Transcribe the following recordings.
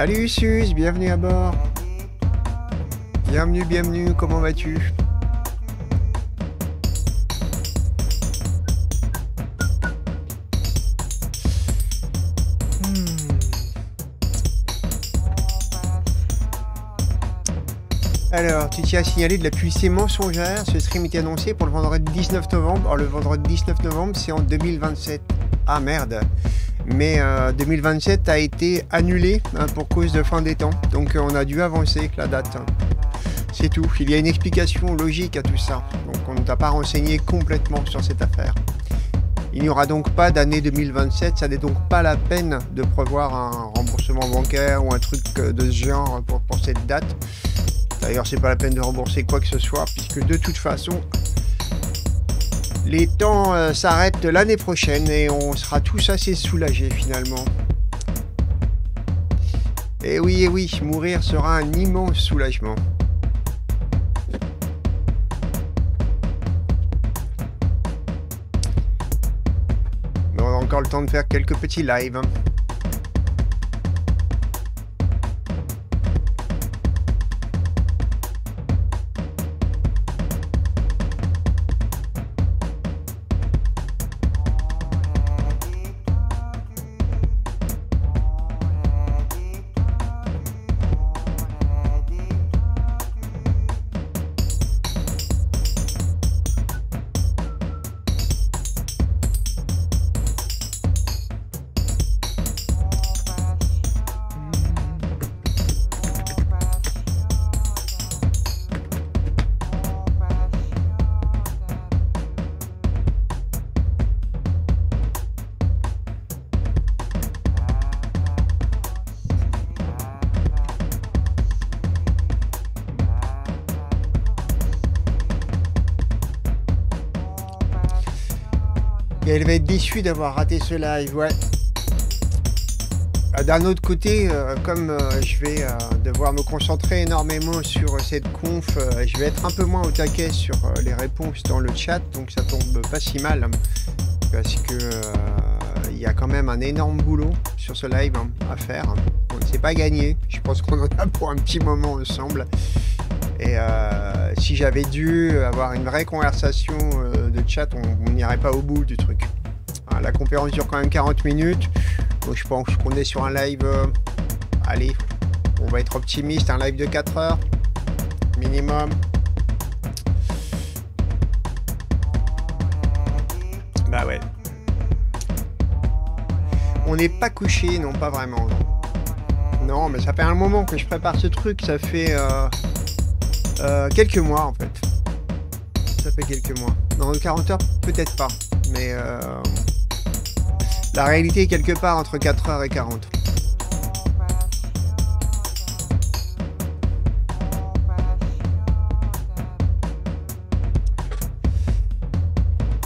Salut Sus, bienvenue à bord. Bienvenue, bienvenue, comment vas-tu hmm. Alors, tu tiens à signaler de la puissance mensongère. Ce stream était annoncé pour le vendredi 19 novembre. Or, oh, le vendredi 19 novembre, c'est en 2027. Ah merde mais 2027 euh, a été annulé hein, pour cause de fin des temps. Donc euh, on a dû avancer la date. Hein. C'est tout. Il y a une explication logique à tout ça. Donc on ne t'a pas renseigné complètement sur cette affaire. Il n'y aura donc pas d'année 2027, ça n'est donc pas la peine de prévoir un remboursement bancaire ou un truc euh, de ce genre pour, pour cette date. D'ailleurs, c'est pas la peine de rembourser quoi que ce soit, puisque de toute façon, les temps euh, s'arrêtent l'année prochaine et on sera tous assez soulagés finalement. Et eh oui, et eh oui, mourir sera un immense soulagement. on a encore le temps de faire quelques petits lives. Hein. suis d'avoir raté ce live, ouais. Euh, d'un autre côté, euh, comme euh, je vais devoir me concentrer énormément sur cette conf, je vais être un peu moins au taquet sur les réponses dans le chat, donc ça tombe pas si mal, hein, parce que il y a quand même un énorme boulot sur ce live hein, à faire. Hein. On ne s'est pas gagné, je pense qu'on en a pour un petit moment ensemble. Et si j'avais dû avoir une vraie conversation de chat, on n'irait pas au bout du truc. La conférence dure quand même 40 minutes. Donc je pense qu'on est sur un live. Euh, allez, on va être optimiste, un live de 4 heures minimum. Bah ouais. On n'est pas couché, non, pas vraiment. Non. mais ça fait un moment que je prépare ce truc, ça fait euh, euh, quelques mois en fait. Ça fait quelques mois. Dans 40 heures, peut-être pas. Mais euh, la réalité est quelque part entre 4h et 40.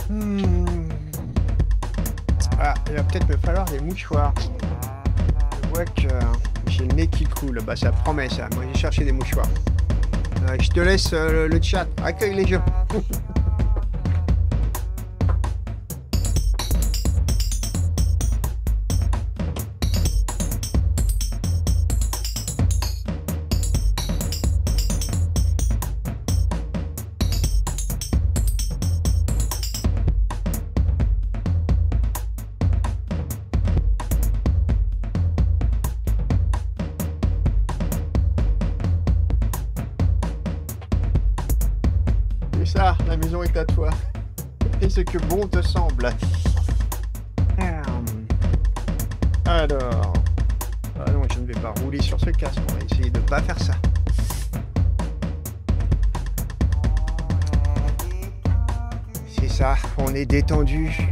Hmm. Ah, il va peut-être me falloir des mouchoirs. Je vois que j'ai le nez qui coule. Bah ça promet ça. Moi j'ai cherché des mouchoirs. Euh, je te laisse euh, le chat. Accueille les gens.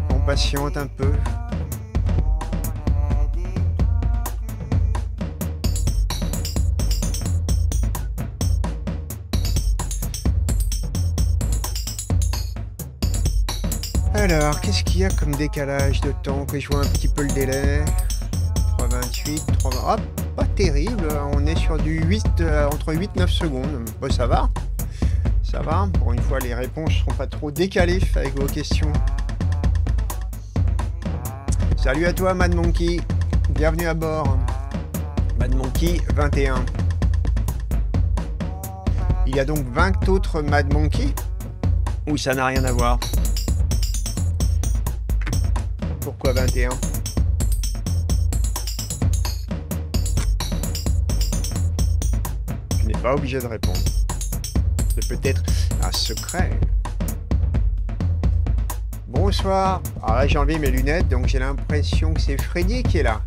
on patiente un peu. Alors, qu'est-ce qu'il y a comme décalage de temps que je vois un petit peu le délai 3,28, 3,20... Hop, pas terrible, on est sur du 8, euh, entre 8 et 9 secondes. Bon, ça va, ça va. Pour une fois, les réponses ne seront pas trop décalées avec vos questions. Salut à toi Mad Monkey, bienvenue à bord. Mad Monkey 21. Il y a donc 20 autres Mad Monkey Ou ça n'a rien à voir Pourquoi 21 Je n'ai pas obligé de répondre. C'est peut-être un secret bonsoir. Alors ah, là, j'ai enlevé mes lunettes, donc j'ai l'impression que c'est Freddy qui est là.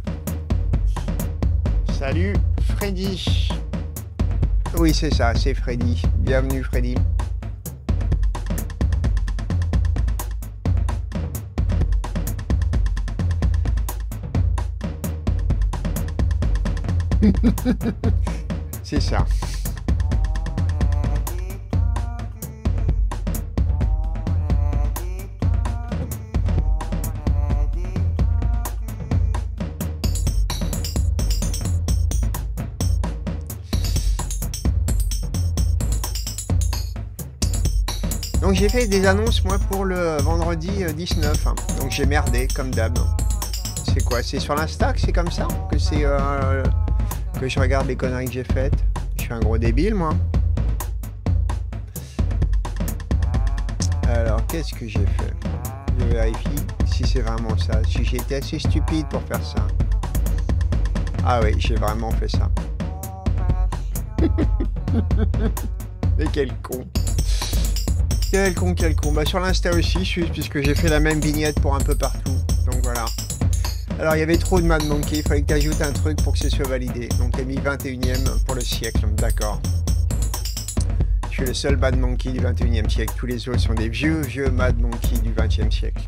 Salut, Freddy. Oui, c'est ça, c'est Freddy. Bienvenue, Freddy. c'est ça. j'ai fait des annonces moi pour le vendredi 19, euh, donc j'ai merdé comme d'hab. C'est quoi C'est sur l'Insta que c'est comme ça Que c'est euh, que je regarde les conneries que j'ai faites Je suis un gros débile moi. Alors qu'est-ce que j'ai fait Je vérifie si c'est vraiment ça, si j'ai été assez stupide pour faire ça. Ah oui, j'ai vraiment fait ça. Mais quel con Quelconque, con, quel bah, sur l'Insta aussi, je suis, puisque j'ai fait la même vignette pour un peu partout. Donc voilà. Alors, il y avait trop de Mad Monkey, il fallait que tu un truc pour que ce soit validé. Donc, t'as mis 21ème pour le siècle, d'accord. Je suis le seul Mad Monkey du 21e siècle. Tous les autres sont des vieux, vieux Mad Monkey du 20e siècle.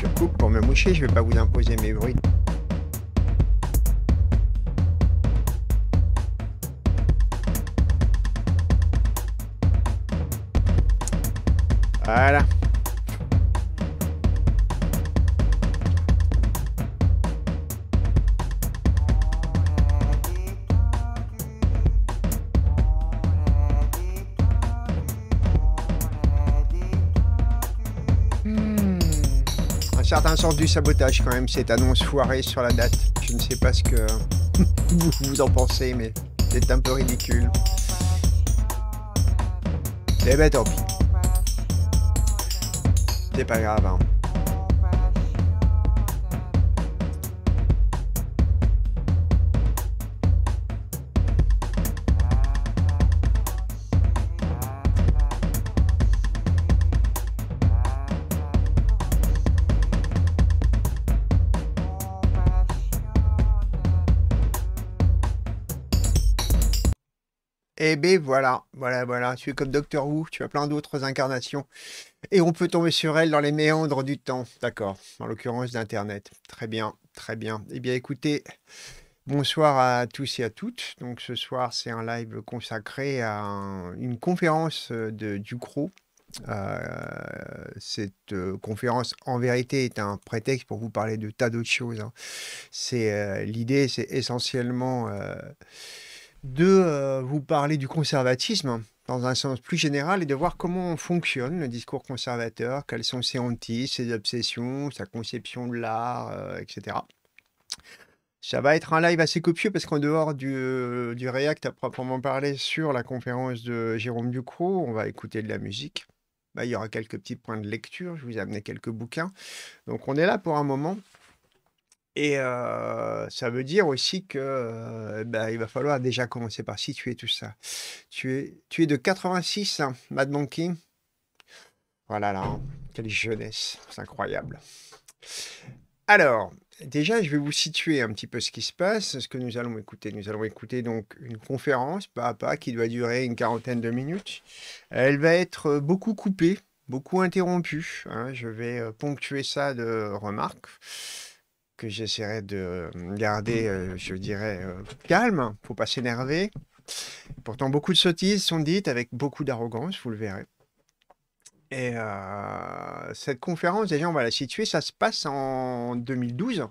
Je coupe pour me moucher, je vais pas vous imposer mes bruits. Voilà. Hmm. Un certain sens du sabotage quand même, cette annonce foirée sur la date. Je ne sais pas ce que vous, en pensez, mais c'est un peu ridicule. Eh ben tant pis. C'est pas grave, hein. voilà, voilà, voilà. Tu es comme docteur Who, tu as plein d'autres incarnations. Et on peut tomber sur elle dans les méandres du temps. D'accord, en l'occurrence d'Internet. Très bien, très bien. Eh bien, écoutez, bonsoir à tous et à toutes. Donc, ce soir, c'est un live consacré à une conférence euh, de Ducrot. Euh, cette euh, conférence, en vérité, est un prétexte pour vous parler de tas d'autres choses. Hein. C'est l'idée, c'est essentiellement de euh, vous parler du conservatisme dans un sens plus général et de voir comment fonctionne le discours conservateur, quelles sont ses hantises, ses obsessions, sa conception de l'art, euh, etc. Ça va être un live assez copieux parce qu'en dehors du, euh, du, React à proprement parler sur la conférence de Jérôme Ducrot, on va écouter de la musique. Bah, il y aura quelques petits points de lecture, je vous ai amené quelques bouquins. Donc on est là pour un moment. Et ça veut dire aussi que bah, il va falloir déjà commencer par situer tout ça. Tu es, tu es de 86, hein, Mad Monkey. Voilà là, hein. quelle jeunesse, c'est incroyable. Alors, déjà, je vais vous situer un petit peu ce qui se passe, ce que nous allons écouter. Nous allons écouter donc une conférence pas à pas qui doit durer une quarantaine de minutes. Elle va être beaucoup coupée, beaucoup interrompue. Hein. Je vais ponctuer ça de remarques que j'essaierai de euh, garder, euh, je dirais, il euh, calme. Hein, faut pas s'énerver. Pourtant, beaucoup de sottises sont dites avec beaucoup d'arrogance, vous le verrez. Et cette conférence, déjà, on va la situer. Ça se passe en 2012.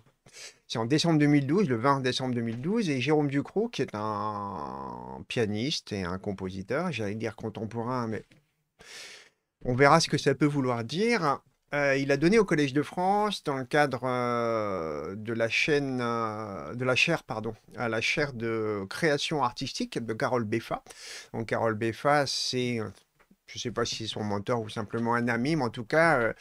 C'est en décembre 2012, le 20 décembre 2012, et Jérôme Ducroux, qui est un pianiste et un compositeur, j'allais dire contemporain, mais on verra ce que ça peut vouloir dire, euh, il a donné au Collège de France dans le cadre euh, de la chaîne euh, de la chaire pardon à la chaire de création artistique de Carole Beffa. Donc Carole Beffa, c'est je sais pas si c'est son mentor ou simplement un ami, mais en tout cas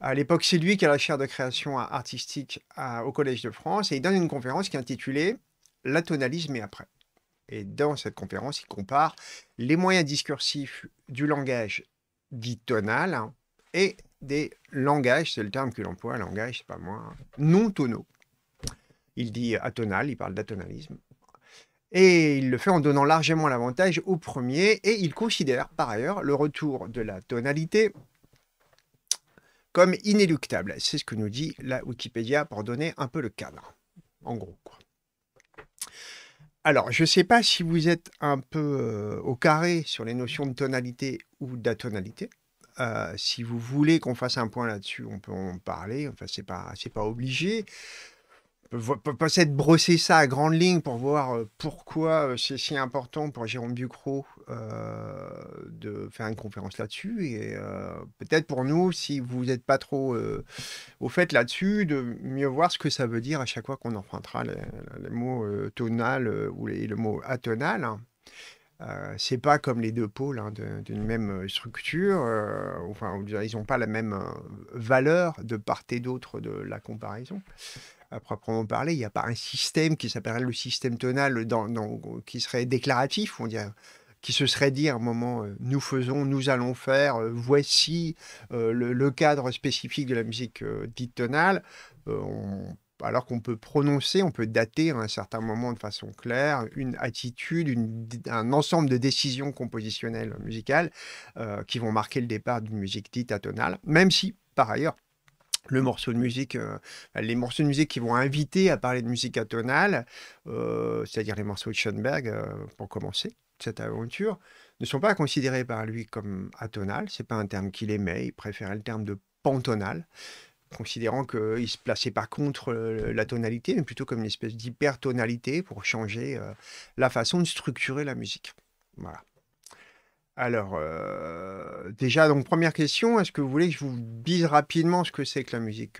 à l'époque, c'est lui qui a la chaire de création artistique au Collège de France et il donne une conférence qui est intitulée L'atonalisme et après. Et dans cette conférence, il compare les moyens discursifs du langage dit tonal et des langages, c'est le terme qu'il emploie, langage, c'est pas moi, hein. non tonaux. Il dit atonal, il parle d'atonalisme. Et il le fait en donnant largement l'avantage au premier, et il considère par ailleurs le retour de la tonalité comme inéluctable. C'est ce que nous dit la Wikipédia pour donner un peu le cadre, en gros. Alors, je ne sais pas si vous êtes un peu euh, au carré sur les notions de tonalité ou d'atonalité. Euh, si vous voulez qu'on fasse un point là-dessus, on peut en parler. Enfin, c'est pas, pas obligé. On peut peut-être brosser ça à grande ligne pour voir euh, pourquoi euh, c'est si important pour Jérôme Bucro de faire une conférence là-dessus. Et peut-être pour nous, si vous n'êtes pas trop au fait là-dessus, de mieux voir ce que ça veut dire à chaque fois qu'on empruntera les, mot « mots tonal ou les, le mot atonal. Hein. Euh, c'est pas comme les deux pôles hein, d'une même euh, structure. Euh, enfin, ils n'ont pas la même euh, valeur de part et d'autre de la comparaison. À proprement parler, il n'y a pas un système qui s'appellerait le système tonal dans, qui serait déclaratif, on dirait qui se serait dit à un moment nous faisons, nous allons faire, voici le, cadre spécifique de la musique dite tonale. on alors qu'on peut prononcer, on peut dater à un certain moment de façon claire une attitude, un ensemble de décisions compositionnelles musicales euh, qui vont marquer le départ d'une musique dite atonale, même si, par ailleurs, le de musique, euh, les morceaux de musique qui vont inviter à parler de musique atonale, euh, c'est-à-dire les morceaux de Schoenberg, pour commencer cette aventure, ne sont pas considérés par lui comme ce c'est pas un terme qu'il aimait, il préférait le terme de pantonal considérant qu'il se plaçait par contre euh, la tonalité, mais plutôt comme une espèce d'hypertonalité pour changer euh, la façon de structurer la musique. Voilà. Alors, euh, déjà, donc première question, est-ce que vous voulez que je vous bise rapidement ce que c'est que la musique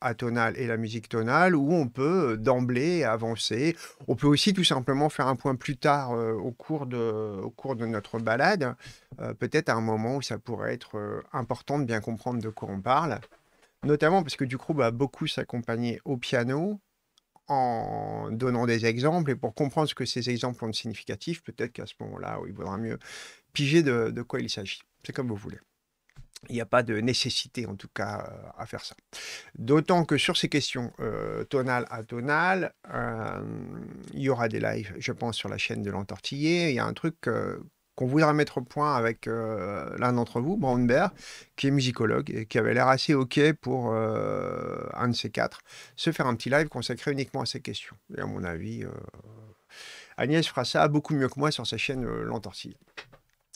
atonale et la musique tonale, ou on peut d'emblée avancer On peut aussi tout simplement faire un point plus tard au, cours de, au cours de notre balade, peut-être à un moment où ça pourrait être important de bien comprendre de quoi on parle notamment parce que du coup, bah, beaucoup s'accompagner au piano en donnant des exemples. Et pour comprendre ce que ces exemples ont de significatif, peut-être qu'à ce moment-là, oh, il vaudra mieux piger de, quoi il s'agit. C'est comme vous voulez. Il n'y a pas de nécessité, en tout cas, euh, à faire ça. D'autant que sur ces questions euh, tonales à tonales, euh, il y aura des lives, je pense, sur la chaîne de l'entortillé. Il y a un truc qu'on voudrait mettre au point avec euh, l'un d'entre vous, Braunberg, qui est musicologue et qui avait l'air assez OK pour euh, un de ces quatre, se faire un petit live consacré uniquement à ces questions. Et à mon avis, euh, Agnès fera ça beaucoup mieux que moi sur sa chaîne L'Entortille.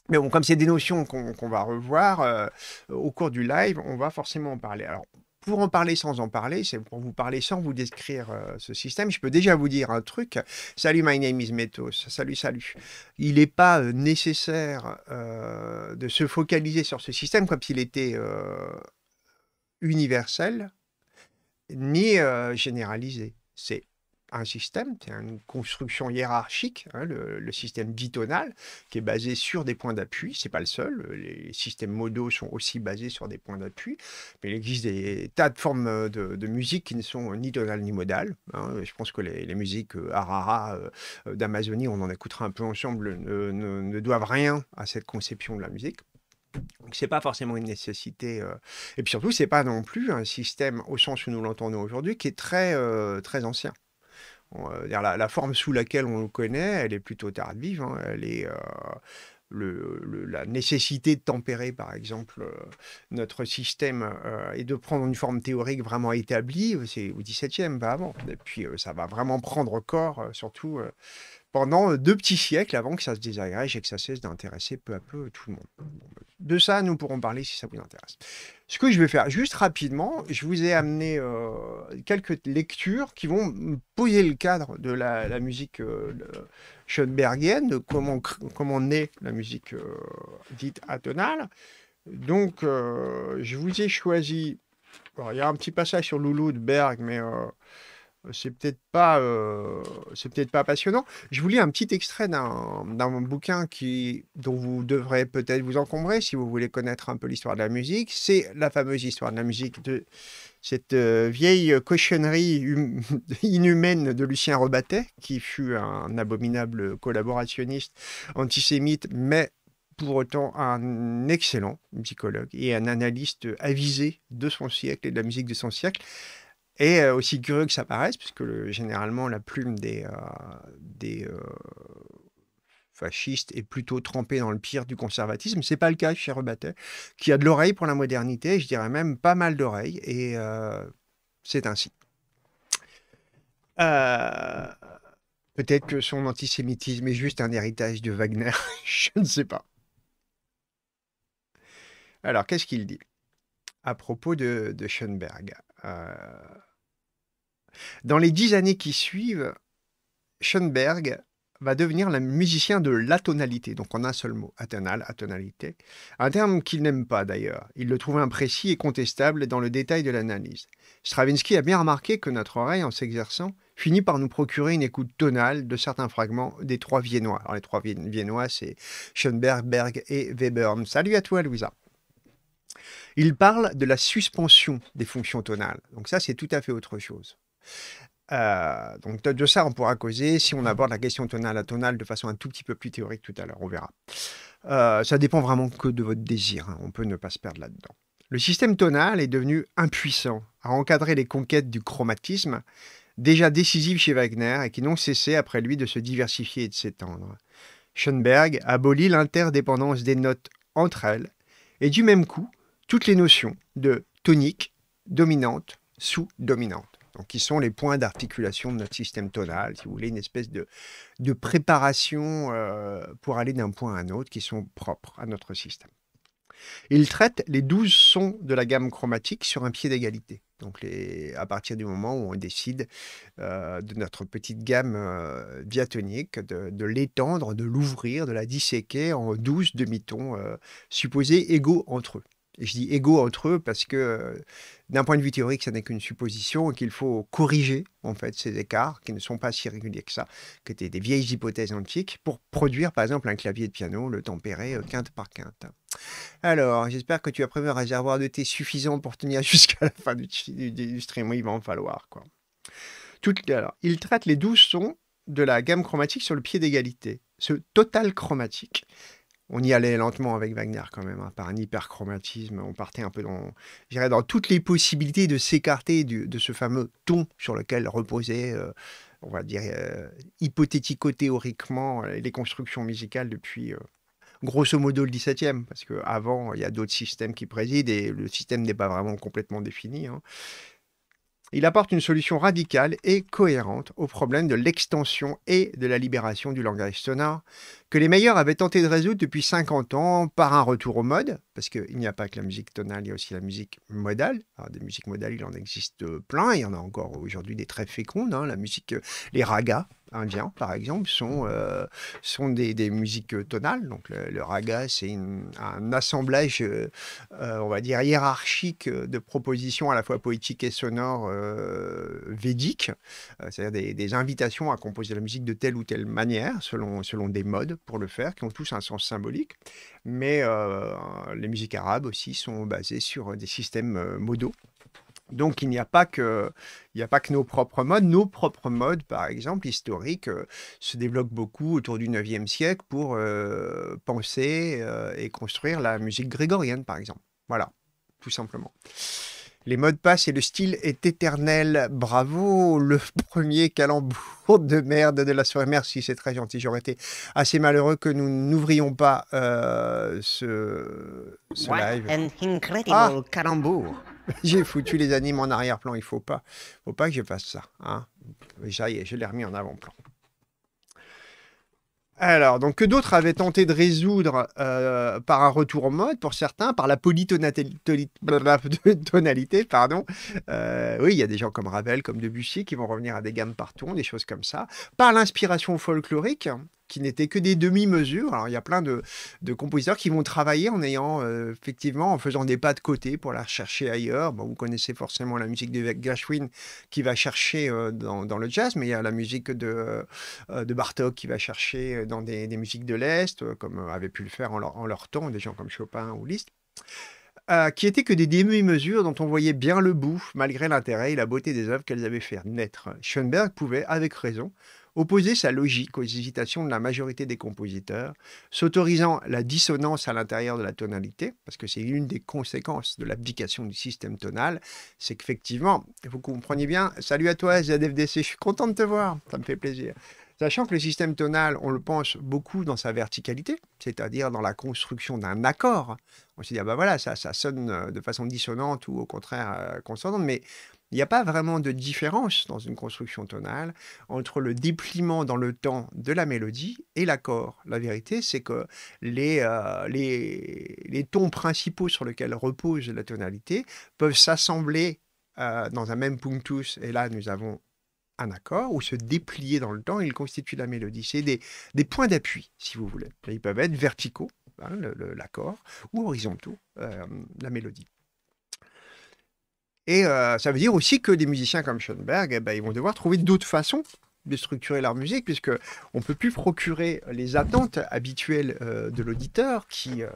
Mais bon, comme c'est des notions qu'on va revoir au cours du live, on va forcément en parler. Alors, pour en parler sans en parler, c'est pour vous parler sans vous décrire euh, ce système, je peux déjà vous dire un truc. Salut, my name is Metos. Salut, salut. Il n'est pas euh, nécessaire euh, de se focaliser sur ce système comme s'il était universel ni généralisé. C'est un système, c'est une construction hiérarchique, hein, le, le, système ditonal, qui est basé sur des points d'appui. C'est pas le seul. Les systèmes modaux sont aussi basés sur des points d'appui. Mais il existe des tas de formes euh, de, musique qui ne sont ni tonales ni modales. Hein. Je pense que les, musiques euh, Arara euh, d'Amazonie, on en écoutera un peu ensemble, ne, doivent rien à cette conception de la musique. Donc c'est pas forcément une nécessité. Et puis surtout, c'est pas non plus un système au sens où nous l'entendons aujourd'hui qui est très très ancien la, forme sous laquelle on le connaît, elle est plutôt tardive. Hein, elle est. Euh, la nécessité de tempérer, par exemple, euh, notre système euh, et de prendre une forme théorique vraiment établie, c'est au XVIIe, pas avant. Et puis, ça va vraiment prendre corps, surtout pendant euh, deux petits siècles avant que ça se désagrège et que ça cesse d'intéresser peu à peu tout le monde. Bah, de ça, nous pourrons parler si ça vous intéresse. Ce que je vais faire juste rapidement, je vous ai amené euh, quelques lectures qui vont poser le cadre de la, musique euh, schoenbergienne, de comment, comment naît la musique euh, dite atonale. Donc, je vous ai choisi. il y a un petit passage sur Loulou de Berg, mais euh, c'est peut-être pas, euh, c'est peut-être pas passionnant. Je vous lis un petit extrait d'un, bouquin qui, dont vous devrez peut-être vous encombrer si vous voulez connaître un peu l'histoire de la musique. C'est la fameuse histoire de la musique de cette euh, vieille cochonnerie hum, inhumaine de Lucien Rebattet, qui fut un abominable collaborationniste antisémite, mais pour autant un excellent psychologue et un analyste avisé de son siècle et de la musique de son siècle. Et euh, aussi curieux que ça paraisse, puisque généralement la plume des, euh, euh, fascistes est plutôt trempée dans le pire du conservatisme, c'est pas le cas chez Rebattet, qui a de l'oreille pour la modernité, je dirais même pas mal d'oreilles, et c'est ainsi. Peut-être que son antisémitisme est juste un héritage de Wagner, je ne sais pas. Alors, qu'est-ce qu'il dit à propos de, Schoenberg dans les dix années qui suivent, Schoenberg va devenir le musicien de l'atonalité, donc en un seul mot, atonal, atonalité, un terme qu'il n'aime pas d'ailleurs. Il le trouve imprécis et contestable dans le détail de l'analyse. Stravinsky a bien remarqué que notre oreille, en s'exerçant, finit par nous procurer une écoute tonale de certains fragments des trois Viennois. Alors les trois Viennois, c'est Schoenberg, Berg et Webern. Salut à toi, Louisa. Il parle de la suspension des fonctions tonales. Donc ça, c'est tout à fait autre chose. Euh, donc de, de, ça, on pourra causer si on mmh. aborde la question tonale à tonale de façon un tout petit peu plus théorique tout à l'heure, on verra. Euh, ça dépend vraiment que de votre désir, hein. on peut ne pas se perdre là-dedans. Le système tonal est devenu impuissant à encadrer les conquêtes du chromatisme, déjà décisives chez Wagner et qui n'ont cessé après lui de se diversifier et de s'étendre. Schoenberg abolit l'interdépendance des notes entre elles et du même coup toutes les notions de tonique, dominante, sous-dominante qui sont les points d'articulation de notre système tonal, si vous voulez, une espèce de, préparation euh, pour aller d'un point à un autre qui sont propres à notre système. Il traite les douze sons de la gamme chromatique sur un pied d'égalité. Donc à partir du moment où on décide euh, de notre petite gamme euh, diatonique, de, l'étendre, de l'ouvrir, de la disséquer en douze demi-tons supposés égaux entre eux je dis égaux entre eux parce que d'un point de vue théorique, ça n'est qu'une supposition et qu'il faut corriger en fait ces écarts qui ne sont pas si réguliers que ça, que des vieilles hypothèses antiques pour produire par exemple un clavier de piano, le tempéré euh, quinte par quinte. Alors, j'espère que tu as prévu un réservoir de thé suffisant pour tenir jusqu'à la fin du, stream. il va en falloir quoi. Tout, alors, il traite les douze sons de la gamme chromatique sur le pied d'égalité. Ce total chromatique on y allait lentement avec Wagner quand même, hein, par un hyperchromatisme. On partait un peu dans, dans toutes les possibilités de s'écarter de ce fameux ton sur lequel reposait, euh, on va dire, euh, hypothético-théoriquement, euh, les constructions musicales depuis grosso modo le 17e, parce qu'avant, il y a d'autres systèmes qui président et le système n'est pas vraiment complètement défini. Hein il apporte une solution radicale et cohérente au problème de l'extension et de la libération du langage sonore que les meilleurs avaient tenté de résoudre depuis 50 ans par un retour au mode, parce qu'il n'y a pas que la musique tonale, il y a aussi la musique modale. Alors, des musiques modales, il en existe plein, il y en a encore aujourd'hui des très fécondes, hein, la musique, euh, les ragas indiens, par exemple, sont, euh, sont des, musiques tonales. Donc le, raga, c'est un assemblage, euh, euh, on va dire, hiérarchique de propositions à la fois poétiques et sonores védiques, c'est-à-dire des, des, invitations à composer la musique de telle ou telle manière, selon, selon des modes pour le faire, qui ont tous un sens symbolique. Mais les musiques arabes aussi sont basées sur des systèmes modaux. Donc il n'y a pas que il n'y a pas que nos propres modes. Nos propres modes, par exemple, historiques, euh, se développent beaucoup autour du 9e siècle pour euh, penser euh, et construire la musique grégorienne, par exemple. Voilà, tout simplement. Les modes passent et le style est éternel. Bravo, le premier calembour de merde de la soirée. Merci, c'est très gentil. J'aurais été assez malheureux que nous n'ouvrions pas ce, ce What live. An incredible ah! calembour j'ai foutu les animes en arrière-plan. Il faut pas, faut pas que je fasse ça. Hein. Ça y est, je l'ai remis en avant-plan. Alors, donc, que d'autres avaient tenté de résoudre euh, par un retour en mode, pour certains, par la polytonalité, pardon. Euh, oui, il y a des gens comme Ravel, comme Debussy, qui vont revenir à des gammes partout, des choses comme ça. Par l'inspiration folklorique, qui n'étaient que des demi-mesures. Alors, il y a plein de, compositeurs qui vont travailler en ayant, euh, effectivement, en faisant des pas de côté pour la rechercher ailleurs. Bon, vous connaissez forcément la musique de Gershwin qui va chercher euh, dans, le jazz, mais il y a la musique de, euh, Bartok qui va chercher dans des, musiques de l'Est, comme avait pu le faire en leur, temps des gens comme Chopin ou Liszt. qui étaient que des demi-mesures dont on voyait bien le bout, malgré l'intérêt et la beauté des œuvres qu'elles avaient fait naître. Schoenberg pouvait, avec raison, opposer sa logique aux hésitations de la majorité des compositeurs, s'autorisant la dissonance à l'intérieur de la tonalité, parce que c'est l'une des conséquences de l'abdication du système tonal, c'est qu'effectivement, vous comprenez bien, salut à toi ZFDC, je suis content de te voir, ça me fait plaisir. Sachant que le système tonal, on le pense beaucoup dans sa verticalité, c'est-à-dire dans la construction d'un accord. On se dit, ah ben voilà, ça, ça sonne euh, de façon dissonante ou au contraire euh, consonante, mais il n'y a pas vraiment de différence dans une construction tonale entre le dépliement dans le temps de la mélodie et l'accord. La vérité, c'est que les, euh, les, tons principaux sur lesquels repose la tonalité peuvent s'assembler euh, dans un même punctus, et là nous avons un accord, ou se déplier dans le temps, il constitue la mélodie. C'est des, points d'appui, si vous voulez. Ils peuvent être verticaux, hein, l'accord, ou horizontaux, euh, la mélodie. Et euh, ça veut dire aussi que des musiciens comme Schoenberg, eh ben, ils vont devoir trouver d'autres façons de structurer leur musique, puisque on peut plus procurer les attentes habituelles euh, de l'auditeur qui, euh,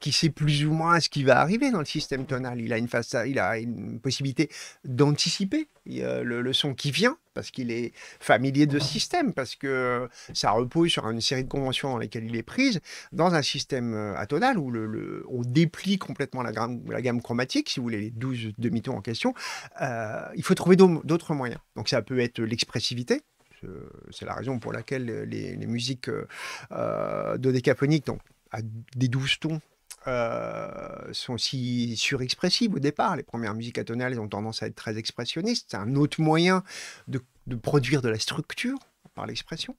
qui sait plus ou moins ce qui va arriver dans le système tonal. Il a une, il a une possibilité d'anticiper euh, le, son qui vient, parce qu'il est familier de ce système, parce que ça repose sur une série de conventions dans lesquelles il est prise, dans un système atonal où le, on déplie complètement la gamme, la gamme chromatique, si vous voulez, les 12 demi-tons en question. il faut trouver d'autres moyens. Donc ça peut être l'expressivité, euh, c'est la raison pour laquelle les, musiques euh, euh dodécaponiques, donc à des douze tons, euh, sont si surexpressives au départ. Les premières musiques atonales ont tendance à être très expressionnistes. C'est un autre moyen de, produire de la structure par l'expression.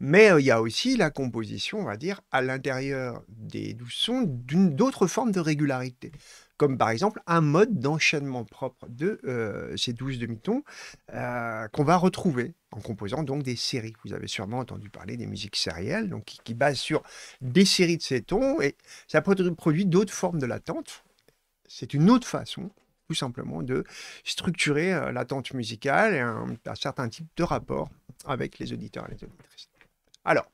Mais il y a aussi la composition, on va dire, à l'intérieur des douze sons, d'une d'autres formes de régularité comme par exemple un mode d'enchaînement propre de euh, ces 12 demi-tons euh, qu'on va retrouver en composant donc des séries. Vous avez sûrement entendu parler des musiques sérielles, donc qui, basent sur des séries de ces tons, et ça produit d'autres formes de l'attente. C'est une autre façon tout simplement de structurer euh, l'attente musicale et un, certain type de rapport avec les auditeurs et les auditrices. Alors,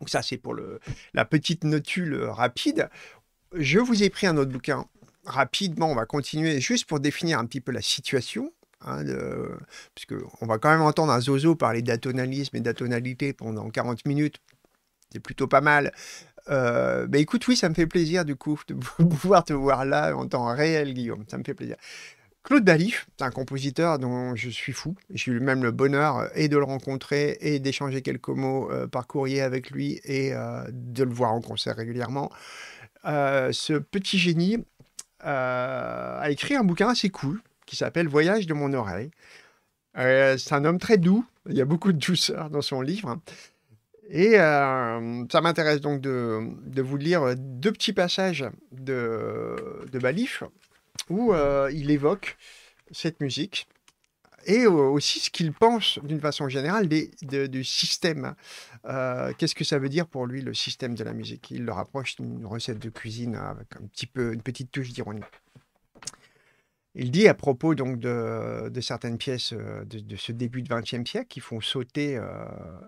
donc ça c'est pour le, la petite notule rapide je vous ai pris un autre bouquin rapidement, on va continuer juste pour définir un petit peu la situation. Hein, de... on va quand même entendre un zozo parler d'atonalisme et d'atonalité pendant 40 minutes. C'est plutôt pas mal. Euh, bah, écoute, oui, ça me fait plaisir du coup de pouvoir te voir là en temps réel, Guillaume. Ça me fait plaisir. Claude Dalif, c'est un compositeur dont je suis fou. J'ai eu même le bonheur euh, et de le rencontrer et d'échanger quelques mots euh, par courrier avec lui et euh, de le voir en concert régulièrement. ce petit génie euh, a écrit un bouquin assez cool qui s'appelle Voyage de mon oreille. Euh, c'est un homme très doux, il y a beaucoup de douceur dans son livre. Et euh, ça m'intéresse donc de, vous lire deux petits passages de, Balif où il évoque cette musique et aussi ce qu'il pense d'une façon générale des, de, du système. Euh, qu'est-ce que ça veut dire pour lui le système de la musique Il le rapproche d'une recette de cuisine avec un petit peu, une petite touche d'ironie. Il dit à propos donc de, certaines pièces euh, de, ce début du XXe siècle qui font sauter, euh,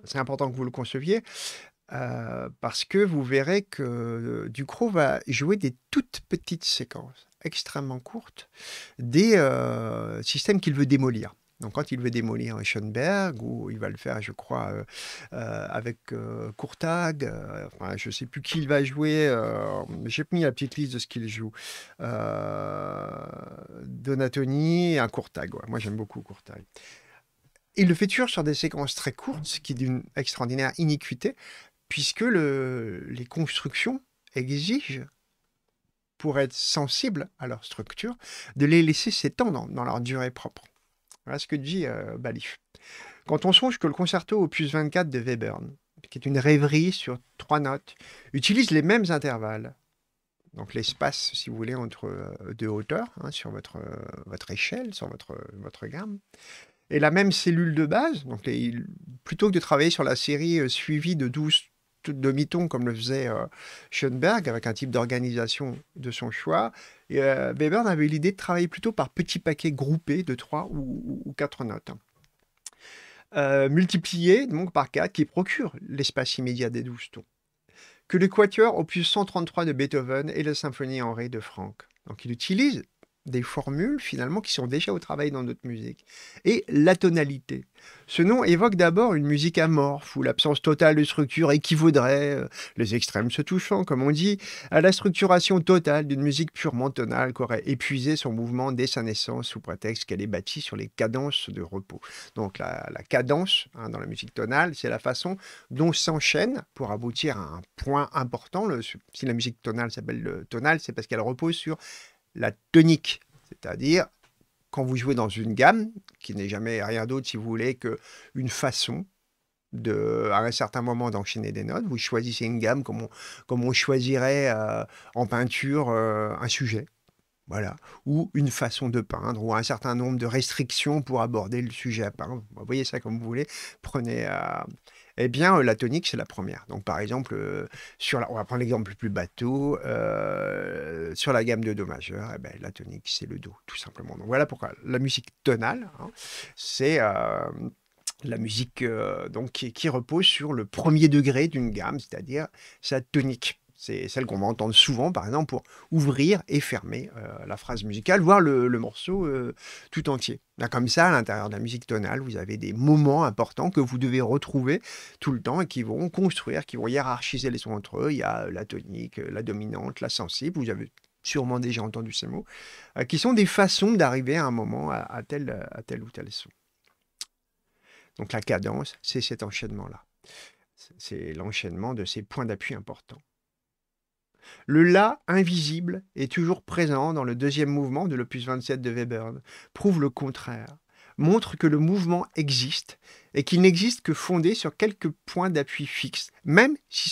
c'est important que vous le conceviez, parce que vous verrez que Ducrot va jouer des toutes petites séquences extrêmement courtes des systèmes qu'il veut démolir. Donc quand il veut démolir Schoenberg, ou il va le faire, je crois, euh, euh, avec euh, Courtag, je ne sais plus qui il va jouer, j'ai mis la petite liste de ce qu'il joue. Donatoni et un Courtag, moi j'aime beaucoup Courtag. Il le fait toujours sur des séquences très courtes, ce qui est d'une extraordinaire iniquité, puisque le, les constructions exigent pour être sensibles à leur structure, de les laisser s'étendre dans leur durée propre. Voilà ce que dit Balif. Quand on songe que le concerto opus 24 de Webern, qui est une rêverie sur trois notes, utilise les mêmes intervalles, donc l'espace, si vous voulez, entre euh, deux hauteurs, hein, sur votre, euh, votre échelle, sur votre, euh, votre gamme, et la même cellule de base, donc plutôt que de travailler sur la série suivie de 12 demi-ton comme le faisait euh, Schoenberg avec un type d'organisation de son choix. Et, euh, Webern avait l'idée de travailler plutôt par petits paquets groupés de trois ou, quatre notes. Hein. Euh, multipliés donc par 4 qui procure l'espace immédiat des douze tons. Que le quatuor opus 133 de Beethoven et la symphonie en ré de Franck. Donc il utilise des formules finalement qui sont déjà au travail dans notre musique. Et la tonalité. Ce nom évoque d'abord une musique amorphe où l'absence totale de structure équivaudrait, euh, les extrêmes se touchant comme on dit, à la structuration totale d'une musique purement tonale qui aurait épuisé son mouvement dès sa naissance sous prétexte qu'elle est bâtie sur les cadences de repos. Donc la, cadence hein, dans la musique tonale, c'est la façon dont s'enchaîne pour aboutir à un point important. Le, si la musique tonale s'appelle tonale, c'est parce qu'elle repose sur la tonique, c'est-à-dire quand vous jouez dans une gamme, qui n'est jamais rien d'autre, si vous voulez, qu'une façon de, à un certain moment d'enchaîner des notes, vous choisissez une gamme comme on, comme on choisirait euh, en peinture euh, un sujet. Voilà. Ou une façon de peindre, ou un certain nombre de restrictions pour aborder le sujet à peindre. Vous voyez ça comme vous voulez. Prenez, euh, eh bien, euh, la tonique, c'est la première. Donc, par exemple, euh, sur la, on va prendre l'exemple le plus bateau, euh, sur la gamme de Do majeur, eh ben, la tonique, c'est le Do, tout simplement. Donc, voilà pourquoi la musique tonale, hein, c'est... la musique donc, qui, qui, repose sur le premier degré d'une gamme, c'est-à-dire sa tonique. C'est celle qu'on va entendre souvent, par exemple, pour ouvrir et fermer euh, la phrase musicale, voire le, morceau euh, tout entier. Là, comme ça, à l'intérieur de la musique tonale, vous avez des moments importants que vous devez retrouver tout le temps et qui vont construire, qui vont hiérarchiser les sons entre eux. Il y a euh, la tonique, la dominante, la sensible. Vous avez sûrement déjà entendu ces mots, qui sont des façons d'arriver à un moment tel, à tel ou tel son. Donc la cadence, c'est cet enchaînement-là. C'est l'enchaînement de ces points d'appui importants. Le là » invisible est toujours présent dans le deuxième mouvement de l'opus 27 de Webern, prouve le contraire, montre que le mouvement existe et qu'il n'existe que fondé sur quelques points d'appui fixes, même si,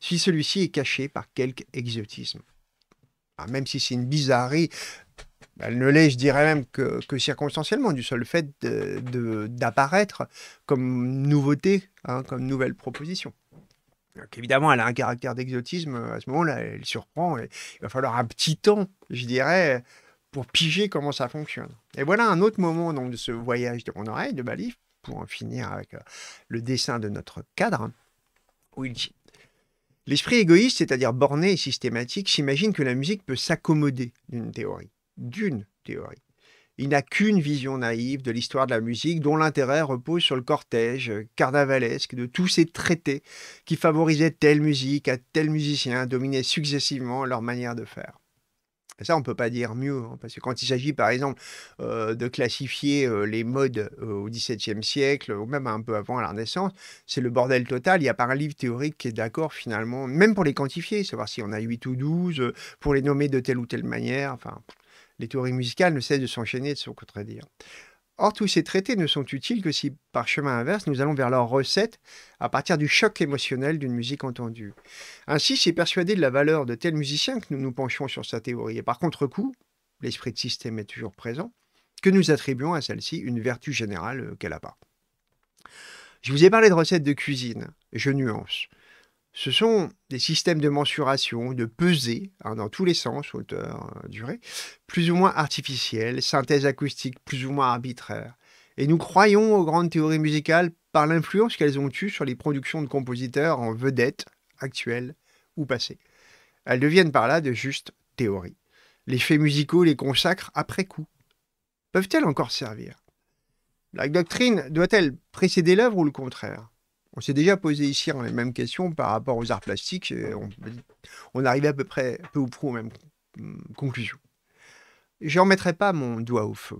si celui-ci est caché par quelque exotisme. Ah, même si c'est une bizarrerie, elle ne l'est, je dirais même, que, que, circonstanciellement, du seul fait d'apparaître comme nouveauté, hein, comme nouvelle proposition évidemment, elle a un caractère d'exotisme. Euh, à ce moment-là, elle surprend. Et il va falloir un petit temps, je dirais, pour piger comment ça fonctionne. Et voilà un autre moment donc, de ce voyage de mon oreille, de Bali, pour en finir avec euh, le dessin de notre cadre, où il dit L'esprit égoïste, c'est-à-dire borné et systématique, s'imagine que la musique peut s'accommoder d'une théorie, d'une théorie. Il n'a qu'une vision naïve de l'histoire de la musique dont l'intérêt repose sur le cortège euh, carnavalesque de tous ces traités qui favorisaient telle musique à tel musicien, dominaient successivement leur manière de faire. ça, on ne peut pas dire mieux, hein, parce que quand il s'agit, par exemple, euh, de classifier euh, les modes au XVIIe siècle, ou même un peu avant la Renaissance, c'est le bordel total. Il n'y a pas un livre théorique qui est d'accord, finalement, même pour les quantifier, savoir si on a 8 ou 12, pour les nommer de telle ou telle manière. Enfin, les théories musicales ne cessent de s'enchaîner et de se contredire. Or, tous ces traités ne sont utiles que si, par chemin inverse, nous allons vers leur recette à partir du choc émotionnel d'une musique entendue. Ainsi, c'est persuadé de la valeur de tel musicien que nous nous penchons sur sa théorie. Et par contre-coup, l'esprit de système est toujours présent, que nous attribuons à celle-ci une vertu générale euh, qu'elle n'a pas. Je vous ai parlé de recettes de cuisine, je nuance. Ce sont des systèmes de mensuration, de pesée, hein, dans tous les sens, hauteur, euh, durée, plus ou moins artificiels, synthèse acoustique plus ou moins arbitraire. Et nous croyons aux grandes théories musicales par l'influence qu'elles ont eue sur les productions de compositeurs en vedette, actuelles ou passées. Elles deviennent par là de justes théories. Les faits musicaux les consacrent après coup. Peuvent-elles encore servir la doctrine doit-elle précéder l'œuvre ou le contraire on s'est déjà posé ici les mêmes questions par rapport aux arts plastiques. Et on, arrivait à peu près, peu ou prou, aux mêmes mmh, conclusions. Je n'en mettrai pas mon doigt au feu.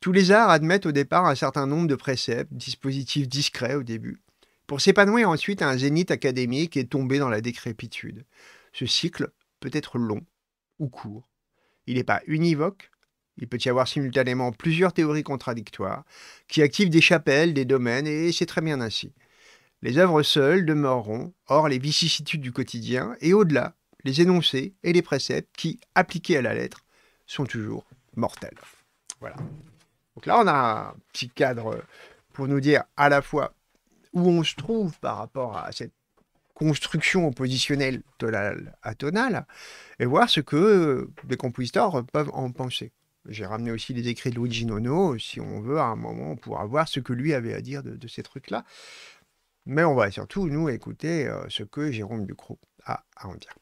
Tous les arts admettent au départ un certain nombre de préceptes, dispositifs discrets au début, pour s'épanouir ensuite à un zénith académique et tomber dans la décrépitude. Ce cycle peut être long ou court. Il n'est pas univoque, il peut y avoir simultanément plusieurs théories contradictoires qui activent des chapelles, des domaines, et c'est très bien ainsi. Les œuvres seules demeureront, hors les vicissitudes du quotidien et au-delà, les énoncés et les préceptes qui, appliqués à la lettre, sont toujours mortels. Voilà. Donc là, on a un petit cadre pour nous dire à la fois où on se trouve par rapport à cette construction oppositionnelle tonale à tonale et voir ce que les compositeurs peuvent en penser. J'ai ramené aussi les écrits de Luigi Nono, si on veut, à un moment, on pourra voir ce que lui avait à dire de, de ces trucs-là. Mais on va surtout, nous, écouter euh, ce que Jérôme Ducrot a à en dire.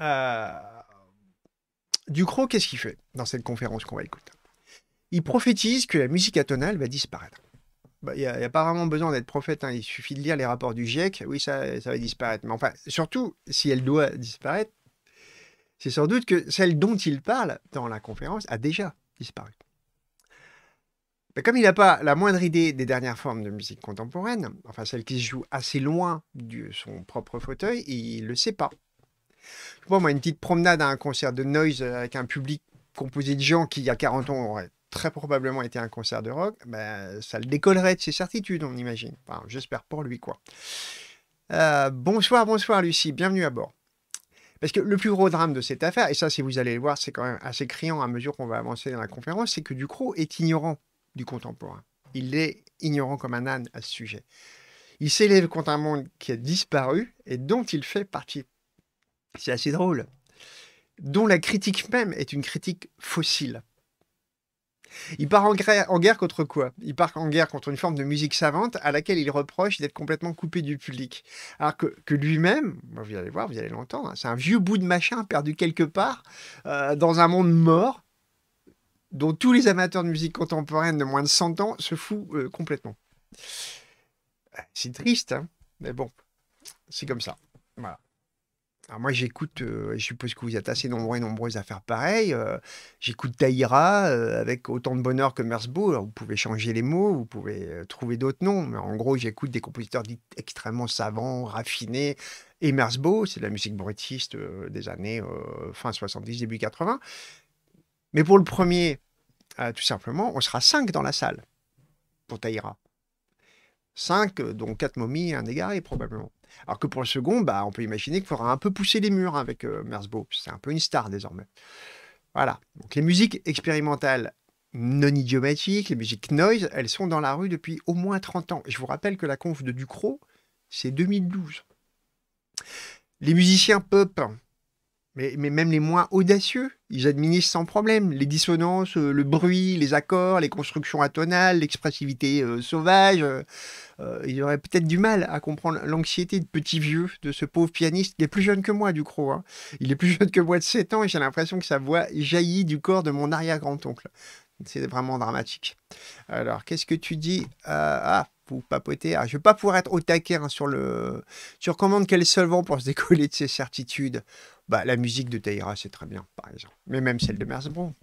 Euh... Ducrot, qu'est-ce qu'il fait dans cette conférence qu'on va écouter Il prophétise que la musique atonale va disparaître. Bah, il n'y a, pas vraiment besoin d'être prophète, hein. il suffit de lire les rapports du GIEC, oui, ça, ça va disparaître. Mais enfin, surtout, si elle doit disparaître, c'est sans doute que celle dont il parle dans la conférence a déjà disparu comme il n'a pas la moindre idée des dernières formes de musique contemporaine, enfin celle qui se joue assez loin de son propre fauteuil, il ne le sait pas. Je moi, une petite promenade à un concert de noise avec un public composé de gens qui, il y a 40 ans, auraient très probablement été un concert de rock, ben, ça le décollerait de ses certitudes, on imagine. Enfin, J'espère pour lui, quoi. Euh, bonsoir, bonsoir, Lucie. Bienvenue à bord. Parce que le plus gros drame de cette affaire, et ça, si vous allez le voir, c'est quand même assez criant à mesure qu'on va avancer dans la conférence, c'est que Ducrot est ignorant du contemporain. Il est ignorant comme un âne à ce sujet. Il s'élève contre un monde qui a disparu et dont il fait partie. C'est assez drôle. Dont la critique même est une critique fossile. Il part en guerre, contre quoi Il part en guerre contre une forme de musique savante à laquelle il reproche d'être complètement coupé du public. Alors que, lui-même, vous allez voir, vous allez l'entendre, hein, c'est un vieux bout de machin perdu quelque part euh, dans un monde mort dont tous les amateurs de musique contemporaine de moins de 100 ans se foutent euh, complètement. Ah, c'est triste, hein, mais bon, c'est comme ça. Alors moi j'écoute, euh, je suppose que vous êtes assez nombreux et nombreuses à faire pareil. Euh, j'écoute Taïra avec autant de bonheur que Mersbeau. vous pouvez changer les mots, vous pouvez trouver d'autres noms, mais en gros j'écoute des compositeurs dits extrêmement savants, raffinés. Et Mersbo, c'est de la musique bruitiste des années fin 70, début 80. Mais pour le premier, euh, tout simplement, on sera cinq dans la salle pour Taïra. Cinq, euh, dont quatre momies et un égaré probablement. Alors que pour le second, bah, on peut imaginer qu'il faudra un peu pousser les murs avec euh, C'est un peu une star désormais. Voilà. Donc les musiques expérimentales non idiomatiques, les musiques noise, elles sont dans la rue depuis au moins 30 ans. Je vous rappelle que la conf de Ducrot, c'est 2012. Les musiciens pop, mais, même les moins audacieux, ils administrent sans problème les dissonances, euh, le bruit, les accords, les constructions atonales, l'expressivité euh, sauvage. Euh, ils auraient peut-être du mal à comprendre l'anxiété de petit vieux, de ce pauvre pianiste. Il est plus jeune que moi, du croc. Hein. Il est plus jeune que moi de 7 ans et j'ai l'impression que sa voix jaillit du corps de mon arrière-grand-oncle. C'est vraiment dramatique. Alors, qu'est-ce que tu dis à... Ah, vous papoter, ah, je ne vais pas pouvoir être au taquet hein, sur le. Tu recommandes quel solvant pour se décoller de ses certitudes bah, La musique de Taïra, c'est très bien, par exemple. Mais même celle de Mersbron.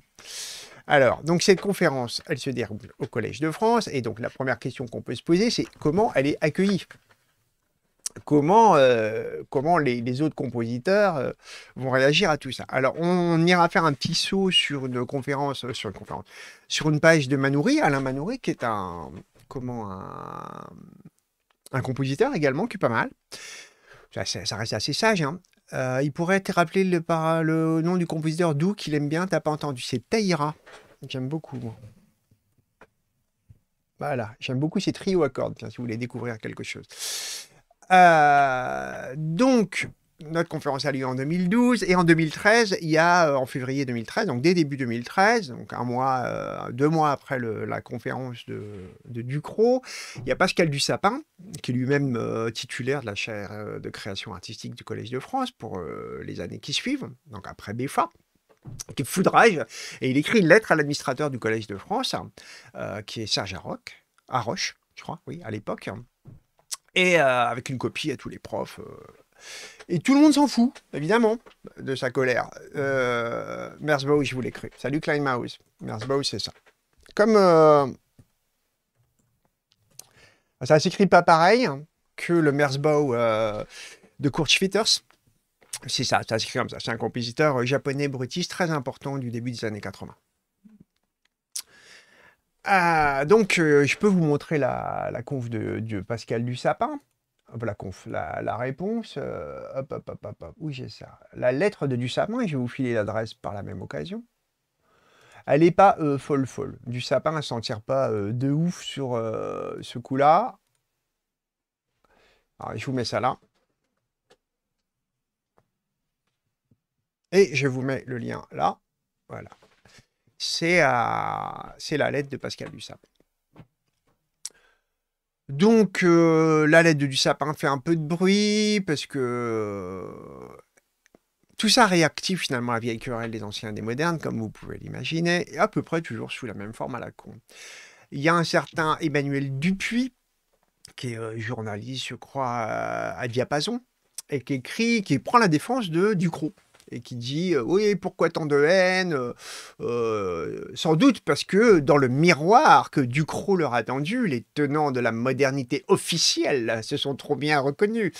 Alors, donc cette conférence, elle se déroule au Collège de France. Et donc, la première question qu'on peut se poser, c'est comment elle est accueillie Comment, euh, comment les, autres compositeurs euh, vont réagir à tout ça Alors, on, ira faire un petit saut sur une conférence, euh, sur une conférence, sur une page de Manoury, Alain Manoury, qui est un, comment un, compositeur également qui est pas mal. Ça, reste assez sage. Hein. Euh, il pourrait être rappelé le, par, le nom du compositeur d'où qu'il aime bien, t'as pas entendu, c'est Taïra. J'aime beaucoup. Moi. Voilà, j'aime beaucoup ces trio accords, si vous voulez découvrir quelque chose. Euh, donc, notre conférence a lieu en 2012 et en 2013, il y a euh, en février 2013, donc dès début 2013, donc un mois, euh, deux mois après la conférence de, de, Ducrot, il y a Pascal Dussapin, qui est lui-même euh, titulaire de la chaire de création artistique du Collège de France pour les années qui suivent, donc après BFA qui est foudrage, et il écrit une lettre à l'administrateur du Collège de France, qui est Serge Aroc, Aroche, je crois, oui, à l'époque, et avec une copie à tous les profs et tout le monde s'en fout, évidemment, de sa colère. Euh, merci je vous l'ai cru. Salut Kleinmaus. Merzbow, c'est ça. Comme... Euh, ça s'écrit pas pareil hein, que le Merzbau euh, de Kurt Schwitters. C'est ça, ça s'écrit comme ça. C'est un compositeur japonais brutiste très important du début des années 80. Ah, donc, je peux vous montrer la, la conf de, de Pascal sapin. Voilà la, réponse, euh, hop, hop, hop, hop, oui, j'ai ça. La lettre de Dussapin, et je vais vous filer l'adresse par la même occasion. Elle n'est pas euh, folle folle. Du sapin, s'en tire pas euh, de ouf sur ce coup-là. je vous mets ça là. Et je vous mets le lien là. Voilà. C'est la lettre de Pascal Dussapin. Donc euh, la lettre du sapin fait un peu de bruit parce que euh, tout ça réactive finalement la vieille querelle des anciens et des modernes, comme vous pouvez l'imaginer, et à peu près toujours sous la même forme à la con. Il y a un certain Emmanuel Dupuis, qui est euh, journaliste, je crois, à Diapason, et qui écrit, qui prend la défense de Ducrot et qui dit euh, oui pourquoi tant de haine euh, euh, sans doute parce que dans le miroir que Ducrot leur a tendu les tenants de la modernité officielle se sont trop bien reconnus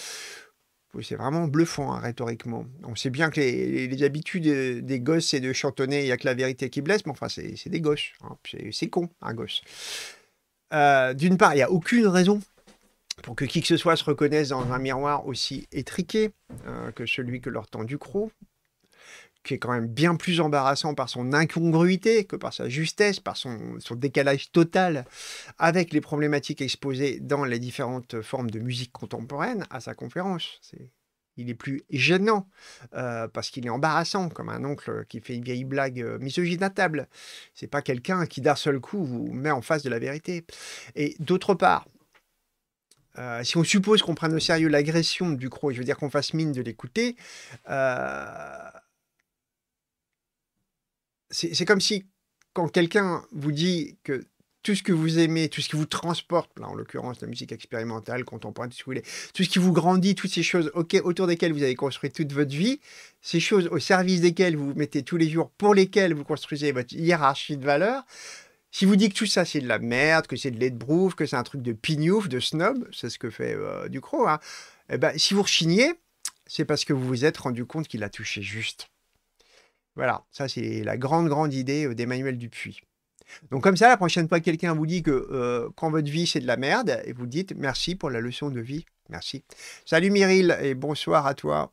c'est vraiment bluffant hein, rhétoriquement. On sait bien que les, habitudes des gosses, c'est de chantonner, il n'y a que la vérité qui blesse, mais enfin, c'est des gosses. Hein. C'est con, un gosse. D'une part, il n'y a aucune raison pour que qui que ce soit se reconnaisse dans un miroir aussi étriqué que celui que leur tend Ducrot qui est quand même bien plus embarrassant par son incongruité que par sa justesse, par son, décalage total avec les problématiques exposées dans les différentes formes de musique contemporaine à sa conférence. C'est il est plus gênant euh, parce qu'il est embarrassant, comme un oncle qui fait une vieille blague euh, misogyne à table. C'est pas quelqu'un qui d'un seul coup vous met en face de la vérité. Et d'autre part, euh, si on suppose qu'on prenne au sérieux l'agression du croc, je veux dire qu'on fasse mine de l'écouter, c'est comme si quand quelqu'un vous dit que tout ce que vous aimez, tout ce qui vous transporte, en l'occurrence la musique expérimentale, contemporaine, tout ce tout ce qui vous grandit, toutes ces choses autour desquelles vous avez construit toute votre vie, ces choses au service desquelles vous vous mettez tous les jours, pour lesquelles vous construisez votre hiérarchie de valeurs, si vous dites que tout ça c'est de la merde, que c'est de brouffe, que c'est un truc de pignouf, de snob, c'est ce que fait euh, Ducrot, hein, eh ben, si vous rechignez, c'est parce que vous vous êtes rendu compte qu'il a touché juste. Voilà, ça c'est la grande, grande idée euh, d'Emmanuel Dupuis. Donc comme ça, la prochaine fois que quelqu'un vous dit que euh, quand votre vie c'est de la merde, et vous dites merci pour la leçon de vie. Merci. Salut Myril et bonsoir à toi.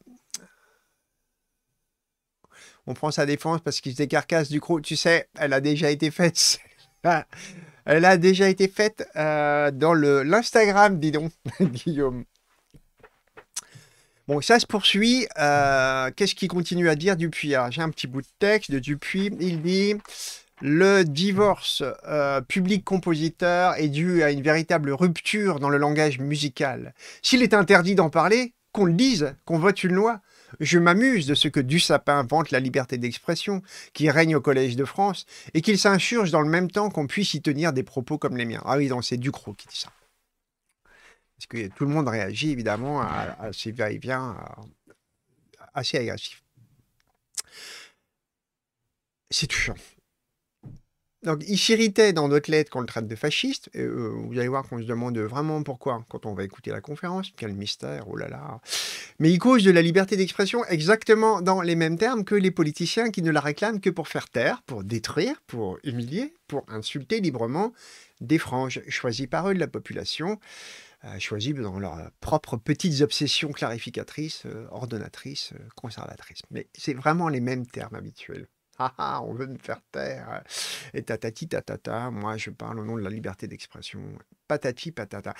On prend sa défense parce qu'il se décarcasse du croc. Tu sais, elle a déjà été faite. elle a déjà été faite euh, dans l'Instagram, dis donc, Guillaume. Bon, ça se poursuit. Euh, qu'est-ce qu'il continue à dire Dupuis j'ai un petit bout de texte de Dupuis. Il dit Le divorce euh, public-compositeur est dû à une véritable rupture dans le langage musical. S'il est interdit d'en parler, qu'on le dise, qu'on vote une loi. Je m'amuse de ce que Du sapin vante la liberté d'expression qui règne au Collège de France et qu'il s'insurge dans le même temps qu'on puisse y tenir des propos comme les miens. Ah oui, c'est Ducrot qui dit ça parce que tout le monde réagit évidemment à, ces va-et-vient assez agressifs. C'est touchant. Donc, il s'irritait dans notre lettre qu'on le traite de fasciste. Euh, vous allez voir qu'on se demande vraiment pourquoi quand on va écouter la conférence. Quel mystère, oh là là. Mais il cause de la liberté d'expression exactement dans les mêmes termes que les politiciens qui ne la réclament que pour faire taire, pour détruire, pour humilier, pour insulter librement des franges choisies par eux de la population choisis dans leurs propres petites obsessions clarificatrices, euh, ordonnatrices, euh, conservatrices. Mais c'est vraiment les mêmes termes habituels. Ah ah, on veut me faire taire. Et tatati tatata, moi je parle au nom de la liberté d'expression. Patati patata.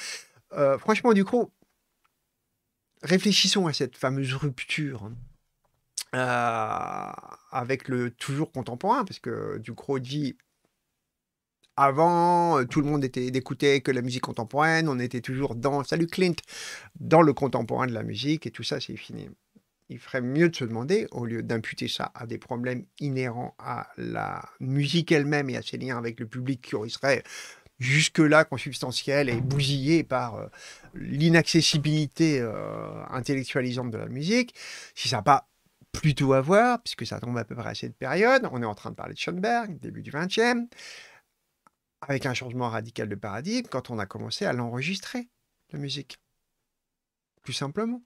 Euh, franchement, du réfléchissons à cette fameuse rupture. Hein. avec le toujours contemporain, parce que Ducrot dit avant, euh, tout le monde était d'écouter que la musique contemporaine, on était toujours dans, salut Clint, dans le contemporain de la musique, et tout ça, c'est fini. Il ferait mieux de se demander, au lieu d'imputer ça à des problèmes inhérents à la musique elle-même et à ses liens avec le public qui serait jusque-là consubstantiel et bousillé par euh, l'inaccessibilité euh, intellectualisante de la musique, si ça n'a pas plutôt à voir, puisque ça tombe à peu près à cette période, on est en train de parler de Schoenberg, début du 20e, avec un changement radical de paradigme quand on a commencé à l'enregistrer, la musique. Plus simplement.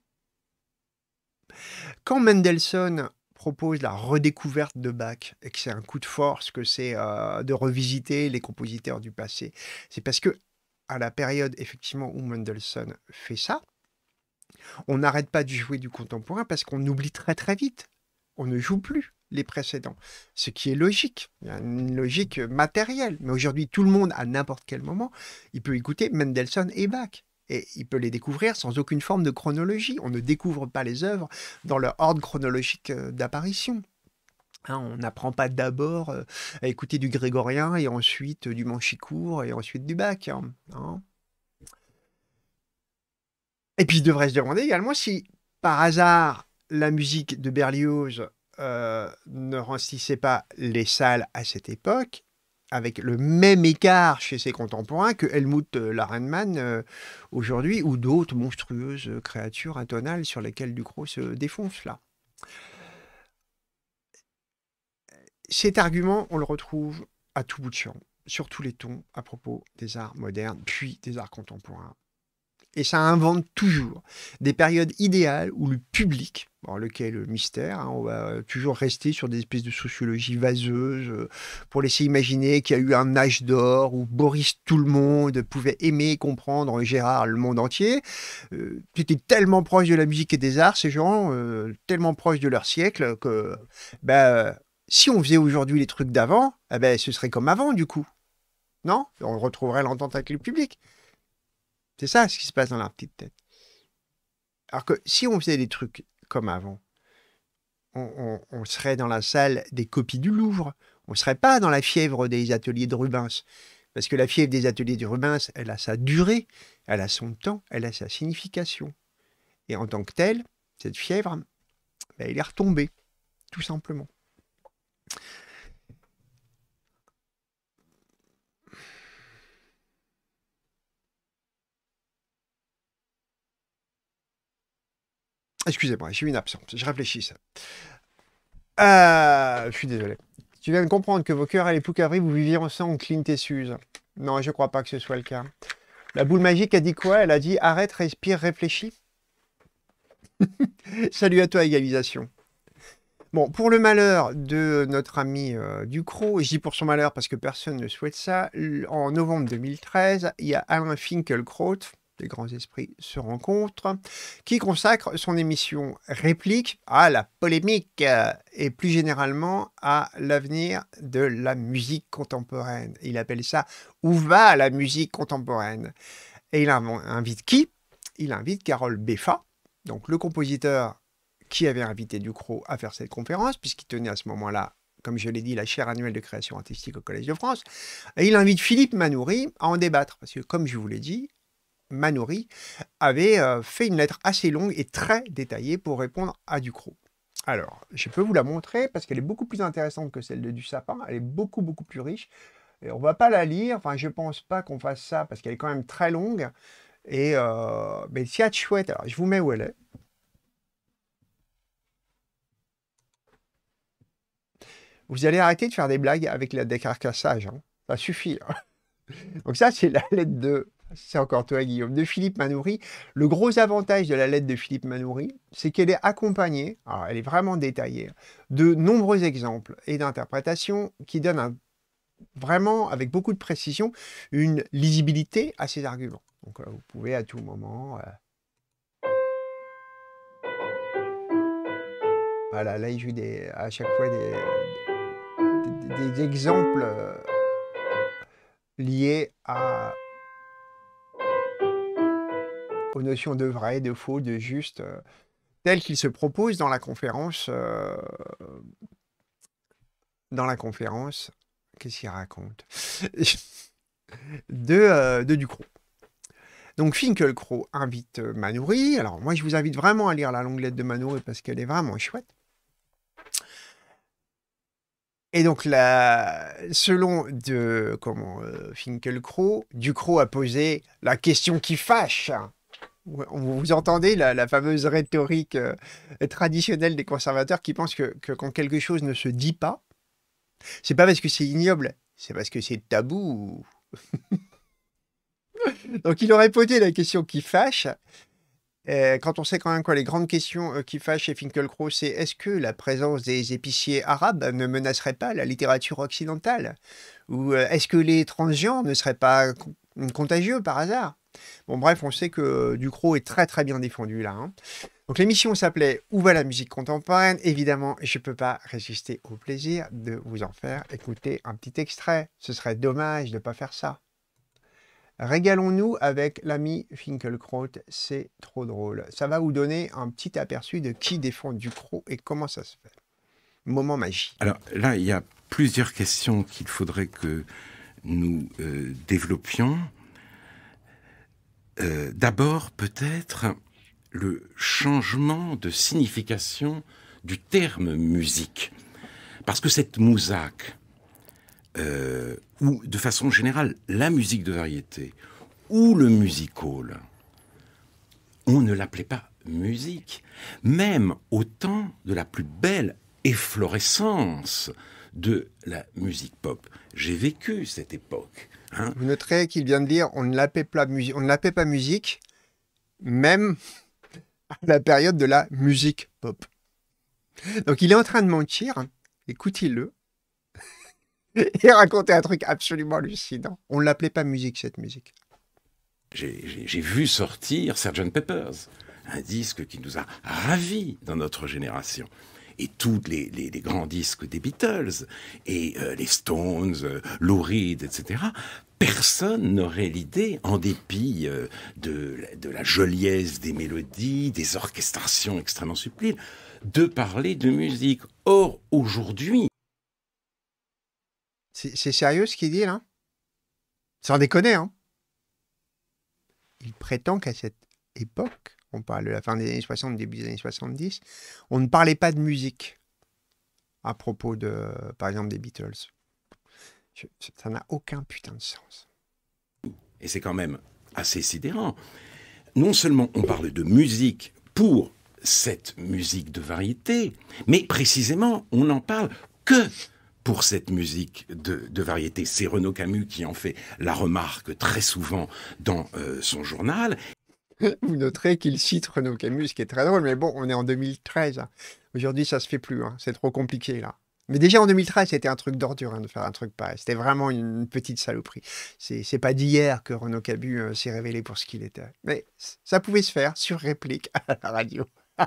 Quand Mendelssohn propose la redécouverte de Bach et que c'est un coup de force, que c'est euh, de revisiter les compositeurs du passé, c'est parce que à la période effectivement où Mendelssohn fait ça, on n'arrête pas de jouer du contemporain parce qu'on oublie très très vite. On ne joue plus les précédents. Ce qui est logique, une logique matérielle. Mais aujourd'hui, tout le monde, à n'importe quel moment, il peut écouter Mendelssohn et Bach. Et il peut les découvrir sans aucune forme de chronologie. On ne découvre pas les œuvres dans leur ordre chronologique euh, d'apparition. Hein, on n'apprend pas d'abord euh, à écouter du grégorien et ensuite euh, du manchicourt et ensuite du Bach. Hein, hein. Et puis, je devrais se demander également si, par hasard, la musique de Berlioz euh, ne rancissait pas les salles à cette époque, avec le même écart chez ses contemporains que Helmut Larenman euh, aujourd'hui, ou d'autres monstrueuses créatures atonales sur lesquelles Ducrot se défonce là. Cet argument, on le retrouve à tout bout de champ, sur tous les tons à propos des arts modernes, puis des arts contemporains, et ça invente toujours des périodes idéales où le public, dans lequel le mystère, hein, on va euh, toujours rester sur des espèces de sociologie vaseuse euh, pour laisser imaginer qu'il y a eu un âge d'or où Boris tout le monde pouvait aimer et comprendre Gérard le monde entier. Euh, c'était tellement proche de la musique et des arts, ces gens, tellement proche de leur siècle que bah, si on faisait aujourd'hui les trucs d'avant, eh ben, ce serait comme avant du coup. Non On retrouverait l'entente avec le public. C'est ça ce qui se passe dans leur petite tête. Alors que si on faisait des trucs comme avant, on, serait dans la salle des copies du Louvre, on ne serait pas dans la fièvre des ateliers de Rubens. Parce que la fièvre des ateliers de Rubens, elle a sa durée, elle a son temps, elle a sa signification. Et en tant que telle, cette fièvre, ben, elle est retombée, tout simplement. Excusez-moi, je suis une absence. Je réfléchis. Ça. Euh, je suis désolé. Tu viens de comprendre que vos cœurs et les poules vous viviez ensemble, en et Non, je crois pas que ce soit le cas. La boule magique a dit quoi Elle a dit arrête, respire, réfléchis. Salut à toi, égalisation. Bon, pour le malheur de notre ami euh, Ducrot, je dis pour son malheur parce que personne ne souhaite ça, en novembre 2013, il y a Alain Finkielkraut les grands esprits se rencontrent, qui consacre son émission réplique à la polémique euh, et plus généralement à l'avenir de la musique contemporaine. Il appelle ça Où va la musique contemporaine Et il invite qui Il invite Carole Beffa, donc le compositeur qui avait invité Ducrot à faire cette conférence, puisqu'il tenait à ce moment-là comme je l'ai dit, la chaire annuelle de création artistique au Collège de France. Et il invite Philippe Manoury à en débattre, parce que comme je vous l'ai dit, Manori avait euh, fait une lettre assez longue et très détaillée pour répondre à Ducrot. Alors, je peux vous la montrer parce qu'elle est beaucoup plus intéressante que celle de Du Sapin. Elle est beaucoup, beaucoup plus riche. Et on va pas la lire. Enfin, je pense pas qu'on fasse ça parce qu'elle est quand même très longue. Et euh, mais si elle chouette, alors je vous mets où elle est. Vous allez arrêter de faire des blagues avec la décarcassage. Hein. Ça suffit. Hein. Donc ça, c'est la lettre de c'est encore toi Guillaume, de Philippe Manoury. Le gros avantage de la lettre de Philippe Manoury, c'est qu'elle est accompagnée, elle est vraiment détaillée, de nombreux exemples et d'interprétations qui donnent vraiment, avec beaucoup de précision, une lisibilité à ses arguments. Donc vous pouvez à tout moment... Euh, voilà, là il joue des, à chaque fois des exemples euh, liés à aux notions de vrai, de faux, de juste, euh, telles qu'il se propose dans la conférence. Euh, dans la conférence, qu'est-ce qu'il raconte euh, de, Ducrot. Donc Finkelcrow invite Manoury. Alors moi, je vous invite vraiment à lire la longue lettre de Manoury parce qu'elle est vraiment chouette. Et donc, selon de, comment, Ducrot a posé la question qui fâche. Vous entendez la, fameuse rhétorique euh, traditionnelle des conservateurs qui pensent que, quand quelque chose ne se dit pas, c'est pas parce que c'est ignoble, c'est parce que c'est tabou. Donc il aurait posé la question qui fâche. Euh, quand on sait quand même quoi, les grandes questions euh, qui fâchent chez Finkelkraut, c'est est-ce que la présence des épiciers arabes ne menacerait pas la littérature occidentale Ou est-ce que les transgenres ne seraient pas contagieux par hasard Bon, bref, on sait que Ducrot est très très bien défendu là. Hein. Donc l'émission s'appelait Où va la musique contemporaine Évidemment, je ne peux pas résister au plaisir de vous en faire écouter un petit extrait. Ce serait dommage de ne pas faire ça. Régalons-nous avec l'ami Finkelkraut, c'est trop drôle. Ça va vous donner un petit aperçu de qui défend Ducrot et comment ça se fait. Moment magique. Alors là, il y a plusieurs questions qu'il faudrait que nous euh, développions. Euh, d'abord peut-être le changement de signification du terme musique. Parce que cette mousaque, euh, ou de façon générale la musique de variété, ou le musical, on ne l'appelait pas musique. Même au temps de la plus belle efflorescence de la musique pop. J'ai vécu cette époque Hein Vous noterez qu'il vient de dire on ne l'appelait pas, musique, on ne pas musique, même à la période de la musique pop. Donc il est en train de mentir, écoutez-le, et raconter un truc absolument hallucinant. On ne l'appelait pas musique, cette musique. J'ai vu sortir Sgt. Peppers, un disque qui nous a ravis dans notre génération et tous les, grands disques des Beatles, et euh, les Stones, euh, Lou etc., personne n'aurait l'idée, en dépit euh, de, la joliesse des mélodies, des orchestrations extrêmement subtiles, de parler de musique. Or, aujourd'hui... C'est sérieux ce qu'il dit là Sans déconner, hein Il prétend qu'à cette époque, on parle de la fin des années 60, début des années 70, on ne parlait pas de musique à propos de, par exemple, des Beatles. ça n'a aucun putain de sens. Et c'est quand même assez sidérant. Non seulement on parle de musique pour cette musique de variété, mais précisément on n'en parle que pour cette musique de, variété. C'est Renaud Camus qui en fait la remarque très souvent dans euh, son journal. Vous noterez qu'il cite Renaud Camus, ce qui est très drôle, mais bon, on est en 2013. Hein. Aujourd'hui, ça se fait plus, hein. c'est trop compliqué là. Mais déjà en 2013, c'était un truc d'ordure hein, de faire un truc pareil. C'était vraiment une petite saloperie. C'est pas d'hier que Renaud Camus euh, s'est révélé pour ce qu'il était. Mais ça pouvait se faire sur réplique à la radio.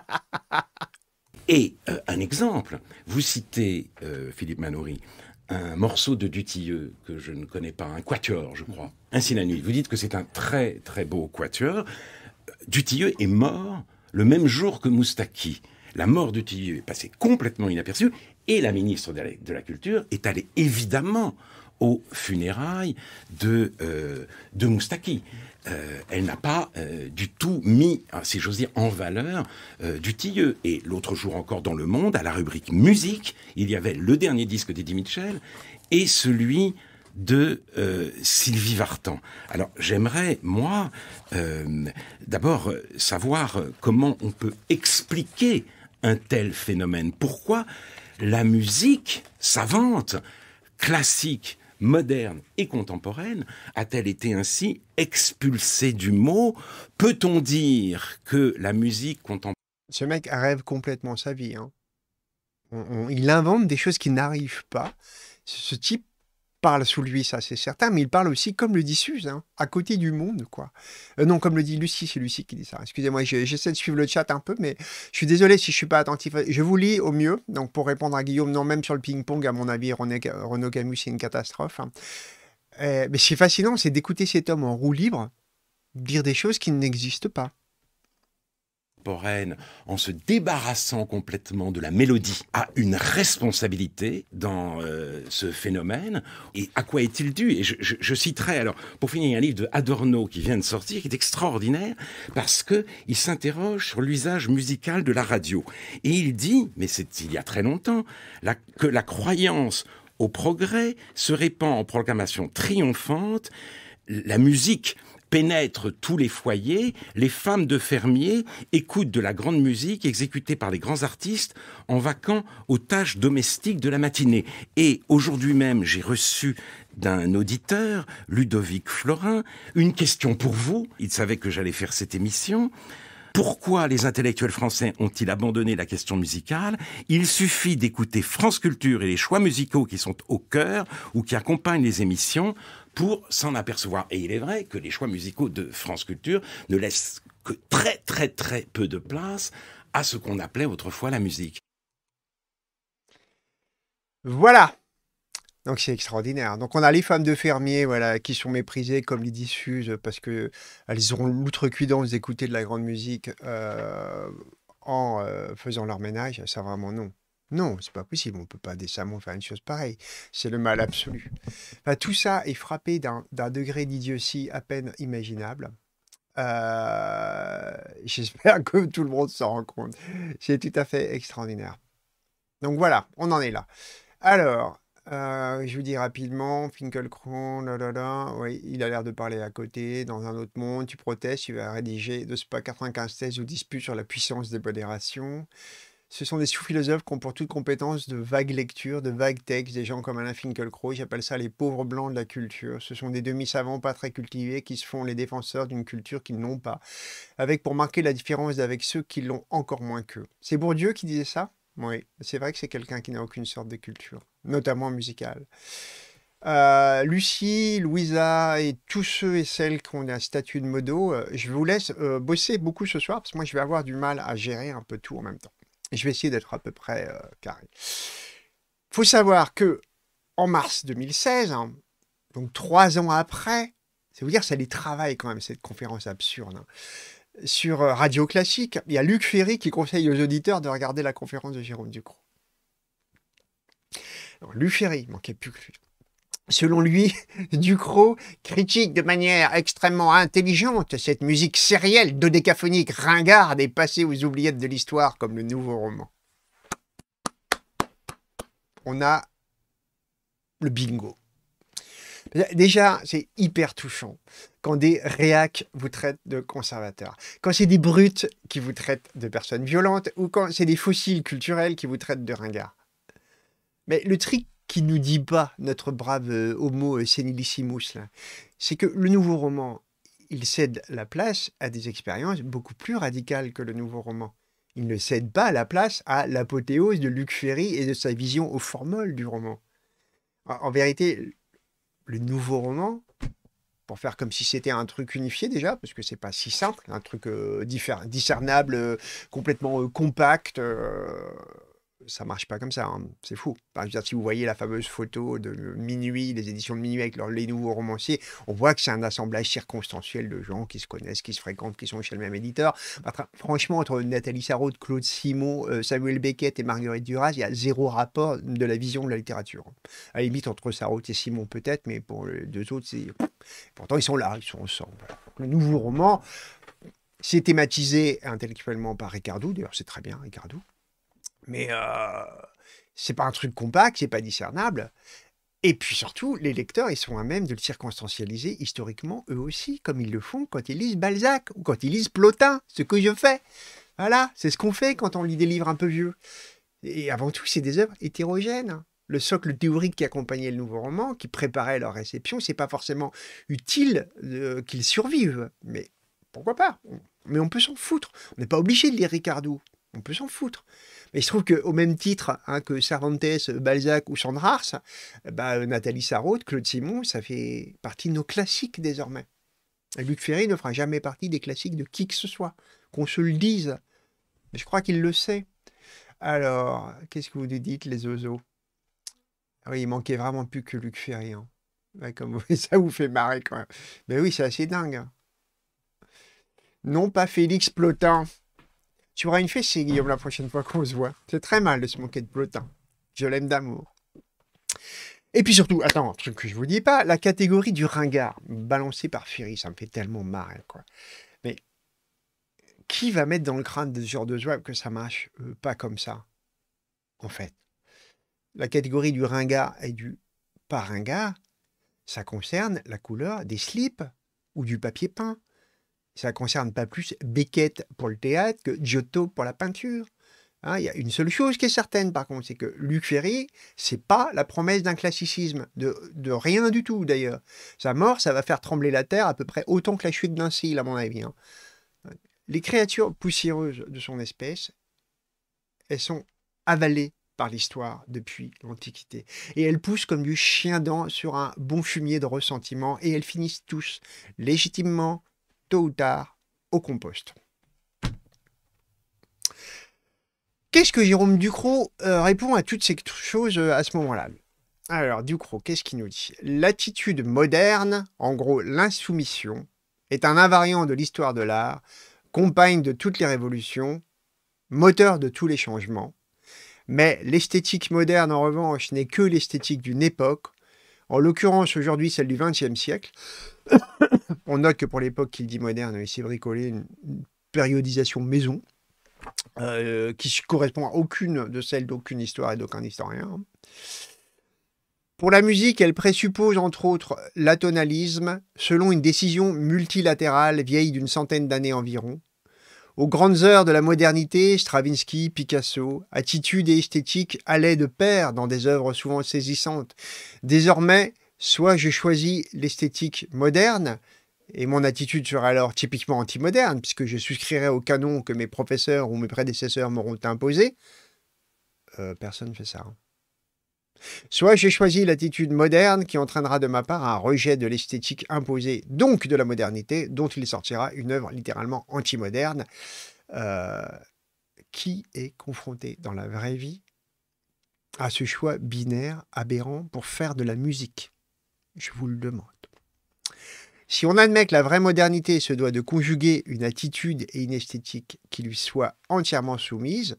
Et euh, un exemple, vous citez, euh, Philippe Manoury, un morceau de Dutilleux que je ne connais pas, un quatuor, je crois, Ainsi la nuit. Vous dites que c'est un très très beau quatuor. Dutilleux est mort le même jour que Moustaki. La mort de Dutilleux est passée complètement inaperçue et la ministre de la, Culture est allée évidemment aux funérailles de, euh, Moustaki. Euh, elle n'a pas euh, du tout mis, hein, si j'ose dire, en valeur Dutilleux. Et l'autre jour encore dans Le Monde, à la rubrique musique, il y avait le dernier disque d'Eddie Mitchell et celui de euh, Sylvie Vartan. Alors j'aimerais, moi, euh, d'abord euh, savoir comment on peut expliquer un tel phénomène. Pourquoi la musique savante, classique, moderne et contemporaine a-t-elle été ainsi expulsée du mot Peut-on dire que la musique contemporaine... Ce mec rêve complètement sa vie. Hein. il invente des choses qui n'arrivent pas. Ce type parle sous lui, ça c'est certain, mais il parle aussi, comme le dit Suze, hein, à côté du monde, quoi. Euh, non, comme le dit Lucie, c'est Lucie qui dit ça. Excusez-moi, j'essaie de suivre le chat un peu, mais je suis désolé si je ne suis pas attentif. Je vous lis au mieux, donc pour répondre à Guillaume, non, même sur le ping-pong, à mon avis, Renaud Camus, c'est une catastrophe. Hein. Euh, mais ce qui est fascinant, c'est d'écouter cet homme en roue libre dire des choses qui n'existent pas en se débarrassant complètement de la mélodie, a une responsabilité dans euh, ce phénomène. Et à quoi est-il dû Et je, citerai, alors, pour finir, un livre de Adorno qui vient de sortir, qui est extraordinaire, parce que il s'interroge sur l'usage musical de la radio. Et il dit, mais c'est il y a très longtemps, que la croyance au progrès se répand en programmation triomphante. La musique pénètrent tous les foyers, les femmes de fermiers écoutent de la grande musique exécutée par les grands artistes en vacant aux tâches domestiques de la matinée. Et aujourd'hui même, j'ai reçu d'un auditeur, Ludovic Florin, une question pour vous. Il savait que j'allais faire cette émission. Pourquoi les intellectuels français ont-ils abandonné la question musicale Il suffit d'écouter France Culture et les choix musicaux qui sont au cœur ou qui accompagnent les émissions pour s'en apercevoir. Et il est vrai que les choix musicaux de France Culture ne laissent que très très très peu de place à ce qu'on appelait autrefois la musique. Voilà. Donc c'est extraordinaire. Donc on a les femmes de fermiers voilà, qui sont méprisées comme les diffuses parce que elles l'outrecuidance d'écouter de la grande musique euh, en euh, faisant leur ménage. Ça vraiment non. Non, c'est pas possible, on ne peut pas décemment faire une chose pareille. C'est le mal absolu. tout ça est frappé d'un degré d'idiotie à peine imaginable. Euh, j'espère que tout le monde s'en rend compte. C'est tout à fait extraordinaire. Donc voilà, on en est là. Alors, euh, je vous dis rapidement, Finkelkron, oui, il a l'air de parler à côté, dans un autre monde, tu protestes, tu vas rédiger de ce pas 95 thèses ou disputes sur la puissance des modérations. Ce sont des sous-philosophes qui ont pour toute compétence de vagues lectures, de vagues textes, des gens comme Alain Finkielkraut, j'appelle ça les pauvres blancs de la culture. Ce sont des demi-savants pas très cultivés qui se font les défenseurs d'une culture qu'ils n'ont pas, avec pour marquer la différence avec ceux qui l'ont encore moins qu'eux. C'est Bourdieu qui disait ça Oui, c'est vrai que c'est quelqu'un qui n'a aucune sorte de culture, notamment musicale. Euh, Lucie, Louisa et tous ceux et celles qui ont un statut de modo, euh, je vous laisse euh, bosser beaucoup ce soir parce que moi je vais avoir du mal à gérer un peu tout en même temps. Je vais essayer d'être à peu près euh, carré. Il faut savoir que en mars 2016, hein, donc trois ans après, c'est vous dire que ça les travaille quand même cette conférence absurde. Hein. Sur euh, Radio Classique, il y a Luc Ferry qui conseille aux auditeurs de regarder la conférence de Jérôme Ducrot. Luc Ferry, il manquait plus que lui. Selon lui, Ducrot critique de manière extrêmement intelligente cette musique sérielle, dodécaphonique, ringarde et passée aux oubliettes de l'histoire comme le nouveau roman. On a le bingo. Déjà, c'est hyper touchant quand des réacs vous traitent de conservateurs, quand c'est des brutes qui vous traitent de personnes violentes ou quand c'est des fossiles culturels qui vous traitent de ringards. Mais le trick qui nous dit pas, notre brave euh, homo euh, senilissimus, c'est que le nouveau roman, il cède la place à des expériences beaucoup plus radicales que le nouveau roman. Il ne cède pas la place à l'apothéose de Luc Ferry et de sa vision au formol du roman. En, vérité, le nouveau roman, pour faire comme si c'était un truc unifié déjà, parce que c'est pas si simple, un truc euh, discernable, complètement compact ça marche pas comme ça. Hein. C'est fou. dire si vous voyez la fameuse photo de Minuit, les éditions de Minuit avec les nouveaux romanciers, on voit que c'est un assemblage circonstanciel de gens qui se connaissent, qui se fréquentent, qui sont chez le même éditeur. Franchement, entre Nathalie Sarraute, Claude Simon, euh, Samuel Beckett et Marguerite Duras, il y a zéro rapport de la vision de la littérature. À la limite, entre Sarraute et Simon peut-être, mais pour les deux autres, c'est... Pourtant, ils sont là, ils sont ensemble. Le nouveau roman, c'est thématisé intellectuellement par Ricardo, d'ailleurs c'est très bien Ricardo, mais euh, c'est pas un truc compact, c'est pas discernable. Et puis surtout, les lecteurs, ils sont à même de le circonstancialiser historiquement, eux aussi, comme ils le font quand ils lisent Balzac ou quand ils lisent Plotin, ce que je fais. Voilà, c'est ce qu'on fait quand on lit des livres un peu vieux. Et avant tout, c'est des œuvres hétérogènes. Le socle théorique qui accompagnait le nouveau roman, qui préparait leur réception, c'est pas forcément utile euh, qu'ils survivent, mais pourquoi pas Mais on peut s'en foutre. On n'est pas obligé de lire Ricardo on peut s'en foutre. Mais il se trouve qu'au même titre hein, que Cervantes, Balzac ou Sandrars, eh ben, euh, Nathalie Sarraute, Claude Simon, ça fait partie de nos classiques désormais. Luc Ferry ne fera jamais partie des classiques de qui que ce soit, qu'on se le dise. Mais je crois qu'il le sait. Alors, qu'est-ce que vous nous dites, les oiseaux Oui, il manquait vraiment plus que Luc Ferry. Hein. comme ça vous fait marrer quand même. Mais oui, c'est assez dingue. Hein. Non, pas Félix Plotin. Tu auras une fessée, Guillaume, la prochaine fois qu'on se voit. C'est très mal de se manquer de Plotin. Je l'aime d'amour. Et puis surtout, attends, un truc que je vous dis pas, la catégorie du ringard, balancée par Ferry, ça me fait tellement mal, quoi. Mais qui va mettre dans le crâne de ce genre de joueur que ça marche euh, pas comme ça, en fait La catégorie du ringard et du pas ringard, ça concerne la couleur des slips ou du papier peint. Ça concerne pas plus Beckett pour le théâtre que Giotto pour la peinture. Hein. Il y a une seule chose qui est certaine, par contre, c'est que Luc Ferry, c'est pas la promesse d'un classicisme, de, rien du tout d'ailleurs. Sa mort, ça va faire trembler la terre à peu près autant que la chute d'un cil, à mon avis. Hein. Les créatures poussiéreuses de son espèce, elles sont avalées par l'histoire depuis l'Antiquité. Et elles poussent comme du chien dent sur un bon fumier de ressentiment, et elles finissent tous, légitimement, tôt ou tard au compost. Qu'est-ce que Jérôme Ducrot euh, répond à toutes ces choses euh, à ce moment-là Alors, Ducrot, qu'est-ce qu'il nous dit L'attitude moderne, en gros l'insoumission, est un invariant de l'histoire de l'art, compagne de toutes les révolutions, moteur de tous les changements. Mais l'esthétique moderne, en revanche, n'est que l'esthétique d'une époque, en l'occurrence, aujourd'hui, celle du XXe siècle. On note que pour l'époque qu'il dit moderne, il s'est bricolé une périodisation maison euh, qui correspond à aucune de celles d'aucune histoire et d'aucun historien. Pour la musique, elle présuppose entre autres l'atonalisme selon une décision multilatérale vieille d'une centaine d'années environ, aux grandes heures de la modernité, Stravinsky, Picasso, attitude et esthétique allaient de pair dans des œuvres souvent saisissantes. Désormais, soit je choisis l'esthétique moderne, et mon attitude sera alors typiquement anti-moderne, puisque je souscrirai au canon que mes professeurs ou mes prédécesseurs m'auront imposé. Euh, personne ne fait ça. Hein. Soit j'ai choisi l'attitude moderne qui entraînera de ma part un rejet de l'esthétique imposée, donc de la modernité, dont il sortira une œuvre littéralement anti-moderne. Euh, qui est confronté dans la vraie vie à ce choix binaire, aberrant, pour faire de la musique Je vous le demande. Si on admet que la vraie modernité se doit de conjuguer une attitude et une esthétique qui lui soient entièrement soumises,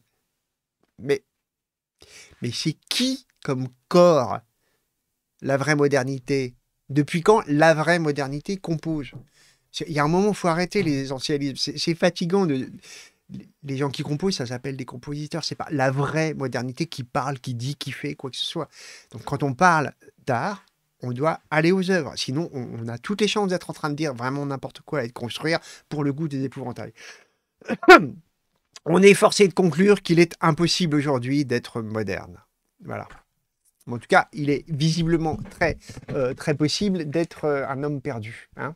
mais mais c'est qui comme corps la vraie modernité Depuis quand la vraie modernité compose Il y a un moment, il faut arrêter les essentialismes. C'est fatigant de... Les gens qui composent, ça s'appelle des compositeurs. C'est pas la vraie modernité qui parle, qui dit, qui fait, quoi que ce soit. Donc quand on parle d'art, on doit aller aux œuvres. Sinon, on, a toutes les chances d'être en train de dire vraiment n'importe quoi et de construire pour le goût des épouvantails. on est forcé de conclure qu'il est impossible aujourd'hui d'être moderne. Voilà. En tout cas, il est visiblement très, euh, très possible d'être euh, un homme perdu, hein.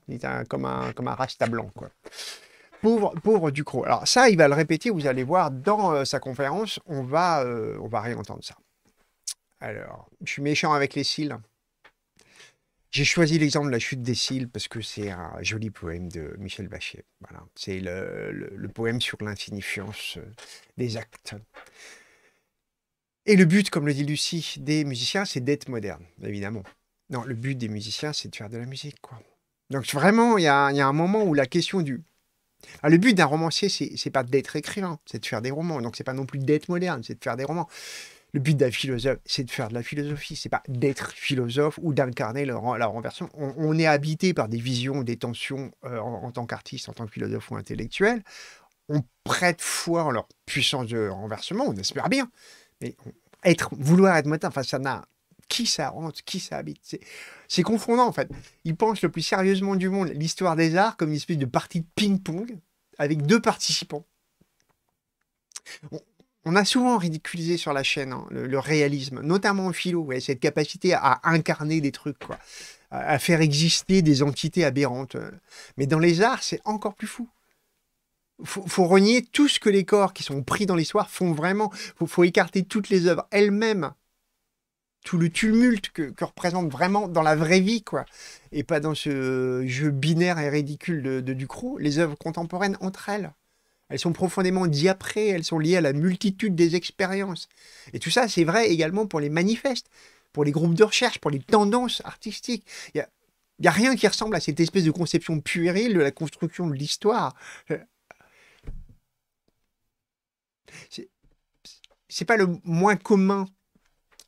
comme, un, comme un rasta blanc. Quoi. Pauvre, pauvre Ducrot. Alors ça, il va le répéter, vous allez voir, dans euh, sa conférence, on va, on va réentendre ça. Alors, je suis méchant avec les cils. J'ai choisi l'exemple de la chute des cils parce que c'est un joli poème de Michel Bachet. Voilà. C'est le, poème sur l'insignifiance euh, des actes. Et le but, comme le dit Lucie, des musiciens, c'est d'être moderne, évidemment. Non, le but des musiciens, c'est de faire de la musique, quoi. Donc vraiment, il y, a, un moment où la question du... le but d'un romancier, c'est pas d'être écrivain, c'est de faire des romans. Donc c'est pas non plus d'être moderne, c'est de faire des romans le but d'un philosophe, c'est de faire de la philosophie, c'est pas d'être philosophe ou d'incarner la, la, renversion. On, est habité par des visions, des tensions euh, en, tant qu'artiste, en tant que philosophe ou intellectuel. On prête foi en leur puissance de renversement, on espère bien. Mais être, vouloir être motin, enfin, ça n'a qui ça rentre, qui ça habite. C'est confondant en fait. Ils pensent le plus sérieusement du monde l'histoire des arts comme une espèce de partie de ping-pong avec deux participants. On a souvent ridiculisé sur la chaîne hein, le, réalisme, notamment en philo, cette capacité à incarner des trucs, à, faire exister des entités aberrantes. Mais dans les arts, c'est encore plus fou. Faut, faut renier tout ce que les corps qui sont pris dans l'histoire font vraiment. Faut, faut écarter toutes les œuvres elles-mêmes, tout le tumulte que, représentent représente vraiment dans la vraie vie, quoi, et pas dans ce jeu binaire et ridicule de, de Ducrot. Les œuvres contemporaines entre elles. Elles sont profondément diaprées, elles sont liées à la multitude des expériences. Et tout ça, c'est vrai également pour les manifestes, pour les groupes de recherche, pour les tendances artistiques. Il n'y a, rien qui ressemble à cette espèce de conception puérile de la construction de l'histoire. Euh, c'est pas le moins commun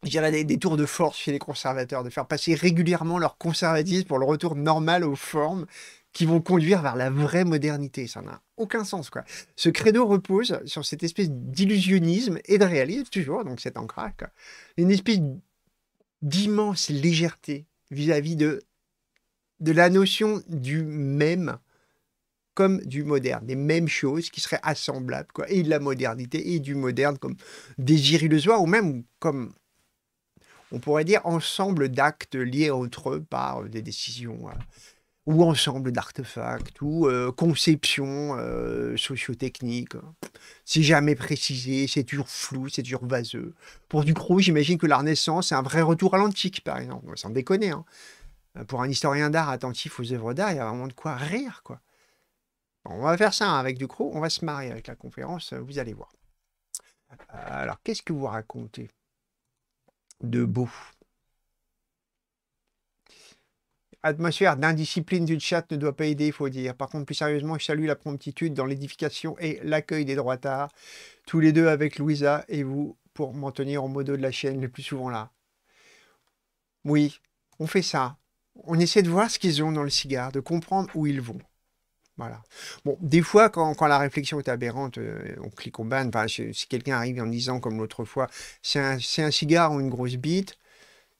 je dirais, des, des, tours de force chez les conservateurs, de faire passer régulièrement leur conservatisme pour le retour normal aux formes, qui vont conduire vers la vraie modernité. Ça n'a aucun sens, quoi. Ce credo repose sur cette espèce d'illusionnisme et de réalisme, toujours, donc c'est ancrage, Une espèce d'immense légèreté vis-à-vis de, de la notion du même comme du moderne, des mêmes choses qui seraient assemblables, quoi, et de la modernité et du moderne comme désir illusoire, ou même comme, on pourrait dire, ensemble d'actes liés entre eux par des décisions. Euh, ou ensemble d'artefacts, ou euh, conception socio euh, sociotechnique. C'est jamais précisé, c'est toujours flou, c'est toujours vaseux. Pour Ducrot, j'imagine que la Renaissance c'est un vrai retour à l'antique, par exemple. Sans déconner. Hein. Euh, pour un historien d'art attentif aux œuvres d'art, il y a vraiment de quoi rire. quoi. On va faire ça hein, avec Ducrot, on va se marier avec la conférence, vous allez voir. Alors, qu'est-ce que vous racontez de beau Atmosphère d'indiscipline du chat ne doit pas aider, il faut dire. Par contre, plus sérieusement, je salue la promptitude dans l'édification et l'accueil des d'art, tous les deux avec Louisa et vous, pour m'en tenir au modo de la chaîne le plus souvent là. Oui, on fait ça. On essaie de voir ce qu'ils ont dans le cigare, de comprendre où ils vont. Voilà. Bon, des fois, quand, la réflexion est aberrante, euh, on clique on banne. si, quelqu'un arrive en disant, comme l'autre fois, c'est un, cigare ou une grosse bite,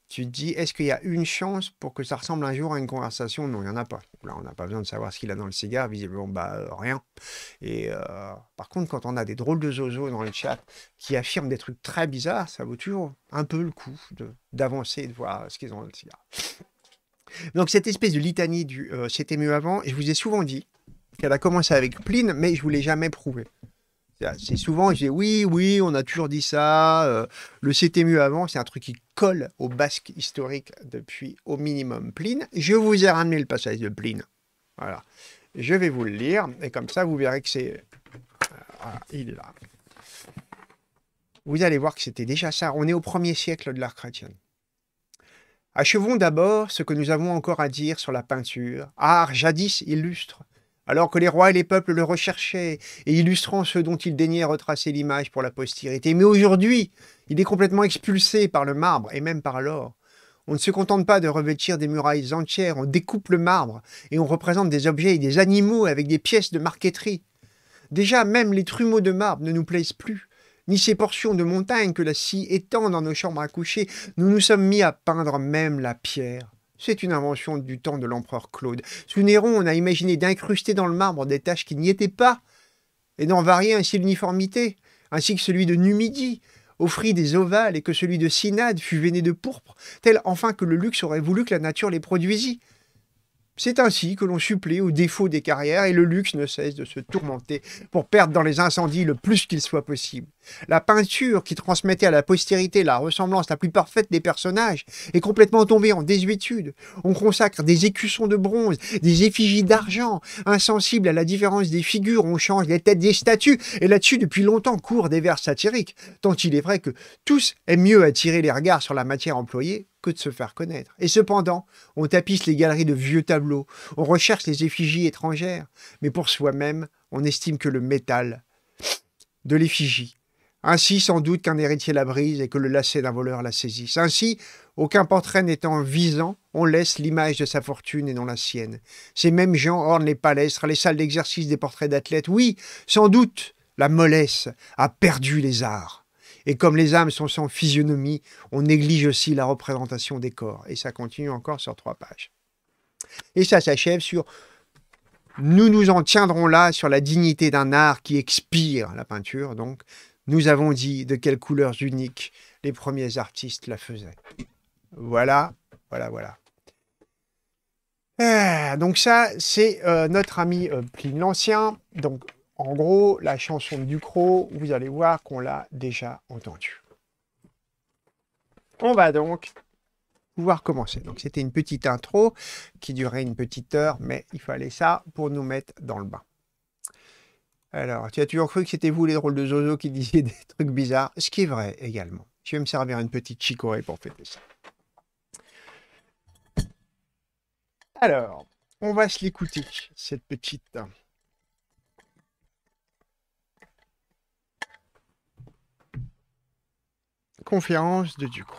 tu te dis, est-ce qu'il y a une chance pour que ça ressemble un jour à une conversation Non, il n'y en a pas. Là, on n'a pas besoin de savoir ce qu'il a dans le cigare, visiblement, bah, euh, rien. Et euh, par contre, quand on a des drôles de zozo dans le chat qui affirment des trucs très bizarres, ça vaut toujours un peu le coup d'avancer et de voir ce qu'ils ont dans le cigare. Donc, cette espèce de litanie du euh, c'était mieux avant, je vous ai souvent dit qu'elle a commencé avec Pline, mais je ne vous l'ai jamais prouvé. C'est souvent, dis oui, oui, on a toujours dit ça. Euh, le c'était mieux avant, c'est un truc qui colle au basque historique depuis au minimum Pline. Je vous ai ramené le passage de Pline. Voilà. Je vais vous le lire et comme ça, vous verrez que c'est. Euh, il est là. Vous allez voir que c'était déjà ça. On est au premier siècle de l'art chrétien. Achevons d'abord ce que nous avons encore à dire sur la peinture, art jadis illustre, alors que les rois et les peuples le recherchaient, et illustrant ce dont ils daignait retracer l'image pour la postérité. Mais aujourd'hui, il est complètement expulsé par le marbre et même par l'or. On ne se contente pas de revêtir des murailles entières, on découpe le marbre et on représente des objets et des animaux avec des pièces de marqueterie. Déjà, même les trumeaux de marbre ne nous plaisent plus, ni ces portions de montagne que la scie étend dans nos chambres à coucher. Nous nous sommes mis à peindre même la pierre. C'est une invention du temps de l'empereur Claude. Sous Néron, on a imaginé d'incruster dans le marbre des taches qui n'y étaient pas, et d'en varier ainsi l'uniformité, ainsi que celui de Numidie, offrit des ovales et que celui de Sinade fut veiné de pourpre, tel enfin que le luxe aurait voulu que la nature les produisît. C'est ainsi que l'on supplée au défaut des carrières et le luxe ne cesse de se tourmenter pour perdre dans les incendies le plus qu'il soit possible la peinture qui transmettait à la postérité la ressemblance la plus parfaite des personnages est complètement tombée en désuétude. On consacre des écussons de bronze, des effigies d'argent, insensibles à la différence des figures, on change les têtes des statues, et là-dessus depuis longtemps courent des vers satiriques, tant il est vrai que tous aiment mieux attirer les regards sur la matière employée que de se faire connaître. Et cependant, on tapisse les galeries de vieux tableaux, on recherche les effigies étrangères, mais pour soi-même, on estime que le métal de l'effigie ainsi, sans doute qu'un héritier la brise et que le lacet d'un voleur la saisisse. Ainsi, aucun portrait n'étant visant, on laisse l'image de sa fortune et non la sienne. Ces mêmes gens ornent les palestres, les salles d'exercice des portraits d'athlètes. Oui, sans doute, la mollesse a perdu les arts. Et comme les âmes sont sans physionomie, on néglige aussi la représentation des corps. Et ça continue encore sur trois pages. Et ça s'achève sur nous nous en tiendrons là sur la dignité d'un art qui expire, la peinture donc, nous avons dit de quelles couleurs uniques les premiers artistes la faisaient. Voilà, voilà, voilà. Ah, donc ça, c'est euh, notre ami euh, Pline l'Ancien. Donc, en gros, la chanson de Croc, vous allez voir qu'on l'a déjà entendue. On va donc pouvoir commencer. Donc, c'était une petite intro qui durait une petite heure, mais il fallait ça pour nous mettre dans le bain. Alors, tu as toujours cru que c'était vous les drôles de Zozo qui disiez des trucs bizarres, ce qui est vrai également. Je vais me servir une petite chicorée pour fêter ça. Alors, on va se l'écouter, cette petite. Conférence de Ducro.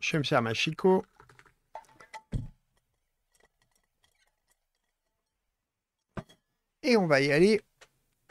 Je vais me servir ma chico. Et on va y aller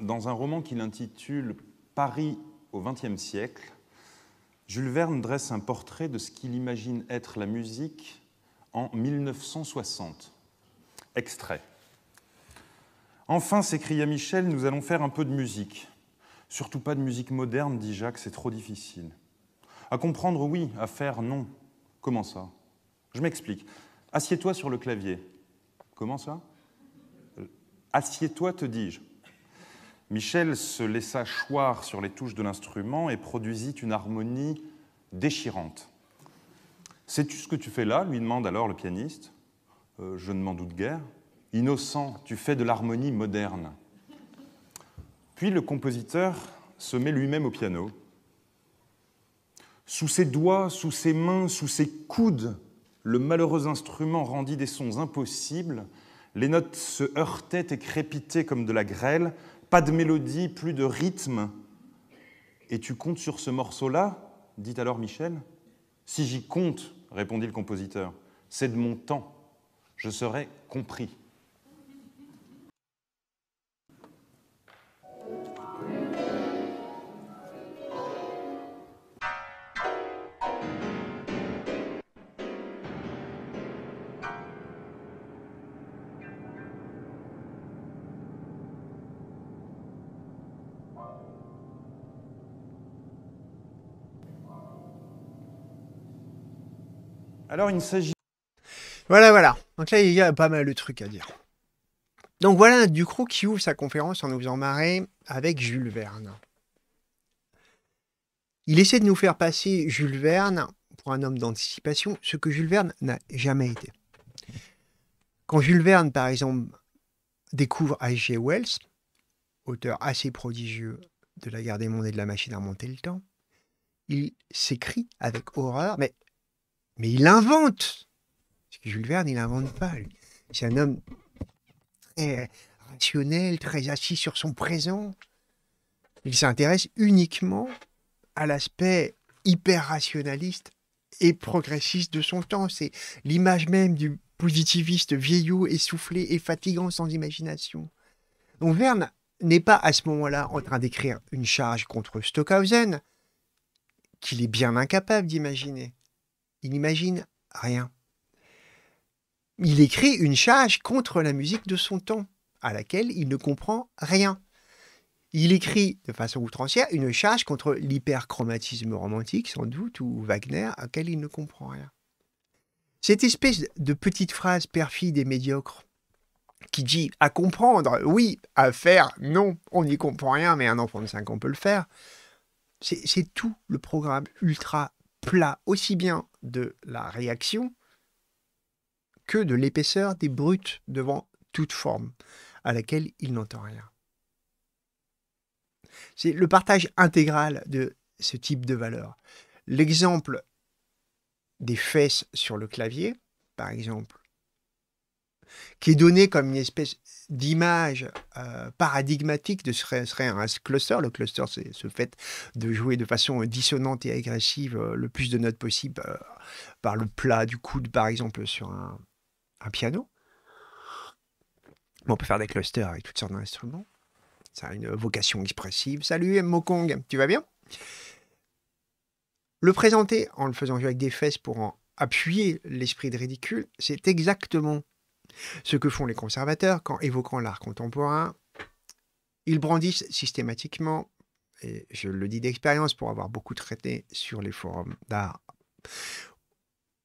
dans un roman qu'il intitule Paris au XXe siècle, Jules Verne dresse un portrait de ce qu'il imagine être la musique en 1960. Extrait. Enfin, s'écria Michel, nous allons faire un peu de musique. Surtout pas de musique moderne, dit Jacques, c'est trop difficile. À comprendre, oui, à faire, non. Comment ça Je m'explique. Assieds-toi sur le clavier. Comment ça euh, Assieds-toi, te dis-je. Michel se laissa choir sur les touches de l'instrument et produisit une harmonie déchirante. Sais-tu ce que tu fais là lui demande alors le pianiste. Euh, je ne m'en doute guère. Innocent, tu fais de l'harmonie moderne. Puis le compositeur se met lui-même au piano. Sous ses doigts, sous ses mains, sous ses coudes, le malheureux instrument rendit des sons impossibles. Les notes se heurtaient et crépitaient comme de la grêle, pas de mélodie, plus de rythme. Et tu comptes sur ce morceau-là dit alors Michel. Si j'y compte, répondit le compositeur, c'est de mon temps. Je serai compris. Alors, il s'agit. Voilà, voilà. Donc là, il y a pas mal de trucs à dire. Donc voilà Ducrot qui ouvre sa conférence en nous faisant marrer avec Jules Verne. Il essaie de nous faire passer Jules Verne pour un homme d'anticipation, ce que Jules Verne n'a jamais été. Quand Jules Verne, par exemple, découvre H.G. Wells, auteur assez prodigieux de La guerre des mondes et de la machine à remonter le temps, il s'écrit avec horreur, mais mais il invente. Parce que Jules Verne, il n'invente pas. C'est un homme très rationnel, très assis sur son présent. Il s'intéresse uniquement à l'aspect hyper rationaliste et progressiste de son temps. C'est l'image même du positiviste vieillot, essoufflé et fatigant sans imagination. Donc Verne n'est pas à ce moment-là en train d'écrire une charge contre Stockhausen, qu'il est bien incapable d'imaginer. Il n'imagine rien. Il écrit une charge contre la musique de son temps, à laquelle il ne comprend rien. Il écrit de façon outrancière une charge contre l'hyperchromatisme romantique, sans doute, ou Wagner, à laquelle il ne comprend rien. Cette espèce de petite phrase perfide et médiocre qui dit à comprendre, oui, à faire, non, on n'y comprend rien, mais un enfant de 5 ans peut le faire, c'est tout le programme ultra plat aussi bien de la réaction que de l'épaisseur des brutes devant toute forme à laquelle il n'entend rien. C'est le partage intégral de ce type de valeur. L'exemple des fesses sur le clavier, par exemple, qui est donné comme une espèce d'image euh, paradigmatique de ce serait, serait un cluster. Le cluster, c'est ce fait de jouer de façon dissonante et agressive euh, le plus de notes possible euh, par le plat du coude, par exemple, sur un, piano. on peut faire des clusters avec toutes sortes d'instruments. Ça a une vocation expressive. Salut M. Mokong, tu vas bien Le présenter en le faisant jouer avec des fesses pour en appuyer l'esprit de ridicule, c'est exactement ce que font les conservateurs quand évoquant l'art contemporain, ils brandissent systématiquement, et je le dis d'expérience pour avoir beaucoup traité sur les forums d'art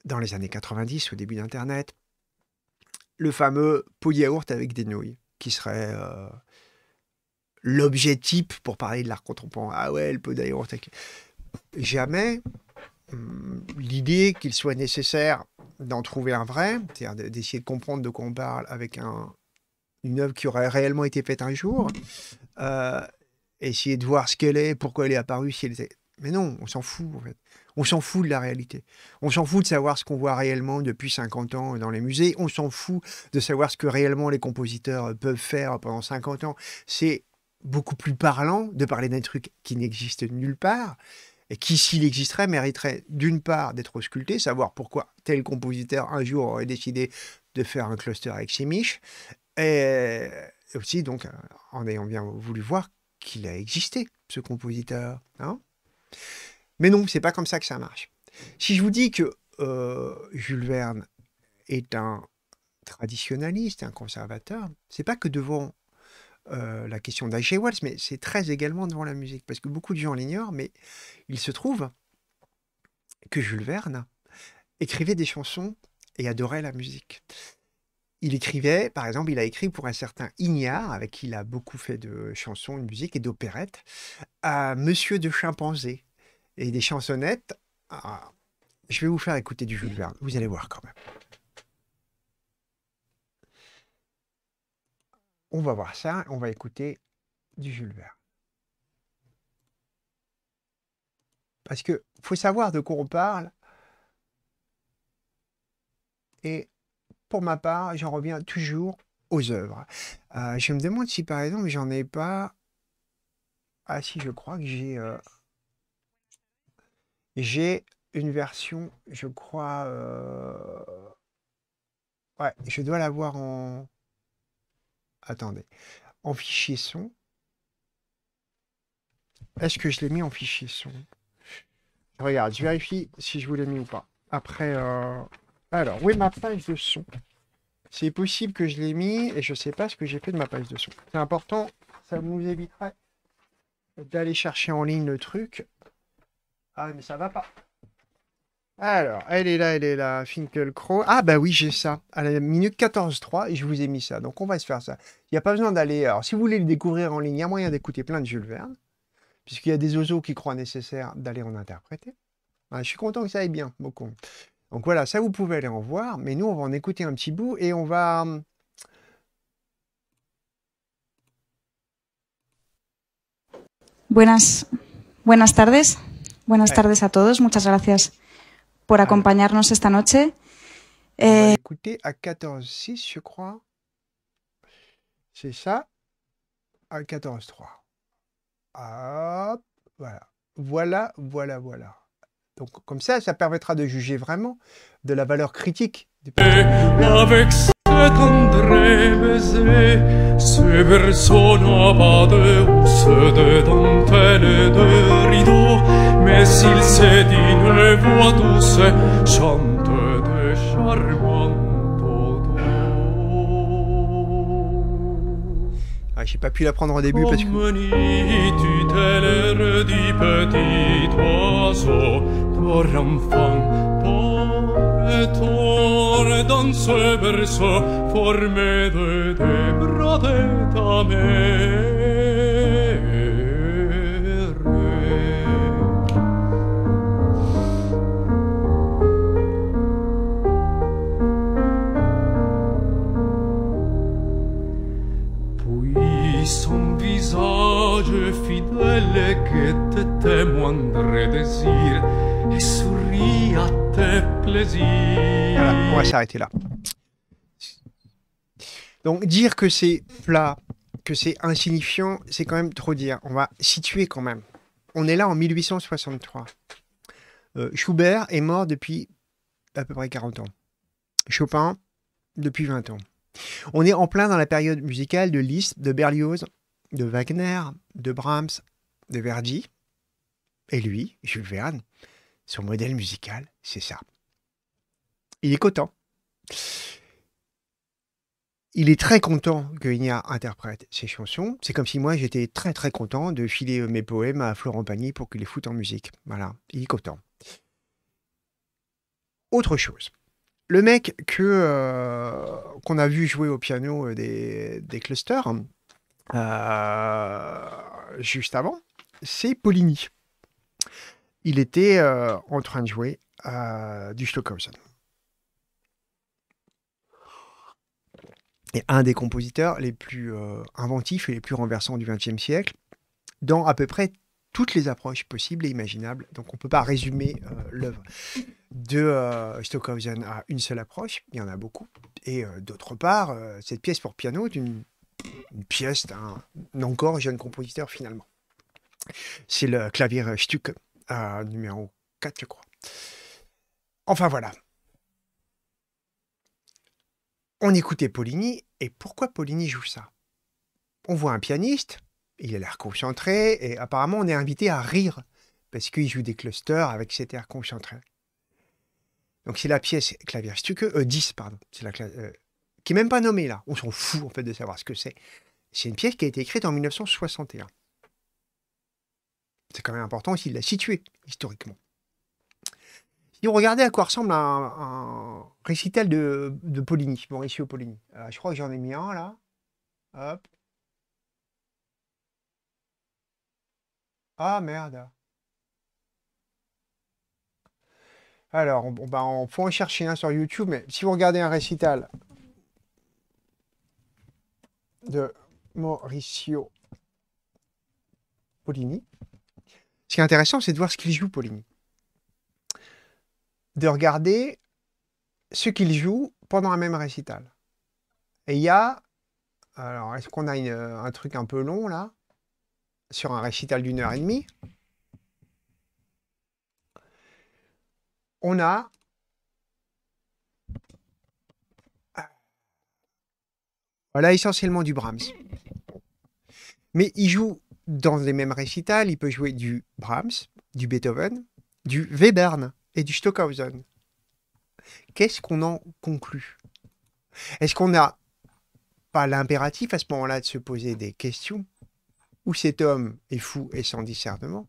dans les années 90, au début d'Internet, le fameux pot de yaourt avec des nouilles, qui serait euh, l'objet type pour parler de l'art contemporain. Ah ouais, le pot de avec... Jamais Hum, l'idée qu'il soit nécessaire d'en trouver un vrai, c'est-à-dire d'essayer de comprendre de quoi on parle avec un, une œuvre qui aurait réellement été faite un jour, euh, essayer de voir ce qu'elle est, pourquoi elle est apparue, si elle Mais non, on s'en fout On s'en fout de la réalité. On s'en fout de savoir ce qu'on voit réellement depuis 50 ans dans les musées. On s'en fout de savoir ce que réellement les compositeurs euh, peuvent faire pendant 50 ans. C'est beaucoup plus parlant de parler d'un truc qui n'existe nulle part et qui, s'il existerait, mériterait d'une part d'être ausculté, savoir pourquoi tel compositeur un jour aurait décidé de faire un cluster avec ses miches. et aussi donc euh, en ayant bien voulu voir qu'il a existé, ce compositeur. Hein. Mais non, c'est pas comme ça que ça marche. Si je vous dis que euh, Jules Verne est un traditionaliste, un conservateur, c'est pas que devant euh, la question d'H.G. mais c'est très également devant la musique, parce que beaucoup de gens l'ignorent, mais il se trouve que Jules Verne écrivait des chansons et adorait la musique. Il écrivait, par exemple, il a écrit pour un certain Ignard, avec qui il a beaucoup fait de chansons, de musique et d'opérettes, à Monsieur de Chimpanzé, et des chansonnettes. À... Ah, je vais vous faire écouter du Jules Verne, vous allez voir quand même. On va voir ça, on va écouter du Jules Verne. Parce que faut savoir de quoi on parle. Et pour ma part, j'en reviens toujours aux œuvres. Euh, je me demande si par exemple j'en ai pas. Ah si, je crois que j'ai. Euh, j'ai une version, je crois. Euh, ouais, je dois l'avoir en attendez. En fichier son. Est-ce que je l'ai mis en fichier son Regarde, je vérifie si je vous l'ai mis ou pas. Après, euh, alors, où est ma page de son C'est possible que je l'ai mis et je ne sais pas ce que j'ai fait de ma page de son. C'est important, ça nous éviterait d'aller chercher en ligne le truc. Ah, mais ça va pas. Alors, elle est là, elle est là, Finkelkro. Ah bah oui, j'ai ça, à la minute 14.3, et je vous ai mis ça, donc on va se faire ça. Il n'y a pas besoin d'aller... Alors, si vous voulez le découvrir en ligne, il y a moyen d'écouter plein de Jules Verne, puisqu'il y a des oiseaux qui croient nécessaire d'aller en interpréter. Ah, je suis content que ça aille bien, beaucoup. Donc voilà, ça vous pouvez aller en voir, mais nous on va en écouter un petit bout et on va... Buenas, buenas tardes. Buenas tardes a todos. Muchas gracias 'accompagner nous cette noche. va eh, Écoutez, à 14 h je crois. C'est ça. À 14 h Hop, voilà. Voilà, voilà, voilà. Donc, comme ça, ça permettra de juger vraiment de la valeur critique du Avec cet André baiser, ce berceau pas de housse de dentelle et s'il s'est d'une voix douce, chante de charmanto. Ah, j'ai pas pu la prendre au début parce que. tu t'es du petit oiseau, pour enfant, pour toi, dans ce berceau formé de tes bras de ta mère. que et à on va s'arrêter là. Donc dire que c'est plat, que c'est insignifiant, c'est quand même trop dire. On va situer quand même. On est là en 1863. Euh, Schubert est mort depuis à peu près 40 ans. Chopin, depuis 20 ans. On est en plein dans la période musicale de Liszt, de Berlioz, de Wagner, de Brahms, de Verdi. Et lui, Jules Verne, son modèle musical, c'est ça. Il est content. Il est très content que Igna interprète ses chansons. C'est comme si moi, j'étais très très content de filer mes poèmes à Florent Pagny pour qu'il les foute en musique. Voilà, il est content. Autre chose. Le mec que euh, qu'on a vu jouer au piano euh, des, clusters euh, juste avant, c'est Paulini. Il était euh, en train de jouer du Stockhausen. Et un des compositeurs les plus euh, inventifs et les plus renversants du XXe siècle, dans à peu près toutes les approches possibles et imaginables. Donc on ne peut pas résumer euh, l'œuvre de Stockhausen à une seule approche, il y en a beaucoup. Et d'autre part, cette pièce pour piano est une pièce d'un encore jeune compositeur finalement. C'est le clavier Stuck euh, numéro 4, je crois. Enfin voilà. On écoutait Poligny, et pourquoi Poligny joue ça On voit un pianiste, il a l'air concentré, et apparemment on est invité à rire, parce qu'il joue des clusters avec cet air concentré. Donc c'est la pièce clavier stuque, euh, 10, pardon, c'est la euh, qui n'est même pas nommée là, on s'en fout en fait de savoir ce que c'est. C'est une pièce qui a été écrite en 1961. C'est quand même important aussi de la situer historiquement. Si vous regardez à quoi ressemble un, récital de, de Paulini, Mauricio Poligny. Euh, je crois que j'en ai mis un là. Ah merde. Alors, on, ben on peut en chercher un sur YouTube, mais si vous regardez un récital de Mauricio Polini. Ce qui est intéressant, c'est de voir ce qu'il joue, Pauline. De regarder ce qu'il joue pendant un même récital. Et il y a... Alors, est-ce qu'on a un truc un peu long, là Sur un récital d'une heure et demie On a... Voilà essentiellement du Brahms. Mais il joue dans les mêmes récitals, il peut jouer du Brahms, du Beethoven, du Webern et du Stockhausen. Qu'est-ce qu'on en conclut Est-ce qu'on n'a pas l'impératif à ce moment-là de se poser des questions où cet homme est fou et sans discernement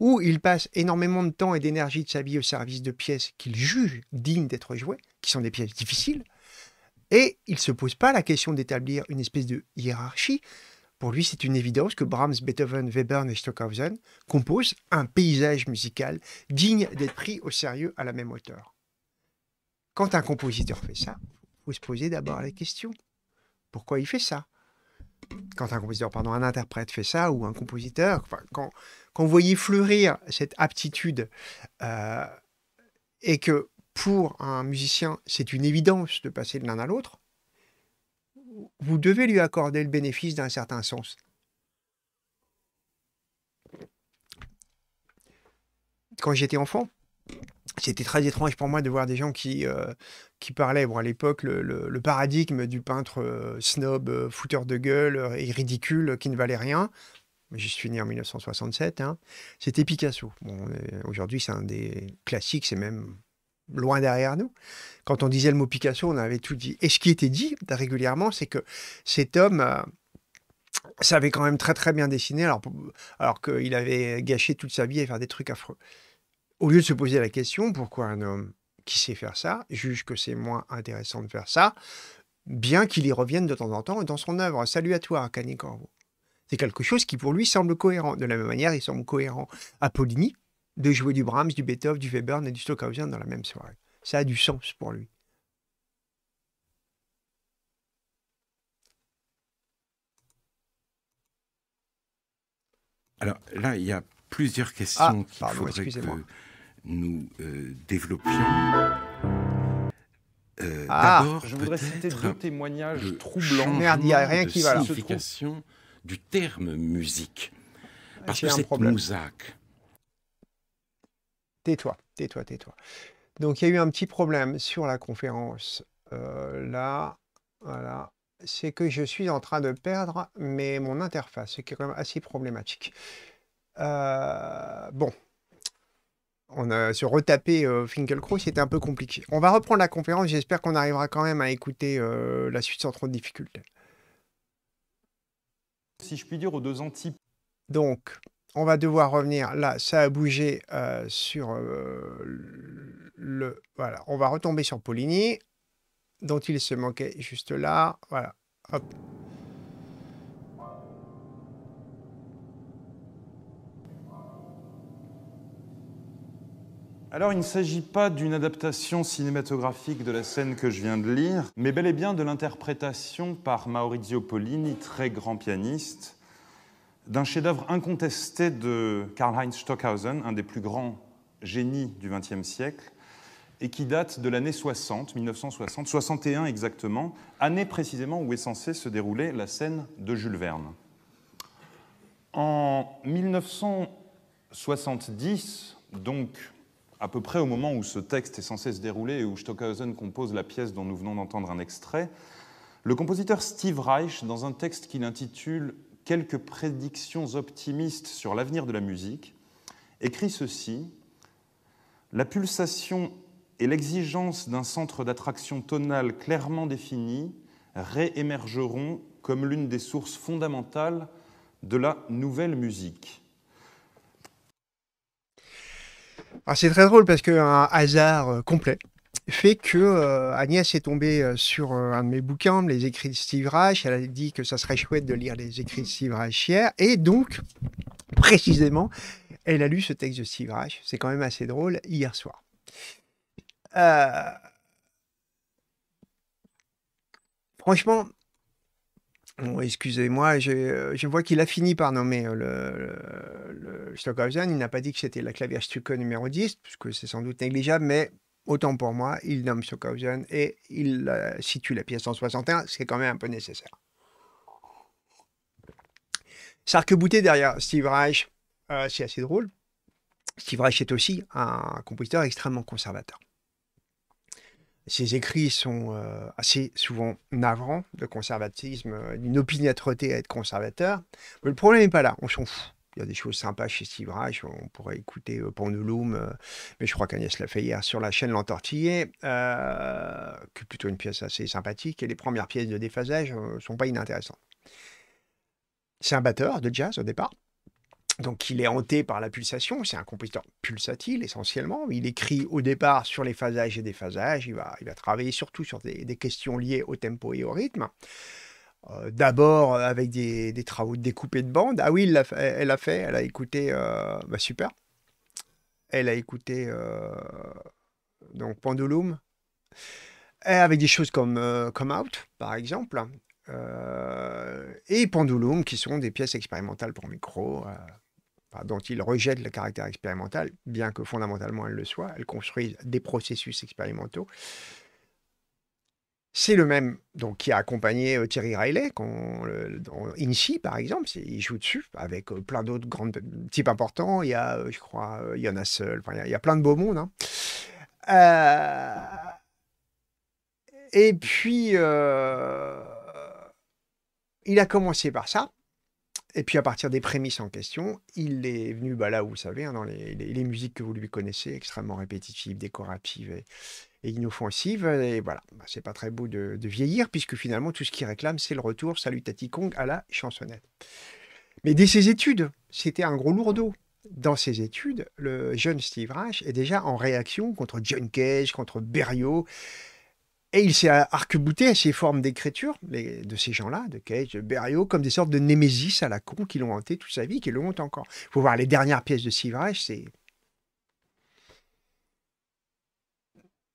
Ou il passe énormément de temps et d'énergie de sa vie au service de pièces qu'il juge dignes d'être jouées, qui sont des pièces difficiles, et il ne se pose pas la question d'établir une espèce de hiérarchie pour lui, c'est une évidence que Brahms, Beethoven, Webern et Stockhausen composent un paysage musical digne d'être pris au sérieux à la même hauteur. Quand un compositeur fait ça, vous vous se d'abord la question pourquoi il fait ça quand un compositeur, pardon, un interprète fait ça ou un compositeur, quand, quand, vous voyez fleurir cette aptitude euh, et que pour un musicien, c'est une évidence de passer de l'un à l'autre, vous devez lui accorder le bénéfice d'un certain sens. Quand j'étais enfant, c'était très étrange pour moi de voir des gens qui, euh, qui parlaient. Bon, à l'époque, le, paradigme du peintre euh, snob, euh, fouteur de gueule et ridicule qui ne valait rien, je suis né en 1967, hein, c'était Picasso. Aujourd'hui, c'est un des classiques, c'est même loin derrière nous. Quand on disait le mot Picasso, on avait tout dit. Et ce qui était dit régulièrement, c'est que cet homme euh, savait quand même très très bien dessiner, alors, alors qu'il avait gâché toute sa vie à faire des trucs affreux. Au lieu de se poser la question, pourquoi un homme qui sait faire ça juge que c'est moins intéressant de faire ça, bien qu'il y revienne de temps en temps dans son œuvre. Salut à toi, Cani C'est quelque chose qui pour lui semble cohérent. De la même manière, il semble cohérent à Poligny de jouer du Brahms, du Beethoven, du Webern et du Stockhausen dans la même soirée. Ça a du sens pour lui. Alors là, il y a plusieurs questions ah, qu'il faudrait que nous euh, développions. Euh, ah, d'abord, je voudrais citer un témoignages troublant. troublants Merde, il n'y a rien qui va du terme musique. Ah, Parce que cette mousaque, tais-toi, tais-toi, tais-toi. Donc il y a eu un petit problème sur la conférence. Euh, là, voilà, c'est que je suis en train de perdre mais mon interface, ce qui est quand même assez problématique. Euh, bon, on a, se retapé euh, c'était un peu compliqué. On va reprendre la conférence, j'espère qu'on arrivera quand même à écouter euh, la suite sans trop de difficultés. Si je puis dire, aux deux anti. Donc, on va devoir revenir. Là, ça a bougé euh, sur euh, le... Voilà, on va retomber sur Polini, dont il se manquait juste là. Voilà, hop. Alors il ne s'agit pas d'une adaptation cinématographique de la scène que je viens de lire, mais bel et bien de l'interprétation par Maurizio Pollini, très grand pianiste, d'un chef-d'œuvre incontesté de Karl-Heinz Stockhausen, un des plus grands génies du XXe siècle, et qui date de l'année 60, 1960, 61 exactement, année précisément où est censée se dérouler la scène de Jules Verne. En 1970, donc à peu près au moment où ce texte est censé se dérouler et où Stockhausen compose la pièce dont nous venons d'entendre un extrait, le compositeur Steve Reich, dans un texte qu'il intitule quelques prédictions optimistes sur l'avenir de la musique, écrit ceci La pulsation et l'exigence d'un centre d'attraction tonale clairement défini réémergeront comme l'une des sources fondamentales de la nouvelle musique. Ah, c'est très drôle parce qu'un hasard euh, complet, fait que euh, Agnès est tombée euh, sur euh, un de mes bouquins, les écrits de Steve Reich. Elle a dit que ça serait chouette de lire les écrits de Steve Reich hier. Et donc, précisément, elle a lu ce texte de Steve Reich. C'est quand même assez drôle, hier soir. Franchement, Bon, excusez-moi, je, vois qu'il a fini par nommer le, Stockhausen. Il n'a pas dit que c'était la clavière Stucco numéro 10, puisque c'est sans doute négligeable, mais Autant pour moi, il nomme sokhausen et il euh, situe la pièce en 61, ce qui est quand même un peu nécessaire. Sarkebouté derrière Steve Reich, euh, c'est assez drôle. Steve Reich est aussi un compositeur extrêmement conservateur. Ses écrits sont euh, assez souvent navrants de conservatisme, d'une opiniâtreté à être conservateur. Mais le problème n'est pas là, on s'en fout il y a des choses sympas chez Steve On pourrait écouter euh, euh, mais je crois qu'Agnès l'a fait hier sur la chaîne L'Entortillé, euh, qui est plutôt une pièce assez sympathique. Et les premières pièces de déphasage ne euh, sont pas inintéressantes. C'est un batteur de jazz au départ. Donc il est hanté par la pulsation, c'est un compositeur pulsatile essentiellement. Il écrit au départ sur les phasages et déphasages, il va, il va travailler surtout sur des, des questions liées au tempo et au rythme. Euh, d'abord euh, avec des, travaux de de bande. Ah oui, elle l'a fait, elle a écouté, euh, bah, super. Elle a écouté donc Pendulum. Et avec des choses comme Come Out, par exemple. et Pendulum, qui sont des pièces expérimentales pour micro dont ils rejettent le caractère expérimental, bien que fondamentalement elle le soit, Elles construisent des processus expérimentaux. C'est le même donc, qui a accompagné euh, Thierry Riley dans par exemple. Il joue dessus avec euh, plein d'autres grands types importants. Il y a, euh, je crois, il en a seul. il, y a, plein de beaux mondes. Hein. Et puis, il a commencé par ça. Et puis, à partir des prémices en question, il est venu bah, là où vous savez, hein, dans les, les musiques que vous lui connaissez, extrêmement répétitives, décoratives. Et, et inoffensive. Et voilà, bah, c'est pas très beau de, vieillir, puisque finalement, tout ce qu'il réclame, c'est le retour, salut Tati Kong, à la chansonnette. Mais dès ses études, c'était un gros lourdeau. Dans ses études, le jeune Steve Reich est déjà en réaction contre John Cage, contre Berio, et il s'est arc-bouté à ces formes d'écriture de ces gens-là, de Cage, de Berriot, comme des sortes de némésis à la con qui l'ont hanté toute sa vie, qui le hantent encore. Il faut voir les dernières pièces de Steve Reich, c'est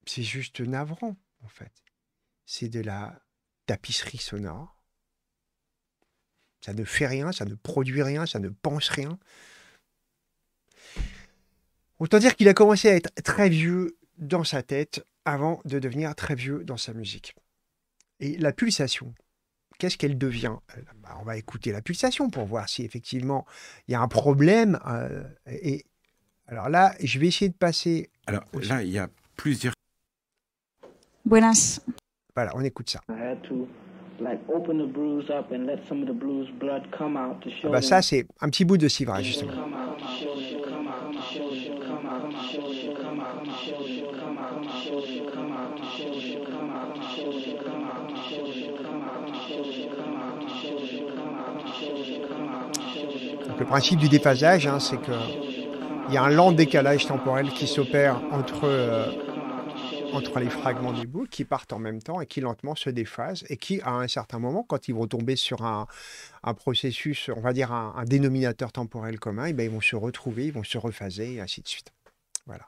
c'est juste navrant, en fait. C'est de la tapisserie sonore. Ça ne fait rien, ça ne produit rien, ça ne pense rien. Autant dire qu'il a commencé à être très vieux dans sa tête avant de devenir très vieux dans sa musique. Et la pulsation, qu'est-ce qu'elle devient euh, bah, On va écouter la pulsation pour voir si effectivement il y a un problème. Euh, et alors là, je vais essayer de passer. Alors là, il y a plusieurs voilà, on écoute ça. ça, c'est un petit bout de Sivra, justement. le principe du déphasage, c'est qu'il y a un lent décalage temporel qui s'opère entre entre les fragments du bout qui partent en même temps et qui lentement se déphasent et qui, à un certain moment, quand ils vont tomber sur un, processus, on va dire un, dénominateur temporel commun, eh ben, ils vont se retrouver, ils vont se refaser et ainsi de suite. Voilà.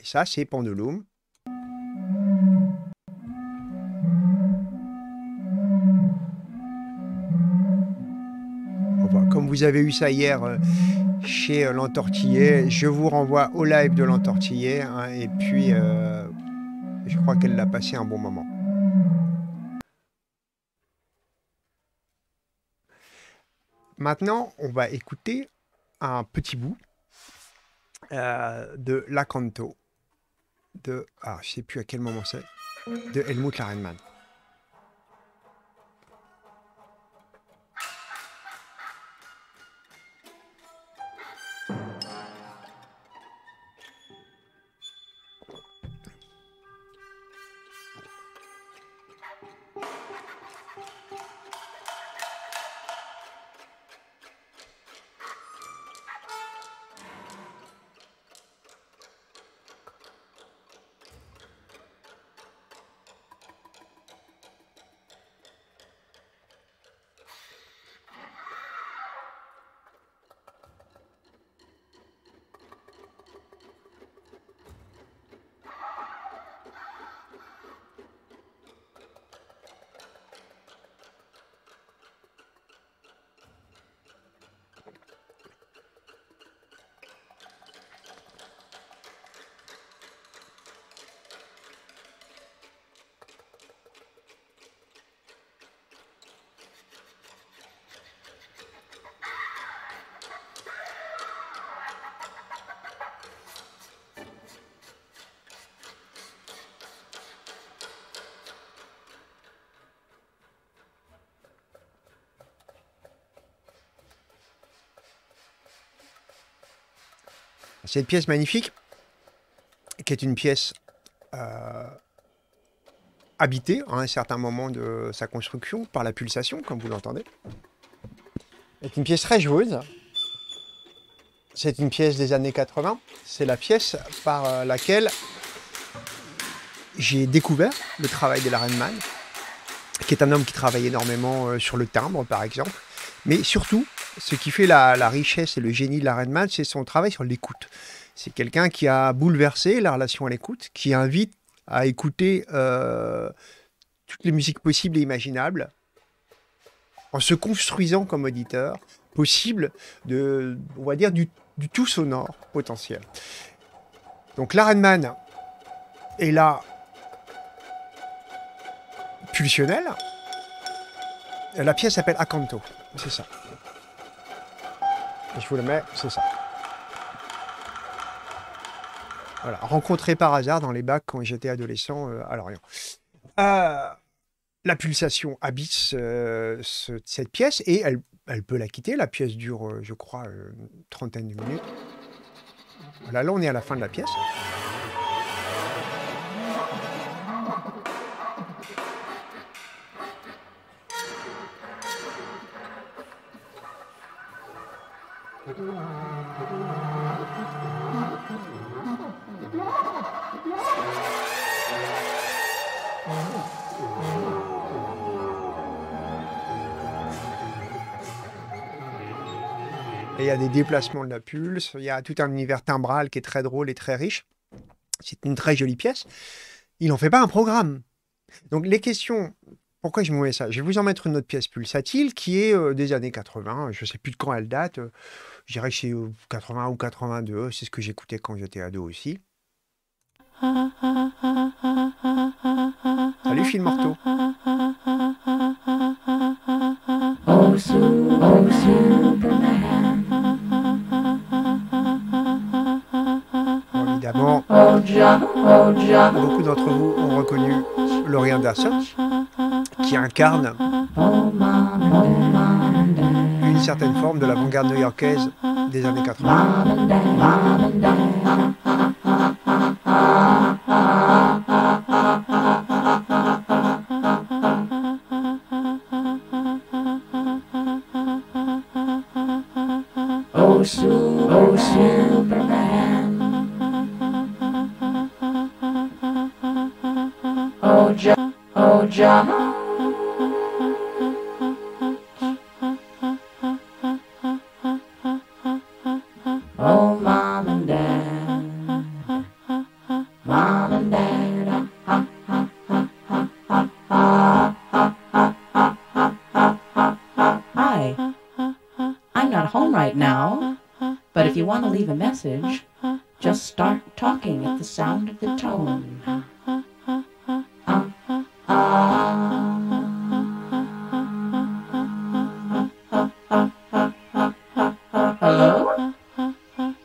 Et ça, c'est pendulum. Comme vous avez eu ça hier, euh, chez euh, l'entortillé. Je vous renvoie au live de l'entortillé hein, et puis euh, je crois qu'elle l'a passé un bon moment. Maintenant, on va écouter un petit bout euh, de La Canto de, ah, je sais plus à quel moment c'est, de Helmut Larenman. Cette pièce magnifique, qui est une pièce euh, habitée à un certain moment de sa construction par la pulsation, comme vous l'entendez. est une pièce très joueuse. C'est une pièce des années 80. C'est la pièce par euh, laquelle j'ai découvert le travail de la Man, qui est un homme qui travaille énormément euh, sur le timbre, par exemple. Mais surtout, ce qui fait la, richesse et le génie de la Man, c'est son travail sur l'écoute quelqu'un qui a bouleversé la relation à l'écoute, qui invite à écouter euh, toutes les musiques possibles et imaginables, en se construisant comme auditeur possible de, on va dire, du, tout sonore potentiel. Donc l'Arenman est là pulsionnel. La pièce s'appelle Acanto, c'est ça. Je vous le mets, c'est ça. rencontré par hasard dans les bacs quand j'étais adolescent euh, à Lorient. Euh, la pulsation habite euh, cette pièce et elle, peut la quitter. La pièce dure, je crois, une trentaine de minutes. Voilà, là on est à la fin de la pièce. y a des déplacements de la pulse, il y a tout un univers timbral qui est très drôle et très riche. C'est une très jolie pièce. Il n'en fait pas un programme. Donc les questions pourquoi je mets ça Je vais vous en mettre une autre pièce pulsatile qui est euh, des années 80. Je ne sais plus de quand elle date. J'irai je dirais que c'est 80 euh, ou 82. C'est ce que j'écoutais quand j'étais ado aussi. Salut Phil Morteau. Oh, oh, beaucoup d'entre vous ont reconnu Laurien Anderson, qui incarne oh, une certaine forme de l'avant-garde new-yorkaise des années 80.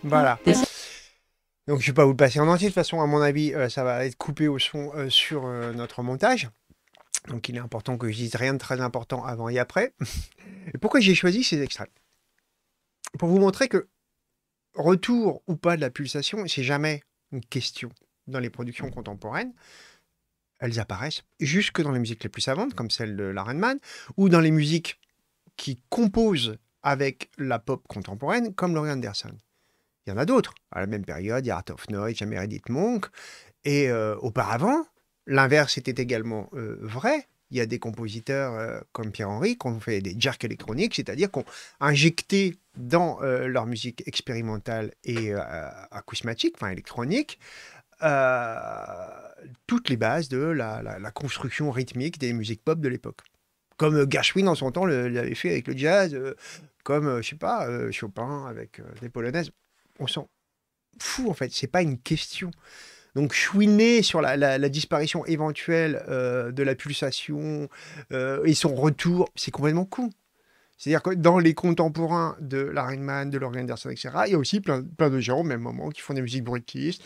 Voilà. Donc je ne vais pas vous le passer en entier, de toute façon, à mon avis, euh, ça va être coupé au son euh, sur euh, notre montage. Donc il est important que je dise rien de très important avant et après. Et pourquoi j'ai choisi ces extraits Pour vous montrer que retour ou pas de la pulsation, c'est jamais une question dans les productions contemporaines, elles apparaissent jusque dans les musiques les plus savantes, comme celle de larenman Mann, ou dans les musiques qui composent avec la pop contemporaine, comme Laurie Anderson. Il y en a d'autres. À la même période, il y a Art of Noise, il y a Meredith Monk. Et euh, auparavant, l'inverse était également euh, vrai il y a des compositeurs euh, comme Pierre-Henri qui ont fait des jerks électroniques, c'est-à-dire qu'on injecté dans euh, leur musique expérimentale et euh, acousmatique, enfin électronique, toutes les bases de la, construction rythmique des musiques pop de l'époque comme Gershwin en son temps l'avait fait avec le jazz, comme, je sais pas, Chopin avec les Polonaises. On s'en fout, en fait. C'est pas une question. Donc chouiner sur la, disparition éventuelle euh, de la pulsation euh, et son retour, c'est complètement con. C'est-à-dire que dans les contemporains de mann, de Lorraine Anderson, etc., il y a aussi plein, de gens au même moment qui font des musiques bruitistes,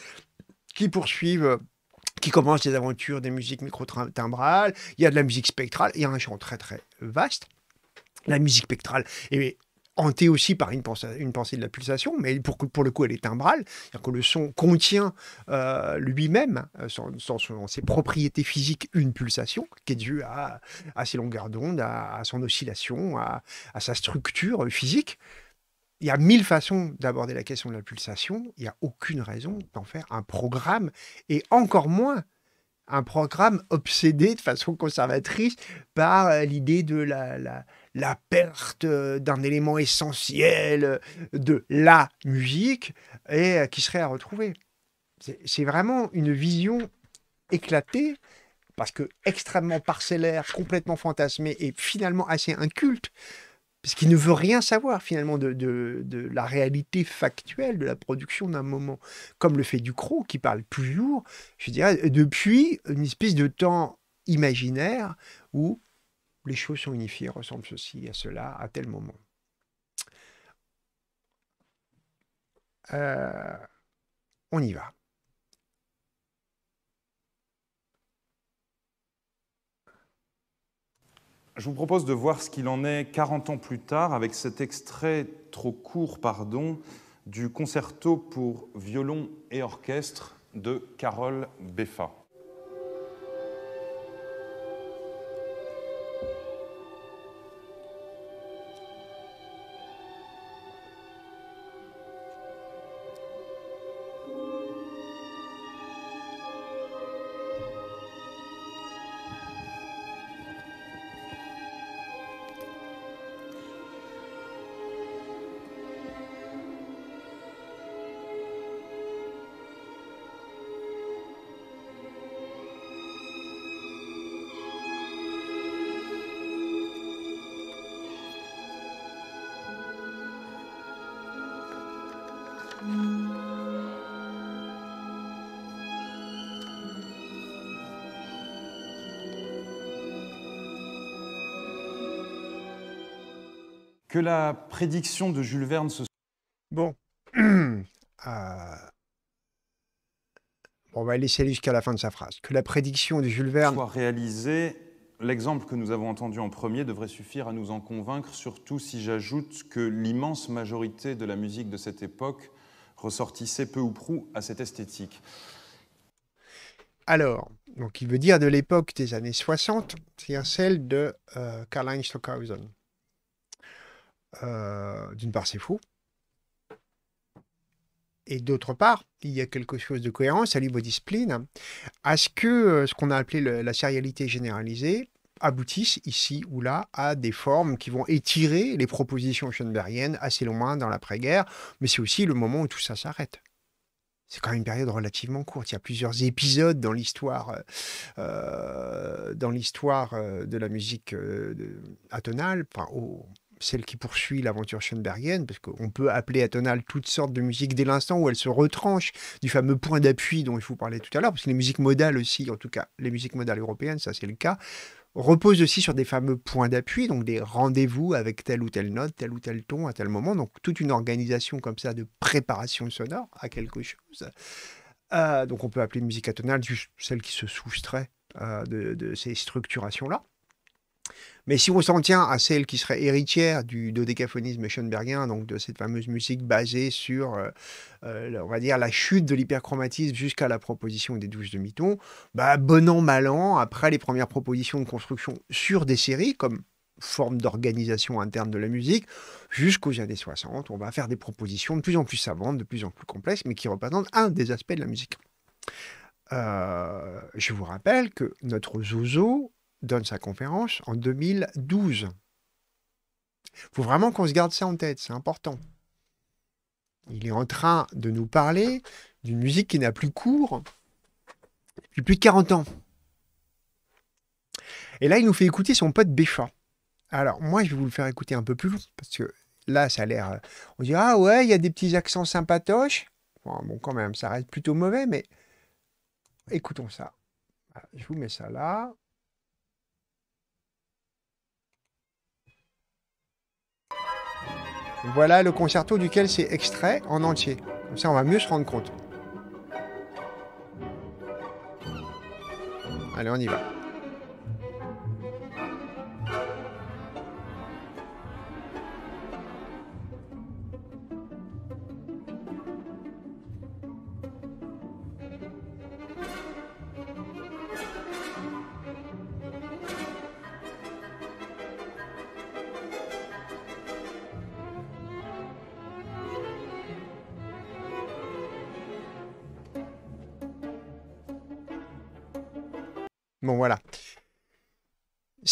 qui poursuivent euh, qui commencent des aventures des musiques micro-timbrales, il y a de la musique spectrale, il y a un champ très très vaste. La musique spectrale est hantée aussi par une pensée, une pensée de la pulsation, mais pour, le coup, elle est timbrale, c'est-à-dire que le son contient euh, lui-même, euh, sans, ses propriétés physiques, une pulsation qui est due à, ses longueurs d'onde, à, son oscillation, à, à sa structure physique. Il y a mille façons d'aborder la question de la pulsation. Il n'y a aucune raison d'en faire un programme et encore moins un programme obsédé de façon conservatrice par euh, l'idée de la, la, perte euh, d'un élément essentiel euh, de la musique et qui serait à retrouver. C'est vraiment une vision éclatée parce que extrêmement parcellaire, complètement fantasmée et finalement assez inculte ce qui ne veut rien savoir finalement de, la réalité factuelle de la production d'un moment. Comme le fait Ducrot, qui parle toujours, je dirais, depuis une espèce de temps imaginaire où les choses sont unifiées, ressemblent ceci à cela, à tel moment. Euh, on y va. Je vous propose de voir ce qu'il en est 40 ans plus tard avec cet extrait trop court, pardon, du concerto pour violon et orchestre de Carole Beffa. que la prédiction de Jules Verne se... Ah. Bon. on va laisser jusqu'à la fin de sa phrase. Que la prédiction de Jules Verne... soit réalisée, l'exemple que nous avons entendu en premier devrait suffire à nous en convaincre, surtout si j'ajoute que l'immense majorité de la musique de cette époque ressortissait peu ou prou à cette esthétique. Alors, donc il veut dire de l'époque des années 60, c'est-à-dire celle de euh, Karl-Heinz Stockhausen. Euh, d'une part, c'est fou. Et d'autre part, il y a quelque chose de cohérence à disciplines. à ce que euh, ce qu'on a appelé la sérialité généralisée aboutisse ici ou là à des formes qui vont étirer les propositions schoenbergiennes assez loin dans l'après-guerre, mais c'est aussi le moment où tout ça s'arrête c'est quand même une période relativement courte. Il y a plusieurs épisodes dans l'histoire, euh, dans l'histoire de la musique atonale, enfin, au, celle qui poursuit l'aventure Schoenbergienne, parce qu'on peut appeler atonale toutes sortes de musiques dès l'instant où elle se retranche du fameux point d'appui dont il faut parler tout à l'heure, parce que les musiques modales aussi, en tout cas les musiques modales européennes, ça c'est le cas, reposent aussi sur des fameux points d'appui, donc des rendez-vous avec telle ou telle note, tel ou tel ton à tel moment, donc toute une organisation comme ça de préparation sonore à quelque chose. Euh, donc on peut appeler musique atonale juste celle qui se soustrait euh, de ces structurations-là. Mais si on s'en tient à celle qui serait héritière du dodécaphonisme schoenbergien, donc de cette fameuse musique basée sur, euh, euh, on va dire, la chute de l'hyperchromatisme jusqu'à la proposition des douches demi Miton, bah, bon an, mal an, après les premières propositions de construction sur des séries, comme forme d'organisation interne de la musique, jusqu'aux années 60, on va faire des propositions de plus en plus savantes, de plus en plus complexes, mais qui représentent un des aspects de la musique. Euh, je vous rappelle que notre zozo, donne sa conférence en 2012. Il faut vraiment qu'on se garde ça en tête, c'est important. Il est en train de nous parler d'une musique qui n'a plus cours depuis plus de 40 ans. Et là, il nous fait écouter son pote Béfa. Alors, moi, je vais vous le faire écouter un peu plus long, parce que là, ça a l'air... On dit, ah ouais, il y a des petits accents sympatoches. Bon, quand même, ça reste plutôt mauvais, mais écoutons ça. je vous mets ça là. Voilà le concerto duquel c'est extrait en entier. Comme ça, on va mieux se rendre compte. Allez, on y va.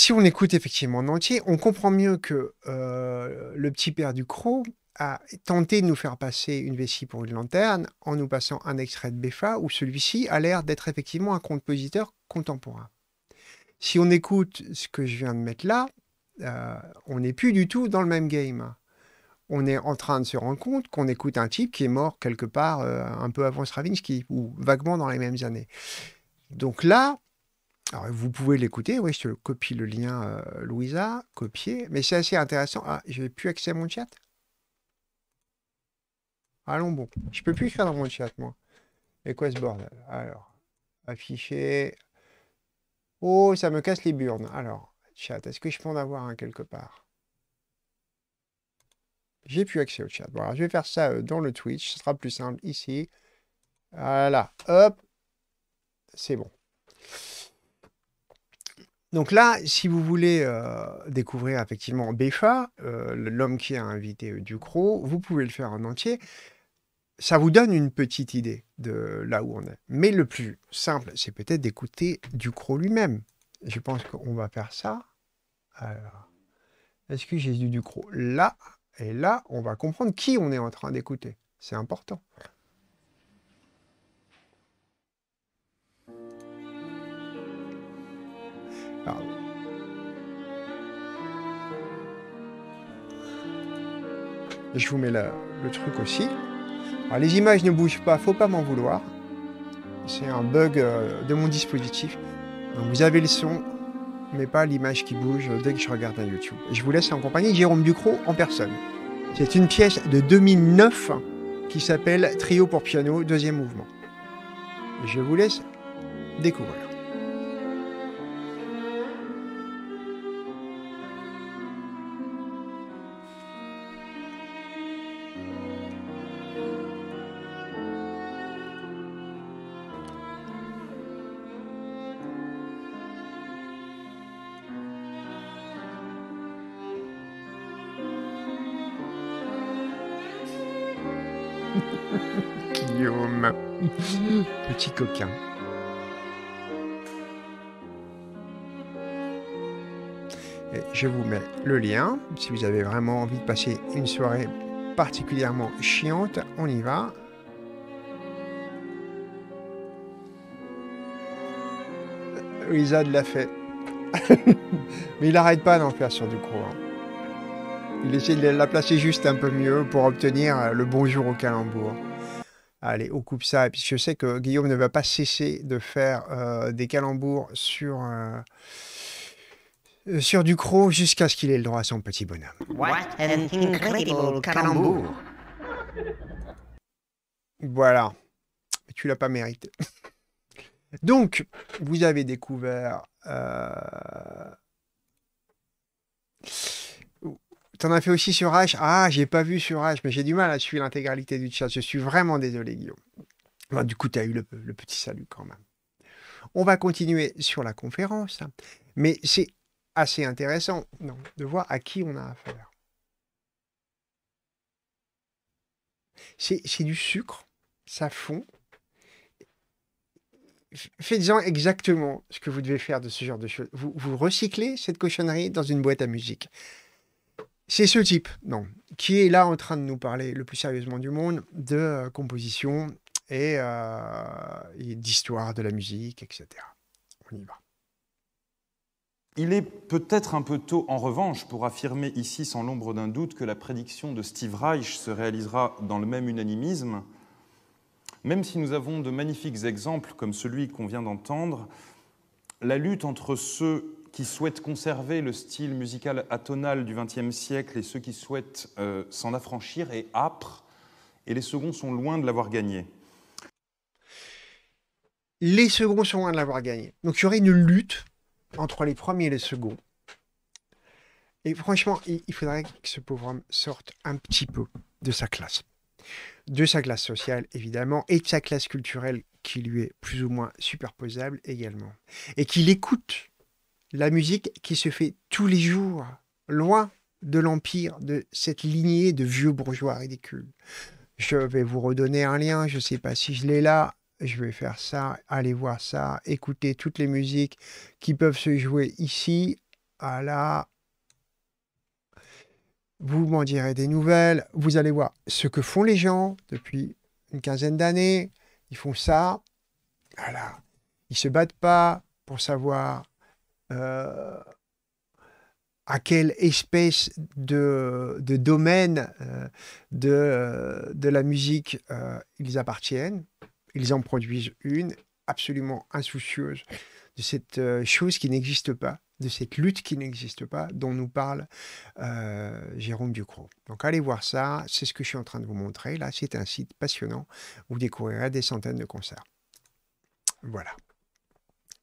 si on écoute effectivement en entier, on comprend mieux que euh, le petit père du croc a tenté de nous faire passer une vessie pour une lanterne en nous passant un extrait de Beffa où celui-ci a l'air d'être effectivement un compositeur contemporain. Si on écoute ce que je viens de mettre là, euh, on n'est plus du tout dans le même game. On est en train de se rendre compte qu'on écoute un type qui est mort quelque part euh, un peu avant Stravinsky ou vaguement dans les mêmes années. Donc là, alors, vous pouvez l'écouter, oui, je te copie le lien, euh, Louisa, copier, mais c'est assez intéressant. Ah, je n'ai plus accès à mon chat Allons bon, je ne peux plus écrire dans mon chat, moi. Et quoi ce bordel Alors, afficher. Oh, ça me casse les burnes. Alors, chat, est-ce que je peux en avoir un quelque part J'ai plus accès au chat. Bon, alors, je vais faire ça euh, dans le Twitch, ce sera plus simple ici. Voilà, hop, c'est bon. Donc là, si vous voulez euh, découvrir effectivement Béfa, euh, l'homme qui a invité euh, Ducrot, vous pouvez le faire en entier. Ça vous donne une petite idée de là où on est. Mais le plus simple, c'est peut-être d'écouter Ducrot lui-même. Je pense qu'on va faire ça. Alors, est-ce que Jésus Ducrot Là et là, on va comprendre qui on est en train d'écouter. C'est important. je vous mets le truc aussi. les images ne bougent pas, faut pas m'en vouloir. C'est un bug euh, de mon dispositif. vous avez le son, mais pas l'image qui bouge dès que je regarde un YouTube. je vous laisse en compagnie de Jérôme Ducrot en personne. C'est une pièce de 2009 qui s'appelle Trio pour piano, deuxième mouvement. Je vous laisse découvrir. coquin. je vous mets le lien. Si vous avez vraiment envie de passer une soirée particulièrement chiante, on y va. de l'a fait. Mais il n'arrête pas d'en faire sur du courant. Hein. Il essaie de la placer juste un peu mieux pour obtenir le bonjour au calembour. Allez, on coupe ça, Et puis, je sais que Guillaume ne va pas cesser de faire euh, des calembours sur, euh, sur du croc jusqu'à ce qu'il ait le droit à son petit bonhomme. What an incredible calembour Voilà. tu l'as pas mérité. Donc, vous avez découvert... Euh, tu en as fait aussi sur H Ah, j'ai pas vu sur H, mais j'ai du mal à suivre l'intégralité du chat. Je suis vraiment désolé, Guillaume. du coup, tu as eu le, petit salut quand même. On va continuer sur la conférence, mais c'est assez intéressant de voir à qui on a affaire. C'est du sucre, ça fond. Faites-en exactement ce que vous devez faire de ce genre de choses. Vous, vous recyclez cette cochonnerie dans une boîte à musique. C'est ce type, non, qui est là en train de nous parler le plus sérieusement du monde de euh, composition et, euh, et d'histoire de la musique, etc. On y va. Il est peut-être un peu tôt, en revanche, pour affirmer ici sans l'ombre d'un doute que la prédiction de Steve Reich se réalisera dans le même unanimisme, même si nous avons de magnifiques exemples comme celui qu'on vient d'entendre, la lutte entre ceux qui souhaitent conserver le style musical atonal du XXe siècle et ceux qui souhaitent euh, s'en affranchir et âpre, et les seconds sont loin de l'avoir gagné. Les seconds sont loin de l'avoir gagné. Donc il y aurait une lutte entre les premiers et les seconds. Et franchement, il faudrait que ce pauvre homme sorte un petit peu de sa classe. De sa classe sociale, évidemment, et de sa classe culturelle qui lui est plus ou moins superposable également. Et qu'il écoute la musique qui se fait tous les jours, loin de l'empire, de cette lignée de vieux bourgeois ridicules. Je vais vous redonner un lien, je ne sais pas si je l'ai là, je vais faire ça, allez voir ça, écouter toutes les musiques qui peuvent se jouer ici. Voilà. Vous m'en direz des nouvelles, vous allez voir ce que font les gens depuis une quinzaine d'années. Ils font ça. Voilà. Ils se battent pas pour savoir euh, à quelle espèce de, domaine euh, euh, de, la musique ils appartiennent. Ils en produisent une absolument insoucieuse de cette chose qui n'existe pas, de cette lutte qui n'existe pas, dont nous parle Jérôme Ducrot. Donc allez voir ça, c'est ce que je suis en train de vous montrer. Là, c'est un site passionnant, vous découvrirez des centaines de concerts. Voilà.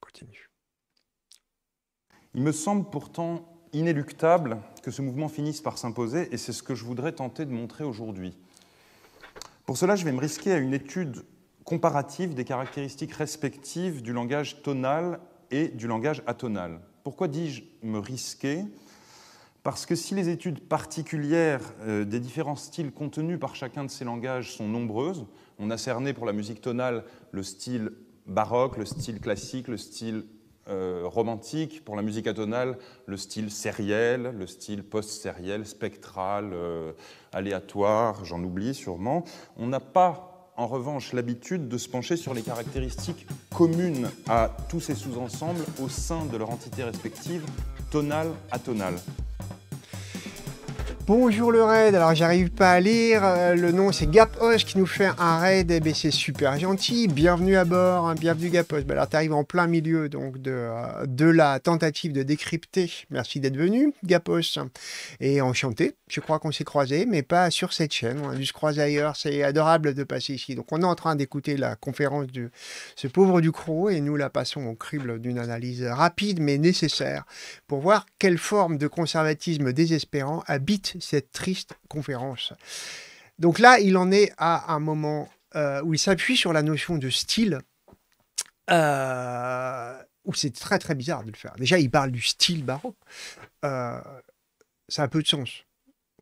Continue. Il me semble pourtant inéluctable que ce mouvement finisse par s'imposer, et c'est ce que je voudrais tenter de montrer aujourd'hui. Pour cela, je vais me risquer à une étude comparative des caractéristiques respectives du langage tonal et du langage atonal. Pourquoi dis-je me risquer Parce que si les études particulières euh, des différents styles contenus par chacun de ces langages sont nombreuses, on a cerné pour la musique tonale le style baroque, le style classique, le style euh, romantique, pour la musique atonale, le style sériel, le style post-sériel, spectral, euh, aléatoire, j'en oublie sûrement. On n'a pas, en revanche, l'habitude de se pencher sur les caractéristiques communes à tous ces sous-ensembles au sein de leur entité respective, tonale-atonale. Bonjour le raid, alors j'arrive pas à lire, euh, le nom c'est Gapos qui nous fait un raid, et eh bien c'est super gentil, bienvenue à bord, hein. bienvenue Gapos Ben alors t'arrives en plein milieu donc de, euh, de la tentative de décrypter, merci d'être venu Gapos et enchanté, je crois qu'on s'est croisé, mais pas sur cette chaîne, on a dû se croiser ailleurs, c'est adorable de passer ici. Donc on est en train d'écouter la conférence de ce pauvre Ducrot, et nous la passons au crible d'une analyse rapide mais nécessaire pour voir quelle forme de conservatisme désespérant habite cette triste conférence. Donc là, il en est à un moment euh, où il s'appuie sur la notion de style, euh, où c'est très très bizarre de le faire. Déjà, il parle du style baroque. Euh, ça a peu de sens.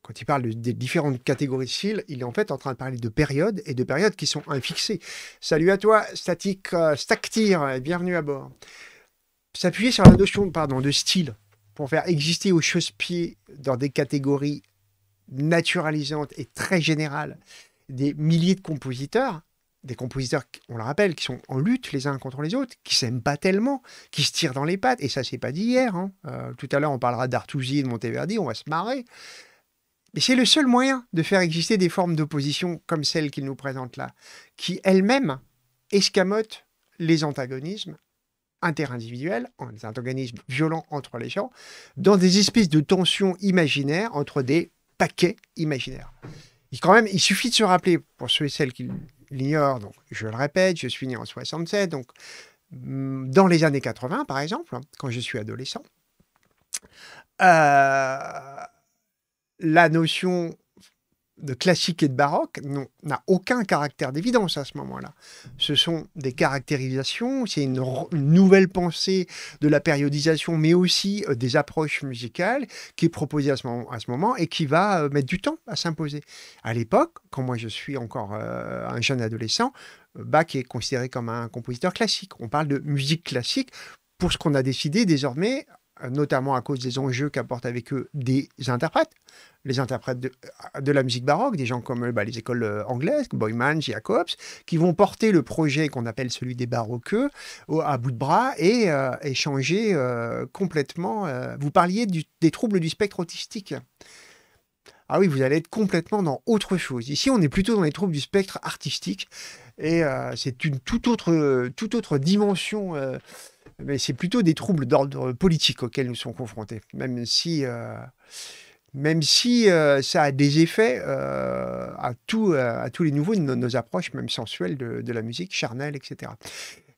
Quand il parle des différentes catégories de styles, il est en fait en train de parler de périodes et de périodes qui sont infixées. Salut à toi, Static stactir, bienvenue à bord. S'appuyer sur la notion pardon, de style, faire exister aux chausse-pieds dans des catégories naturalisantes et très générales des milliers de compositeurs, des compositeurs, on le rappelle, qui sont en lutte les uns contre les autres, qui s'aiment pas tellement, qui se tirent dans les pattes, et ça c'est pas d'hier. Hein. Euh, tout à l'heure on parlera d'Artusi de Monteverdi, on va se marrer. Mais c'est le seul moyen de faire exister des formes d'opposition comme celle qu'il nous présente là, qui elles-mêmes escamotent les antagonismes inter-individuels, des organisme violents entre les gens, dans des espèces de tensions imaginaires entre des paquets imaginaires. quand même, il suffit de se rappeler, pour ceux et celles qui l'ignorent, donc je le répète, je suis né en 67, donc mm, dans les années 80, par exemple, hein, quand je suis adolescent, euh, la notion de classique et de baroque n'a aucun caractère d'évidence à ce moment-là. Ce sont des caractérisations, c'est une, nouvelle pensée de la périodisation, mais aussi euh, des approches musicales qui est proposée à ce moment, à ce moment et qui va euh, mettre du temps à s'imposer. À l'époque, quand moi je suis encore euh, un jeune adolescent, Bach est considéré comme un compositeur classique. On parle de musique classique pour ce qu'on a décidé désormais euh, notamment à cause des enjeux qu'apportent avec eux des interprètes, les interprètes de, euh, la musique baroque, des gens comme euh, bah, les écoles anglaises, Boyman, Jacobs, qui vont porter le projet qu'on appelle celui des baroqueux à bout de bras et, euh, changer complètement. vous parliez des troubles du spectre autistique. Ah oui, vous allez être complètement dans autre chose. Ici, on est plutôt dans les troubles du spectre artistique et c'est une toute autre, toute autre dimension mais c'est plutôt des troubles d'ordre euh, politique auxquels nous sommes confrontés, même si, euh, même si euh, ça a des effets à, à tous les niveaux nos, approches, même sensuelles, de, de, la musique, charnelle, etc.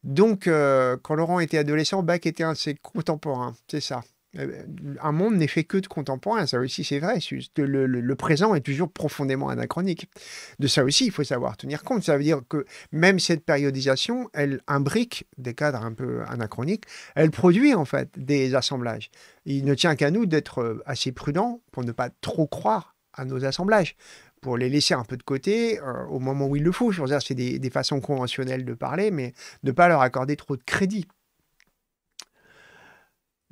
Donc, quand Laurent était adolescent, Bach était un de ses contemporains, c'est ça. Euh, un monde n'est fait que de contemporains, ça aussi c'est vrai. Le, présent est toujours profondément anachronique. De ça aussi, il faut savoir tenir compte. Ça veut dire que même cette périodisation, elle imbrique des cadres un peu anachroniques, elle produit en fait des assemblages. Il ne tient qu'à nous d'être euh, assez prudents pour ne pas trop croire à nos assemblages pour les laisser un peu de côté euh, au moment où il le faut. Je veux dire, c'est des, façons conventionnelles de parler, mais ne pas leur accorder trop de crédit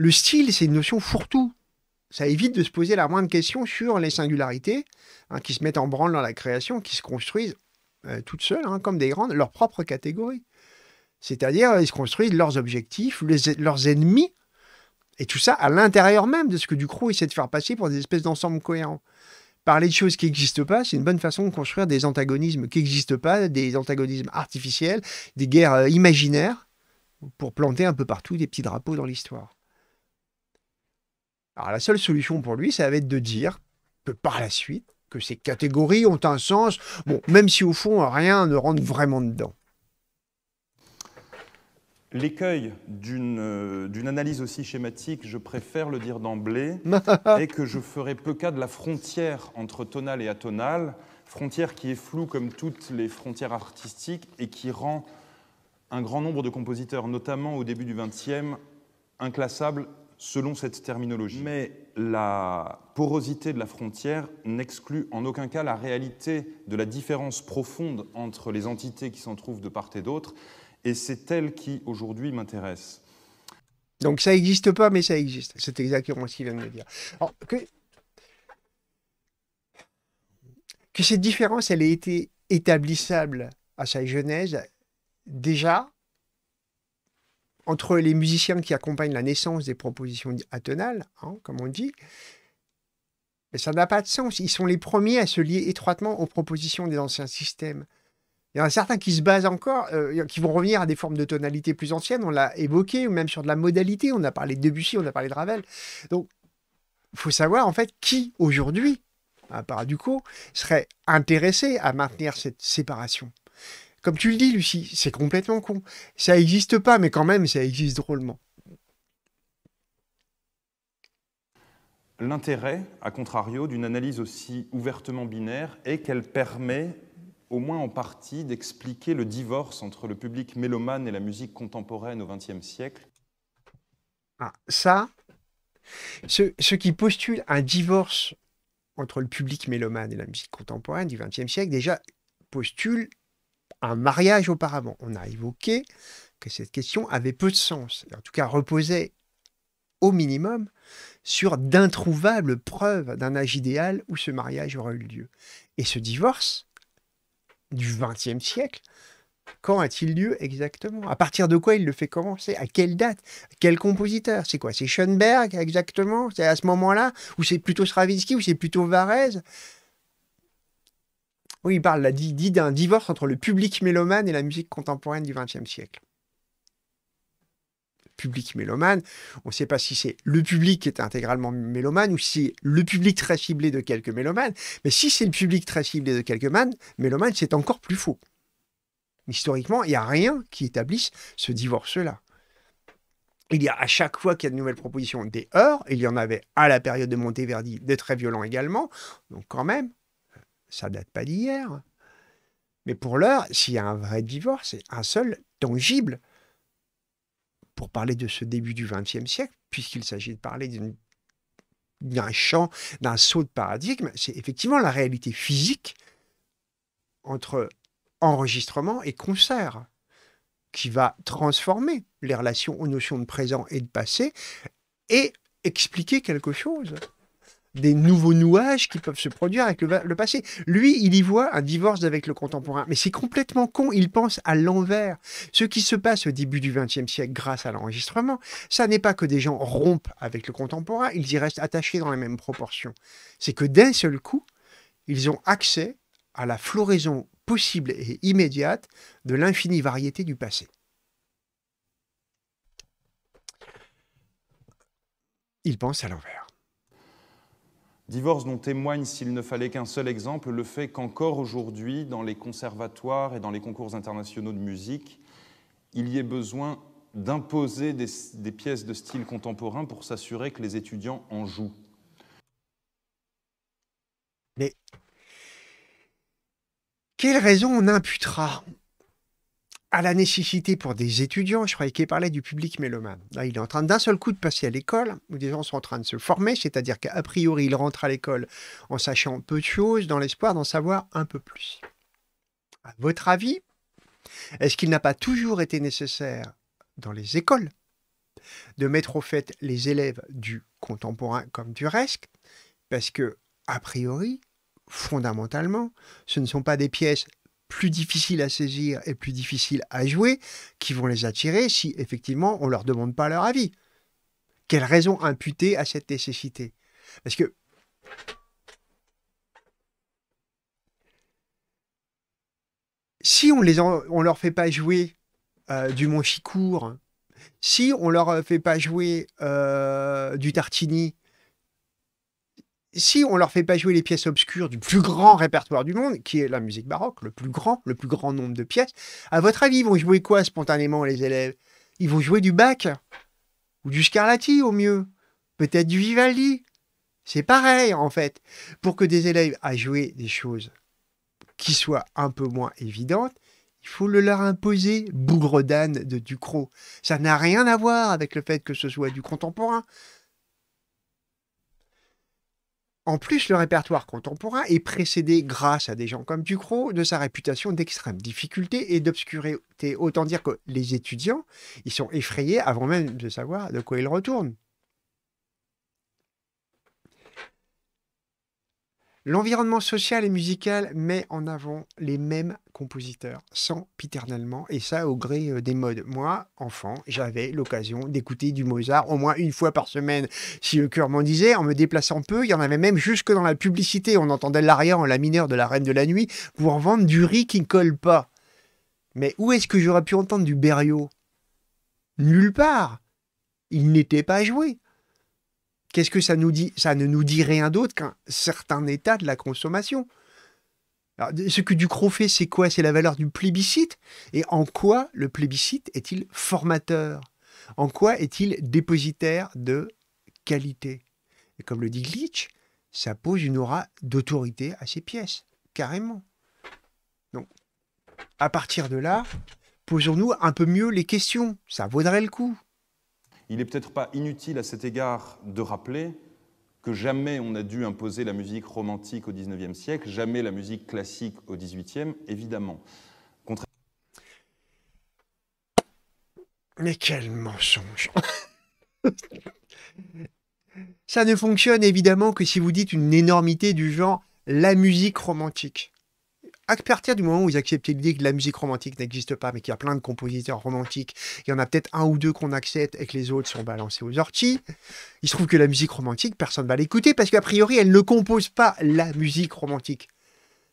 le style, c'est une notion fourre-tout. Ça évite de se poser la moindre question sur les singularités hein, qui se mettent en branle dans la création, qui se construisent euh, toutes seules, hein, comme des grandes, leur propres catégorie. C'est-à-dire, ils se construisent leurs objectifs, leurs ennemis, et tout ça à l'intérieur même de ce que Ducrot essaie de faire passer pour des espèces d'ensembles cohérents. Parler de choses qui n'existent pas, c'est une bonne façon de construire des antagonismes qui n'existent pas, des antagonismes artificiels, des guerres euh, imaginaires, pour planter un peu partout des petits drapeaux dans l'histoire. Alors la seule solution pour lui, ça va être de dire que par la suite, que ces catégories ont un sens, bon, même si au fond, rien ne rentre vraiment dedans. L'écueil d'une euh, analyse aussi schématique, je préfère le dire d'emblée, est que je ferai peu cas de la frontière entre tonal et atonal, frontière qui est floue comme toutes les frontières artistiques et qui rend un grand nombre de compositeurs, notamment au début du XXe, inclassables selon cette terminologie. Mais la porosité de la frontière n'exclut en aucun cas la réalité de la différence profonde entre les entités qui s'en trouvent de part et d'autre, et c'est elle qui aujourd'hui m'intéresse. Donc ça n'existe pas, mais ça existe. C'est exactement ce qu'il vient de me dire. que... que cette différence, elle a été établissable à sa genèse déjà entre les musiciens qui accompagnent la naissance des propositions atonales, hein, comme on dit, ça n'a pas de sens. Ils sont les premiers à se lier étroitement aux propositions des anciens systèmes. Il y en a certains qui se basent encore, euh, qui vont revenir à des formes de tonalité plus anciennes, on l'a évoqué, ou même sur de la modalité, on a parlé de Debussy, on a parlé de Ravel. Donc, il faut savoir en fait qui, aujourd'hui, à part du serait intéressé à maintenir cette séparation. Comme tu le dis, Lucie, c'est complètement con. Ça n'existe pas, mais quand même, ça existe drôlement. L'intérêt, à contrario, d'une analyse aussi ouvertement binaire est qu'elle permet, au moins en partie, d'expliquer le divorce entre le public mélomane et la musique contemporaine au XXe siècle. Ah, ça, ce qui postule un divorce entre le public mélomane et la musique contemporaine du XXe siècle, déjà postule un mariage auparavant. On a évoqué que cette question avait peu de sens, en tout cas reposait au minimum sur d'introuvables preuves d'un âge idéal où ce mariage aurait eu lieu. Et ce divorce du XXe siècle, quand a-t-il lieu exactement À partir de quoi il le fait commencer À quelle date Quel compositeur C'est quoi C'est Schoenberg exactement C'est à ce moment-là Ou c'est plutôt Stravinsky Ou c'est plutôt Varese oui, il parle, d'un divorce entre le public mélomane et la musique contemporaine du XXe siècle. Public mélomane, on ne sait pas si c'est le public qui est intégralement mélomane ou si c'est le public très ciblé de quelques mélomanes, mais si c'est le public très ciblé de quelques man, mélomanes, c'est encore plus faux. Historiquement, il n'y a rien qui établisse ce divorce-là. Il y a à chaque fois qu'il y a de nouvelles propositions des heures, il y en avait à la période de Monteverdi des très violents également, donc quand même, ça date pas d'hier. Mais pour l'heure, s'il y a un vrai divorce, c'est un seul tangible pour parler de ce début du XXe siècle, puisqu'il s'agit de parler d'un champ, d'un saut de paradigme, c'est effectivement la réalité physique entre enregistrement et concert qui va transformer les relations aux notions de présent et de passé et expliquer quelque chose des nouveaux nouages qui peuvent se produire avec le, passé. Lui, il y voit un divorce avec le contemporain. Mais c'est complètement con, il pense à l'envers. Ce qui se passe au début du XXe siècle grâce à l'enregistrement, ça n'est pas que des gens rompent avec le contemporain, ils y restent attachés dans les mêmes proportions. C'est que d'un seul coup, ils ont accès à la floraison possible et immédiate de l'infinie variété du passé. Il pense à l'envers. Divorce dont témoigne, s'il ne fallait qu'un seul exemple, le fait qu'encore aujourd'hui, dans les conservatoires et dans les concours internationaux de musique, il y ait besoin d'imposer des, pièces de style contemporain pour s'assurer que les étudiants en jouent. Mais quelle raison on imputera à la nécessité pour des étudiants. Je croyais qu'il parlait du public mélomane. Là, il est en train d'un seul coup de passer à l'école, où des gens sont en train de se former, c'est-à-dire qu'a priori, il rentre à l'école en sachant peu de choses, dans l'espoir d'en savoir un peu plus. À votre avis, est-ce qu'il n'a pas toujours été nécessaire dans les écoles de mettre au fait les élèves du contemporain comme du reste Parce que, a priori, fondamentalement, ce ne sont pas des pièces plus difficiles à saisir et plus difficiles à jouer qui vont les attirer si effectivement on ne leur demande pas leur avis. Quelle raison imputer à cette nécessité Parce que si on les on leur fait pas jouer euh, du Monchicourt, si on leur euh, fait pas jouer euh, du Tartini, si on leur fait pas jouer les pièces obscures du plus grand répertoire du monde, qui est la musique baroque, le plus grand, le plus grand nombre de pièces, à votre avis, ils vont jouer quoi spontanément les élèves Ils vont jouer du Bach ou du Scarlatti au mieux, peut-être du Vivaldi. C'est pareil en fait, pour que des élèves à jouer des choses qui soient un peu moins évidentes, il faut le leur imposer, bougre de Ducrot. Ça n'a rien à voir avec le fait que ce soit du contemporain. En plus, le répertoire contemporain est précédé, grâce à des gens comme Ducrot, de sa réputation d'extrême difficulté et d'obscurité. Autant dire que les étudiants, ils sont effrayés avant même de savoir de quoi ils retournent. L'environnement social et musical met en avant les mêmes compositeurs, sans piternellement, et ça au gré euh, des modes. Moi, enfant, j'avais l'occasion d'écouter du Mozart au moins une fois par semaine, si le cœur m'en disait, en me déplaçant peu, il y en avait même jusque dans la publicité, on entendait l'arrière en la mineur de la Reine de la Nuit pour vendre du riz qui ne colle pas. Mais où est-ce que j'aurais pu entendre du Berriot Nulle part. Il n'était pas joué. Qu'est-ce que ça nous dit Ça ne nous dit rien d'autre qu'un certain état de la consommation. ce que Ducrot fait, c'est quoi C'est la valeur du plébiscite. Et en quoi le plébiscite est-il formateur En quoi est-il dépositaire de qualité Et comme le dit Glitch, ça pose une aura d'autorité à ses pièces, carrément. Donc, à partir de là, posons-nous un peu mieux les questions. Ça vaudrait le coup. Il n'est peut-être pas inutile à cet égard de rappeler que jamais on n'a dû imposer la musique romantique au XIXe siècle, jamais la musique classique au XVIIIe, évidemment. Mais quel mensonge Ça ne fonctionne évidemment que si vous dites une énormité du genre la musique romantique à partir du moment où ils acceptaient l'idée que la musique romantique n'existe pas, mais qu'il y a plein de compositeurs romantiques, il y en a peut-être un ou deux qu'on accepte et que les autres sont balancés aux orties, il se trouve que la musique romantique, personne ne va l'écouter parce qu'a priori, elle ne compose pas la musique romantique.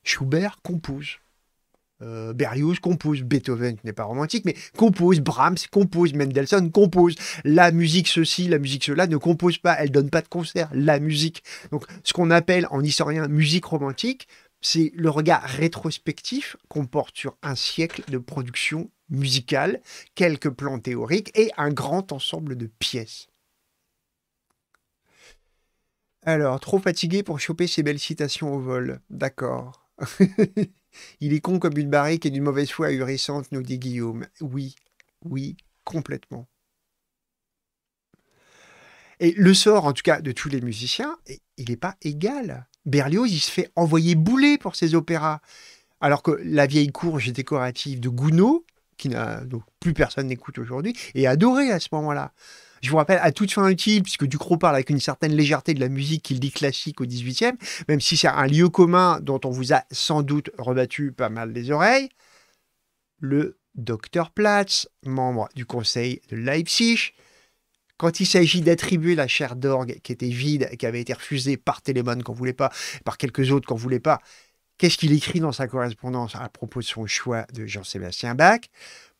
Schubert compose. Euh, Berlioz compose, Beethoven n'est pas romantique, mais compose, Brahms compose, Mendelssohn compose. La musique ceci, la musique cela ne compose pas, elle donne pas de concert, la musique. Donc ce qu'on appelle en historien musique romantique, c'est le regard rétrospectif qu'on porte sur un siècle de production musicale, quelques plans théoriques et un grand ensemble de pièces. Alors, trop fatigué pour choper ces belles citations au vol. D'accord. Il est con comme une barrique et d'une mauvaise foi ahurissante, nous dit Guillaume. Oui, oui, complètement. Et le sort, en tout cas, de tous les musiciens, il n'est pas égal. Berlioz, il se fait envoyer bouler pour ses opéras. Alors que la vieille courge décorative de Gounod, qui n'a donc plus personne n'écoute aujourd'hui, est adorée à ce moment-là. Je vous rappelle, à toute fin utile, puisque Ducrot parle avec une certaine légèreté de la musique qu'il dit classique au XVIIIe, même si c'est un lieu commun dont on vous a sans doute rebattu pas mal les oreilles, le docteur Platz, membre du conseil de Leipzig, quand il s'agit d'attribuer la chair d'orgue qui était vide, et qui avait été refusée par Télémone qu'on voulait pas, par quelques autres qu'on voulait pas, qu'est-ce qu'il écrit dans sa correspondance à propos de son choix de Jean-Sébastien Bach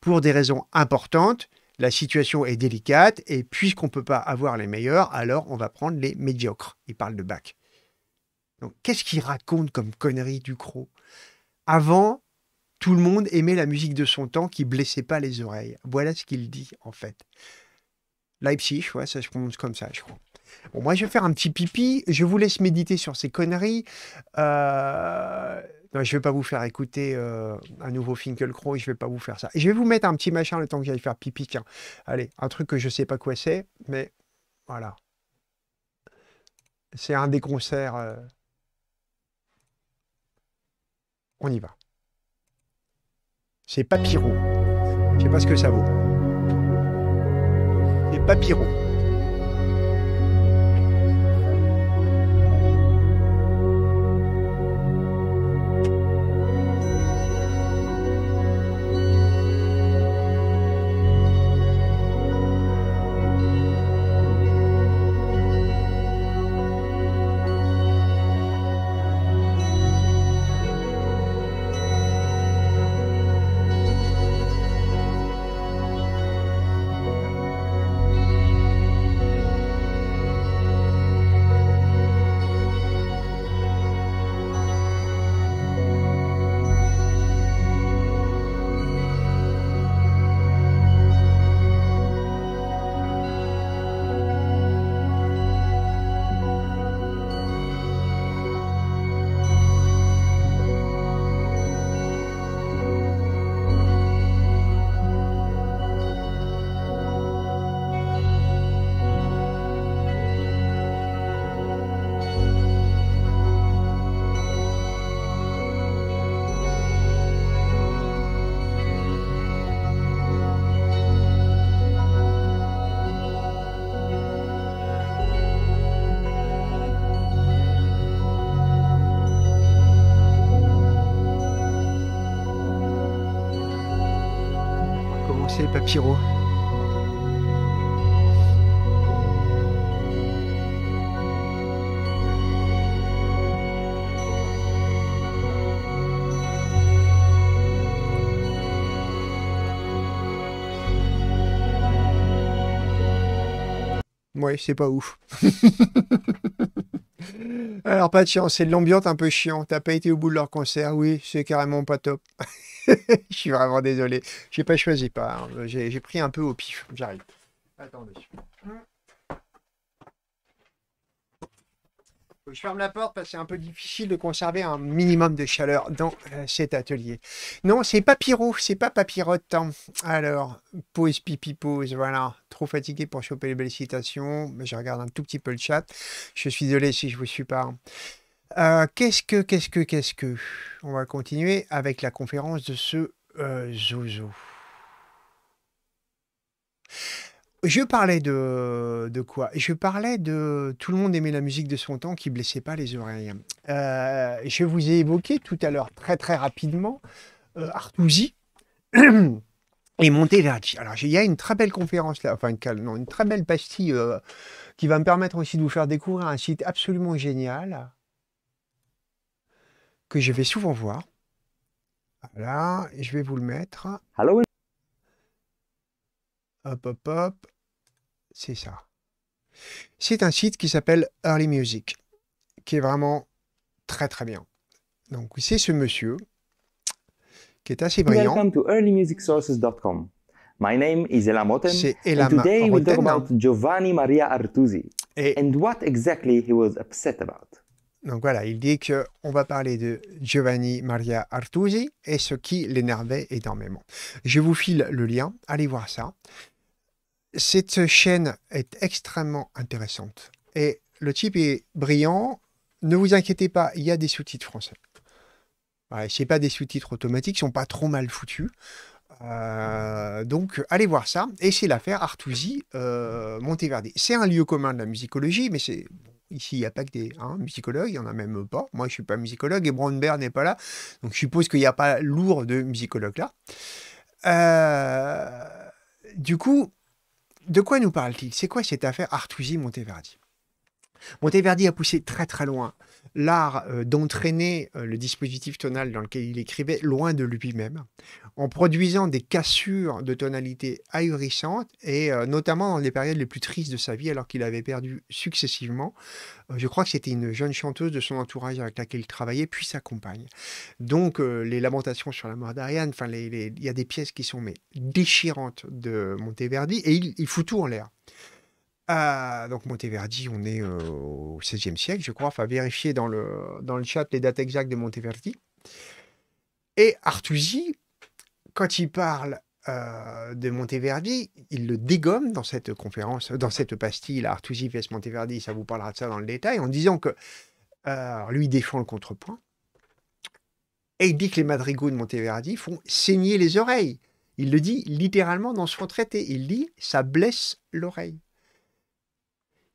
Pour des raisons importantes, la situation est délicate et puisqu'on ne peut pas avoir les meilleurs, alors on va prendre les médiocres. Il parle de Bach. Donc qu'est-ce qu'il raconte comme connerie du croc ?« Avant, tout le monde aimait la musique de son temps qui blessait pas les oreilles. Voilà ce qu'il dit en fait. Leipzig, ouais, ça se prononce comme ça, je crois. Bon, moi, je vais faire un petit pipi. Je vous laisse méditer sur ces conneries. Euh, non, je ne vais pas vous faire écouter euh, un nouveau Crow. je ne vais pas vous faire ça. je vais vous mettre un petit machin le temps que j'aille faire pipi, Allez, un truc que je ne sais pas quoi c'est, mais voilà. C'est un des concerts... Euh, On y va. C'est Papyro. Je ne sais pas ce que ça vaut papyrus. c'est pas ouf. Alors, pas de chance, c'est de l'ambiance un peu chiant. T'as pas été au bout de leur concert, oui, c'est carrément pas top. Je suis vraiment désolé. J'ai pas choisi, pas. Hein. J'ai pris un peu au pif. J'arrive. Attendez. je ferme la porte parce que c'est un peu difficile de conserver un minimum de chaleur dans euh, cet atelier. Non, c'est pas c'est pas papirote. Hein. Alors, pause, pipi, pause, voilà. Trop fatigué pour choper les belles citations. Je regarde un tout petit peu le chat. Je suis désolé si je vous suis pas. Hein. Euh, qu'est-ce que, qu'est-ce que, qu'est-ce que On va continuer avec la conférence de ce euh, Zozo. Je parlais de, quoi Je parlais de tout le monde aimait la musique de son temps qui blessait pas les oreilles. Euh, je vous ai évoqué tout à l'heure très très rapidement euh, Artusi et Monteverdi. Alors il y a une très belle conférence là, enfin une, une très belle pastille euh, qui va me permettre aussi de vous faire découvrir un site absolument génial que je vais souvent voir. Voilà, je vais vous le mettre. Hello. Hop, hop, C'est ça. C'est un site qui s'appelle Early Music, qui est vraiment très très bien. Donc c'est ce monsieur qui est assez brillant. Welcome to earlymusicsources.com. My name is Elam C'est and today we'll talk about Giovanni Maria Artusi and what exactly he was upset about. Donc voilà, il dit qu'on va parler de Giovanni Maria Artusi et ce qui l'énervait énormément. Je vous file le lien, allez voir ça cette chaîne est extrêmement intéressante. Et le type est brillant. Ne vous inquiétez pas, il y a des sous-titres français. Ce n'est pas des sous-titres automatiques, ils sont pas trop mal foutus. Euh, donc, allez voir ça. Et c'est l'affaire Artusi euh, Monteverdi. C'est un lieu commun de la musicologie, mais c'est Ici, il n'y a pas que des hein, musicologues, il n'y en a même pas. Moi, je ne suis pas musicologue et Brandberg n'est pas là. Donc, je suppose qu'il n'y a pas lourd de musicologues là. Euh, du coup, de quoi nous parle-t-il C'est quoi cette affaire Artusi-Monteverdi Monteverdi a poussé très très loin l'art euh, d'entraîner euh, le dispositif tonal dans lequel il écrivait loin de lui-même, en produisant des cassures de tonalité ahurissantes, et euh, notamment dans les périodes les plus tristes de sa vie, alors qu'il avait perdu successivement, je crois que c'était une jeune chanteuse de son entourage avec laquelle il travaillait, puis sa compagne. Donc les lamentations sur la mort d'Ariane, il y a des pièces qui sont mais, déchirantes de Monteverdi, et il, il fout tout en l'air. Ah, donc Monteverdi, on est euh, au XVIe siècle, je crois. Enfin, vérifier dans le, dans le chat les dates exactes de Monteverdi. Et Artusi, quand il parle euh, de Monteverdi, il le dégomme dans cette conférence, dans cette pastille, Artusi vs Monteverdi, ça vous parlera de ça dans le détail, en disant que euh, lui défend le contrepoint. Et il dit que les madrigaux de Monteverdi font saigner les oreilles. Il le dit littéralement dans son traité. Il dit ça blesse l'oreille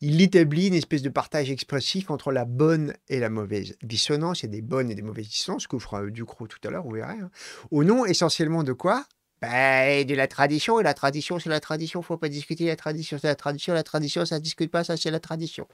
il établit une espèce de partage expressif entre la bonne et la mauvaise dissonance. Il y a des bonnes et des mauvaises dissonances, qu'on fera euh, Ducrot tout à l'heure, vous verrez. Hein. Au nom essentiellement de quoi ben, de la tradition, et la tradition, c'est la tradition, faut pas discuter, la tradition, c'est la tradition, la tradition, ça ne discute pas, ça, c'est la tradition.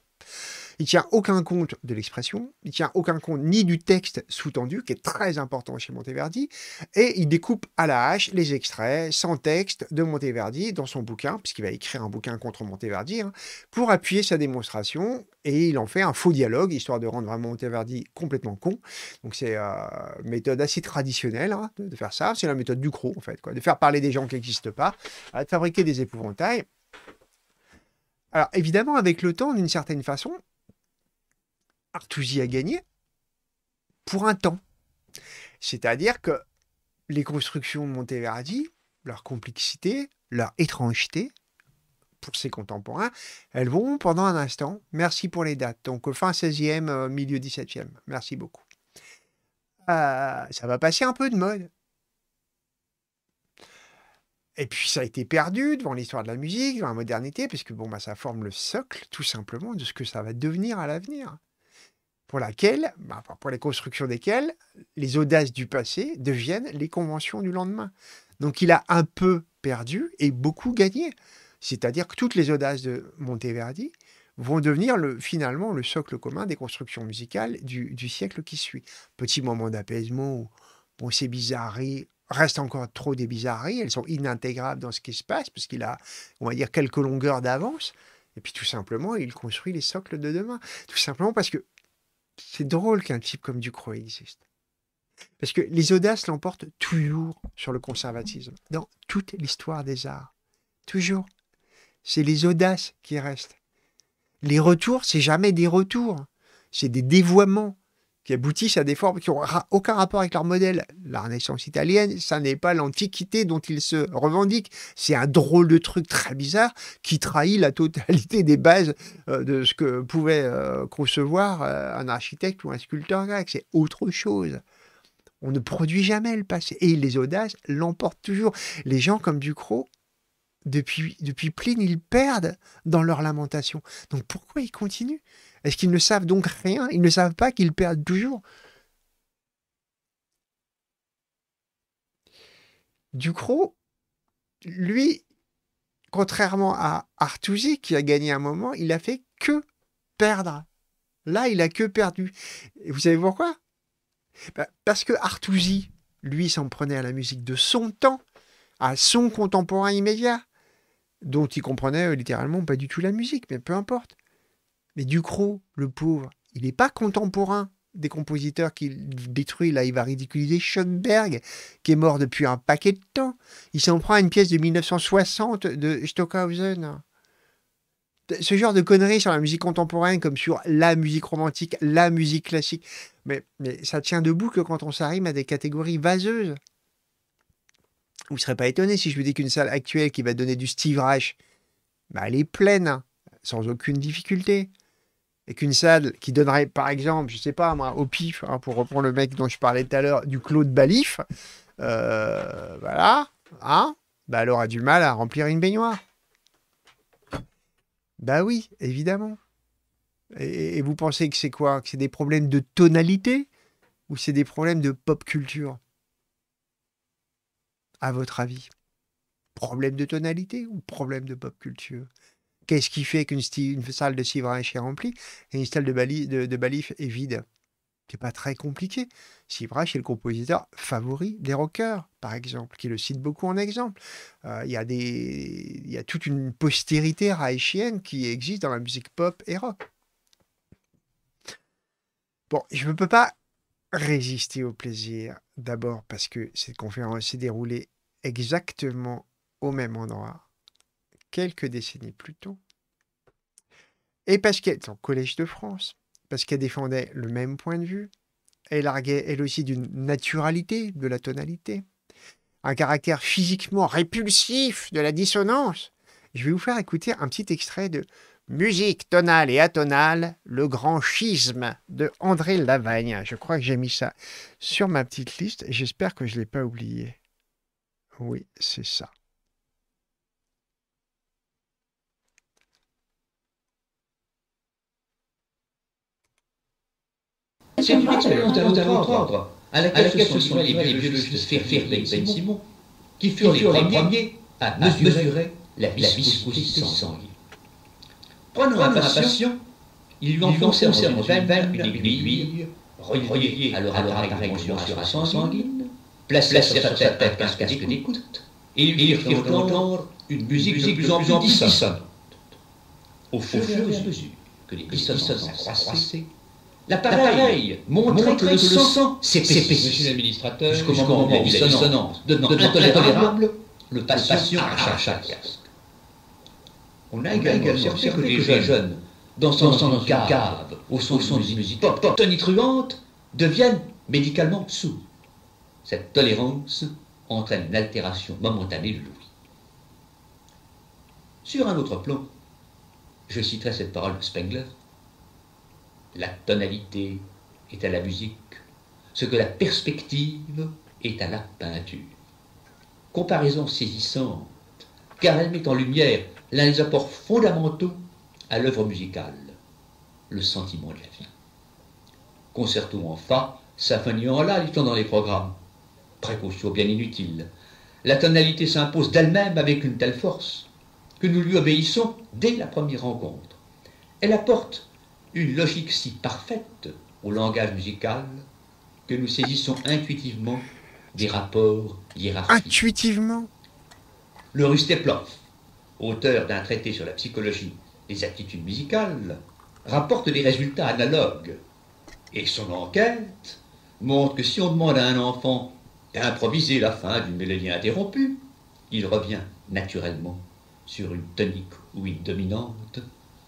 Il tient aucun compte de l'expression, il tient aucun compte ni du texte sous-tendu, qui est très important chez Monteverdi, et il découpe à la hache les extraits sans texte de Monteverdi dans son bouquin, puisqu'il va écrire un bouquin contre Monteverdi, hein, pour appuyer sa démonstration, et il en fait un faux dialogue, histoire de rendre vraiment Monteverdi complètement con. Donc c'est euh, méthode assez traditionnelle hein, de, faire ça, c'est la méthode du croc en fait, de faire parler des gens qui n'existent pas, de fabriquer des épouvantails, alors évidemment, avec le temps, d'une certaine façon, Artusi a gagné pour un temps. C'est-à-dire que les constructions de Monteverdi, leur complexité, leur étrangeté, pour ses contemporains, elles vont pendant un instant. Merci pour les dates. Donc fin 16e, euh, milieu 17e. Merci beaucoup. Euh, ça va passer un peu de mode. Et puis ça a été perdu devant l'histoire de la musique, devant la modernité, puisque bon, bah, ça forme le socle tout simplement de ce que ça va devenir à l'avenir. Pour laquelle, bah, pour les constructions desquelles, les audaces du passé deviennent les conventions du lendemain. Donc il a un peu perdu et beaucoup gagné. C'est-à-dire que toutes les audaces de Monteverdi vont devenir finalement le socle commun des constructions musicales du, siècle qui suit. Petit moment d'apaisement où bon, ces bizarreries reste encore trop des bizarreries, elles sont inintégrables dans ce qui se passe, parce qu'il a, on va dire, quelques longueurs d'avance. Et puis tout simplement, il construit les socles de demain. Tout simplement parce que c'est drôle qu'un type comme Ducrot existe. Parce que les audaces l'emportent toujours sur le conservatisme, dans toute l'histoire des arts. Toujours. C'est les audaces qui restent. Les retours, c'est jamais des retours, c'est des dévoiements, qui aboutissent à des formes qui n'ont aucun rapport avec leur modèle. La Renaissance italienne, ça n'est pas l'Antiquité dont ils se revendiquent. C'est un drôle de truc très bizarre qui trahit la totalité des bases euh, de ce que pouvait euh, concevoir euh, un architecte ou un sculpteur grec. C'est autre chose. On ne produit jamais le passé. Et les audaces l'emportent toujours. Les gens comme Ducrot, depuis, depuis Pline, ils perdent dans leur lamentation. Donc pourquoi ils continuent est-ce qu'ils ne savent donc rien Ils ne savent pas qu'ils perdent toujours Ducrot, lui, contrairement à Artusi qui a gagné un moment, il a fait que perdre. Là, il a que perdu. Et vous savez pourquoi bah, Parce que Artusi, lui, s'en prenait à la musique de son temps, à son contemporain immédiat, dont il comprenait euh, littéralement pas du tout la musique, mais peu importe. Mais Ducrot, le pauvre, il n'est pas contemporain des compositeurs qu'il détruit. Là, il va ridiculiser Schoenberg, qui est mort depuis un paquet de temps. Il s'en prend à une pièce de 1960 de Stockhausen. Ce genre de conneries sur la musique contemporaine, comme sur la musique romantique, la musique classique. Mais, ça tient debout que quand on s'arrime à des catégories vaseuses. Vous ne serez pas étonné si je vous dis qu'une salle actuelle qui va donner du Steve Reich, bah, elle est pleine, hein, sans aucune difficulté et qu'une salle qui donnerait, par exemple, je sais pas moi, au pif, hein, pour reprendre le mec dont je parlais tout à l'heure, du Claude Balif, euh, voilà, hein, bah, elle aura du mal à remplir une baignoire. Bah oui, évidemment. Et, et vous pensez que c'est quoi Que c'est des problèmes de tonalité ou c'est des problèmes de pop culture À votre avis Problème de tonalité ou problème de pop culture Qu'est-ce qui fait qu'une salle de Sivrach est remplie et une salle de, de, Balif est vide C'est pas très compliqué. Sivrach est le compositeur favori des rockers, par exemple, qui le cite beaucoup en exemple. Euh, il y, a y a toute une postérité raïchienne qui existe dans la musique pop et rock. Bon, je ne peux pas résister au plaisir, d'abord parce que cette conférence s'est déroulée exactement au même endroit, quelques décennies plus tôt, et parce qu'elle est en Collège de France, parce qu'elle défendait le même point de vue, elle arguait elle aussi d'une naturalité de la tonalité, un caractère physiquement répulsif de la dissonance. Je vais vous faire écouter un petit extrait de Musique tonale et atonale, le grand schisme de André Lavagne. Je crois que j'ai mis ça sur ma petite liste. J'espère que je ne l'ai pas oublié. Oui, c'est ça. C'est une expérience d'un autre ordre, à laquelle se sont livrés les biologistes Ferrier et Ben Simon, qui furent les premiers à mesurer la viscosité sanguine. Prenons un patient, ils lui ont fait une veine une aiguille reliée à leur appareil de sanguine, placée sur sa tête un casque d'écoute, et ils firent entendre une musique de plus en plus dissonante. Au fur et à mesure que les dissonances s'accroissaient, l'appareil, montre que, le sang s'épaissit. Monsieur l'administrateur, jusqu'au moment où la dissonance notre intolérable, le patient arrache un casque. On a également observé que les jeunes, dans son cave, au son des musiques pop tonitruante, deviennent médicalement sous. Cette tolérance entraîne une altération momentanée de l'ouïe. Sur un autre plan, je citerai cette parole de Spengler, la tonalité est à la musique, ce que la perspective est à la peinture. Comparaison saisissante, car elle met en lumière l'un des apports fondamentaux à l'œuvre musicale, le sentiment de la vie. Concerto en fa, symphonie en la, dans les programmes. Précaution bien inutile. La tonalité s'impose d'elle-même avec une telle force que nous lui obéissons dès la première rencontre. Elle apporte une logique si parfaite au langage musical que nous saisissons intuitivement des rapports hiérarchiques. Intuitivement Le Rusteplov, auteur d'un traité sur la psychologie des aptitudes musicales, rapporte des résultats analogues. Et son enquête montre que si on demande à un enfant d'improviser la fin d'une mélodie interrompue, il revient naturellement sur une tonique ou une dominante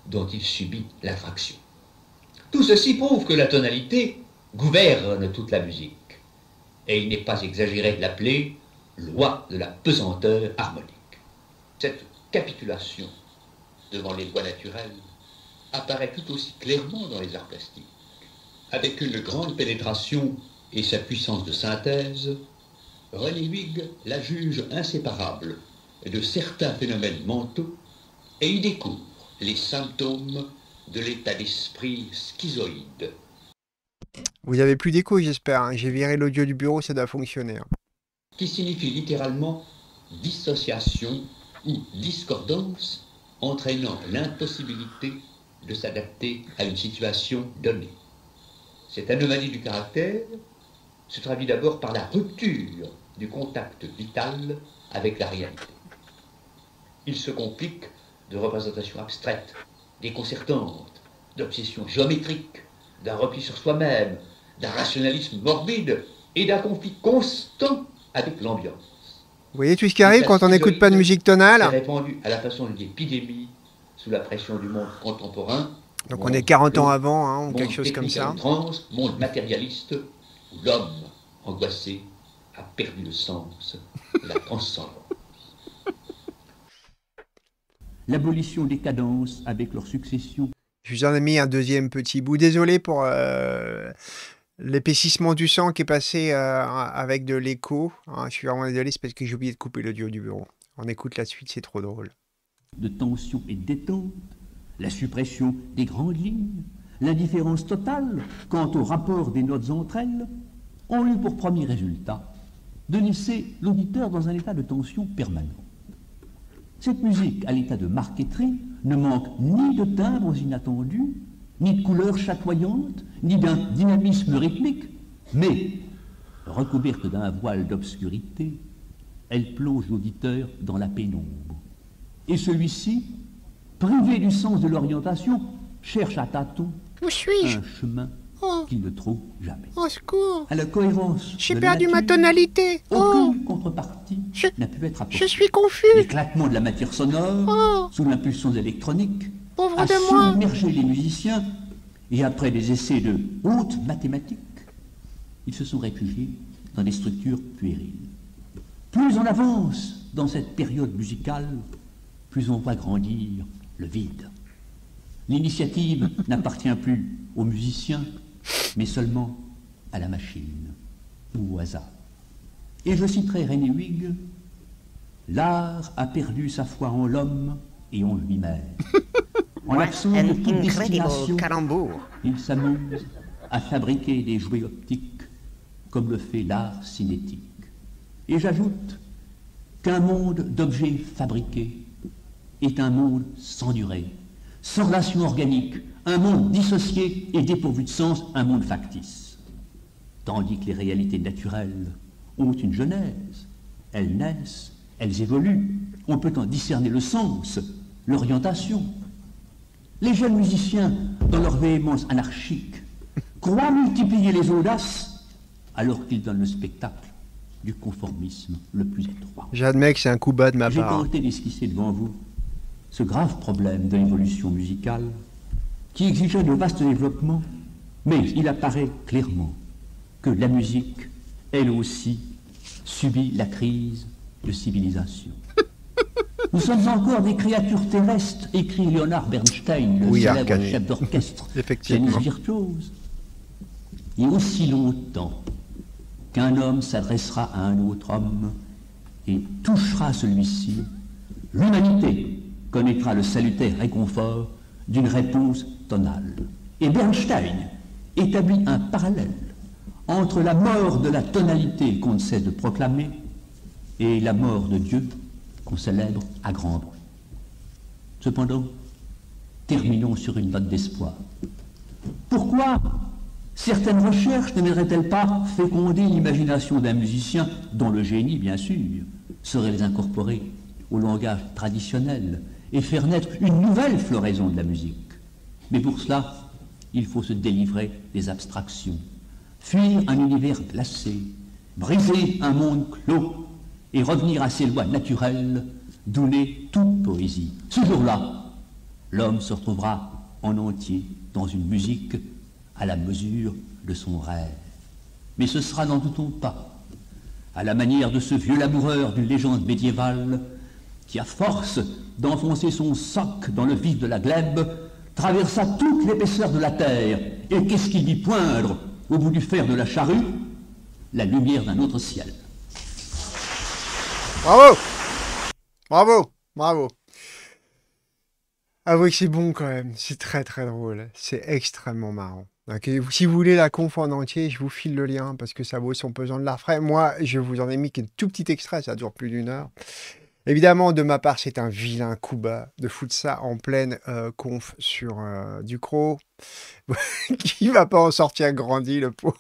dont il subit l'attraction. Tout ceci prouve que la tonalité gouverne toute la musique. Et il n'est pas exagéré de l'appeler loi de la pesanteur harmonique. Cette capitulation devant les lois naturelles apparaît tout aussi clairement dans les arts plastiques. Avec une grande pénétration et sa puissance de synthèse, René Huyghe la juge inséparable de certains phénomènes mentaux et y découvre les symptômes de l'état d'esprit schizoïde. Vous avez plus d'écho, j'espère. Hein. J'ai viré l'audio du bureau, ça doit fonctionner. Hein. Qui signifie littéralement dissociation ou discordance entraînant l'impossibilité de s'adapter à une situation donnée. Cette anomalie du caractère se traduit d'abord par la rupture du contact vital avec la réalité. Il se complique de représentations abstraites déconcertante, d'obsession géométrique, d'un repli sur soi-même, d'un rationalisme morbide et d'un conflit constant avec l'ambiance. Vous voyez tout ce qui arrive quand on n'écoute pas de musique tonale C'est répandu à la façon d'une épidémie sous la pression du monde contemporain. Donc on est 40 ans avant, hein, ou quelque chose comme ça. Trans, monde matérialiste, où l'homme angoissé a perdu le sens la transcendance l'abolition des cadences avec leur succession. Je vous en ai mis un deuxième petit bout. Désolé pour euh, l'épaississement du sang qui est passé euh, avec de l'écho. Hein. je suis vraiment désolé, c'est parce que j'ai oublié de couper l'audio du bureau. On écoute la suite, c'est trop drôle. De tension et de détente, la suppression des grandes lignes, l'indifférence totale quant au rapport des notes entre elles, ont eu pour premier résultat de laisser l'auditeur dans un état de tension permanent. Cette musique, à l'état de marqueterie, ne manque ni de timbres inattendus, ni de couleurs chatoyantes, ni d'un dynamisme rythmique, mais, recouverte d'un voile d'obscurité, elle plonge l'auditeur dans la pénombre. Et celui-ci, privé du sens de l'orientation, cherche à tâtons un chemin Oh. Qu'ils ne trouve jamais. Au secours À la cohérence. J'ai perdu ma tonalité. Oh. Aucune contrepartie n'a pu être apportée. Je suis confus. L'éclatement de la matière sonore, oh. sous l'impulsion électronique, a submergé les musiciens, et après des essais de haute mathématique ils se sont réfugiés dans des structures puériles. Plus on avance dans cette période musicale, plus on voit grandir le vide. L'initiative n'appartient plus aux musiciens, mais seulement à la machine ou au hasard. Et je citerai René Huyghe L'art a perdu sa foi en l'homme et en lui-même. En l'absence de il s'amuse à fabriquer des jouets optiques comme le fait l'art cinétique. Et j'ajoute qu'un monde d'objets fabriqués est un monde sans durée, sans relation organique, un monde dissocié et dépourvu de sens, un monde factice. Tandis que les réalités naturelles ont une genèse, elles naissent, elles évoluent, on peut en discerner le sens, l'orientation. Les jeunes musiciens, dans leur véhémence anarchique, croient multiplier les audaces alors qu'ils donnent le spectacle du conformisme le plus étroit. J'admets que c'est un coup bas de ma part. J'ai tenté d'esquisser devant vous ce grave problème de l'évolution musicale qui exigeait de vastes développements, mais il apparaît clairement que la musique, elle aussi, subit la crise de civilisation. Nous sommes encore des créatures terrestres, écrit Leonard Bernstein, le célèbre chef d'orchestre, pianiste virtuose. Et aussi longtemps qu'un homme s'adressera à un autre homme et touchera celui-ci, l'humanité connaîtra le salutaire réconfort d'une réponse et eh Bernstein établit un parallèle entre la mort de la tonalité qu'on ne cesse de proclamer et la mort de Dieu qu'on célèbre à grand bruit. Cependant, terminons sur une note d'espoir. Pourquoi certaines recherches ne mèneraient-elles pas féconder l'imagination d'un musicien dont le génie, bien sûr, serait les incorporer au langage traditionnel et faire naître une nouvelle floraison de la musique mais pour cela, il faut se délivrer des abstractions, fuir un univers glacé, briser un monde clos et revenir à ses lois naturelles, donner toute poésie. Ce jour-là, l'homme se retrouvera en entier dans une musique à la mesure de son rêve. Mais ce sera, n'en doutons pas, à la manière de ce vieux laboureur d'une légende médiévale qui, à force d'enfoncer son soc dans le vif de la glèbe, traversa toute l'épaisseur de la terre. Et qu'est-ce qu'il dit poindre au bout du fer de la charrue La lumière d'un autre ciel. Bravo Bravo Bravo Avouez ah que c'est bon quand même, c'est très très drôle, c'est extrêmement marrant. Si vous voulez la conf en entier, je vous file le lien parce que ça vaut son pesant de la frais. Moi, je vous en ai mis qu'un tout petit extrait, ça dure plus d'une heure. Évidemment, de ma part, c'est un vilain coup bas de foutre ça en pleine euh, conf sur euh, Ducrot, qui va pas en sortir grandi, le pauvre.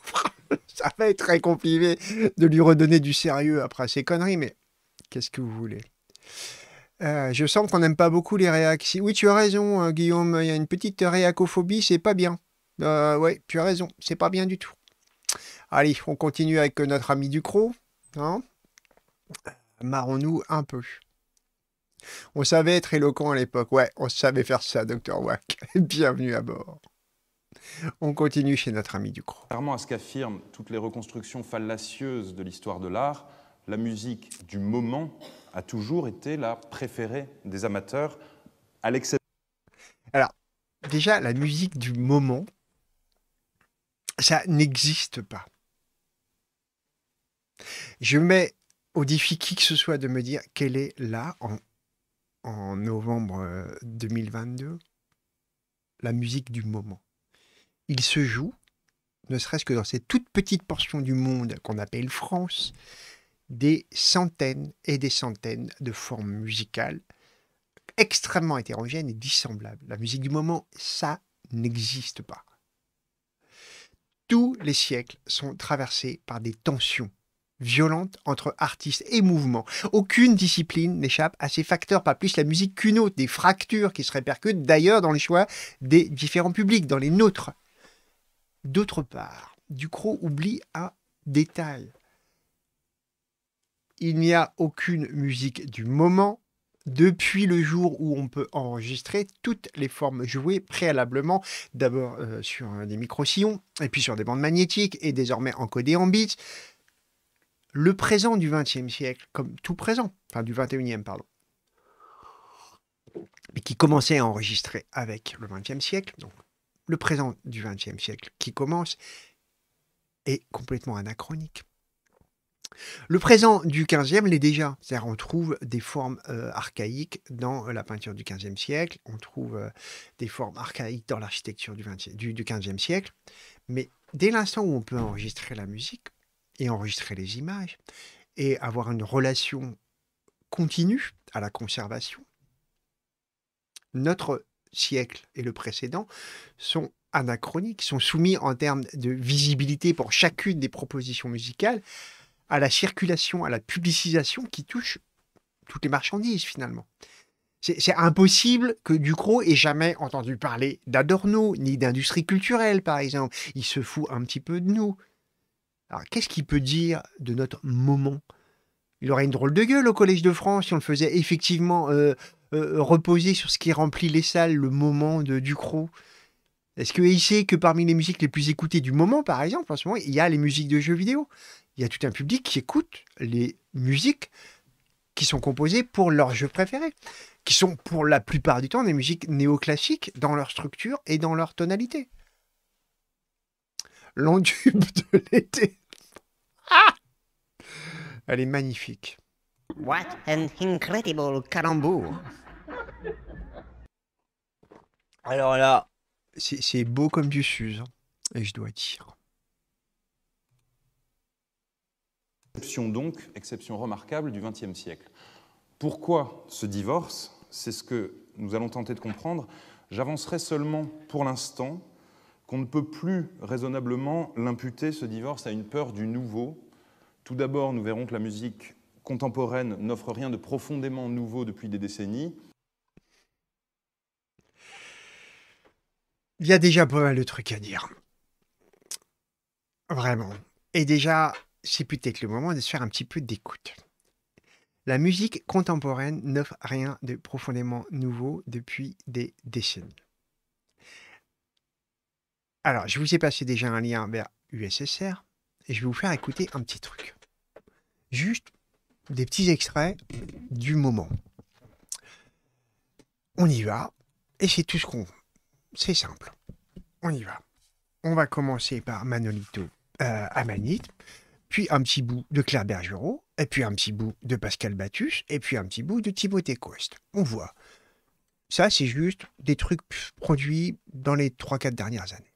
ça va être très compliqué de lui redonner du sérieux après ces conneries, mais qu'est-ce que vous voulez euh, je sens qu'on n'aime pas beaucoup les réactions. Oui, tu as raison, hein, Guillaume. Il y a une petite réacophobie, c'est pas bien. oui, tu as raison, c'est pas bien du tout. Allez, on continue avec notre ami Ducrot. Non hein marrons-nous un peu. On savait être éloquent à l'époque, ouais, on savait faire ça, docteur Wack. Bienvenue à bord. On continue chez notre ami Ducrot. Contrairement à ce qu'affirment toutes les reconstructions fallacieuses de l'histoire de l'art, la musique du moment a toujours été la préférée des amateurs, à l'exception. Alors, déjà, la musique du moment, ça n'existe pas. Je mets au défi qui que ce soit de me dire quelle est là, en, en novembre 2022, euh, la musique du moment. Il se joue, ne serait-ce que dans cette toute petite portion du monde qu'on appelle France, des centaines et des centaines de formes musicales extrêmement hétérogènes et dissemblables. La musique du moment, ça n'existe pas. Tous les siècles sont traversés par des tensions violente entre artistes et mouvements. Aucune discipline n'échappe à ces facteurs, pas plus la musique qu'une autre, des fractures qui se répercutent d'ailleurs dans les choix des différents publics, dans les nôtres. D'autre part, Ducrot oublie un détail. Il n'y a aucune musique du moment depuis le jour où on peut enregistrer toutes les formes jouées préalablement, d'abord euh, sur des micro-sillons, et puis sur des bandes magnétiques, et désormais encodées en bits, le présent du XXe siècle, comme tout présent, enfin du XXIe, pardon, mais qui commençait à enregistrer avec le XXe siècle, donc le présent du XXe siècle qui commence est complètement anachronique. Le présent du XVe l'est déjà, c'est-à-dire on trouve des formes euh, archaïques dans la peinture du XVe siècle, on trouve euh, des formes archaïques dans l'architecture du, du, du, XVe siècle, mais dès l'instant où on peut enregistrer la musique, et enregistrer les images et avoir une relation continue à la conservation. Notre siècle et le précédent sont anachroniques, sont soumis en termes de visibilité pour chacune des propositions musicales à la circulation, à la publicisation qui touche toutes les marchandises finalement. C'est impossible que Ducrot ait jamais entendu parler d'Adorno, ni d'industrie culturelle par exemple. Il se fout un petit peu de nous, alors, qu'est-ce qu'il peut dire de notre moment Il aurait une drôle de gueule au Collège de France si on le faisait effectivement euh, euh, reposer sur ce qui remplit les salles, le moment de Ducrot. Est-ce qu'il sait que parmi les musiques les plus écoutées du moment, par exemple, en ce moment, il y a les musiques de jeux vidéo Il y a tout un public qui écoute les musiques qui sont composées pour leurs jeux préférés, qui sont pour la plupart du temps des musiques néoclassiques dans leur structure et dans leur tonalité. L'endube de l'été. Ah Elle est magnifique. What an incredible calembour. Alors là, c'est beau comme du suze, hein, et je dois dire. Exception donc, exception remarquable du XXe siècle. Pourquoi ce divorce C'est ce que nous allons tenter de comprendre. J'avancerai seulement pour l'instant qu'on ne peut plus raisonnablement l'imputer, ce divorce, à une peur du nouveau. Tout d'abord, nous verrons que la musique contemporaine n'offre rien de profondément nouveau depuis des décennies. Il y a déjà pas mal de trucs à dire. Vraiment. Et déjà, c'est peut-être le moment de se faire un petit peu d'écoute. La musique contemporaine n'offre rien de profondément nouveau depuis des décennies. Alors, je vous ai passé déjà un lien vers USSR et je vais vous faire écouter un petit truc. Juste des petits extraits du moment. On y va et c'est tout ce qu'on C'est simple. On y va. On va commencer par Manolito euh, Amanit, puis un petit bout de Claire Bergerot, et puis un petit bout de Pascal Battus, et puis un petit bout de Thibaut Coest. On voit. Ça, c'est juste des trucs produits dans les 3-4 dernières années.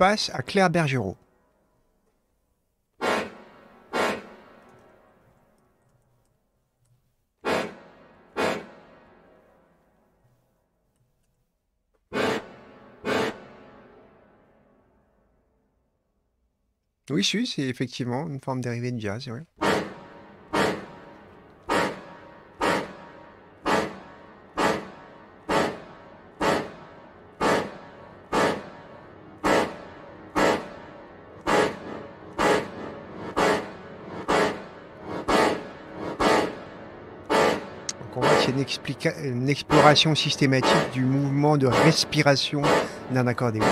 passe à Claire Bergerot. Oui, si, c'est effectivement une forme dérivée de jazz, vrai une, exploration systématique du mouvement de respiration d'un accordéon.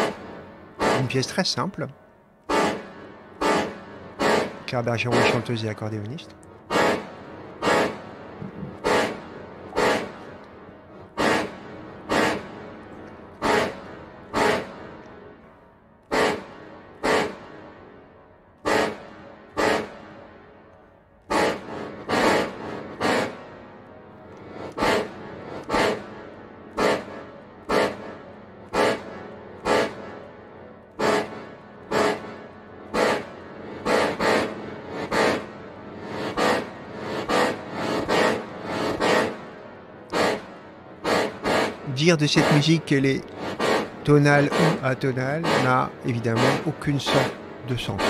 Une pièce très simple. Car chanteuse et accordéoniste. de cette musique qu'elle est tonale ou atonale n'a évidemment aucune sens de sens.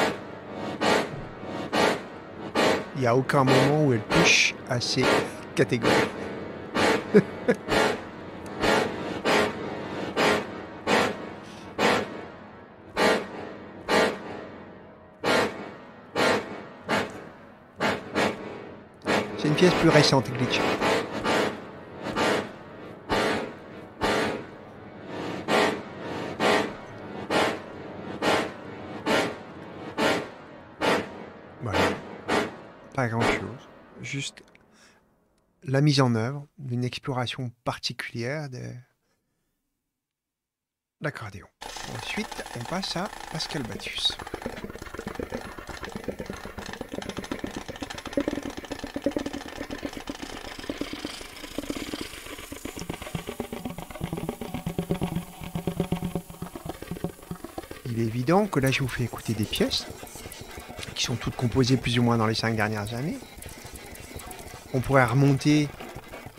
Il n'y a aucun moment où elle touche à ces catégories. C'est une pièce plus récente, Glitch. juste la mise en œuvre d'une exploration particulière de l'accordéon. Ensuite, on passe à Pascal Batius. Il est évident que là, je vous fais écouter des pièces qui sont toutes composées plus ou moins dans les cinq dernières années on pourrait remonter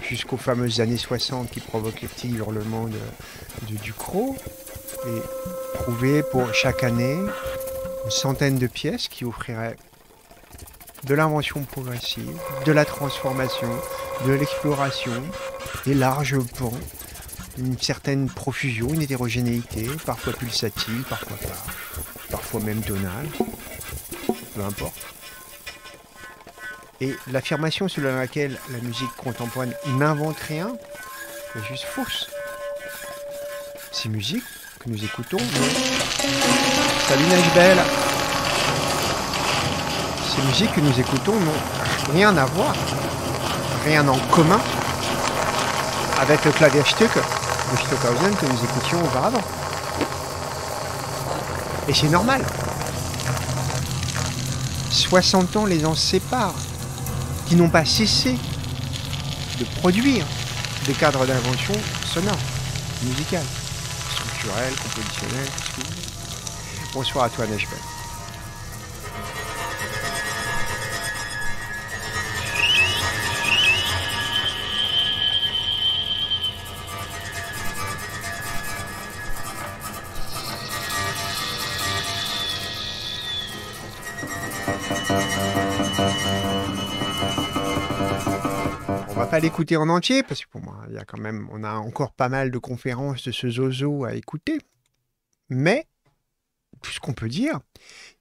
jusqu'aux fameuses années 60 qui provoquent les petits hurlements de, de, et trouver pour chaque année une centaine de pièces qui offriraient de l'invention progressive, de la transformation, de l'exploration, des larges pans, une certaine profusion, une hétérogénéité, parfois pulsatile, parfois parfois même tonale, peu importe. Et l'affirmation selon laquelle la musique contemporaine n'invente rien est juste fausse. Ces musiques que nous écoutons, salut belle ces musiques que nous écoutons n'ont rien à voir, rien en commun avec le Klavierstück de Stockhausen que nous écoutions auparavant. Et c'est normal. 60 ans les en séparent qui n'ont pas cessé de produire des cadres d'invention sonores, musicales, structurelles, compositionnelles. Bonsoir à toi, Nashville. en entier, parce que pour moi, il y a quand même, on a encore pas mal de conférences de ce zozo à écouter. Mais tout ce qu'on peut dire,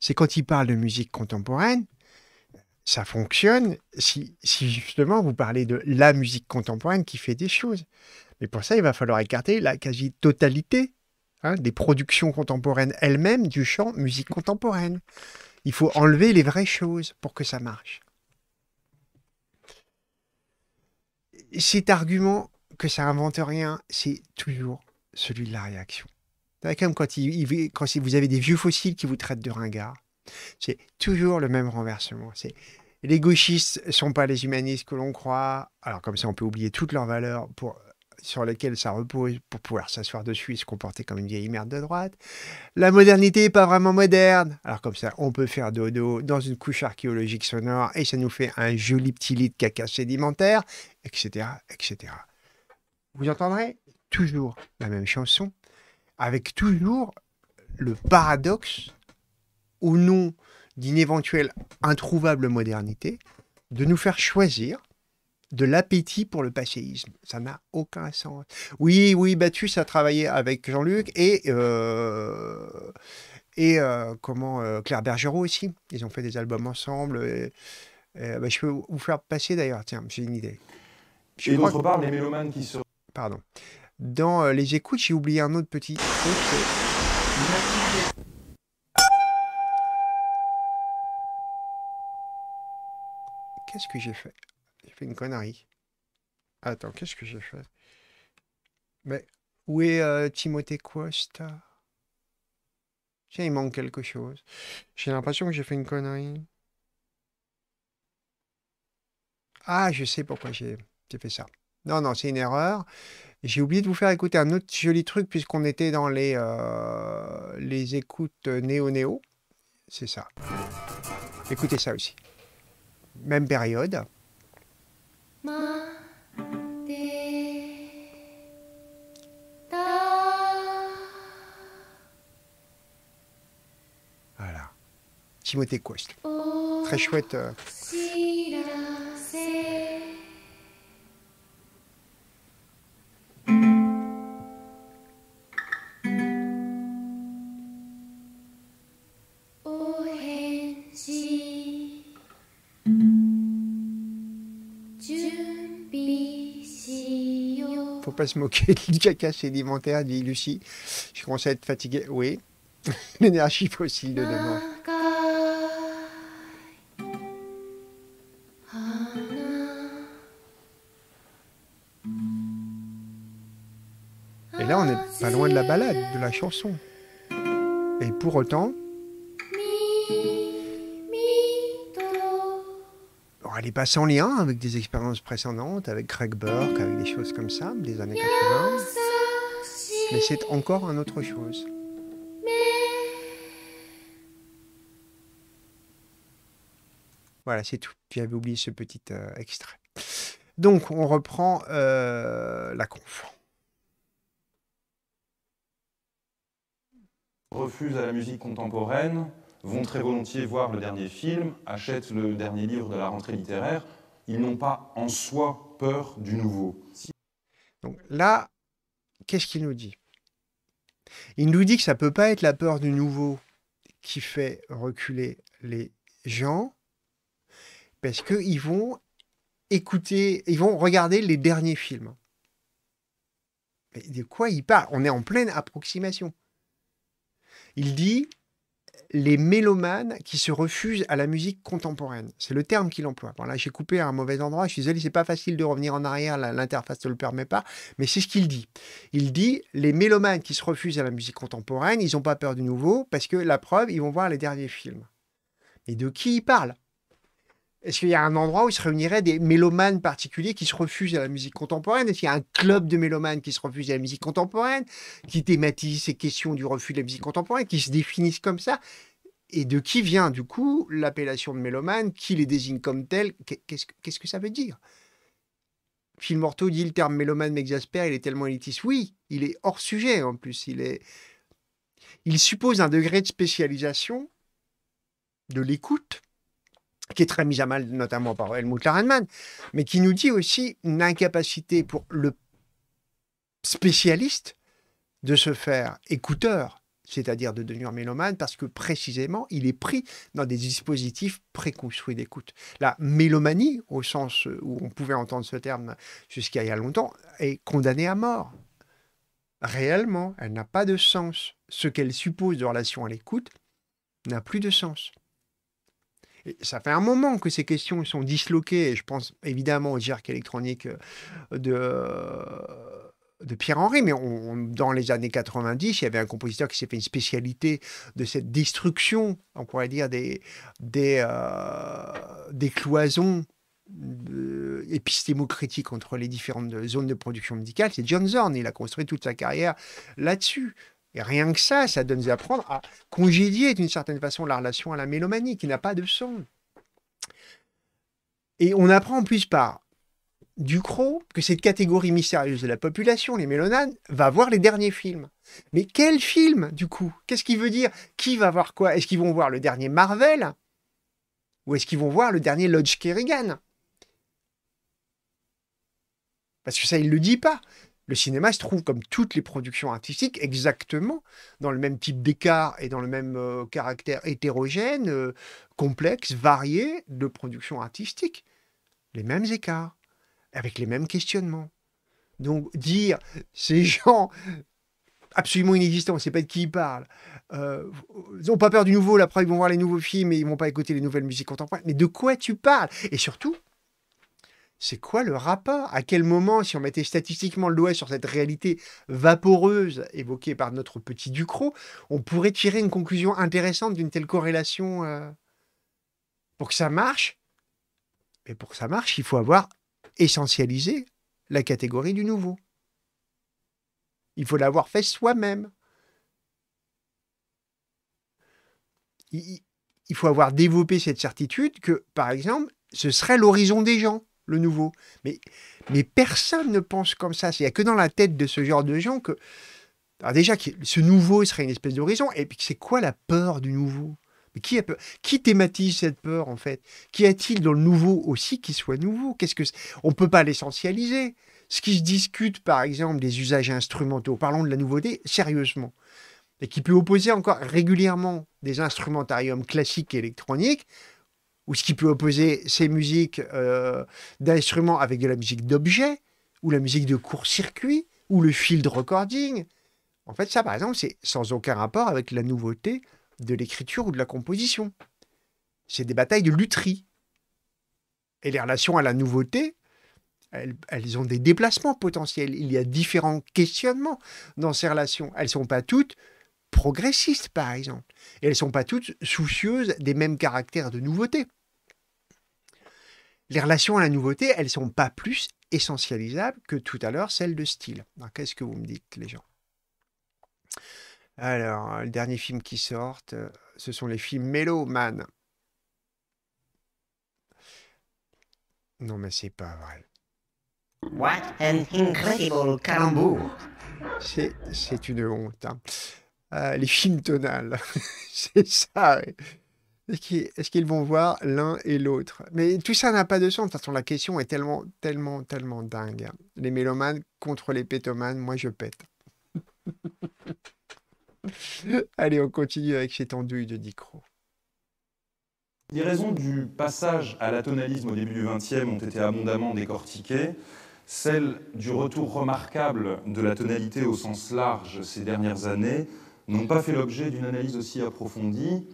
c'est quand il parle de musique contemporaine, ça fonctionne si, si, justement vous parlez de la musique contemporaine qui fait des choses. Mais pour ça, il va falloir écarter la quasi-totalité hein, des productions contemporaines elles-mêmes du champ musique contemporaine. Il faut enlever les vraies choses pour que ça marche. cet argument que ça invente rien, c'est toujours celui de la réaction. C'est comme quand, il, vous avez des vieux fossiles qui vous traitent de ringard. C'est toujours le même renversement. C'est les gauchistes ne sont pas les humanistes que l'on croit. Alors comme ça, on peut oublier toutes leurs valeurs pour, sur lesquelles ça repose pour pouvoir s'asseoir dessus et se comporter comme une vieille merde de droite. La modernité n'est pas vraiment moderne. Alors comme ça, on peut faire dodo dans une couche archéologique sonore et ça nous fait un joli petit lit de caca sédimentaire etc., etc. Vous entendrez toujours la même chanson, avec toujours le paradoxe, au nom d'une éventuelle introuvable modernité, de nous faire choisir de l'appétit pour le passéisme. Ça n'a aucun sens. Oui, oui, Batus a travaillé avec Jean-Luc et, euh, et euh, comment euh, Claire Bergerot aussi. Ils ont fait des albums ensemble. Bah, je peux vous faire passer d'ailleurs, tiens, j'ai une idée. Et d'autre part, les mélomanes qui sont... Pardon. Dans euh, les écoutes, j'ai oublié un autre petit Qu'est-ce que j'ai fait J'ai fait une connerie. Attends, qu'est-ce que j'ai fait Mais où est euh, Timothée Costa Tiens, il manque quelque chose. J'ai l'impression que j'ai fait une connerie. Ah, je sais pourquoi j'ai... J'ai fait ça. Non, non, c'est une erreur. J'ai oublié de vous faire écouter un autre joli truc puisqu'on était dans les, euh, les écoutes néo-néo. C'est ça. Écoutez ça aussi. Même période. Voilà. Timothée Quest. Très chouette. Euh, se moquer du caca sédimentaire, dit Lucie. Je commence à être fatigué. Oui, l'énergie fossile de demain. Et là, on n'est pas loin de la balade, de la chanson. Et pour autant, elle est pas sans lien avec des expériences précédentes, avec Craig Burke, avec des choses comme ça, des années 80. Mais c'est encore une autre chose. Voilà, c'est tout. J'avais oublié ce petit euh, extrait. Donc, on reprend euh, la conf. Refuse à la musique contemporaine, vont très volontiers voir le dernier film, achètent le dernier livre de la rentrée littéraire. Ils n'ont pas en soi peur du nouveau. Donc là, qu'est-ce qu'il nous dit Il nous dit que ça ne peut pas être la peur du nouveau qui fait reculer les gens, parce qu'ils vont écouter, ils vont regarder les derniers films. Mais de quoi il parle On est en pleine approximation. Il dit, les mélomanes qui se refusent à la musique contemporaine. C'est le terme qu'il emploie. Voilà, là, j'ai coupé à un mauvais endroit. Je suis désolé, c'est pas facile de revenir en arrière. L'interface ne le permet pas. Mais c'est ce qu'il dit. Il dit les mélomanes qui se refusent à la musique contemporaine, ils n'ont pas peur du nouveau parce que la preuve, ils vont voir les derniers films. Et de qui il parle est-ce qu'il y a un endroit où se réuniraient des mélomanes particuliers qui se refusent à la musique contemporaine Est-ce qu'il y a un club de mélomanes qui se refusent à la musique contemporaine, qui thématise ces questions du refus de la musique contemporaine, qui se définissent comme ça Et de qui vient du coup l'appellation de mélomane Qui les désigne comme tels Qu'est-ce que ça veut dire Phil Morteau dit le terme mélomane m'exaspère, il est tellement élitiste. Oui, il est hors sujet en plus. Il, est... il suppose un degré de spécialisation de l'écoute qui est très mise à mal notamment par Helmut Lahrenmann, mais qui nous dit aussi une incapacité pour le spécialiste de se faire écouteur, c'est-à-dire de devenir mélomane, parce que précisément, il est pris dans des dispositifs préconstruits d'écoute. La mélomanie, au sens euh, où on pouvait entendre ce terme jusqu'à il y a longtemps, est condamnée à mort. Réellement, elle n'a pas de sens. Ce qu'elle suppose de relation à l'écoute n'a plus de sens ça fait un moment que ces questions sont disloquées. je pense évidemment au GERC électronique euh, euh, de Pierre-Henri, mais dans les années 90, il y avait un compositeur qui s'est fait une spécialité de cette destruction, on pourrait dire, des, des, euh, cloisons épistémocritiques entre les différentes zones de production médicale. c'est John Zorn. Il a construit toute sa carrière là-dessus. Et rien que ça, ça donne à apprendre à congédier d'une certaine façon la relation à la mélomanie qui n'a pas de son. Et on apprend en plus par Ducrot que cette catégorie mystérieuse de la population, les mélonades, va voir les derniers films. Mais quels films du coup Qu'est-ce qu'il veut dire Qui va voir quoi Est-ce qu'ils vont voir le dernier Marvel Ou est-ce qu'ils vont voir le dernier Lodge Kerrigan Parce que ça, il ne le dit pas. Le cinéma se trouve, comme toutes les productions artistiques, exactement dans le même type d'écart et dans le même euh, caractère hétérogène, euh, complexe, varié de productions artistiques. Les mêmes écarts, avec les mêmes questionnements. Donc dire ces gens absolument inexistants, on ne sait pas de qui ils parlent, euh, ils n'ont pas peur du nouveau, après ils vont voir les nouveaux films et ils ne vont pas écouter les nouvelles musiques contemporaines. Mais de quoi tu parles Et surtout, c'est quoi le rapport À quel moment, si on mettait statistiquement le doigt sur cette réalité vaporeuse évoquée par notre petit Ducrot, on pourrait tirer une conclusion intéressante d'une telle corrélation euh? Pour que ça marche, mais pour que ça marche, il faut avoir essentialisé la catégorie du nouveau. Il faut l'avoir fait soi-même. il faut avoir développé cette certitude que, par exemple, ce serait l'horizon des gens le nouveau. Mais, mais personne ne pense comme ça. Il n'y a que dans la tête de ce genre de gens que. déjà, ce nouveau serait une espèce d'horizon. Et puis, c'est quoi la peur du nouveau qui, a peur qui thématise cette peur, en fait Qui a-t-il dans le nouveau aussi qui soit nouveau Qu'est-ce que On ne peut pas l'essentialiser. Ce qui se discute, par exemple, des usages instrumentaux, parlons de la nouveauté, sérieusement, et qui peut opposer encore régulièrement des instrumentariums classiques et électroniques ou ce qui peut opposer ces musiques euh, d'instruments avec de la musique d'objet, ou la musique de court-circuit, ou le field recording. En fait, ça, par exemple, c'est sans aucun rapport avec la nouveauté de l'écriture ou de la composition. C'est des batailles de lutherie. Et les relations à la nouveauté, elles, elles, ont des déplacements potentiels. Il y a différents questionnements dans ces relations. Elles ne sont pas toutes progressistes, par exemple. Et elles ne sont pas toutes soucieuses des mêmes caractères de nouveauté les relations à la nouveauté, elles ne sont pas plus essentialisables que tout à l'heure celles de style. qu'est-ce que vous me dites, les gens Alors, le dernier film qui sort, euh, ce sont les films Man. Non, mais c'est pas vrai. What an incredible calembour C'est une honte. Hein. Euh, les films tonales, c'est ça. Est-ce qu'ils vont voir l'un et l'autre Mais tout ça n'a pas de sens. De toute façon, la question est tellement, tellement, tellement dingue. Hein. Les mélomanes contre les pétomanes, moi je pète. Allez, on continue avec cette andouille de Dicro. Les raisons du passage à l'atonalisme au début du XXe ont été abondamment décortiquées. Celles du retour remarquable de la tonalité au sens large ces dernières années n'ont pas fait l'objet d'une analyse aussi approfondie.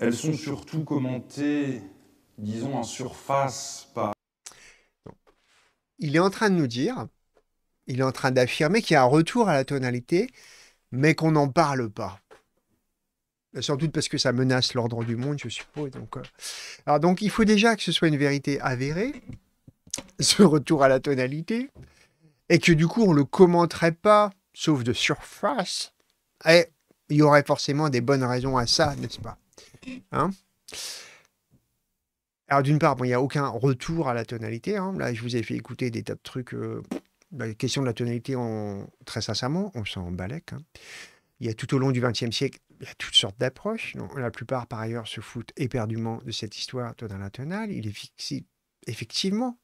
Elles sont surtout commentées, disons, en surface par... Il est en train de nous dire, il est en train d'affirmer qu'il y a un retour à la tonalité, mais qu'on n'en parle pas. Sans doute parce que ça menace l'ordre du monde, je suppose. Donc, euh. Alors, donc, il faut déjà que ce soit une vérité avérée, ce retour à la tonalité, et que du coup, on ne le commenterait pas, sauf de surface. Et il y aurait forcément des bonnes raisons à ça, n'est-ce pas Hein. alors d'une part, il n'y a aucun retour à la tonalité. Hein. Là, je vous ai fait écouter des tas de trucs. la euh, bah, question de la tonalité, très sincèrement, on s'en balèque. Hein. Il y a tout au long du XXe siècle, il y a toutes sortes d'approches. La plupart, par ailleurs, se foutent éperdument de cette histoire tonale à tonale. Il est fixé effectivement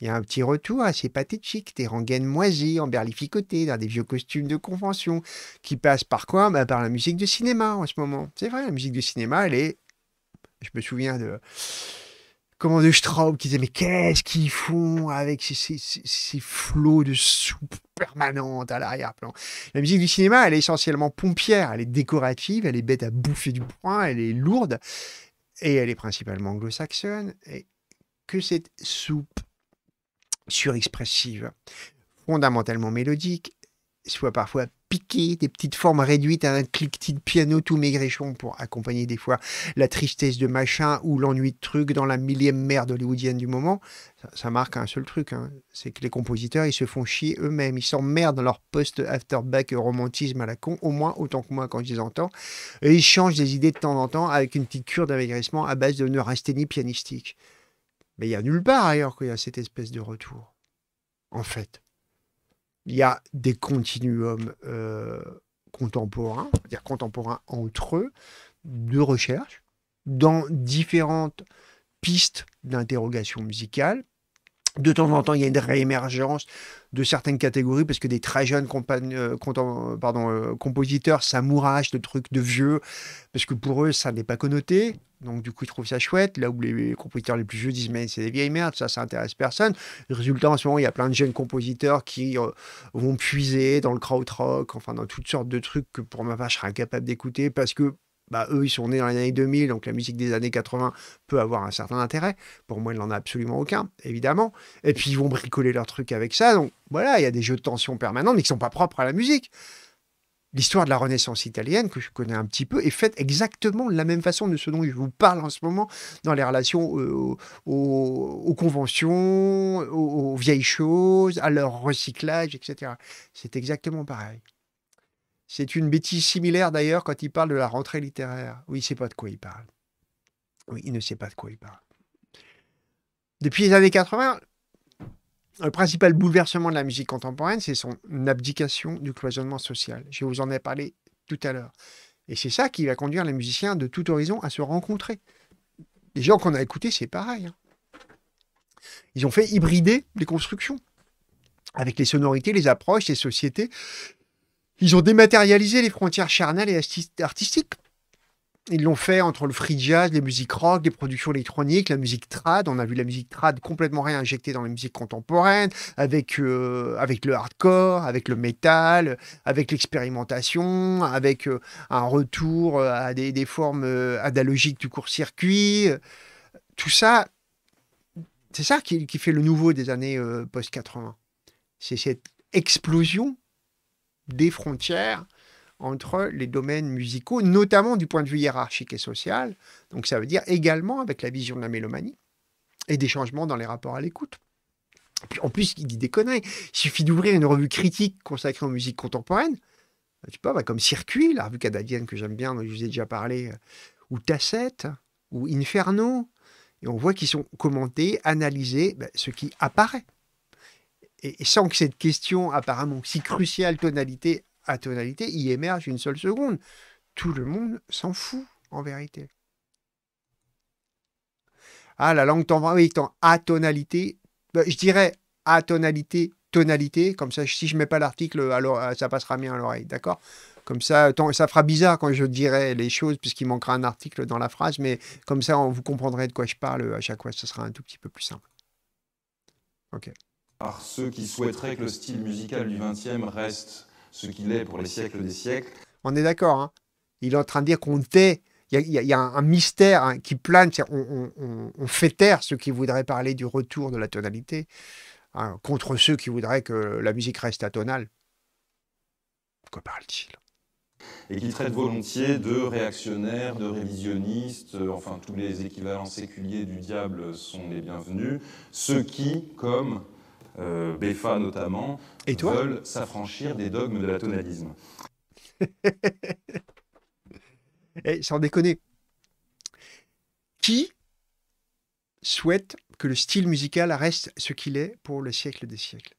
il y a un petit retour assez pathétique, des rengaines moisies, berlificoté dans des vieux costumes de convention, qui passent par quoi bah, Par la musique de cinéma en ce moment. C'est vrai, la musique de cinéma, elle est... Je me souviens de... Comment de Straub qui disait mais qu'est-ce qu'ils font avec ces, ces flots de soupe permanente à l'arrière-plan. La musique du cinéma, elle est essentiellement pompière, elle est décorative, elle est bête à bouffer du poing, elle est lourde, et elle est principalement anglo-saxonne. Et que cette soupe surexpressive, fondamentalement mélodique, soit parfois piquée, des petites formes réduites à un cliquetis de piano tout maigrichon pour accompagner des fois la tristesse de machin ou l'ennui de truc dans la millième merde hollywoodienne du moment. Ça, marque un seul truc, hein, c'est que les compositeurs, ils se font chier eux-mêmes, ils s'emmerdent dans leur post-afterback romantisme à la con, au moins autant que moi quand je les entends, et ils changent des idées de temps en temps avec une petite cure d'avaigrissement à base de neurasthénie pianistique. Mais il n'y a nulle part ailleurs qu'il y a cette espèce de retour, en fait. Il y a des continuums euh, contemporains, dire contemporains entre eux, de recherche, dans différentes pistes d'interrogation musicale, de temps en temps, il y a une réémergence de certaines catégories parce que des très jeunes euh, pardon, euh, compositeurs s'amourachent de trucs de vieux parce que pour eux, ça n'est pas connoté. Donc, du coup, ils trouvent ça chouette. Là où les compositeurs les plus vieux disent, mais c'est des vieilles merdes, ça, ça intéresse personne. Résultat, en ce moment, il y a plein de jeunes compositeurs qui euh, vont puiser dans le crowd rock, enfin, dans toutes sortes de trucs que pour ma part, je serais incapable d'écouter parce que bah, eux, ils sont nés dans les années 2000, donc la musique des années 80 peut avoir un certain intérêt. Pour moi, il n'en a absolument aucun, évidemment. Et puis, ils vont bricoler leur truc avec ça. Donc, voilà, il y a des jeux de tension permanents, mais qui ne sont pas propres à la musique. L'histoire de la Renaissance italienne, que je connais un petit peu, est faite exactement de la même façon de ce dont je vous parle en ce moment dans les relations euh, aux, conventions, aux vieilles choses, à leur recyclage, etc. C'est exactement pareil. C'est une bêtise similaire d'ailleurs quand il parle de la rentrée littéraire. Oui, il ne sait pas de quoi il parle. Oui, il ne sait pas de quoi il parle. Depuis les années 80, le principal bouleversement de la musique contemporaine, c'est son abdication du cloisonnement social. Je vous en ai parlé tout à l'heure. Et c'est ça qui va conduire les musiciens de tout horizon à se rencontrer. Les gens qu'on a écoutés, c'est pareil. Hein. Ils ont fait hybrider les constructions avec les sonorités, les approches, les sociétés, ils ont dématérialisé les frontières charnelles et artistiques. Ils l'ont fait entre le free jazz, les musiques rock, les productions électroniques, la musique trad. On a vu la musique trad complètement réinjectée dans les musique contemporaines, avec, euh, avec le hardcore, avec le métal, avec l'expérimentation, avec euh, un retour euh, à des, des formes analogiques du court-circuit. Tout ça, c'est ça qui, qui, fait le nouveau des années post-80. C'est cette explosion des frontières entre les domaines musicaux, notamment du point de vue hiérarchique et social. Donc ça veut dire également avec la vision de la mélomanie et des changements dans les rapports à l'écoute. En plus, il dit des conneries. Il suffit d'ouvrir une revue critique consacrée aux musiques contemporaines. Tu pas, bah, comme Circuit, la revue canadienne que j'aime bien, dont je vous ai déjà parlé, euh, ou Tassette, ou Inferno. Et on voit qu'ils sont commentés, analysés, bah, ce qui apparaît et, sans que cette question apparemment si cruciale, tonalité à tonalité, y émerge une seule seconde. Tout le monde s'en fout, en vérité. Ah, la langue t'envoie, oui, tend atonalité. Bah, je dirais atonalité, tonalité. Comme ça, si je mets pas l'article, alors euh, ça passera bien à l'oreille, d'accord Comme ça, ça fera bizarre quand je dirai les choses, puisqu'il manquera un article dans la phrase, mais comme ça, vous comprendrez de quoi je parle euh, à chaque fois. Ce sera un tout petit peu plus simple. OK par ceux qui souhaiteraient que le style musical du XXe reste ce qu'il est pour les siècles des siècles. On est d'accord, hein il est en train de dire qu'on tait il y, a un mystère hein, qui plane. On, fait taire ceux qui voudraient parler du retour de la tonalité hein, contre ceux qui voudraient que la musique reste atonale. Quoi parle-t-il Et qui traite volontiers de réactionnaires, de révisionnistes, enfin tous les équivalents séculiers du diable sont les bienvenus. Ceux qui, comme euh, béfa notamment, Et veulent s'affranchir des dogmes de l'atonalisme. hey, eh, sans déconner. Qui souhaite que le style musical reste ce qu'il est pour le siècle des siècles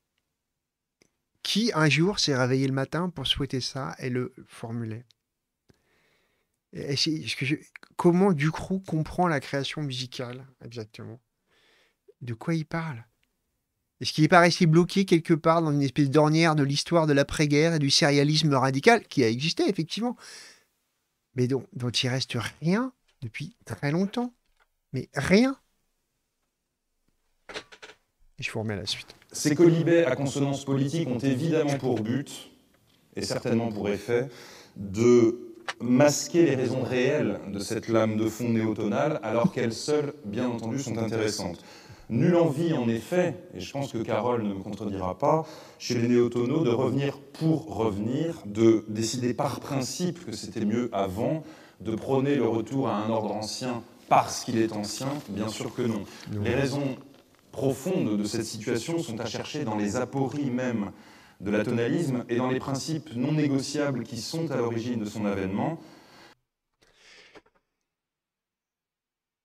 Qui un jour s'est réveillé le matin pour souhaiter ça et le formuler Comment Ducroux comprend la création musicale exactement De quoi il parle est-ce qu'il n'est pas resté bloqué quelque part dans une espèce d'ornière de l'histoire de l'après-guerre et du sérialisme radical qui a existé, effectivement, mais dont, il il reste rien depuis très longtemps Mais rien Et je vous remets à la suite. Ces colibets à consonance politique ont évidemment pour but, et certainement pour effet, de masquer les raisons réelles de cette lame de fond néotonale, alors qu'elles seules, bien entendu, sont intéressantes. Nulle envie, en effet, et je pense que Carole ne me contredira pas, chez les néotonaux de revenir pour revenir, de décider par principe que c'était mieux avant, de prôner le retour à un ordre ancien parce qu'il est ancien, bien sûr que non. Les raisons profondes de cette situation sont à chercher dans les apories même de l'atonalisme et dans les principes non négociables qui sont à l'origine de son avènement,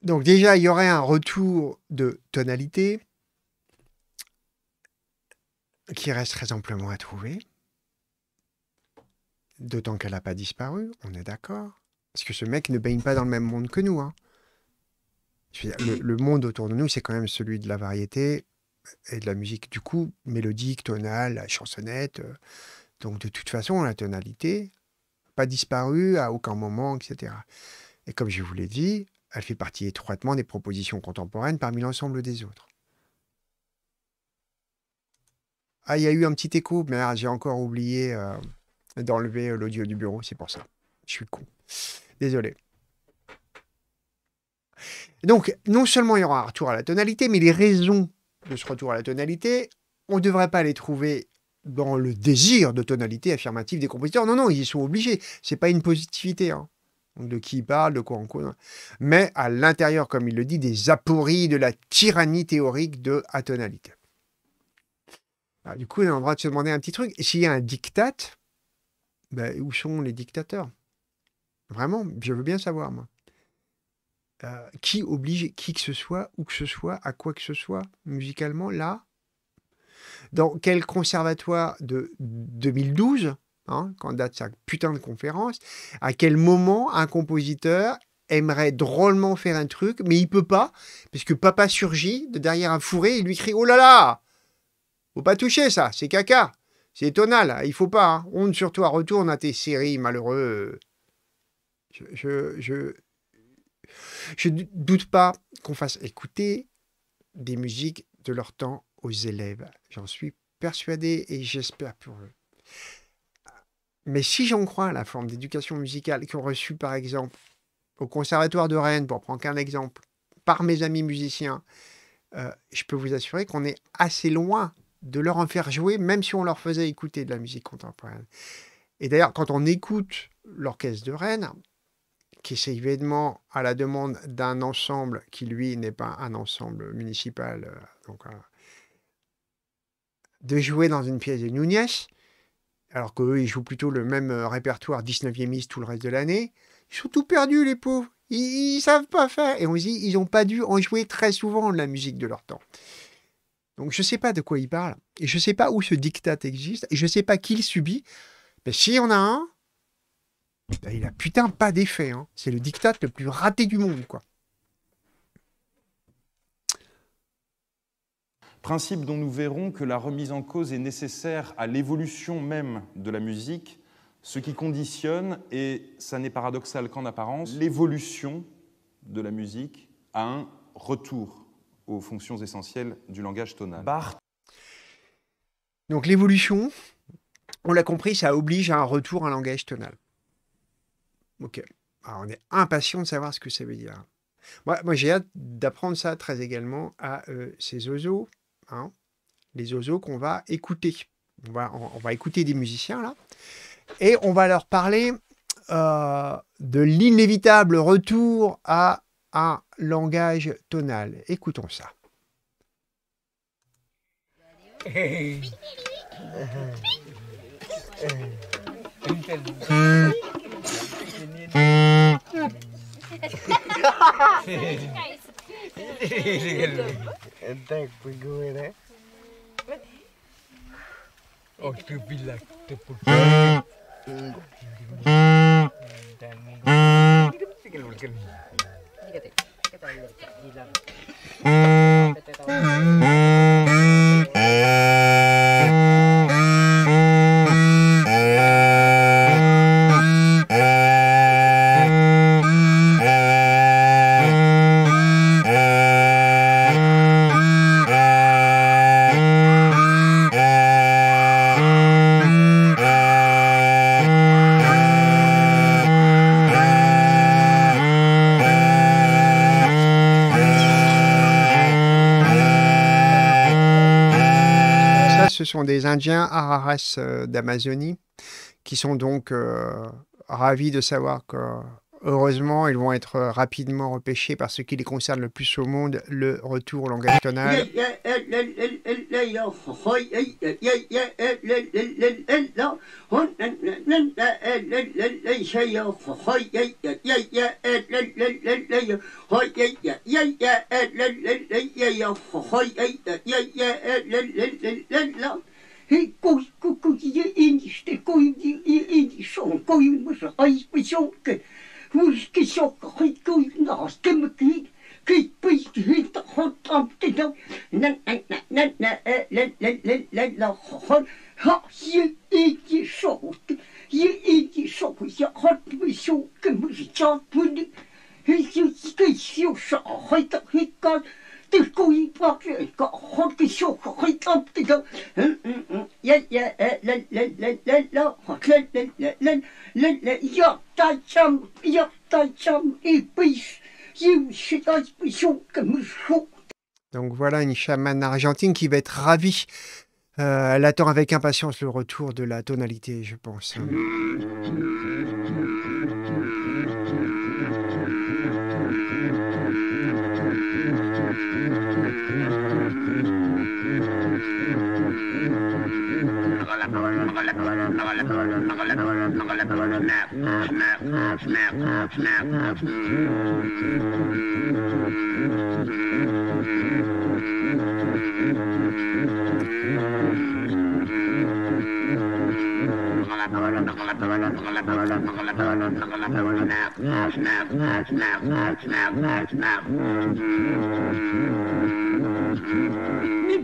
Donc déjà, il y aurait un retour de tonalité qui reste très amplement à trouver, d'autant qu'elle n'a pas disparu, on est d'accord. Parce que ce mec ne baigne pas dans le même monde que nous. Hein. le, monde autour de nous, c'est quand même celui de la variété et de la musique, du coup, mélodique, tonale, chansonnette. Euh. donc de toute façon, la tonalité n'a pas disparu à aucun moment, etc. Et comme je vous l'ai dit, elle fait partie étroitement des propositions contemporaines parmi l'ensemble des autres. Ah, il y a eu un petit écho, mais ah, j'ai encore oublié euh, d'enlever euh, l'audio du bureau, c'est pour ça. Je suis con. Désolé. Donc, non seulement il y aura un retour à la tonalité, mais les raisons de ce retour à la tonalité, on ne devrait pas les trouver dans le désir de tonalité affirmative des compositeurs. Non, non, ils y sont obligés. Ce n'est pas une positivité. Hein de qui il parle, de quoi on mais à l'intérieur, comme il le dit, des apories de la tyrannie théorique de atonalité. du coup, on est en droit de se demander un petit truc. S'il y a un diktat, ben, où sont les dictateurs Vraiment, je veux bien savoir, moi. Euh, qui oblige qui que ce soit, où que ce soit, à quoi que ce soit, musicalement, là Dans quel conservatoire de 2012 Hein, quand date sa putain de conférence, à quel moment un compositeur aimerait drôlement faire un truc, mais il peut pas, parce que papa surgit de derrière un fourré il lui crie Oh là là Faut pas toucher ça, c'est caca, c'est tonal, il faut pas, hein. honte sur toi, retourne à tes séries, malheureux. Je, je, je, doute pas qu'on fasse écouter des musiques de leur temps aux élèves, j'en suis persuadé et j'espère pour eux. Mais si j'en crois à la forme d'éducation musicale qu'ont reçue, par exemple, au Conservatoire de Rennes, pour prendre qu'un exemple, par mes amis musiciens, euh, je peux vous assurer qu'on est assez loin de leur en faire jouer, même si on leur faisait écouter de la musique contemporaine. Et d'ailleurs, quand on écoute l'orchestre de Rennes, qui s'est évidemment à la demande d'un ensemble qui, lui, n'est pas un ensemble municipal, euh, donc, euh, de jouer dans une pièce de Nunez, alors qu'eux, ils jouent plutôt le même euh, répertoire 19e tout le reste de l'année. Ils sont tout perdus, les pauvres. Ils, ne savent pas faire. Et on se dit, ils n'ont pas dû en jouer très souvent la musique de leur temps. Donc je ne sais pas de quoi ils parlent. Et je ne sais pas où ce diktat existe. Et je ne sais pas qui le subit. Mais y en a un, bah, il a putain pas d'effet. Hein. C'est le diktat le plus raté du monde, quoi. principe dont nous verrons que la remise en cause est nécessaire à l'évolution même de la musique, ce qui conditionne, et ça n'est paradoxal qu'en apparence, l'évolution de la musique à un retour aux fonctions essentielles du langage tonal. Donc l'évolution, on l'a compris, ça oblige à un retour à un langage tonal. Ok. on est impatient de savoir ce que ça veut dire. Moi, j'ai hâte d'apprendre ça très également à euh, ces oiseaux. Hein, les oiseaux qu'on va écouter. On va, écouter des musiciens là, et on va leur parler euh, de l'inévitable retour à un langage tonal. Écoutons ça. And thank we go in there. Oh to like the des Indiens Araras euh, d'Amazonie, qui sont donc euh, ravis de savoir que Heureusement, ils vont être euh, rapidement repêchés par ce qui les concerne le plus au monde, le retour au langage tonal. 嘿，狗狗狗，一的只狗一一一只，狗有什么？还一小狗，我是个小狗，还狗大什么狗？给不是黑的，好大的狗，那那那那那那那那那老好，好小一只小狗，一一只小狗，小狗不小，根本不是小狗，还就一个小狗，还大黑狗。Donc voilà une chamane argentine qui va être ravie. elle attend avec impatience le retour de la tonalité, je pense. Niet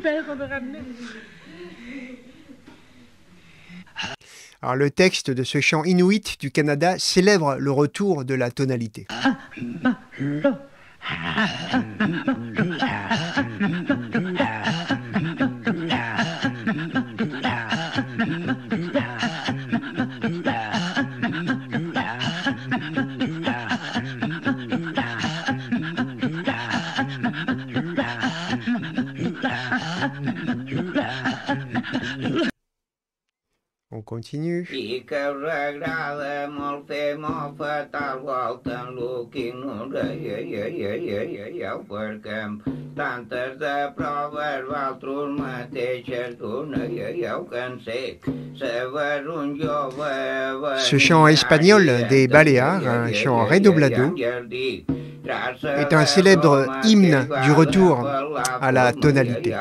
bij, Alors, le texte de ce chant inuit du Canada célèbre le retour de la tonalité. continue. Ce chant espagnol des Baléares, un chant redoblado, est un célèbre hymne du retour à la tonalité.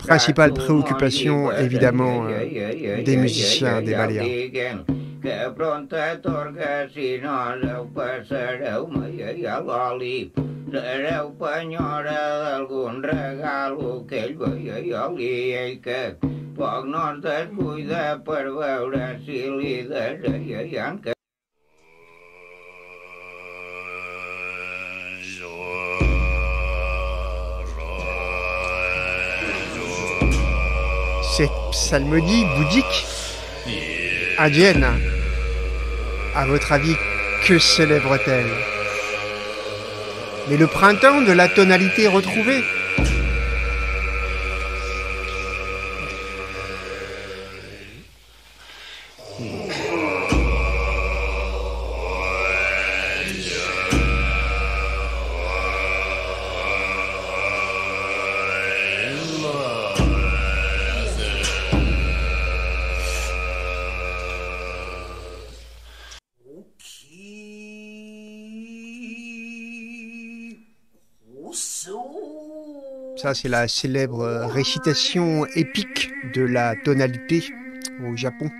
Principale préoccupation, évidemment, euh, des musiciens des Baléares. cette psalmodie bouddhique indienne, à votre avis, que célèbre-t-elle Mais le printemps de la tonalité retrouvée Ça, c'est la célèbre euh, récitation épique de la tonalité au Japon.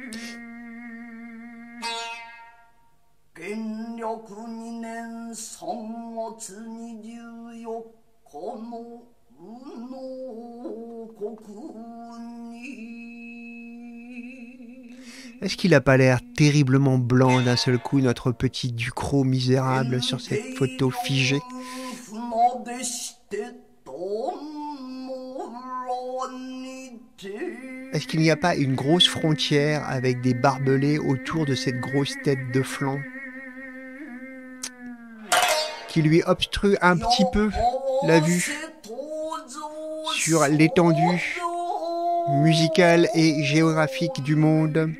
Est-ce qu'il n'a pas l'air terriblement blanc d'un seul coup, notre petit Ducrot misérable sur cette photo figée est-ce qu'il n'y a pas une grosse frontière avec des barbelés autour de cette grosse tête de flanc qui lui obstrue un petit peu la vue sur l'étendue musicale et géographique du monde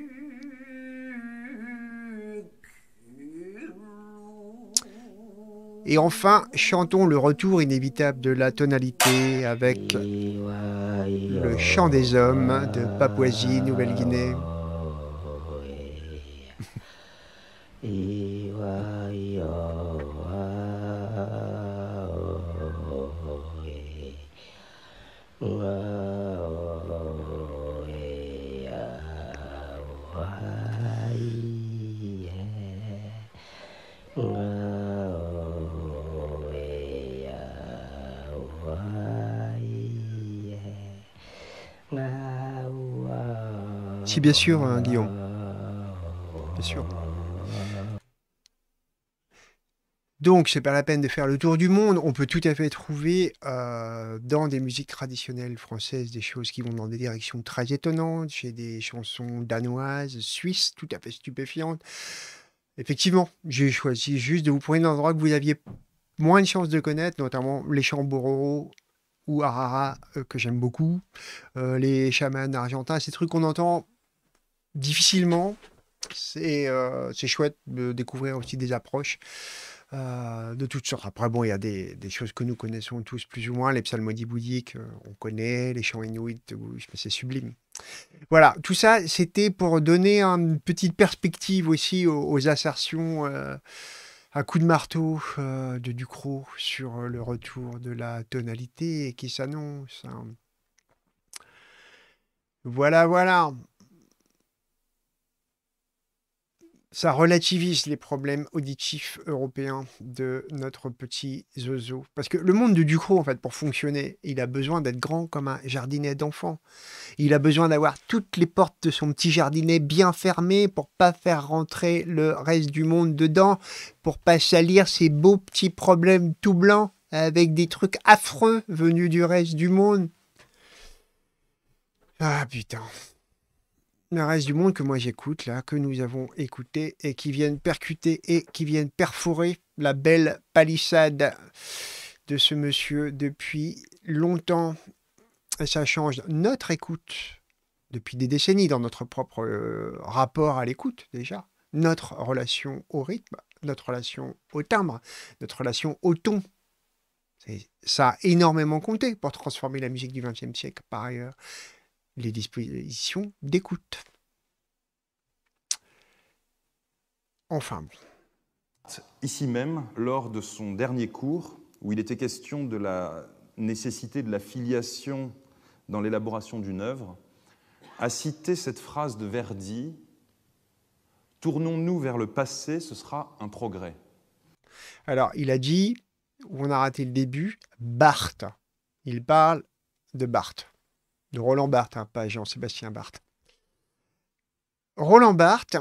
Et enfin, chantons le retour inévitable de la tonalité avec le chant des hommes de Papouasie-Nouvelle-Guinée. bien sûr, hein, Guillaume. Bien sûr. Donc, c'est pas la peine de faire le tour du monde. On peut tout à fait trouver euh, dans des musiques traditionnelles françaises des choses qui vont dans des directions très étonnantes, J'ai des chansons danoises, suisses, tout à fait stupéfiantes. Effectivement, j'ai choisi juste de vous prendre un endroit que vous aviez moins de chances de connaître, notamment les chants bororo ou arara, euh, que j'aime beaucoup, euh, les chamans argentins, ces trucs qu'on entend difficilement. Euh, c'est chouette de découvrir aussi des approches. Euh, de toutes sortes. Après, bon, il y a des, choses que nous connaissons tous plus ou moins. Les psalmodies bouddhiques, euh, on connaît. Les chants inuits, c'est sublime. Voilà, tout ça, c'était pour donner une petite perspective aussi aux, assertions à coup de marteau de Ducrot sur le retour de la tonalité qui s'annonce. Hein. Voilà, voilà. ça relativise les problèmes auditifs européens de notre petit zozo. Parce que le monde de Ducrot, en fait, pour fonctionner, il a besoin d'être grand comme un jardinet d'enfant. Il a besoin d'avoir toutes les portes de son petit jardinet bien fermées pour pas faire rentrer le reste du monde dedans, pour pas salir ses beaux petits problèmes tout blancs avec des trucs affreux venus du reste du monde. Ah putain le reste du monde que moi j'écoute, là, que nous avons écouté, et qui viennent percuter et qui viennent perforer la belle palissade de ce monsieur depuis longtemps. ça change notre écoute depuis des décennies dans notre propre euh, rapport à l'écoute déjà, notre relation au rythme, notre relation au timbre, notre relation au ton. Ça a énormément compté pour transformer la musique du 20 XXe siècle par ailleurs les dispositions d'écoute. Enfin Ici même, lors de son dernier cours, où il était question de la nécessité de la filiation dans l'élaboration d'une œuvre, a cité cette phrase de Verdi Tournons-nous vers le passé, ce sera un progrès. Alors, il a dit, où on a raté le début, Barthes. Il parle de Barthes. Roland Barthes, hein, pas Jean-Sébastien Barthes. Roland Barthes,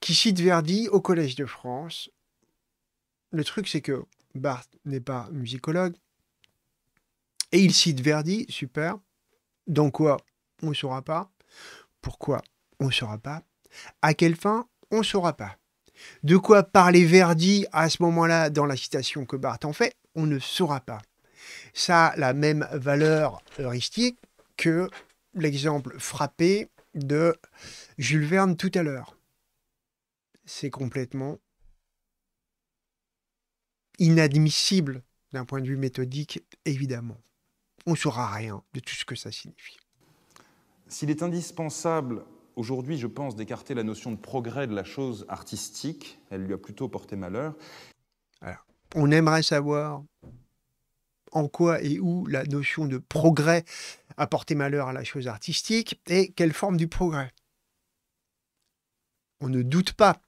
qui cite Verdi au Collège de France. Le truc, c'est que Barthes n'est pas musicologue. Et il cite Verdi, super. Dans quoi On ne saura pas. Pourquoi On ne saura pas. À quelle fin On ne saura pas. De quoi parler Verdi à ce moment-là dans la citation que Barthes en fait On ne saura pas. Ça a la même valeur heuristique que l'exemple frappé de Jules Verne tout à l'heure. C'est complètement inadmissible d'un point de vue méthodique, évidemment. On ne saura rien de tout ce que ça signifie. S'il est indispensable aujourd'hui, je pense, d'écarter la notion de progrès de la chose artistique, elle lui a plutôt porté malheur. on aimerait savoir en quoi et où la notion de progrès apporter malheur à la chose artistique et quelle forme du progrès. On ne doute pas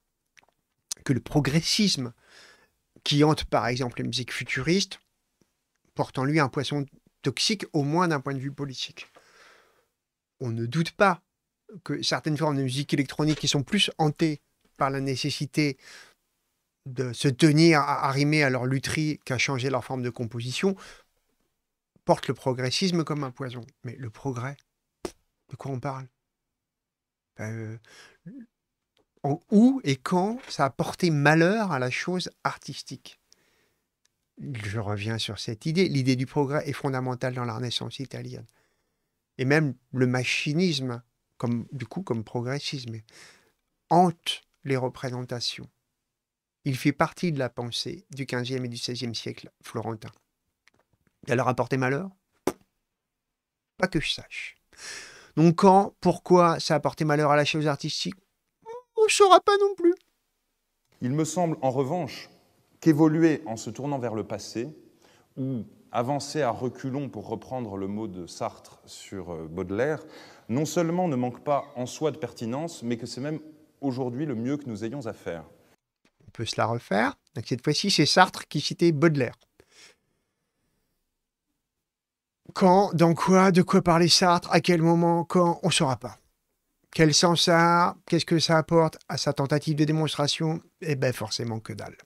que le progressisme qui hante par exemple les musiques futuristes porte en lui un poisson toxique au moins d'un point de vue politique. On ne doute pas que certaines formes de musique électronique qui sont plus hantées par la nécessité de se tenir à arrimer à leur luterie qu'à changer leur forme de composition porte le progressisme comme un poison. Mais le progrès, de quoi on parle ben, euh, en, Où et quand ça a porté malheur à la chose artistique Je reviens sur cette idée. L'idée du progrès est fondamentale dans la Renaissance italienne. Et même le machinisme, comme, du coup, comme progressisme, hante les représentations. Il fait partie de la pensée du XVe et du XVIe siècle florentin. Elle leur a malheur Pas que je sache. Donc quand, pourquoi ça a apporté malheur à la chose artistique On ne saura pas non plus. Il me semble en revanche qu'évoluer en se tournant vers le passé, ou avancer à reculons pour reprendre le mot de Sartre sur euh, Baudelaire, non seulement ne manque pas en soi de pertinence, mais que c'est même aujourd'hui le mieux que nous ayons à faire. On peut se la refaire. cette fois-ci, c'est Sartre qui citait Baudelaire. Quand, dans quoi, de quoi parler Sartre, à quel moment, quand, on ne saura pas. Quel sens ça a Qu'est-ce que ça apporte à sa tentative de démonstration Eh bien, forcément que dalle.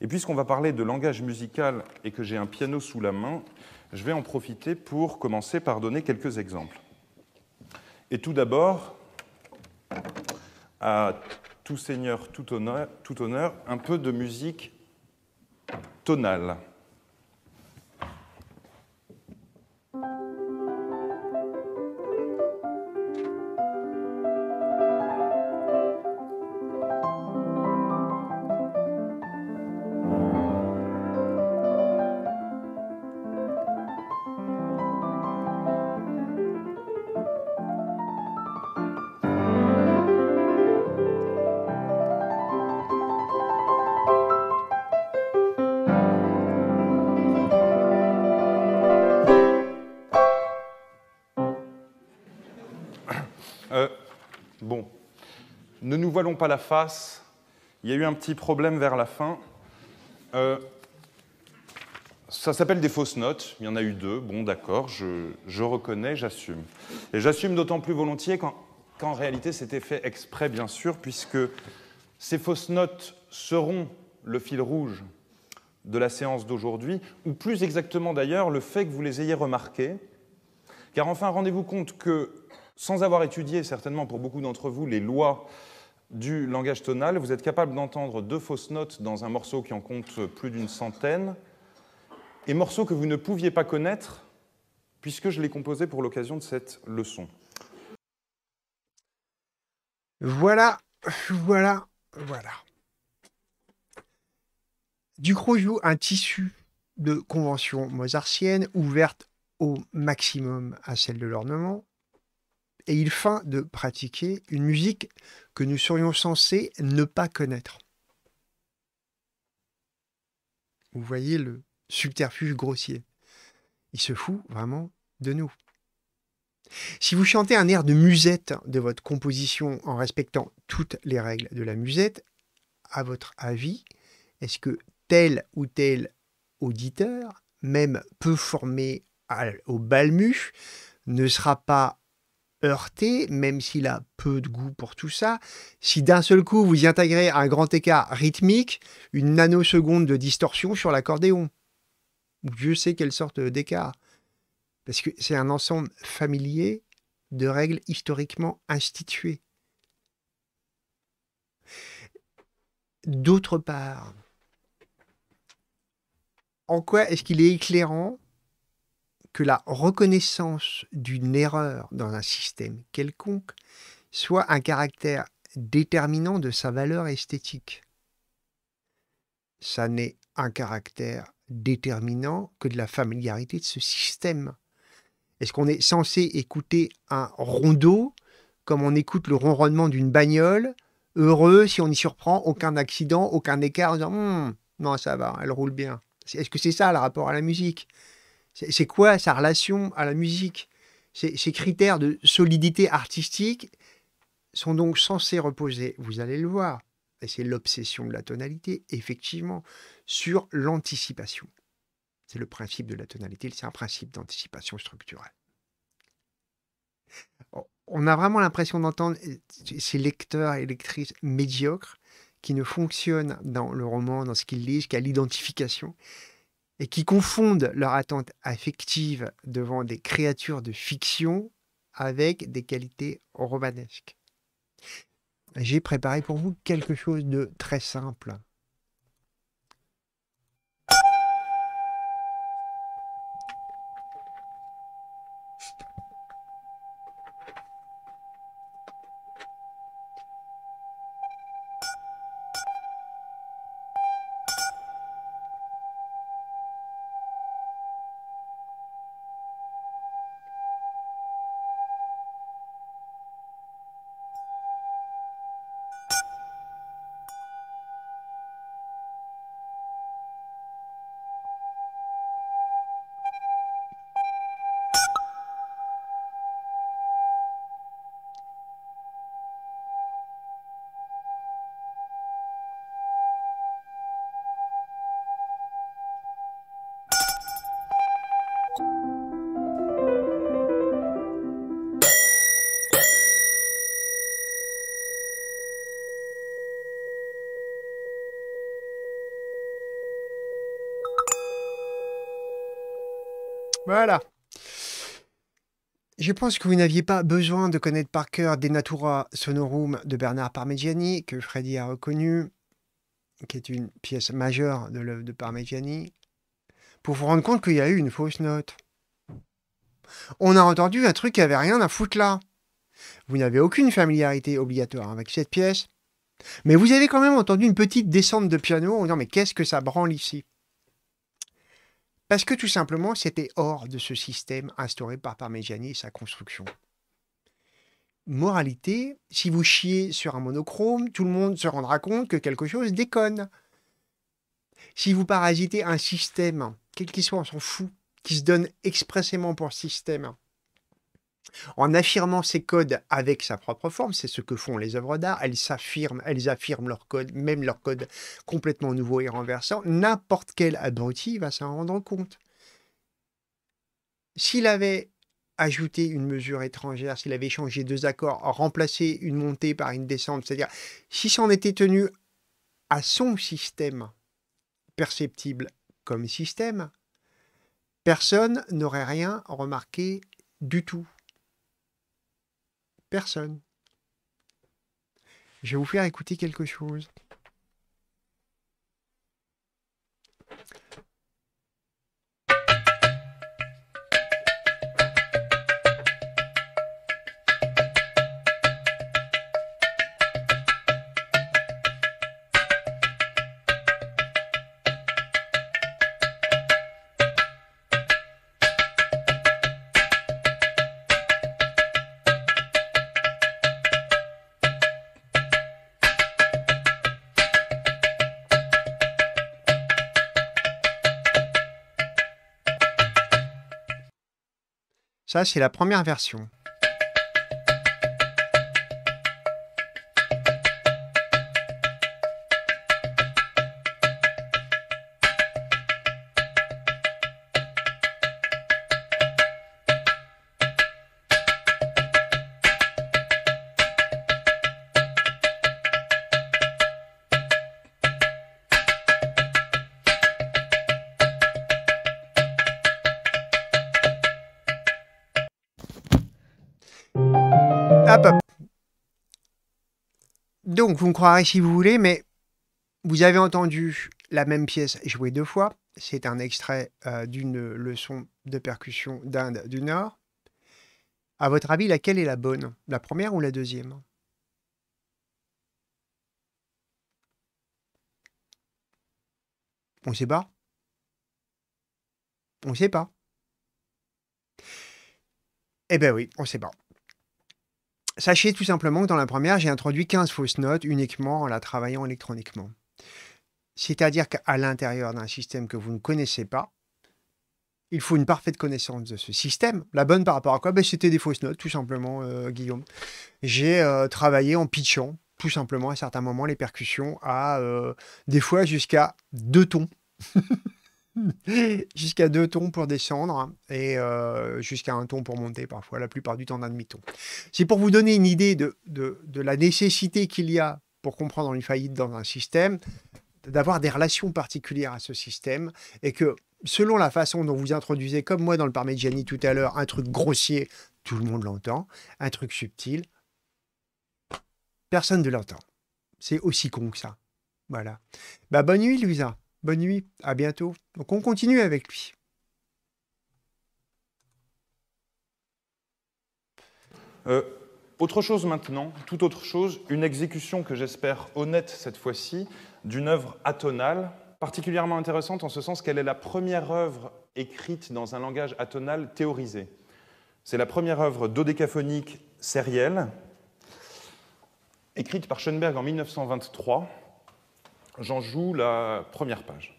Et puisqu'on va parler de langage musical et que j'ai un piano sous la main, je vais en profiter pour commencer par donner quelques exemples. Et tout d'abord, à tout seigneur, tout honneur, un peu de musique tonale. la face. Il y a eu un petit problème vers la fin. Euh, ça s'appelle des fausses notes. Il y en a eu deux. Bon, d'accord, je, reconnais, j'assume. Et j'assume d'autant plus volontiers qu'en réalité, c'était fait exprès, bien sûr, puisque ces fausses notes seront le fil rouge de la séance d'aujourd'hui, ou plus exactement d'ailleurs, le fait que vous les ayez remarquées. Car enfin, rendez-vous compte que, sans avoir étudié certainement pour beaucoup d'entre vous les lois du langage tonal, vous êtes capable d'entendre deux fausses notes dans un morceau qui en compte plus d'une centaine, et morceaux que vous ne pouviez pas connaître, puisque je l'ai composé pour l'occasion de cette leçon. Voilà, voilà, voilà. Du joue un tissu de convention mozartiennes ouverte au maximum à celle de l'ornement, et il feint de pratiquer une musique que nous serions censés ne pas connaître. Vous voyez le subterfuge grossier. Il se fout vraiment de nous. Si vous chantez un air de musette de votre composition en respectant toutes les règles de la musette, à votre avis, est-ce que tel ou tel auditeur, même peu formé au balmu, ne sera pas heurté, même s'il a peu de goût pour tout ça, si d'un seul coup vous y intégrez un grand écart rythmique, une nanoseconde de distorsion sur l'accordéon. Dieu sait quelle sorte d'écart. Parce que c'est un ensemble familier de règles historiquement instituées. D'autre part, en quoi est-ce qu'il est éclairant que la reconnaissance d'une erreur dans un système quelconque soit un caractère déterminant de sa valeur esthétique. Ça n'est un caractère déterminant que de la familiarité de ce système. Est-ce qu'on est censé écouter un rondeau comme on écoute le ronronnement d'une bagnole, heureux si on y surprend aucun accident, aucun écart, en disant hum, non, ça va, elle roule bien. Est-ce que c'est ça le rapport à la musique c'est quoi sa relation à la musique ces, critères de solidité artistique sont donc censés reposer, vous allez le voir, et c'est l'obsession de la tonalité, effectivement, sur l'anticipation. C'est le principe de la tonalité, c'est un principe d'anticipation structurelle. On a vraiment l'impression d'entendre euh, ces lecteurs et lectrices médiocres qui ne fonctionnent dans le roman, dans ce qu'ils lisent, qu'à l'identification, et qui confondent leur attente affective devant des créatures de fiction avec des qualités romanesques. J'ai préparé pour vous quelque chose de très simple. Voilà. Je pense que vous n'aviez pas besoin de connaître par cœur Des Natura Sonorum de Bernard Parmigiani, que Freddy a reconnu, qui est une pièce majeure de l'œuvre de Parmigiani, pour vous rendre compte qu'il y a eu une fausse note. On a entendu un truc qui n'avait rien à foutre là. Vous n'avez aucune familiarité obligatoire avec cette pièce, mais vous avez quand même entendu une petite descente de piano en disant mais qu'est-ce que ça branle ici parce que tout simplement, c'était hors de ce système instauré par Parmigiani et sa construction. Moralité, si vous chiez sur un monochrome, tout le monde se rendra compte que quelque chose déconne. Si vous parasitez un système, quel qu'il soit, on s'en fout, qui se donne expressément pour système, en affirmant ses codes avec sa propre forme, c'est ce que font les œuvres d'art, elles s'affirment, elles affirment leur code, même leur code complètement nouveau et renversant, n'importe quel abruti va s'en rendre compte. S'il avait ajouté une mesure étrangère, s'il avait changé deux accords, remplacé une montée par une descente, c'est-à-dire si s'en était tenu à son système perceptible comme système, personne n'aurait rien remarqué du tout. Personne. Je vais vous faire écouter quelque chose. Ça, c'est la première version. me si vous voulez, mais vous avez entendu la même pièce jouée deux fois. C'est un extrait euh, d'une leçon de percussion d'Inde du Nord. À votre avis, laquelle est la bonne La première ou la deuxième On ne sait pas. On ne sait pas. Eh ben oui, on ne sait pas. Sachez tout simplement que dans la première, j'ai introduit 15 fausses notes uniquement en la travaillant électroniquement. C'est-à-dire qu'à l'intérieur d'un système que vous ne connaissez pas, il faut une parfaite connaissance de ce système. La bonne par rapport à quoi ben, C'était des fausses notes, tout simplement, euh, Guillaume. J'ai euh, travaillé en pitchant, tout simplement, à certains moments, les percussions à euh, des fois jusqu'à deux tons. jusqu'à deux tons pour descendre et euh, jusqu'à un ton pour monter parfois, la plupart du temps d'un demi-ton. C'est pour vous donner une idée de, la nécessité qu'il y a pour comprendre une faillite dans un système, d'avoir des relations particulières à ce système et que selon la façon dont vous introduisez, comme moi dans le Parmigiani tout à l'heure, un truc grossier, tout le monde l'entend, un truc subtil, personne ne l'entend. C'est aussi con que ça. Voilà. Bah, bonne nuit, Louisa. Bonne nuit, à bientôt. Donc on continue avec lui. Euh, autre chose maintenant, tout autre chose, une exécution que j'espère honnête cette fois-ci, d'une œuvre atonale, particulièrement intéressante en ce sens qu'elle est la première œuvre écrite dans un langage atonal théorisé. C'est la première œuvre dodécaphonique sérielle, écrite par Schoenberg en 1923 J'en joue la première page.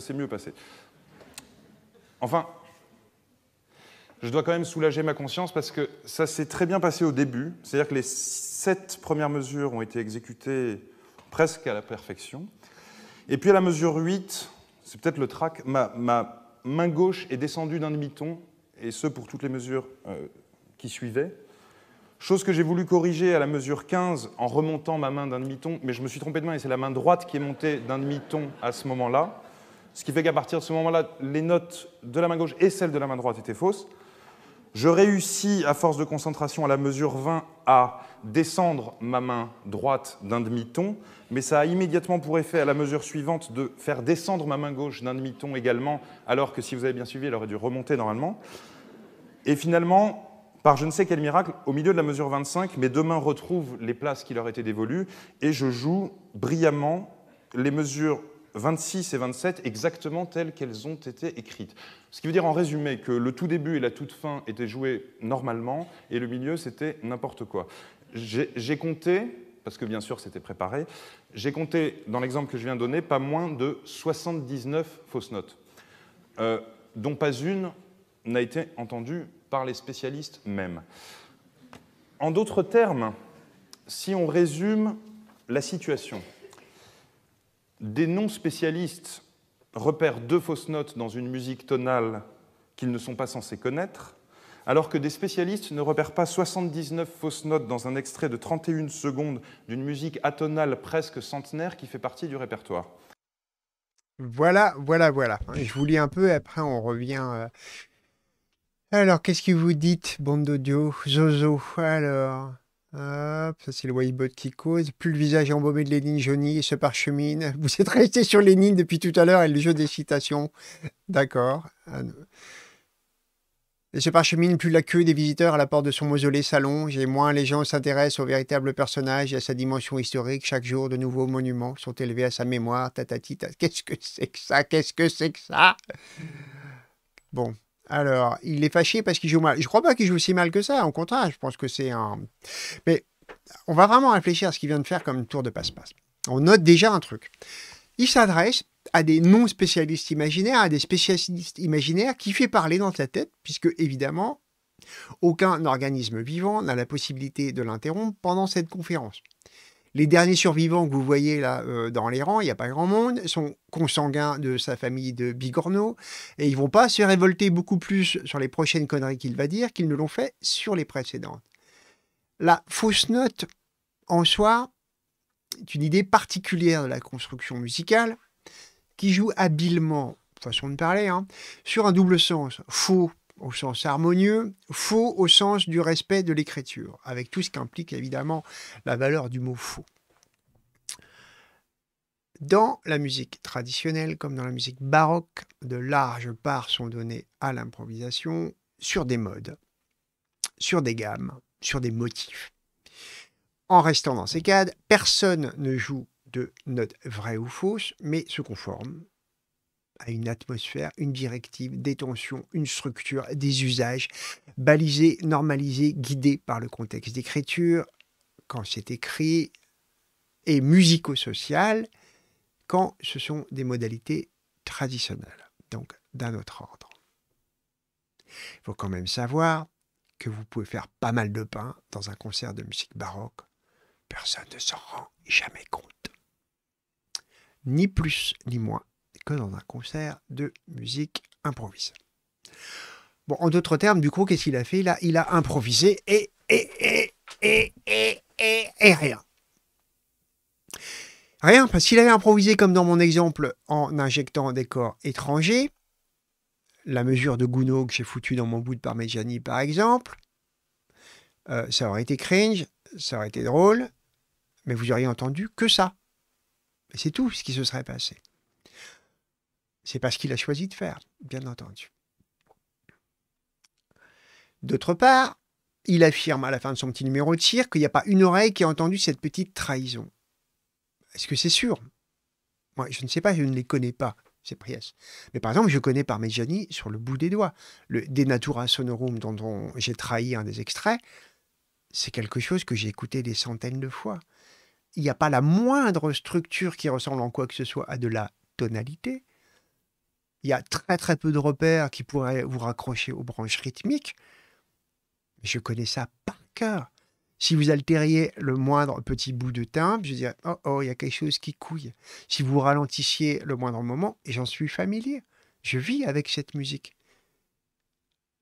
ça s'est mieux passé. Enfin, je dois quand même soulager ma conscience parce que ça s'est très bien passé au début. C'est-à-dire que les sept premières mesures ont été exécutées presque à la perfection. Et puis à la mesure 8, c'est peut-être le trac, ma, main gauche est descendue d'un demi-ton, et ce pour toutes les mesures euh, qui suivaient. Chose que j'ai voulu corriger à la mesure 15 en remontant ma main d'un demi-ton, mais je me suis trompé de main et c'est la main droite qui est montée d'un demi-ton à ce moment-là ce qui fait qu'à partir de ce moment-là, les notes de la main gauche et celles de la main droite étaient fausses. Je réussis, à force de concentration, à la mesure 20, à descendre ma main droite d'un demi-ton, mais ça a immédiatement pour effet, à la mesure suivante, de faire descendre ma main gauche d'un demi-ton également, alors que si vous avez bien suivi, elle aurait dû remonter normalement. Et finalement, par je ne sais quel miracle, au milieu de la mesure 25, mes deux mains retrouvent les places qui leur étaient dévolues et je joue brillamment les mesures 26 et 27 exactement telles qu'elles ont été écrites. Ce qui veut dire en résumé que le tout début et la toute fin étaient joués normalement et le milieu c'était n'importe quoi. J'ai compté, parce que bien sûr c'était préparé, j'ai compté dans l'exemple que je viens de donner pas moins de 79 fausses notes, euh, dont pas une n'a été entendue par les spécialistes même. En d'autres termes, si on résume la situation, des non-spécialistes repèrent deux fausses notes dans une musique tonale qu'ils ne sont pas censés connaître, alors que des spécialistes ne repèrent pas 79 fausses notes dans un extrait de 31 secondes d'une musique atonale presque centenaire qui fait partie du répertoire. Voilà, voilà, voilà. Je vous lis un peu, et après on revient. Euh. Alors, qu'est-ce que vous dites, bande d'audio Zozo, alors Hop, ça c'est le whitebot qui cause. Plus le visage embaumé de Lénine et se parchemine. Vous êtes resté sur Lénine depuis tout à l'heure et le jeu des citations. D'accord. Et ah, se parchemine plus la queue des visiteurs à la porte de son mausolée s'allonge et moins les gens s'intéressent au véritable personnage et à sa dimension historique. Chaque jour, de nouveaux monuments sont élevés à sa mémoire. Tatatita. Qu'est-ce que c'est que ça Qu'est-ce que c'est que ça Bon. Alors, il est fâché parce qu'il joue mal. Je crois pas qu'il joue aussi mal que ça. Au contraire, je pense que c'est un. Mais on va vraiment réfléchir à ce qu'il vient de faire comme tour de passe-passe. On note déjà un truc. Il s'adresse à des non-spécialistes imaginaires, à des spécialistes imaginaires qui fait parler dans sa tête, puisque évidemment, aucun organisme vivant n'a la possibilité de l'interrompre pendant cette conférence. Les derniers survivants que vous voyez là euh, dans les rangs, il n'y a pas grand monde, sont consanguins de sa famille de Bigorneau, et ils vont pas se révolter beaucoup plus sur les prochaines conneries qu'il va dire qu'ils ne l'ont fait sur les précédentes. La fausse note, en soi, est une idée particulière de la construction musicale qui joue habilement, façon de parler, hein, sur un double sens, faux au sens harmonieux, faux au sens du respect de l'écriture, avec tout ce qu'implique évidemment la valeur du mot faux. Dans la musique traditionnelle comme dans la musique baroque, de larges parts sont données à l'improvisation sur des modes, sur des gammes, sur des motifs. En restant dans ces cadres, personne ne joue de notes vraies ou fausses, mais se conforme à une atmosphère, une directive, des tensions, une structure, des usages, balisés, normalisés, guidés par le contexte d'écriture, quand c'est écrit, et musico-social, quand ce sont des modalités traditionnelles, donc d'un autre ordre. Il faut quand même savoir que vous pouvez faire pas mal de pain dans un concert de musique baroque, personne ne s'en rend jamais compte. Ni plus ni moins que dans un concert de musique improvisée. Bon, en d'autres termes, du coup, qu'est-ce qu'il a fait il a, improvisé et, et, et, et, et, et, et rien. Rien, parce qu'il avait improvisé, comme dans mon exemple, en injectant des corps étrangers, la mesure de Gounod que j'ai foutu dans mon bout de Parmigiani, par exemple, euh, ça aurait été cringe, ça aurait été drôle, mais vous auriez entendu que ça. c'est tout ce qui se serait passé. C'est parce qu'il a choisi de faire, bien entendu. D'autre part, il affirme à la fin de son petit numéro de tir qu'il n'y a pas une oreille qui a entendu cette petite trahison. Est-ce que c'est sûr Moi, je ne sais pas, je ne les connais pas, ces prières. Mais par exemple, je connais par Parmigiani sur le bout des doigts. Le Denatura Sonorum, dont j'ai trahi un des extraits, c'est quelque chose que j'ai écouté des centaines de fois. Il n'y a pas la moindre structure qui ressemble en quoi que ce soit à de la tonalité il y a très très peu de repères qui pourraient vous raccrocher aux branches rythmiques. Je connais ça par cœur. Si vous altériez le moindre petit bout de timbre, je dirais Oh, oh, il y a quelque chose qui couille. Si vous ralentissiez le moindre moment, et j'en suis familier, je vis avec cette musique.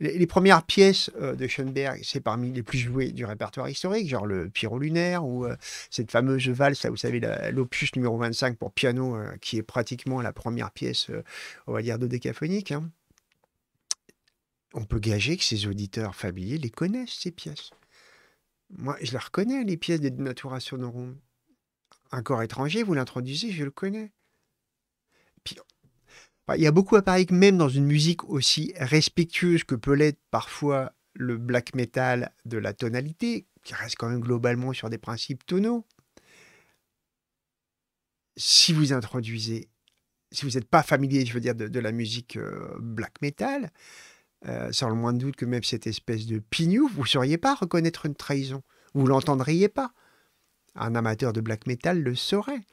Les, premières pièces euh, de Schoenberg, c'est parmi les plus jouées du répertoire historique, genre le Piro lunaire ou euh, cette fameuse valse, vous savez, l'opus numéro 25 pour piano, euh, qui est pratiquement la première pièce, on va dire, dodécaphonique. Hein. On peut gager que ces auditeurs familiers les connaissent, ces pièces. Moi, je les reconnais, les pièces de Natura Sonorum. Un corps étranger, vous l'introduisez, je le connais. Puis bah, il y a beaucoup à parier que même dans une musique aussi respectueuse que peut l'être parfois le black metal de la tonalité, qui reste quand même globalement sur des principes tonaux, si vous introduisez, si vous n'êtes pas familier, je veux dire, de, la musique euh, black metal, euh, sans le moins de doute que même cette espèce de pignou, vous ne sauriez pas reconnaître une trahison. Vous l'entendriez pas. Un amateur de black metal le saurait.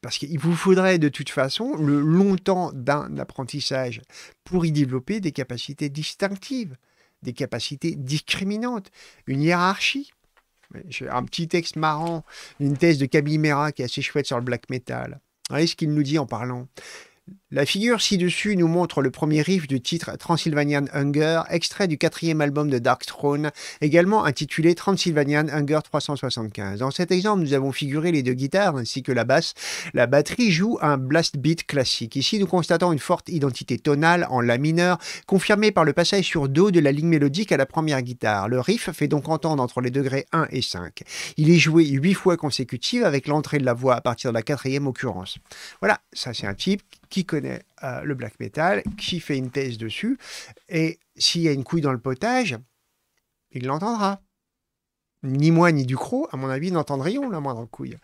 Parce qu'il vous faudrait de toute façon le long temps d'un apprentissage pour y développer des capacités distinctives, des capacités discriminantes, une hiérarchie. J'ai un petit texte marrant, une thèse de Mera qui est assez chouette sur le black metal. Voyez ce qu'il nous dit en parlant. La figure ci-dessus nous montre le premier riff du titre Transylvanian Hunger, extrait du quatrième album de Dark Throne, également intitulé Transylvanian Hunger 375. Dans cet exemple, nous avons figuré les deux guitares ainsi que la basse. La batterie joue un blast beat classique. Ici, nous constatons une forte identité tonale en La mineur, confirmée par le passage sur Do de la ligne mélodique à la première guitare. Le riff fait donc entendre entre les degrés 1 et 5. Il est joué huit fois consécutives avec l'entrée de la voix à partir de la quatrième occurrence. Voilà, ça c'est un type qui connaît euh, le black metal, qui fait une thèse dessus. Et s'il y a une couille dans le potage, il l'entendra. Ni moi ni Ducrot, à mon avis, n'entendrions la moindre couille.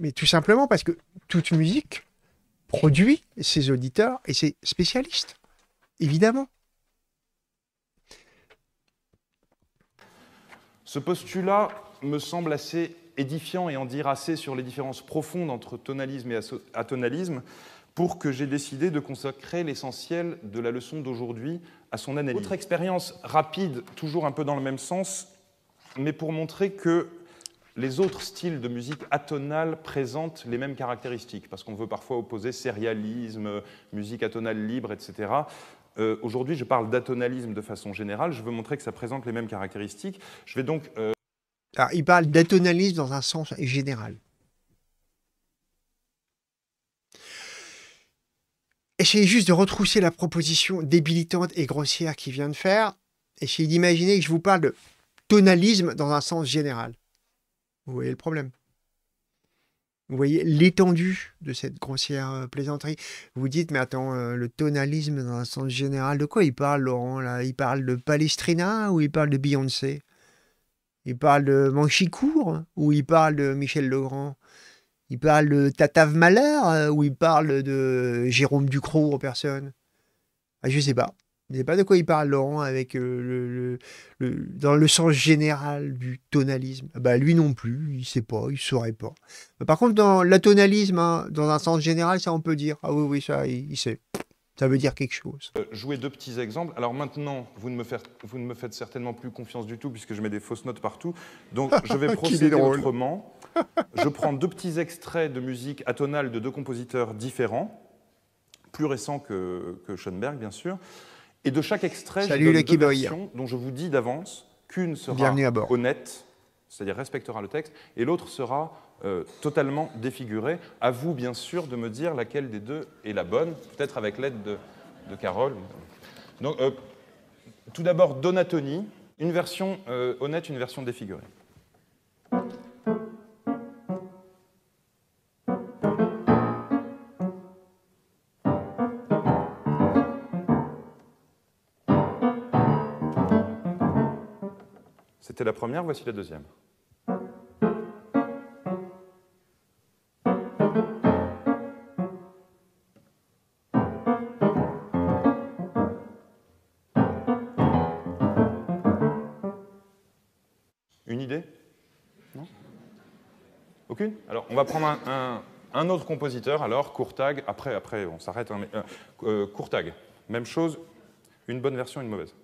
Mais tout simplement parce que toute musique produit ses auditeurs et ses spécialistes, évidemment. Ce postulat me semble assez édifiant et en dire assez sur les différences profondes entre tonalisme et atonalisme, pour que j'ai décidé de consacrer l'essentiel de la leçon d'aujourd'hui à son analyse. Autre expérience rapide, toujours un peu dans le même sens, mais pour montrer que les autres styles de musique atonale présentent les mêmes caractéristiques, parce qu'on veut parfois opposer sérialisme, musique atonale libre, etc. Euh, aujourd'hui, je parle d'atonalisme de façon générale, je veux montrer que ça présente les mêmes caractéristiques. Je vais donc... Euh, il parle d'atonalisme dans un sens général. Essayez juste de retrousser la proposition débilitante et grossière qu'il vient de faire. Essayez d'imaginer que je vous parle de tonalisme dans un sens général. Vous voyez le problème. Vous voyez l'étendue de cette grossière euh, plaisanterie. Vous vous dites, mais attends, euh, le tonalisme dans un sens général, de quoi il parle, Laurent là Il parle de Palestrina ou il parle de Beyoncé Il parle de Manchicourt ou il parle de Michel Legrand il parle de Tatav Malheur ou il parle de Jérôme Ducrot en personne ah, Je sais pas. Je sais pas de quoi il parle, Laurent, avec euh, le, dans le sens général du tonalisme. Ah, bah, lui non plus, il sait pas, il saurait pas. Bah, par contre, dans l'atonalisme, tonalisme, hein, dans un sens général, ça on peut dire. Ah oui, oui, ça, il, sait. Ça veut dire quelque chose. Euh, jouer deux petits exemples. Alors maintenant, vous ne, me vous ne me faites certainement plus confiance du tout, puisque je mets des fausses notes partout. Donc je vais procéder autrement je prends deux petits extraits de musique atonale de deux compositeurs différents, plus récents que, Schoenberg, bien sûr. Et de chaque extrait, une je dont je vous dis d'avance qu'une sera honnête, c'est-à-dire respectera le texte, et l'autre sera euh, totalement défigurée. À vous, bien sûr, de me dire laquelle des deux est la bonne, peut-être avec l'aide de, Carole. Donc, euh, tout d'abord, Donatoni, une version euh, honnête, une version défigurée. C'est la première, voici la deuxième. Une idée Non Aucune Alors, on va prendre un, autre compositeur, alors, Courtag, après, après on s'arrête, court hein, mais, euh, euh, même chose, une bonne version, une mauvaise.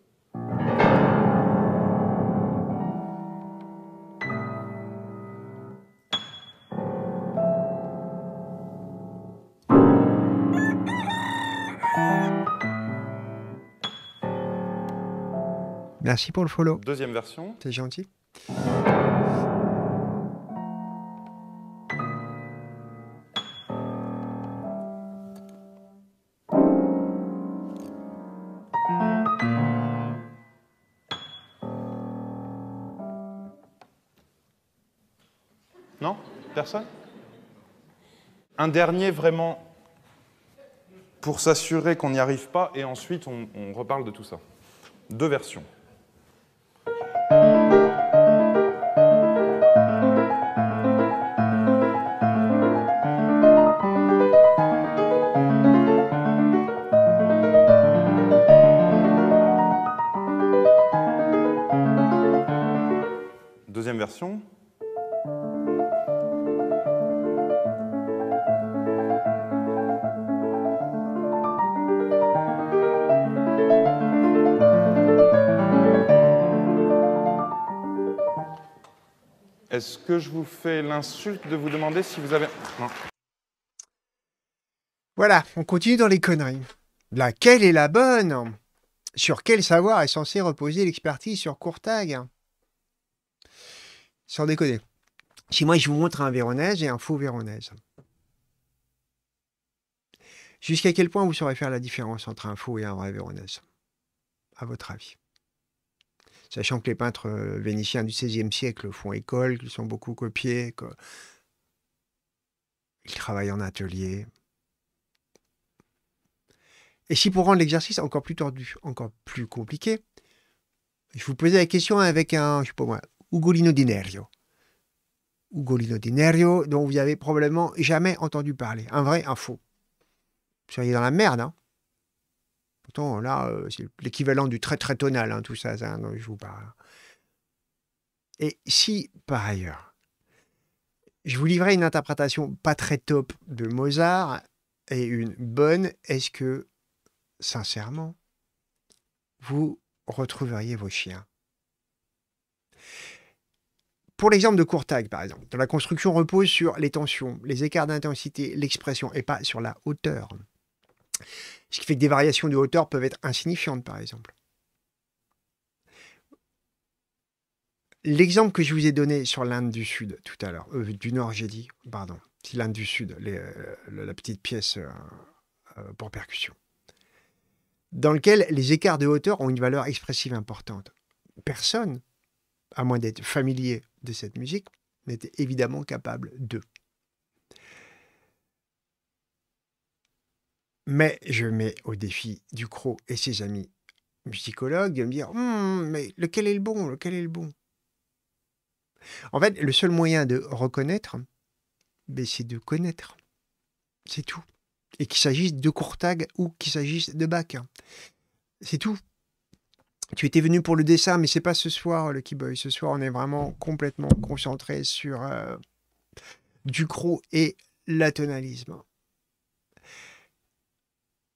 Merci pour le follow. Deuxième version. C'est gentil. Non Personne Un dernier vraiment pour s'assurer qu'on n'y arrive pas et ensuite on, on reparle de tout ça. Deux versions. Est-ce que je vous fais l'insulte de vous demander si vous avez... Voilà, on continue dans les conneries. Laquelle est la bonne Sur quel savoir est censé reposer l'expertise sur Courtag Sans déconner. Si moi je vous montre un Véronèse et un faux Véronèse, jusqu'à quel point vous saurez faire la différence entre un faux et un vrai Véronèse À votre avis sachant que les peintres euh, vénitiens du XVIe siècle font école, qu'ils sont beaucoup copiés, qu'ils travaillent en atelier. Et si pour rendre l'exercice encore plus tordu, encore plus compliqué, je vous posais la question avec un, je sais pas moi, Ugolino Dinerio. Ugolino Dinerio, dont vous n'avez probablement jamais entendu parler. Un vrai, un faux. Vous seriez dans la merde, hein Pourtant, là, euh, c'est l'équivalent du très très tonal, hein, tout ça, dont hein, je vous parle. Et si, par ailleurs, je vous livrais une interprétation pas très top de Mozart et une bonne, est-ce que, sincèrement, vous retrouveriez vos chiens pour l'exemple de Courtag, par exemple, dont la construction repose sur les tensions, les écarts d'intensité, l'expression, et pas sur la hauteur. Ce qui fait que des variations de hauteur peuvent être insignifiantes, par exemple. L'exemple que je vous ai donné sur l'Inde du Sud tout à l'heure, euh, du Nord, j'ai dit, pardon, c'est l'Inde du Sud, euh, la petite pièce euh, pour percussion, dans lequel les écarts de hauteur ont une valeur expressive importante. Personne, à moins d'être familier de cette musique, n'était évidemment capable de. Mais je mets au défi Ducrot et ses amis musicologues de me dire «Hum, mais lequel est le bon Lequel est le bon En fait, le seul moyen de reconnaître, ben, c'est de connaître. C'est tout. Et qu'il s'agisse de Courtag ou qu'il s'agisse de Bach. C'est tout. Tu étais venu pour le dessin, mais c'est pas ce soir, le keyboy Ce soir, on est vraiment complètement concentré sur euh, Ducrot et l'atonalisme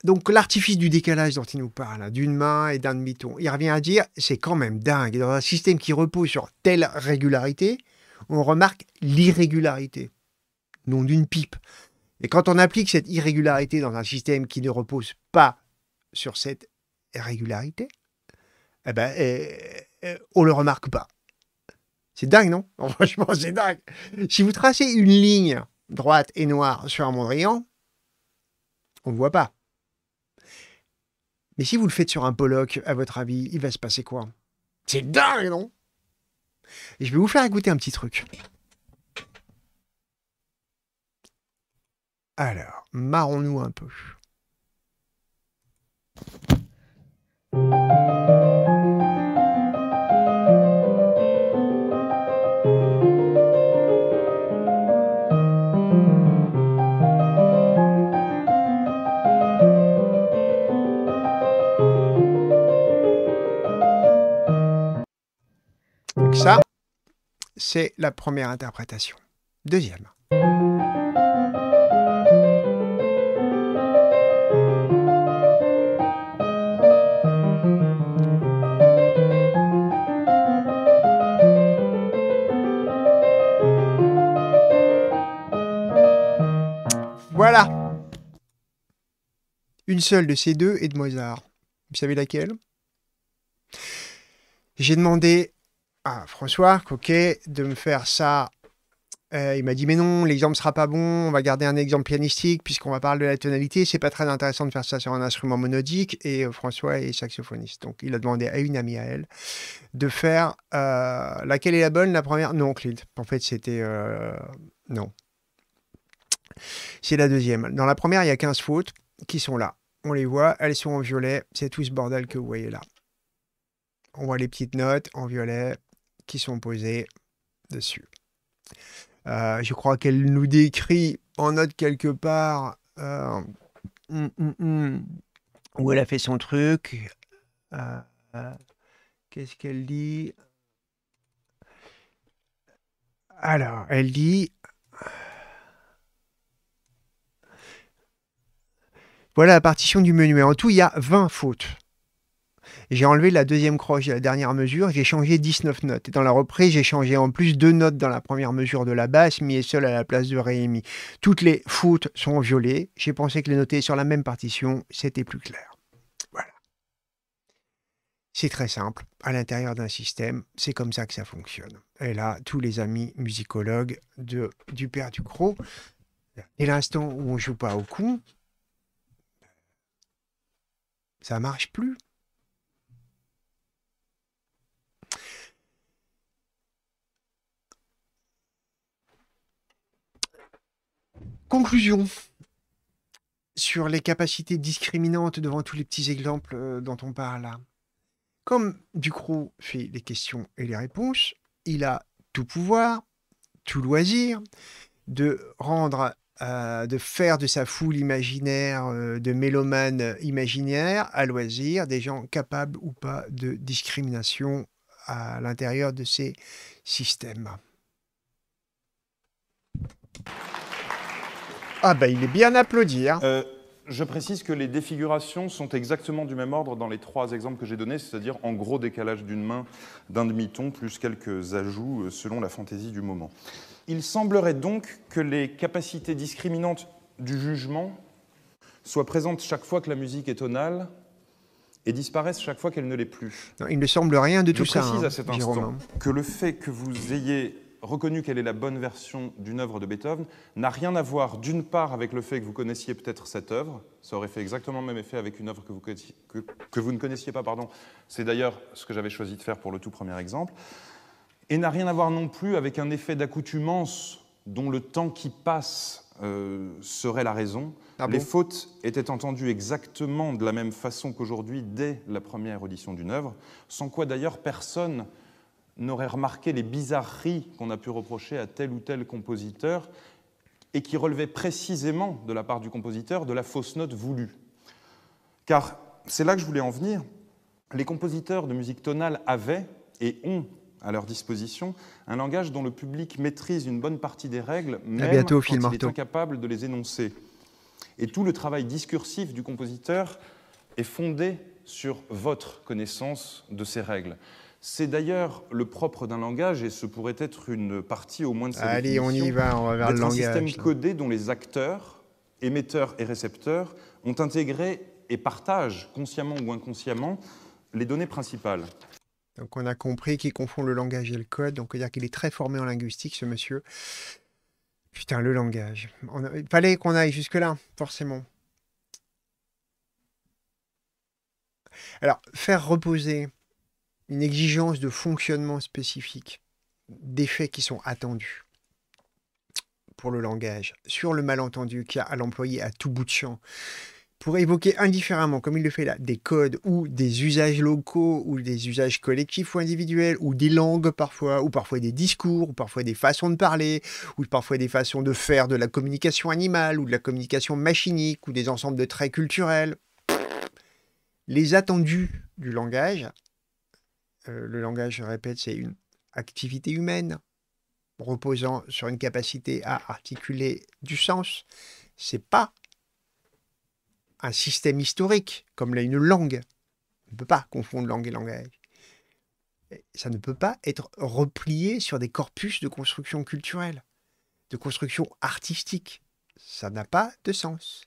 donc l'artifice du décalage dont il nous parle, hein, d'une main et d'un demi-ton, il revient à dire, c'est quand même dingue, dans un système qui repose sur telle régularité, on remarque l'irrégularité, non d'une pipe. Et quand on applique cette irrégularité dans un système qui ne repose pas sur cette régularité, eh ben, eh, eh, on ne le remarque pas. C'est dingue, non Franchement, c'est dingue. Si vous tracez une ligne droite et noire sur un Mondrian, on ne voit pas. Mais si vous le faites sur un Pollock, à votre avis, il va se passer quoi C'est dingue, non je vais vous faire goûter un petit truc. Alors, marrons-nous un peu. Donc ça, c'est la première interprétation. Deuxième. Voilà. Une seule de ces deux est de Mozart. Vous savez laquelle J'ai demandé ah, François Coquet de me faire ça. Euh, il m'a dit mais non, l'exemple sera pas bon, on va garder un exemple pianistique puisqu'on va parler de la tonalité, c'est pas très intéressant de faire ça sur un instrument monodique et euh, François est saxophoniste. Donc il a demandé à une amie à elle de faire euh, laquelle est la bonne, la première Non, Clint. En fait, c'était non. C'est la deuxième. Dans la première, il y a 15 fautes qui sont là. On les voit, elles sont en violet, c'est tout ce bordel que vous voyez là. On voit les petites notes en violet, qui sont posés dessus. Euh, je crois qu'elle nous décrit en note quelque part euh, hum, hum, hum, où elle a fait son truc. Euh, qu'est-ce qu'elle dit Alors, elle dit... Voilà la partition du menu. et en tout, il y a 20 fautes. J'ai enlevé la deuxième croche de la dernière mesure, j'ai changé 19 notes. Et dans la reprise, j'ai changé en plus deux notes dans la première mesure de la basse, mi et sol à la place de ré et mi. Toutes les fautes sont violées. J'ai pensé que les noter sur la même partition, c'était plus clair. Voilà. C'est très simple. À l'intérieur d'un système, c'est comme ça que ça fonctionne. Et là, tous les amis musicologues de, du père du Ducrot, et l'instant où on joue pas au coup, ça marche plus. Conclusion sur les capacités discriminantes devant tous les petits exemples euh, dont on parle Comme Ducrot fait les questions et les réponses, il a tout pouvoir, tout loisir de rendre, euh, de faire de sa foule imaginaire, euh, de mélomanes imaginaires à loisir des gens capables ou pas de discrimination à l'intérieur de ces systèmes. Ah ben, il est bien applaudi. Euh, je précise que les défigurations sont exactement du même ordre dans les trois exemples que j'ai donnés, c'est-à-dire en gros décalage d'une main d'un demi-ton, plus quelques ajouts euh, selon la fantaisie du moment. Il semblerait donc que les capacités discriminantes du jugement soient présentes chaque fois que la musique est tonale et disparaissent chaque fois qu'elle ne l'est plus. il ne semble rien de tout ça. Je précise à hein, cet instant que le fait que vous ayez reconnu quelle est la bonne version d'une œuvre de Beethoven n'a rien à voir d'une part avec le fait que vous connaissiez peut-être cette œuvre, ça aurait fait exactement le même effet avec une œuvre que vous, que, vous ne connaissiez pas, pardon. c'est d'ailleurs ce que j'avais choisi de faire pour le tout premier exemple, et n'a rien à voir non plus avec un effet d'accoutumance dont le temps qui passe euh, serait la raison. Ah les fautes étaient entendues exactement de la même façon qu'aujourd'hui dès la première audition d'une œuvre, sans quoi d'ailleurs personne n'aurait remarqué les bizarreries qu'on a pu reprocher à tel ou tel compositeur et qui relevaient précisément de la part du compositeur de la fausse note voulue. Car c'est là que je voulais en venir. Les compositeurs de musique tonale avaient et ont à leur disposition un langage dont le public maîtrise une bonne partie des règles, même est incapable de les énoncer. Et tout le travail discursif du compositeur est fondé sur votre connaissance de ces règles. C'est d'ailleurs le propre d'un langage, et ce pourrait être une partie au moins de cette Allez, on y va, on va vers le langage. un système codé dont les acteurs, émetteurs et récepteurs, ont intégré et partagent, consciemment ou inconsciemment, les données principales. Donc on a compris qu'il confond le langage et le code, donc cest dire qu'il est très formé en linguistique, ce monsieur. Putain, le langage. On Il fallait qu'on aille jusque-là, forcément. Alors, faire reposer une exigence de fonctionnement spécifique, des faits qui sont attendus pour le langage, sur le malentendu qu'il y a à l'employé à tout bout de champ, pour évoquer indifféremment, comme il le fait là, des codes ou des usages locaux ou des usages collectifs ou individuels, ou des langues parfois, ou parfois des discours, ou parfois des façons de parler, ou parfois des façons de faire de la communication animale ou de la communication machinique ou des ensembles de traits culturels. Les attendus du langage euh, le langage, je répète, c'est une activité humaine reposant sur une capacité à articuler du sens. C'est pas un système historique comme l'est une langue. On ne peut pas confondre langue et langage. Ça ne peut pas être replié sur des corpus de construction culturelle, de construction artistique. Ça n'a pas de sens.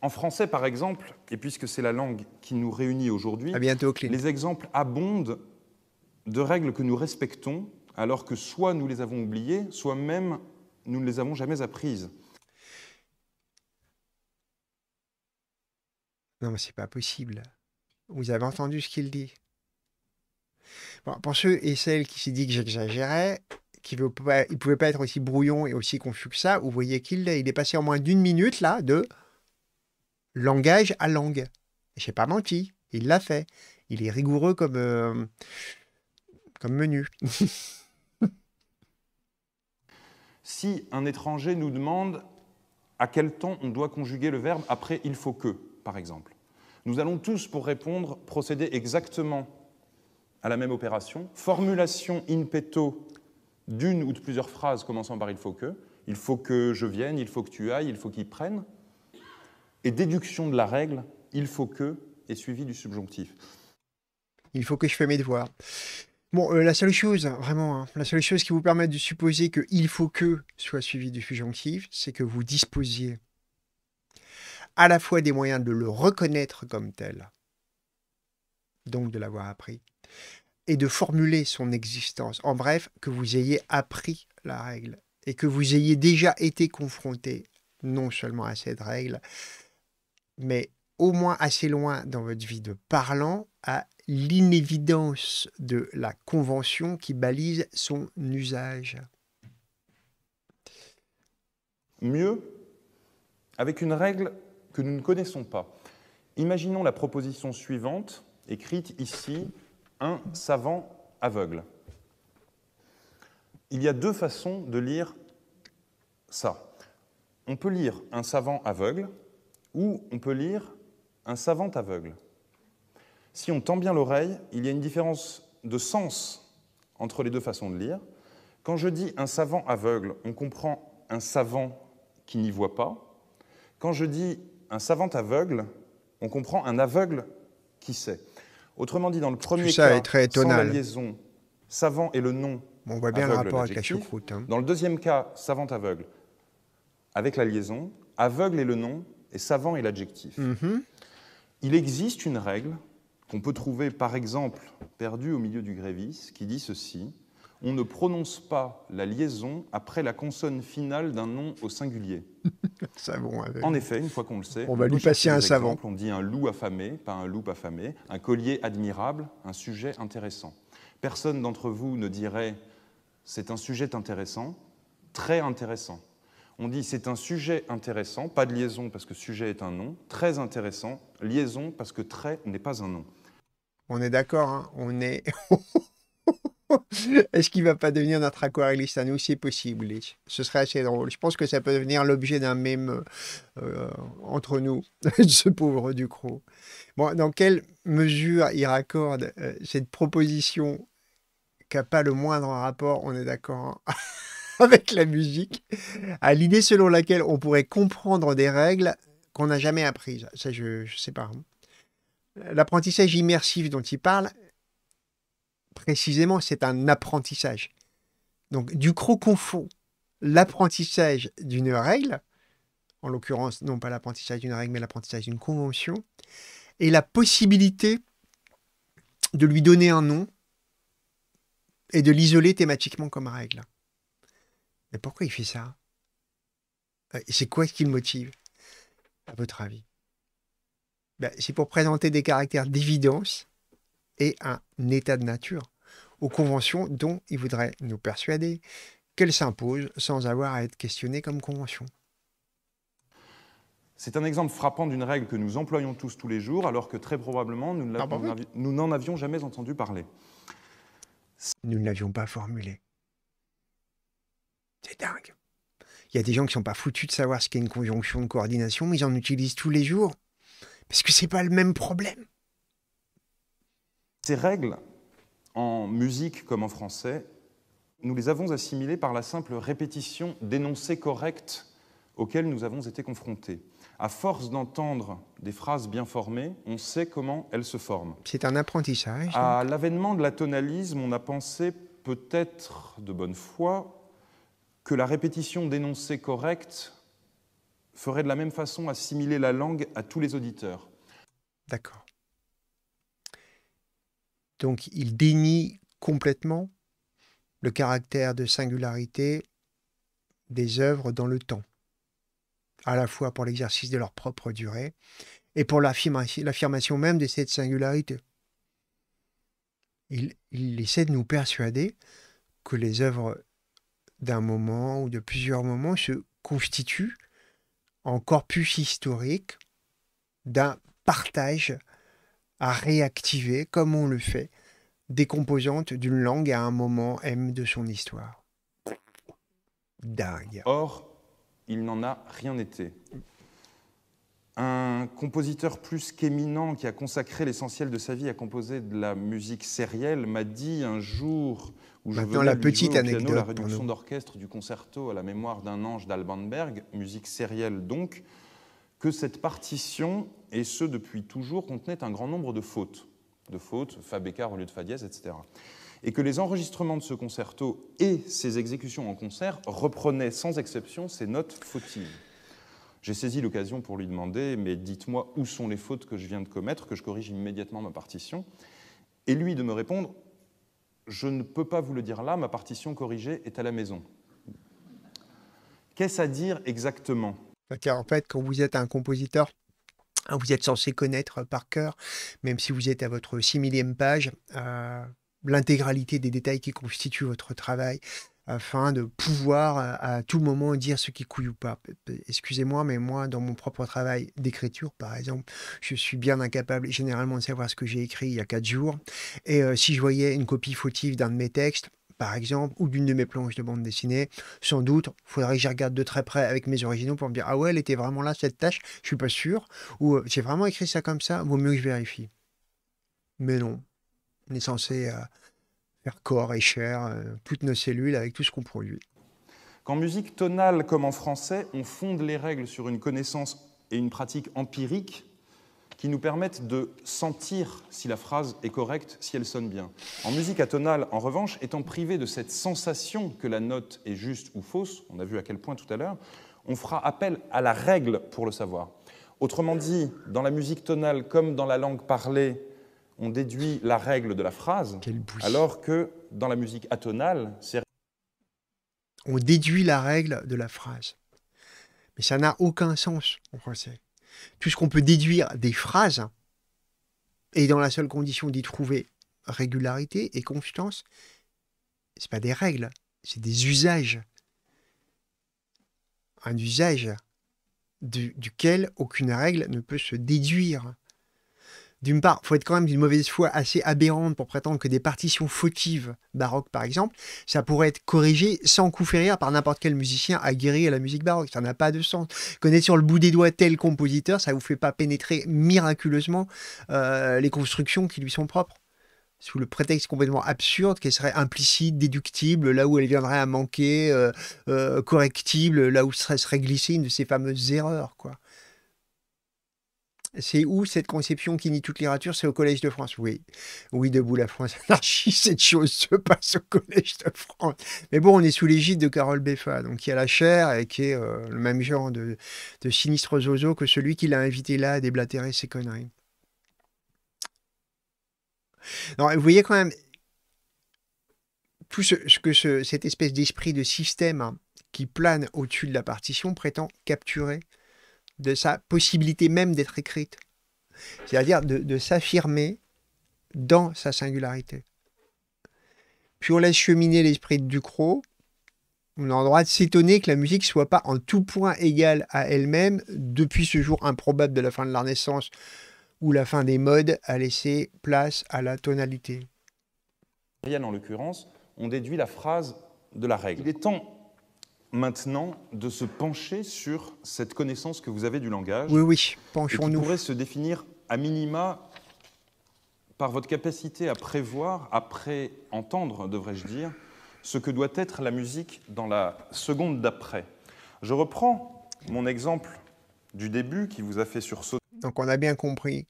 En français, par exemple, et puisque c'est la langue qui nous réunit aujourd'hui, les exemples abondent de règles que nous respectons, alors que soit nous les avons oubliées, soit même nous ne les avons jamais apprises. Non, mais c'est pas possible. Vous avez entendu ce qu'il dit. Bon, pour ceux et celles qui s'est dit que j'exagérais, qu'il ne pouvait pas être aussi brouillon et aussi confus que ça, vous voyez qu'il il est passé en moins d'une minute là de langage à langue. Je n'ai pas menti, il l'a fait. Il est rigoureux comme, euh, comme menu. si un étranger nous demande à quel temps on doit conjuguer le verbe après il faut que, par exemple, nous allons tous, pour répondre, procéder exactement à la même opération, formulation in petto d'une ou de plusieurs phrases commençant par il faut que, il faut que je vienne, il faut que tu ailles, il faut qu'il prenne, et déduction de la règle, il faut que est suivi du subjonctif. Il faut que je fasse mes devoirs. Bon, euh, la seule chose, vraiment, hein, la seule chose qui vous permet de supposer que il faut que soit suivi du subjonctif, c'est que vous disposiez à la fois des moyens de le reconnaître comme tel, donc de l'avoir appris, et de formuler son existence. En bref, que vous ayez appris la règle et que vous ayez déjà été confronté non seulement à cette règle, mais au moins assez loin dans votre vie de parlant à l'inévidence de la convention qui balise son usage. Mieux, avec une règle que nous ne connaissons pas. Imaginons la proposition suivante, écrite ici, un savant aveugle. Il y a deux façons de lire ça. On peut lire un savant aveugle où on peut lire un savant aveugle. Si on tend bien l'oreille, il y a une différence de sens entre les deux façons de lire. Quand je dis un savant aveugle, on comprend un savant qui n'y voit pas. Quand je dis un savant aveugle, on comprend un aveugle qui sait. Autrement dit, dans le premier cas, est sans la liaison, savant et le nom. On voit bien le rapport avec la hein. Dans le deuxième cas, savant aveugle, avec la liaison, aveugle et le nom, et savant est l'adjectif. Mhm. Il existe une règle qu'on peut trouver, par exemple, perdue au milieu du grévis, qui dit ceci on ne prononce pas la liaison après la consonne finale d'un nom au singulier. En effet, une fois qu'on le sait, on, va lui passer un savant. On dit un loup affamé, pas un loup affamé, un collier admirable, un sujet intéressant. Personne d'entre vous ne dirait c'est un sujet intéressant, très intéressant. On dit c'est un sujet intéressant, pas de liaison parce que sujet est un nom, très intéressant, liaison parce que trait n'est pas un nom. On est d'accord, hein, on est. Est-ce qu'il va pas devenir notre aquarelliste à nous C'est possible. Ce serait assez drôle. Je pense que ça peut devenir l'objet d'un mème euh, euh, entre nous, ce pauvre Ducrot. Bon, dans quelle mesure il raccorde euh, cette proposition qui n'a pas le moindre rapport, on est d'accord. Hein. avec la musique, à l'idée selon laquelle on pourrait comprendre des règles qu'on n'a jamais apprises. Ça, je ne sais pas. Hein. L'apprentissage immersif dont il parle, précisément, c'est un apprentissage. Donc, du confond l'apprentissage d'une règle, en l'occurrence, non pas l'apprentissage d'une règle, mais l'apprentissage d'une convention, et la possibilité de lui donner un nom et de l'isoler thématiquement comme règle. Mais pourquoi il fait ça euh, C'est quoi ce qui le motive, à votre avis ben, C'est pour présenter des caractères d'évidence et un état de nature aux conventions dont il voudrait nous persuader qu'elles s'imposent sans avoir à être questionnées comme convention. C'est un exemple frappant d'une règle que nous employons tous tous les jours, alors que très probablement nous ah bah n'en avions jamais entendu parler. Nous ne l'avions pas formulée. C'est dingue. Il y a des gens qui sont pas foutus de savoir ce qu'est une conjonction de coordination, mais ils en utilisent tous les jours. Parce que c'est pas le même problème. Ces règles, en musique comme en français, nous les avons assimilées par la simple répétition d'énoncés corrects auxquels nous avons été confrontés. À force d'entendre des phrases bien formées, on sait comment elles se forment. C'est un apprentissage. À l'avènement de la tonalisme, on a pensé peut-être de bonne foi la répétition d'énoncés correcte ferait de la même façon assimiler la langue à tous les auditeurs. D'accord. Donc il dénie complètement le caractère de singularité des œuvres dans le temps, à la fois pour l'exercice de leur propre durée et pour l'affirmation même de cette singularité. Il, il, essaie de nous persuader que les œuvres d'un moment ou de plusieurs moments se constitue en corpus historique d'un partage à réactiver, comme on le fait, des composantes d'une langue à un moment M de son histoire. Dingue. Or, il n'en a rien été un compositeur plus qu'éminent qui a consacré l'essentiel de sa vie à composer de la musique sérielle m'a dit un jour où je la petite jouer la réduction d'orchestre du concerto à la mémoire d'un ange d'Alban Berg, musique sérielle donc, que cette partition, et ce depuis toujours, contenait un grand nombre de fautes, de fautes, fa bécard au lieu de fa dièse, etc. Et que les enregistrements de ce concerto et ses exécutions en concert reprenaient sans exception ces notes fautives. J'ai saisi l'occasion pour lui demander, mais dites-moi où sont les fautes que je viens de commettre, que je corrige immédiatement ma partition. Et lui de me répondre, je ne peux pas vous le dire là, ma partition corrigée est à la maison. Qu'est-ce à dire exactement Car en fait, quand vous êtes un compositeur, hein, vous êtes censé connaître par cœur, même si vous êtes à votre six millième page, euh, l'intégralité des détails qui constituent votre travail, afin de pouvoir euh, à, tout moment dire ce qui couille ou pas. Excusez-moi, mais moi, dans mon propre travail d'écriture, par exemple, je suis bien incapable généralement de savoir ce que j'ai écrit il y a quatre jours. Et euh, si je voyais une copie fautive d'un de mes textes, par exemple, ou d'une de mes planches de bande dessinée, sans doute, il faudrait que j'y regarde de très près avec mes originaux pour me dire ah ouais, elle était vraiment là cette tâche, je suis pas sûr, ou euh, j'ai vraiment écrit ça comme ça, vaut mieux que je vérifie. Mais non, on est censé corps et chair, euh, toutes nos cellules avec tout ce qu'on produit. Qu'en musique tonale comme en français, on fonde les règles sur une connaissance et une pratique empirique qui nous permettent de sentir si la phrase est correcte, si elle sonne bien. En musique atonale, en revanche, étant privé de cette sensation que la note est juste ou fausse, on a vu à quel point tout à l'heure, on fera appel à la règle pour le savoir. Autrement dit, dans la musique tonale comme dans la langue parlée, on déduit la règle de la phrase, alors que dans la musique atonale, c'est... On déduit la règle de la phrase. Mais ça n'a aucun sens en français. Tout ce qu'on peut déduire des phrases, et dans la seule condition d'y trouver régularité et constance, c'est pas des règles, c'est des usages. Un usage duquel aucune règle ne peut se déduire. D'une part, faut être quand même d'une mauvaise foi assez aberrante pour prétendre que des partitions fautives, baroques par exemple, ça pourrait être corrigé sans coup férir par n'importe quel musicien aguerri à la musique baroque. Ça n'a pas de sens. Connaître sur le bout des doigts tel compositeur, ça vous fait pas pénétrer miraculeusement euh, les constructions qui lui sont propres sous le prétexte complètement absurde qu'elle serait implicite, déductible, là où elle viendrait à manquer, euh, euh, correctible, là où serait, serait glissée une de ces fameuses erreurs. quoi. C'est où cette conception qui nie toute littérature C'est au Collège de France. Oui, oui, debout la France anarchie, cette chose se passe au Collège de France. Mais bon, on est sous l'égide de Carole Beffa, donc qui a la chair et qui est euh, le même genre de, sinistre zozo que celui qui l'a invité là à déblatérer ses conneries. vous voyez quand même tout ce, que cette espèce d'esprit de système hein, qui plane au-dessus de la partition prétend capturer de sa possibilité même d'être écrite. C'est-à-dire de, s'affirmer dans sa singularité. Puis on laisse cheminer l'esprit de Ducrot. On a le droit de s'étonner que la musique ne soit pas en tout point égale à elle-même depuis ce jour improbable de la fin de la Renaissance où la fin des modes a laissé place à la tonalité. Rien en l'occurrence, on déduit la phrase de la règle. Il est temps maintenant de se pencher sur cette connaissance que vous avez du langage. Oui, oui, penchons-nous. Qui pourrait se définir à minima par votre capacité à prévoir, à entendre devrais-je dire, ce que doit être la musique dans la seconde d'après. Je reprends mon exemple du début qui vous a fait sursauter. Donc on a bien compris,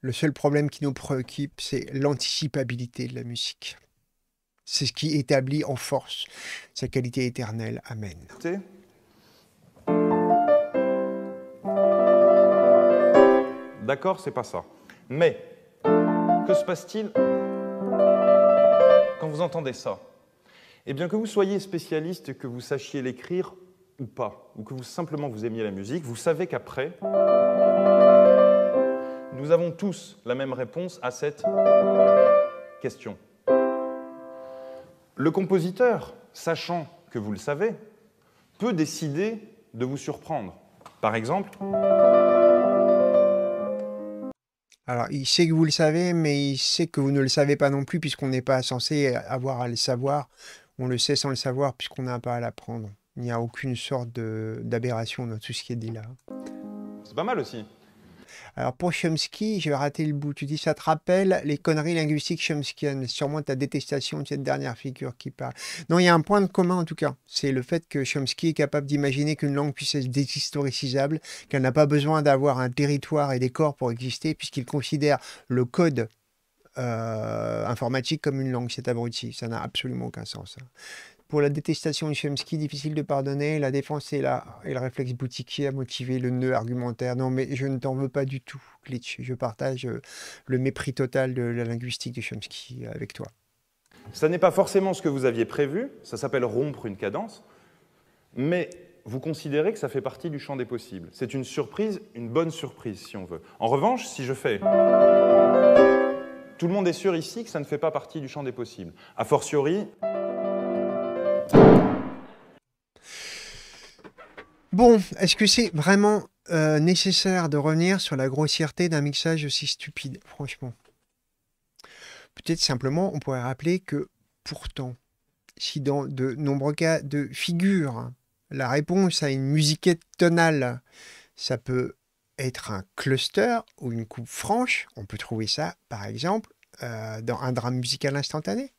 le seul problème qui nous préoccupe, c'est l'anticipabilité de la musique. C'est ce qui établit en force sa qualité éternelle. Amen. D'accord, c'est pas ça. Mais, que se passe-t-il quand vous entendez ça Eh bien, que vous soyez spécialiste, que vous sachiez l'écrire ou pas, ou que vous simplement vous aimiez la musique, vous savez qu'après, nous avons tous la même réponse à cette question. Le compositeur, sachant que vous le savez, peut décider de vous surprendre. Par exemple... Alors, il sait que vous le savez, mais il sait que vous ne le savez pas non plus, puisqu'on n'est pas censé avoir à le savoir. On le sait sans le savoir, puisqu'on n'a pas à l'apprendre. Il n'y a aucune sorte d'aberration dans tout ce qui est dit là. C'est pas mal aussi. Alors pour Chomsky, je vais rater le bout. Tu dis, ça te rappelle les conneries linguistiques chomskyennes, sûrement ta détestation de cette dernière figure qui parle. Non, il y a un point de commun en tout cas, c'est le fait que Chomsky est capable d'imaginer qu'une langue puisse être déshistoricisable, qu'elle n'a pas besoin d'avoir un territoire et des corps pour exister, puisqu'il considère le code euh, informatique comme une langue. C'est abruti, ça n'a absolument aucun sens. Hein. Pour la détestation de Chomsky, difficile de pardonner, la défense est là, et le réflexe boutiquier a motivé le nœud argumentaire. Non, mais je ne t'en veux pas du tout, Glitch. Je partage euh, le mépris total de la linguistique de Chomsky euh, avec toi. Ça n'est pas forcément ce que vous aviez prévu, ça s'appelle rompre une cadence, mais vous considérez que ça fait partie du champ des possibles. C'est une surprise, une bonne surprise si on veut. En revanche, si je fais... Tout le monde est sûr ici que ça ne fait pas partie du champ des possibles. A fortiori... Bon, est-ce que c'est vraiment euh, nécessaire de revenir sur la grossièreté d'un mixage aussi stupide, franchement Peut-être simplement, on pourrait rappeler que pourtant, si dans de nombreux cas de figure, la réponse à une musiquette tonale, ça peut être un cluster ou une coupe franche, on peut trouver ça par exemple euh, dans un drame musical instantané,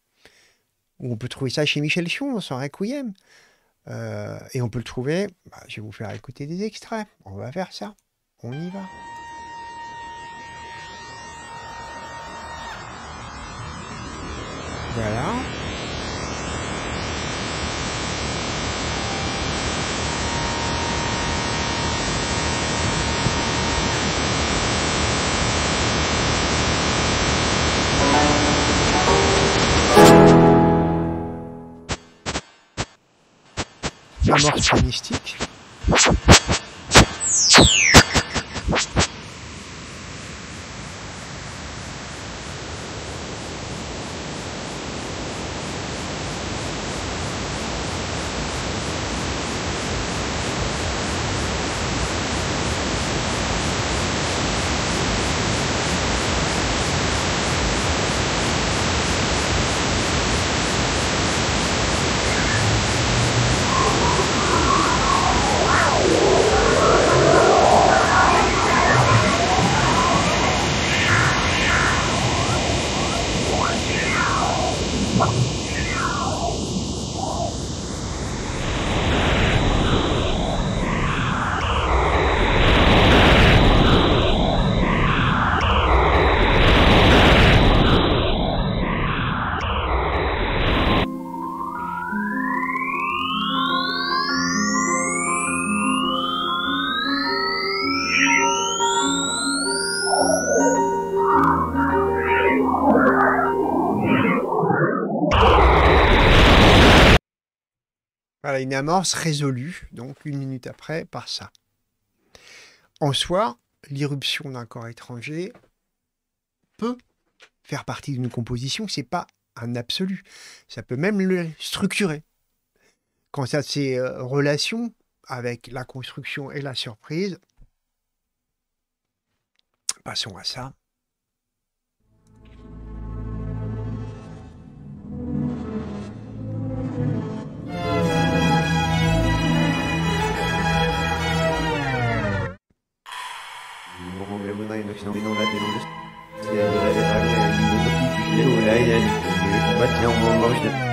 ou on peut trouver ça chez Michel Chion, dans son Requiem, euh, et on peut le trouver. Bah, je vais vous faire écouter des extraits. On va faire ça. On y va. Voilà. morceau mystique. une amorce résolue, donc une minute après, par ça. En soi, l'irruption d'un corps étranger peut faire partie d'une composition, c'est pas un absolu. Ça peut même le structurer. Quand ça ses euh, relations avec la construction et la surprise, passons à ça, Thank you.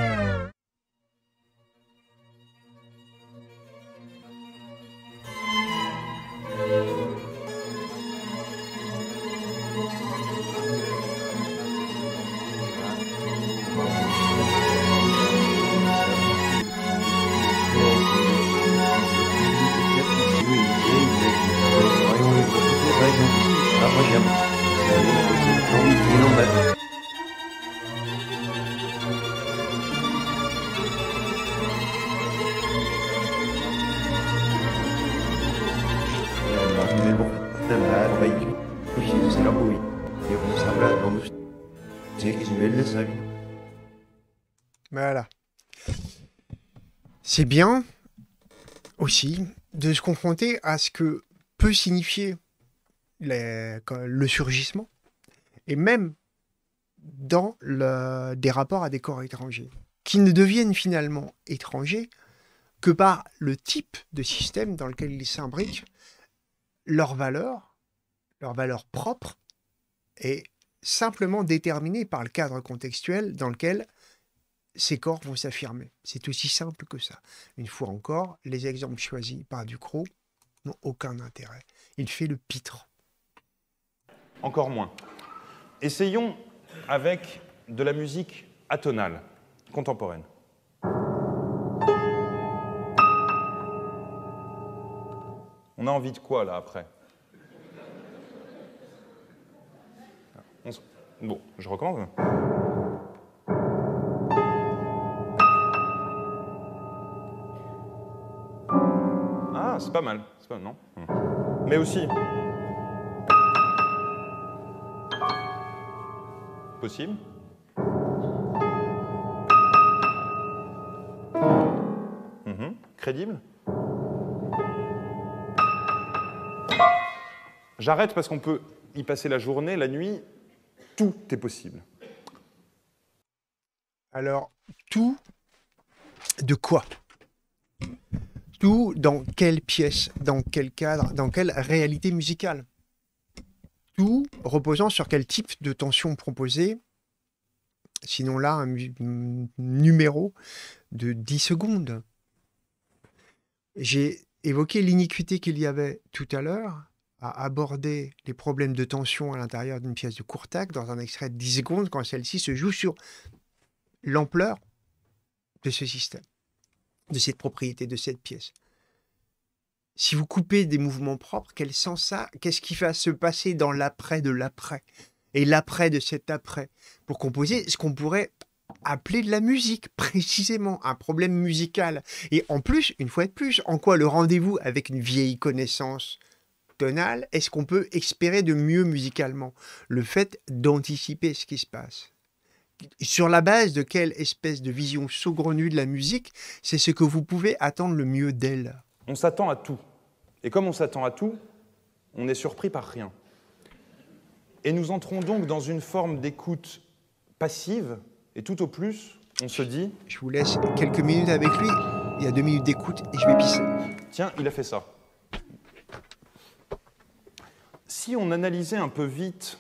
C'est bien aussi de se confronter à ce que peut signifier le surgissement et même dans le, des rapports à des corps étrangers, qui ne deviennent finalement étrangers que par le type de système dans lequel ils s'imbriquent, leur valeur, leur valeur propre, est simplement déterminée par le cadre contextuel dans lequel ces corps vont s'affirmer. C'est aussi simple que ça. Une fois encore, les exemples choisis par Ducrot n'ont aucun intérêt. Il fait le pitre. Encore moins. Essayons avec de la musique atonale, contemporaine. On a envie de quoi là après Bon, je recommence. Ah, c'est pas mal. C'est pas non hmm. Mais aussi. Possible. Mhm. Crédible. J'arrête parce qu'on peut y passer la journée, la nuit. Tout est possible. Alors, tout de quoi tout dans quelle pièce, dans quel cadre, dans quelle réalité musicale. Tout reposant sur quel type de tension proposée. Sinon là, un numéro de 10 secondes. J'ai évoqué l'iniquité qu'il y avait tout à l'heure à aborder les problèmes de tension à l'intérieur d'une pièce de Courtac dans un extrait de 10 secondes quand celle-ci se joue sur l'ampleur de ce système de cette propriété, de cette pièce. Si vous coupez des mouvements propres, quel sens ça Qu'est-ce qui va se passer dans l'après de l'après et l'après de cet après pour composer ce qu'on pourrait appeler de la musique, précisément un problème musical. Et en plus, une fois de plus, en quoi le rendez-vous avec une vieille connaissance tonale est-ce qu'on peut espérer de mieux musicalement Le fait d'anticiper ce qui se passe sur la base de quelle espèce de vision saugrenue de la musique, c'est ce que vous pouvez attendre le mieux d'elle. On s'attend à tout. Et comme on s'attend à tout, on est surpris par rien. Et nous entrons donc dans une forme d'écoute passive, et tout au plus, on se dit... Je vous laisse quelques minutes avec lui, il y a deux minutes d'écoute, et je vais pisser. Tiens, il a fait ça. Si on analysait un peu vite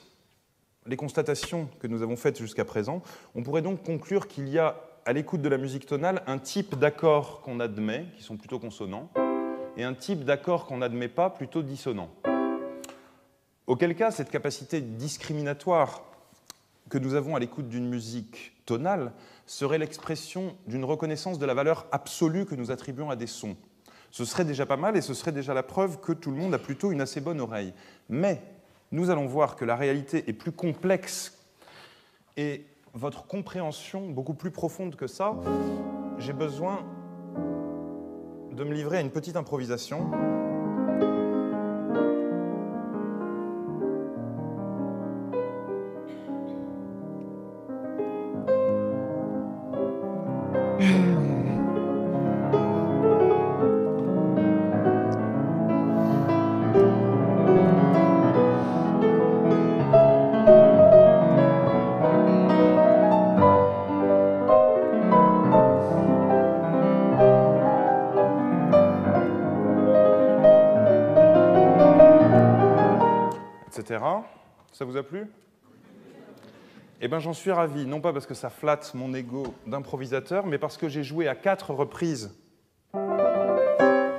les constatations que nous avons faites jusqu'à présent, on pourrait donc conclure qu'il y a, à l'écoute de la musique tonale, un type d'accords qu'on admet, qui sont plutôt consonants, et un type d'accords qu'on n'admet pas, plutôt dissonants. Auquel cas, cette capacité discriminatoire que nous avons à l'écoute d'une musique tonale serait l'expression d'une reconnaissance de la valeur absolue que nous attribuons à des sons. Ce serait déjà pas mal et ce serait déjà la preuve que tout le monde a plutôt une assez bonne oreille. Mais nous allons voir que la réalité est plus complexe et votre compréhension beaucoup plus profonde que ça. J'ai besoin de me livrer à une petite improvisation. Ça vous a plu eh bien, j'en suis ravi, non pas parce que ça flatte mon ego d'improvisateur, mais parce que j'ai joué à quatre reprises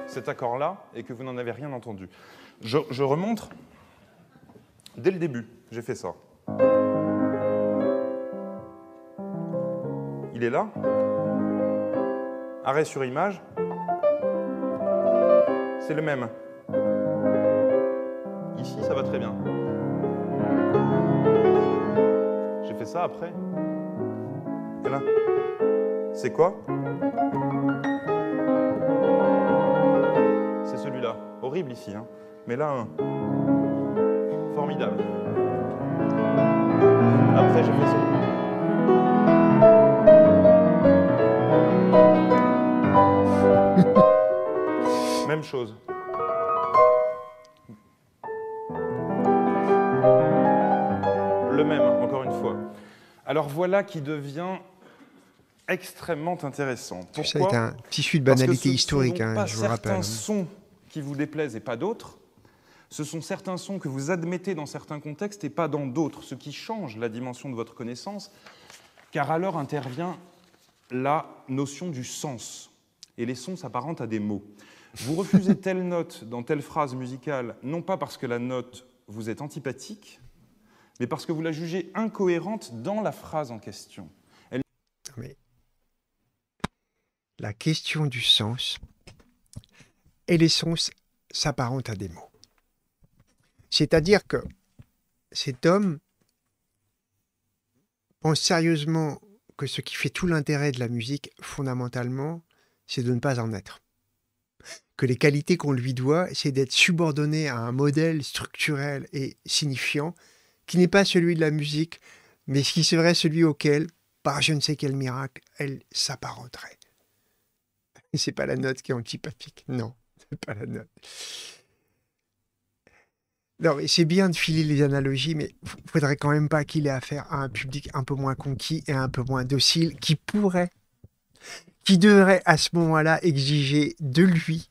cet accord-là et que vous n'en avez rien entendu. Je, je, remontre. Dès le début, j'ai fait ça. Il est là. Arrêt sur image. C'est le même. Ici, ça va très bien. fait ça après. C'est quoi C'est celui-là. Horrible ici, hein. Mais là, hein. formidable. Après, j'ai fait ça. Même chose. voilà qui devient extrêmement intéressant. Pourquoi a est un tissu de banalité historique, hein, je vous rappelle. ce sont Certains hein. sons qui vous déplaisent et pas d'autres, ce sont certains sons que vous admettez dans certains contextes et pas dans d'autres, ce qui change la dimension de votre connaissance, car alors intervient la notion du sens. Et les sons s'apparentent à des mots. Vous refusez telle note dans telle phrase musicale, non pas parce que la note vous est antipathique, mais parce que vous la jugez incohérente dans la phrase en question. la question du sens et les sens s'apparentent à des mots. C'est-à-dire que cet homme pense sérieusement que ce qui fait tout l'intérêt de la musique, fondamentalement, c'est de ne pas en être. Que les qualités qu'on lui doit, c'est d'être subordonné à un modèle structurel et signifiant qui n'est pas celui de la musique, mais qui serait celui auquel, par je ne sais quel miracle, elle s'apparenterait. C'est pas la note qui est antipathique, non, c'est pas la note. Non, c'est bien de filer les analogies, mais il faudrait quand même pas qu'il ait affaire à un public un peu moins conquis et un peu moins docile, qui pourrait, qui devrait à ce moment-là exiger de lui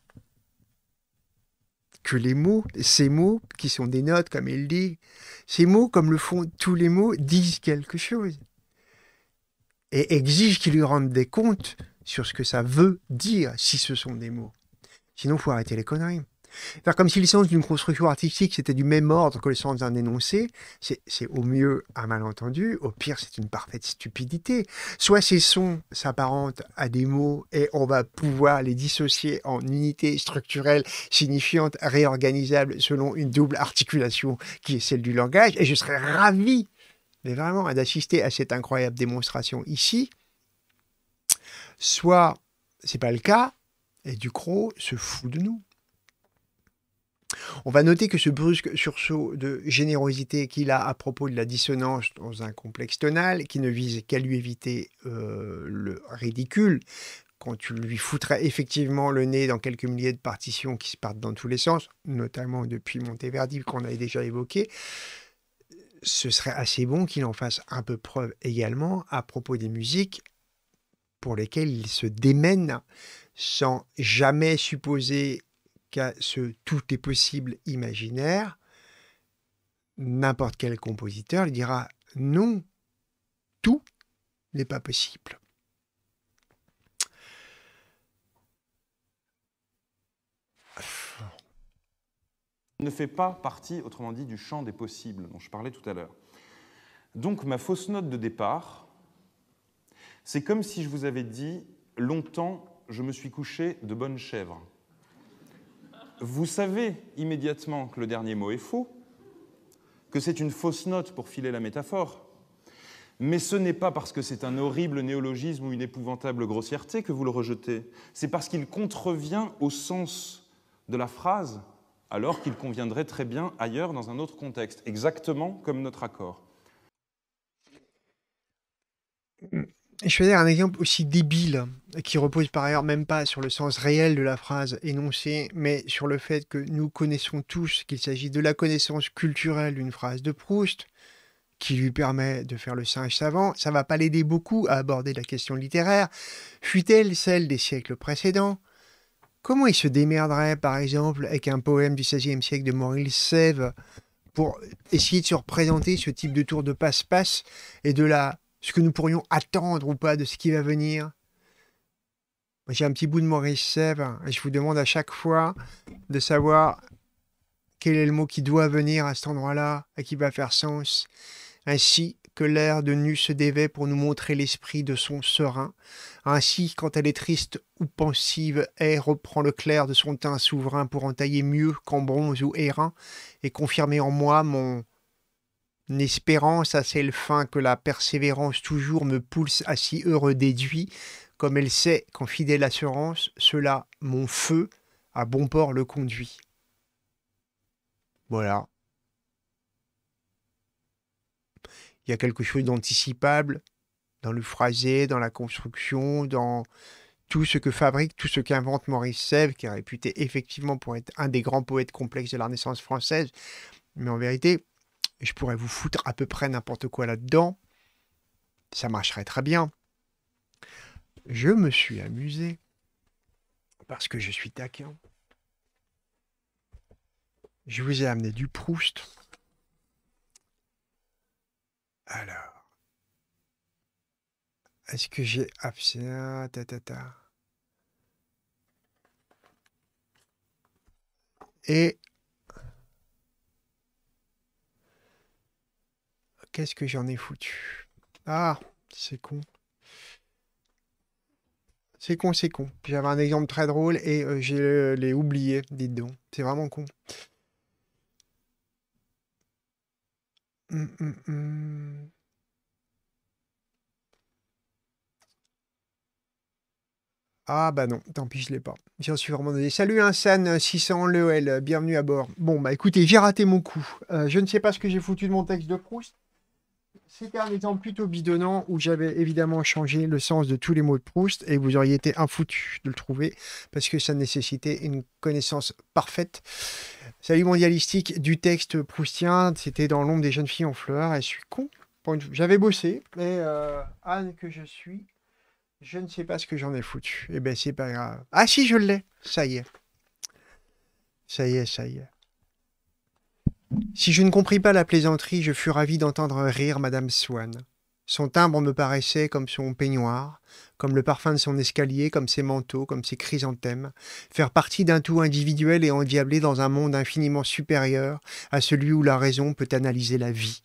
que les mots, ces mots qui sont des notes, comme il dit, ces mots, comme le font tous les mots, disent quelque chose et exigent qu'il lui rende des comptes sur ce que ça veut dire si ce sont des mots. Sinon, faut arrêter les conneries. Faire comme si sens d'une construction artistique c'était du même ordre que le sens d'un énoncé, c'est au mieux un malentendu, au pire c'est une parfaite stupidité. Soit ces sons s'apparentent à des mots et on va pouvoir les dissocier en unités structurelles signifiantes, réorganisables selon une double articulation qui est celle du langage, et je serais ravi, mais vraiment, d'assister à cette incroyable démonstration ici. Soit c'est pas le cas, et Ducrot se fout de nous. On va noter que ce brusque sursaut de générosité qu'il a à propos de la dissonance dans un complexe tonal, qui ne vise qu'à lui éviter euh, le ridicule, quand tu lui foutrais effectivement le nez dans quelques milliers de partitions qui se partent dans tous les sens, notamment depuis Monteverdi qu'on avait déjà évoqué, ce serait assez bon qu'il en fasse un peu preuve également à propos des musiques pour lesquelles il se démène sans jamais supposer qu'à ce tout est possible imaginaire, n'importe quel compositeur lui dira non, tout n'est pas possible. ne fait pas partie, autrement dit, du champ des possibles dont je parlais tout à l'heure. Donc ma fausse note de départ, c'est comme si je vous avais dit, longtemps, je me suis couché de bonne chèvre vous savez immédiatement que le dernier mot est faux, que c'est une fausse note pour filer la métaphore. Mais ce n'est pas parce que c'est un horrible néologisme ou une épouvantable grossièreté que vous le rejetez, c'est parce qu'il contrevient au sens de la phrase, alors qu'il conviendrait très bien ailleurs dans un autre contexte, exactement comme notre accord. Mm je dire un exemple aussi débile, qui repose par ailleurs même pas sur le sens réel de la phrase énoncée, mais sur le fait que nous connaissons tous qu'il s'agit de la connaissance culturelle d'une phrase de Proust, qui lui permet de faire le singe savant, ça va pas l'aider beaucoup à aborder la question littéraire, fut-elle celle des siècles précédents Comment il se démerderait, par exemple, avec un poème du XVIe siècle de Maurice Sève pour essayer de se représenter ce type de tour de passe-passe et de la ce que nous pourrions attendre ou pas de ce qui va venir. J'ai un petit bout de Maurice Sèvres et je vous demande à chaque fois de savoir quel est le mot qui doit venir à cet endroit-là et qui va faire sens. Ainsi que l'air de nu se dévait pour nous montrer l'esprit de son serein. Ainsi, quand elle est triste ou pensive, elle reprend le clair de son teint souverain pour entailler mieux qu'en bronze ou airain et confirmer en moi mon espérance à celle fin que la persévérance toujours me pousse à si heureux déduit, comme elle sait qu'en fidèle assurance, cela, mon feu, à bon port le conduit. Voilà. Il y a quelque chose d'anticipable dans le phrasé, dans la construction, dans tout ce que fabrique, tout ce qu'invente Maurice Sèvres, qui est réputé effectivement pour être un des grands poètes complexes de la Renaissance française. Mais en vérité, et je pourrais vous foutre à peu près n'importe quoi là-dedans. Ça marcherait très bien. Je me suis amusé parce que je suis taquin. Je vous ai amené du Proust. Alors, est-ce que j'ai absent ah, Et Qu'est-ce que j'en ai foutu Ah, c'est con. C'est con, c'est con. J'avais un exemple très drôle et j'ai euh, je l'ai oublié, dites donc. C'est vraiment con. Hum, hum, hum. Ah bah non, tant pis, je l'ai pas. J'en suis vraiment donné. Salut Insan 600 L, bienvenue à bord. Bon bah écoutez, j'ai raté mon coup. Euh, je ne sais pas ce que j'ai foutu de mon texte de Proust. C'était un exemple plutôt bidonnant où j'avais évidemment changé le sens de tous les mots de Proust et vous auriez été foutu de le trouver parce que ça nécessitait une connaissance parfaite. Salut mondialistique du texte proustien, c'était dans l'ombre des jeunes filles en fleurs et je suis con. J'avais bossé, mais euh, Anne que je suis, je ne sais pas ce que j'en ai foutu. Et eh ben c'est pas grave. Ah si, je l'ai, ça y est. Ça y est, ça y est. Si je ne compris pas la plaisanterie, je fus ravi d'entendre rire Madame Swann. Son timbre me paraissait comme son peignoir, comme le parfum de son escalier, comme ses manteaux, comme ses chrysanthèmes, faire partie d'un tout individuel et endiablé dans un monde infiniment supérieur à celui où la raison peut analyser la vie.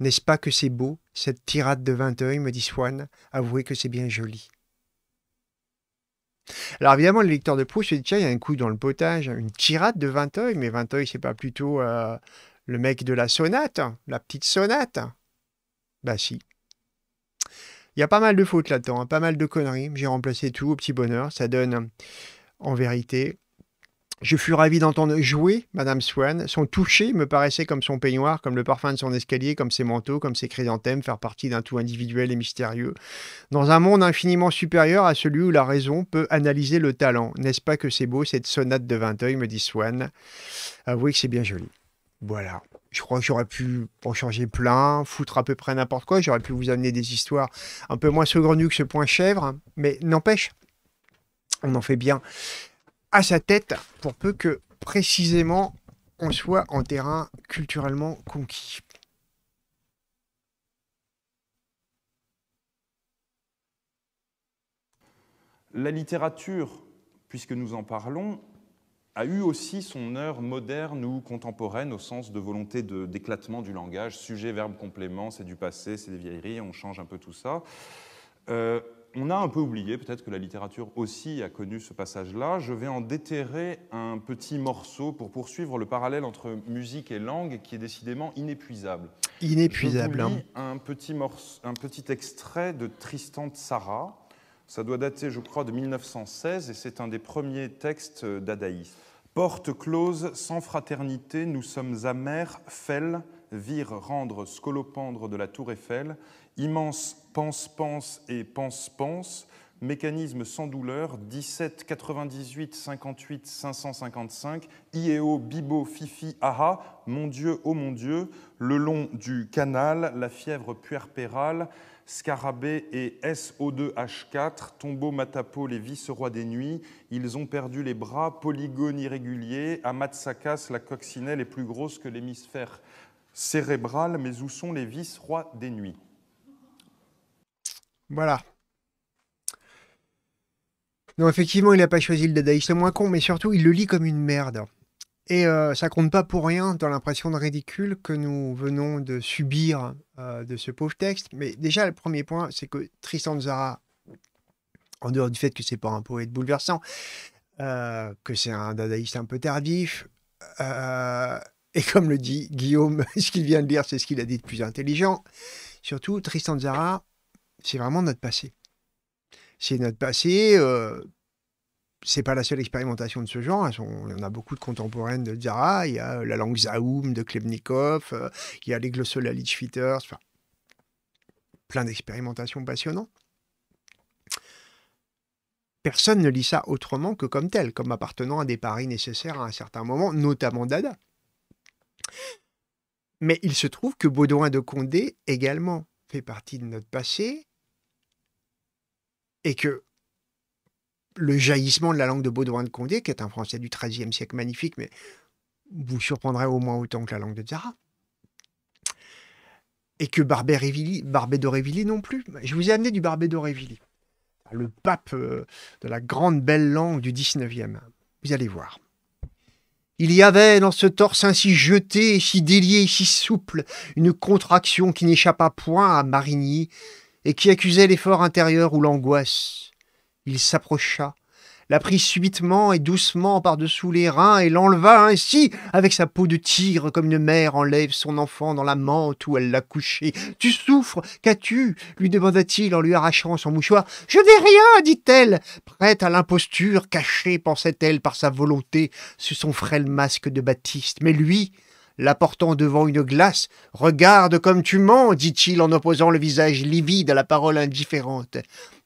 N'est-ce pas que c'est beau, cette tirade de Vinteuil, me dit Swann, avouez que c'est bien joli. Alors évidemment, le lecteur de Proust se dit, tiens, il y a un coup dans le potage, une tirade de Vinteuil, mais Vinteuil, c'est pas plutôt euh, le mec de la sonate, la petite sonate Bah si. Il y a pas mal de fautes là-dedans, hein, pas mal de conneries. J'ai remplacé tout au petit bonheur. Ça donne, en vérité, je fus ravi d'entendre jouer Madame Swann. Son toucher me paraissait comme son peignoir, comme le parfum de son escalier, comme ses manteaux, comme ses chrysanthèmes, faire partie d'un tout individuel et mystérieux. Dans un monde infiniment supérieur à celui où la raison peut analyser le talent. N'est-ce pas que c'est beau cette sonate de Vinteuil, me dit Swann. Avouez que c'est bien joli. Voilà. Je crois que j'aurais pu en changer plein, foutre à peu près n'importe quoi. J'aurais pu vous amener des histoires un peu moins saugrenues que ce point chèvre, hein. mais n'empêche, on en fait bien à sa tête pour peu que précisément on soit en terrain culturellement conquis. La littérature, puisque nous en parlons, a eu aussi son heure moderne ou contemporaine au sens de volonté d'éclatement du langage, sujet, verbe, complément, c'est du passé, c'est des vieilleries, on change un peu tout ça. Euh, on a un peu oublié, peut-être que la littérature aussi a connu ce passage-là. Je vais en déterrer un petit morceau pour poursuivre le parallèle entre musique et langue qui est décidément inépuisable. Inépuisable. Hein. un, petit un petit extrait de Tristan Sarah. Ça doit dater, je crois, de 1916 et c'est un des premiers textes d'Adaïs. « Porte close, sans fraternité, nous sommes amers, fels, vire rendre scolopendre de la tour Eiffel, immense pense-pense et pense-pense, mécanisme sans douleur, 17 98 58 555, Iéo, Bibo, Fifi, Aha, mon Dieu, oh mon Dieu, le long du canal, la fièvre puerpérale, Scarabée et SO2H4, Tombeau, Matapo, les vice-rois des nuits, ils ont perdu les bras, polygone irrégulier, Amatsakas, la coccinelle est plus grosse que l'hémisphère cérébral, mais où sont les vice-rois des nuits voilà. Non, effectivement, il n'a pas choisi le dadaïsme le moins con, mais surtout, il le lit comme une merde. Et ça euh, ça compte pas pour rien dans l'impression de ridicule que nous venons de subir euh, de ce pauvre texte. Mais déjà, le premier point, c'est que Tristan Zara, en dehors du fait que c'est pas un poète bouleversant, euh, que c'est un dadaïste un peu tardif, et comme le dit Guillaume, ce qu'il vient de dire, c'est ce qu'il a dit de plus intelligent. Surtout, Tristan Zara, c'est vraiment notre passé. C'est notre passé. Ce euh, c'est pas la seule expérimentation de ce genre. Hein, on en a beaucoup de contemporaines de Zara. Il y a euh, la langue Zaoum de Klebnikov, euh, il y a les glossolalies de enfin, plein d'expérimentations passionnantes. Personne ne lit ça autrement que comme tel, comme appartenant à des paris nécessaires à un certain moment, notamment Dada. Mais il se trouve que Baudouin de Condé également fait partie de notre passé, et que le jaillissement de la langue de Baudouin de Condé, qui est un français du XIIIe siècle magnifique, mais vous surprendrez au moins autant que la langue de Zara, et que Barbé, Barbé non plus. Je vous ai amené du Barbé d'Aurevilly, le pape euh, de la grande belle langue du XIXe. Vous allez voir. Il y avait dans ce torse ainsi jeté, si délié, si souple, une contraction qui n'échappa point à Marigny, et qui accusait l'effort intérieur ou l'angoisse. Il s'approcha, la prit subitement et doucement par-dessous les reins et l'enleva ainsi avec sa peau de tigre comme une mère enlève son enfant dans la mante où elle l'a couché. Tu souffres, qu'as-tu lui demanda-t-il en lui arrachant son mouchoir. Je n'ai rien, dit-elle. Prête à l'imposture, cachée, pensait-elle, par sa volonté, sous son frêle masque de Baptiste. Mais lui, l'apportant devant une glace. Regarde comme tu mens, dit-il en opposant le visage livide à la parole indifférente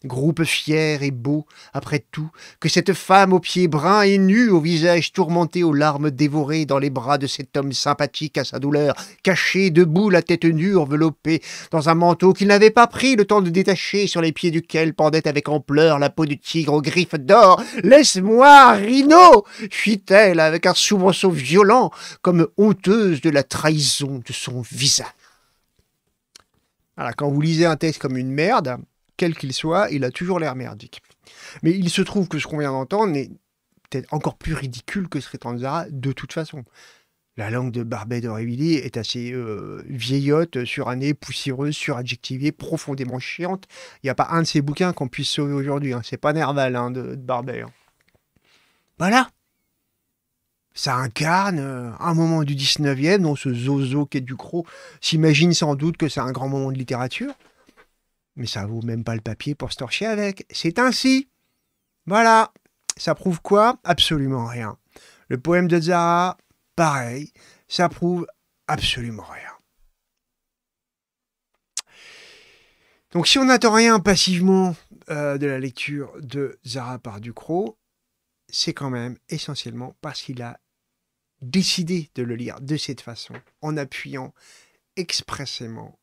groupe fier et beau, après tout, que cette femme aux pieds bruns et nus, au visage tourmenté, aux larmes dévorées, dans les bras de cet homme sympathique à sa douleur, caché, debout, la tête nue, enveloppée dans un manteau qu'il n'avait pas pris le temps de détacher, sur les pieds duquel pendait avec ampleur la peau du tigre aux griffes d'or. Laisse-moi, Rino fit-elle avec un soubresaut violent, comme honteuse de la trahison de son visage. Alors, quand vous lisez un texte comme une merde, quel qu'il soit, il a toujours l'air merdique. Mais il se trouve que ce qu'on vient d'entendre est peut-être encore plus ridicule que Sritanzara de toute façon. La langue de Barbet d'Aurevilly est assez euh, vieillotte, surannée, poussiéreuse, suradjectivée, profondément chiante. Il n'y a pas un de ces bouquins qu'on puisse sauver aujourd'hui. Hein. C'est pas Nerval hein, de, Barbet. Hein. Voilà ça incarne euh, un moment du 19e dont ce zozo qui est du Ducrot s'imagine sans doute que c'est un grand moment de littérature mais ça vaut même pas le papier pour se torcher avec. C'est ainsi. Voilà. Ça prouve quoi Absolument rien. Le poème de Zara, pareil, ça prouve absolument rien. Donc si on n'attend rien passivement euh, de la lecture de Zara par Ducrot, c'est quand même essentiellement parce qu'il a décidé de le lire de cette façon, en appuyant expressément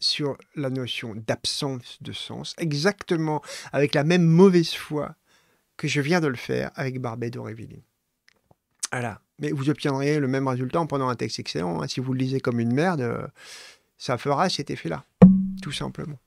sur la notion d'absence de sens, exactement avec la même mauvaise foi que je viens de le faire avec Barbet d'Aurevilly. Voilà. Mais vous obtiendrez le même résultat en prenant un texte excellent. Hein. Si vous le lisez comme une merde, euh, ça fera cet effet-là, tout simplement.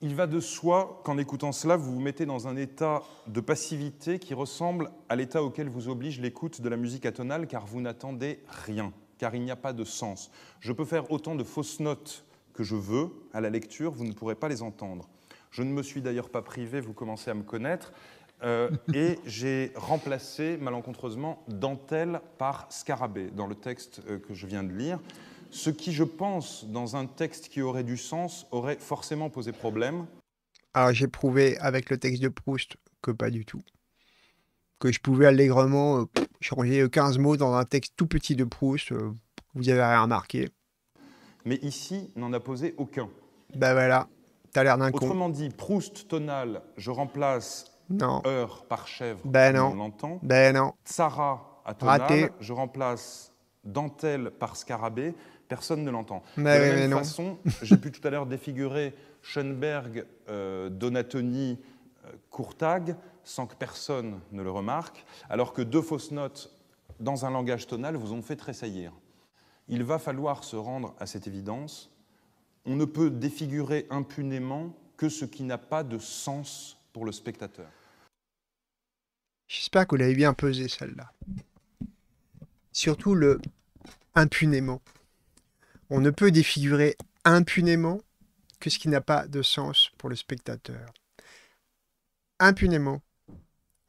Il va de soi qu'en écoutant cela, vous vous mettez dans un état de passivité qui ressemble à l'état auquel vous oblige l'écoute de la musique atonale, car vous n'attendez rien car il n'y a pas de sens. Je peux faire autant de fausses notes que je veux à la lecture, vous ne pourrez pas les entendre. Je ne me suis d'ailleurs pas privé, vous commencez à me connaître, euh, et j'ai remplacé malencontreusement dentelle par scarabée dans le texte euh, que je viens de lire, ce qui, je pense, dans un texte qui aurait du sens, aurait forcément posé problème. Alors ah, j'ai prouvé avec le texte de Proust que pas du tout que je pouvais allègrement euh, changer 15 euh, mots dans un texte tout petit de Proust. Euh, vous avez rien remarqué. Mais ici, n'en a posé aucun. Ben voilà, t'as l'air d'un con. Autrement dit, Proust tonal, je remplace heure par chèvre. Ben non. On l'entend. Ben non. Sarah à tonal, je remplace dentelle par scarabée. Personne ne l'entend. Mais de la même façon, j'ai pu tout à l'heure défigurer Schoenberg, Donatoni, Courtag sans que personne ne le remarque, alors que deux fausses notes dans un langage tonal vous ont fait tressaillir. Il va falloir se rendre à cette évidence. On ne peut défigurer impunément que ce qui n'a pas de sens pour le spectateur. J'espère que vous l'avez bien pesé celle-là. Surtout le impunément. On ne peut défigurer impunément que ce qui n'a pas de sens pour le spectateur. Impunément,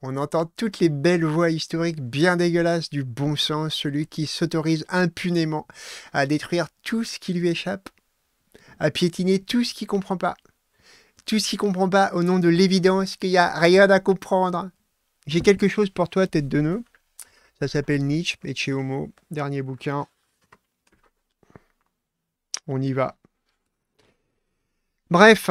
on entend toutes les belles voix historiques bien dégueulasses du bon sens, celui qui s'autorise impunément à détruire tout ce qui lui échappe, à piétiner tout ce qui comprend pas, tout ce qui comprend pas au nom de l'évidence qu'il n'y a rien à comprendre. J'ai quelque chose pour toi, tête de nœud. Ça s'appelle Nietzsche et chez Homo, dernier bouquin. On y va. Bref,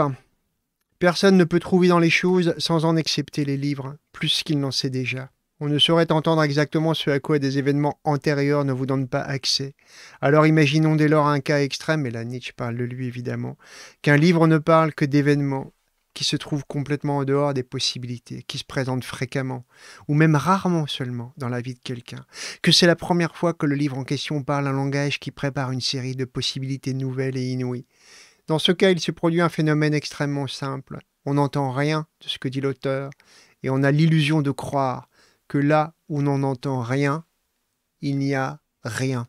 Personne ne peut trouver dans les choses sans en accepter les livres, plus qu'il n'en sait déjà. On ne saurait entendre exactement ce à quoi des événements antérieurs ne vous donnent pas accès. Alors imaginons dès lors un cas extrême, et là Nietzsche parle de lui évidemment, qu'un livre ne parle que d'événements qui se trouvent complètement en dehors des possibilités, qui se présentent fréquemment, ou même rarement seulement dans la vie de quelqu'un, que c'est la première fois que le livre en question parle un langage qui prépare une série de possibilités nouvelles et inouïes, dans ce cas, il se produit un phénomène extrêmement simple. On n'entend rien de ce que dit l'auteur, et on a l'illusion de croire que là où on n'entend rien, il n'y a rien.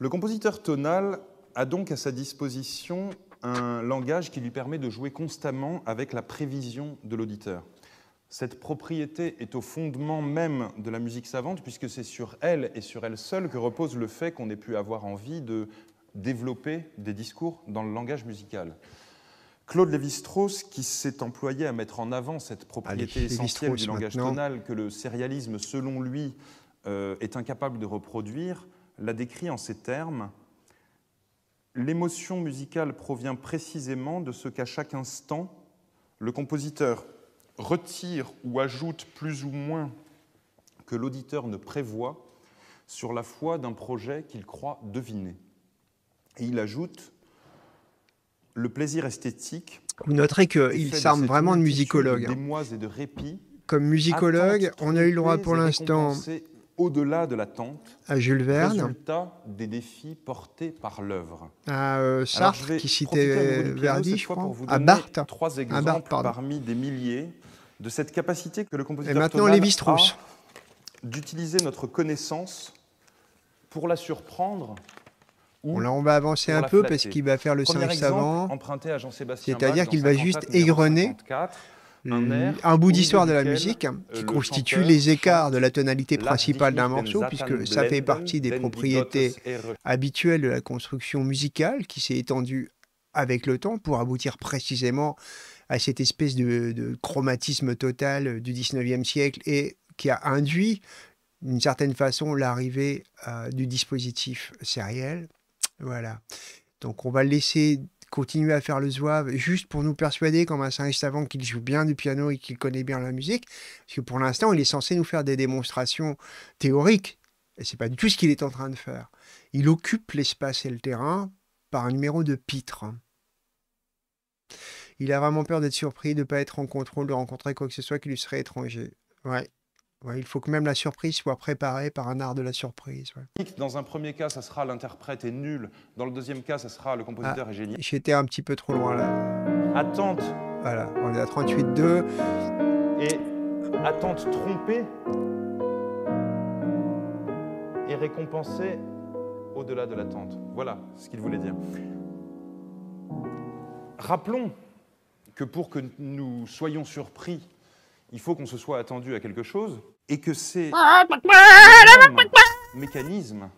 Le compositeur tonal a donc à sa disposition un langage qui lui permet de jouer constamment avec la prévision de l'auditeur. Cette propriété est au fondement même de la musique savante, puisque c'est sur elle et sur elle seule que repose le fait qu'on ait pu avoir envie de développer des discours dans le langage musical. Claude Lévi-Strauss, qui s'est employé à mettre en avant cette propriété essentielle du langage tonal que le sérialisme, selon lui, euh, est incapable de reproduire, l'a décrit en ces termes L'émotion musicale provient précisément de ce qu'à chaque instant, le compositeur retire ou ajoute plus ou moins que l'auditeur ne prévoit sur la foi d'un projet qu'il croit deviner. Et il ajoute le plaisir esthétique. Vous noterez qu'il s'arme vraiment de musicologue. Hein. et de répit, Comme musicologue, on a eu le droit pour l'instant au-delà de l'attente, à Jules Verne, des défis portés par À euh, Sartre, qui citait Verdi, je crois, à Barthes, parmi des milliers de cette capacité que le compositeur Et maintenant, les lévi d'utiliser notre connaissance pour la surprendre. Ou là, on va avancer un peu parce qu'il va faire le Premier 5 savant. cest C'est-à-dire qu'il va juste égrener un, bout d'histoire de la musique euh, qui constitue les écarts de la tonalité principale d'un morceau, puisque ça fait partie des propriétés habituelles de la construction musicale qui s'est étendue avec le temps pour aboutir précisément à cette espèce de, chromatisme total euh, du 19e siècle et qui a induit d'une certaine façon l'arrivée euh, du dispositif sériel. Voilà. Donc on va le laisser continuer à faire le zouave juste pour nous persuader comme un singe savant qu'il joue bien du piano et qu'il connaît bien la musique. Parce que pour l'instant, il est censé nous faire des démonstrations théoriques. Et c'est pas du tout ce qu'il est en train de faire. Il occupe l'espace et le terrain par un numéro de pitre. Il a vraiment peur d'être surpris, de ne pas être en contrôle, de rencontrer quoi que ce soit qui lui serait étranger. Ouais. il faut que même la surprise soit préparée par un art de la surprise. Dans un premier cas, ça sera l'interprète est nul. Dans le deuxième cas, ça sera le compositeur ah, est génial. J'étais un petit peu trop loin là. Attente. Voilà, on est à 38-2. Et attente trompée et récompensée au-delà de l'attente. Voilà ce qu'il voulait dire. Rappelons que pour que nous soyons surpris, il faut qu'on se soit attendu à quelque chose, et que c'est ah, mécanisme.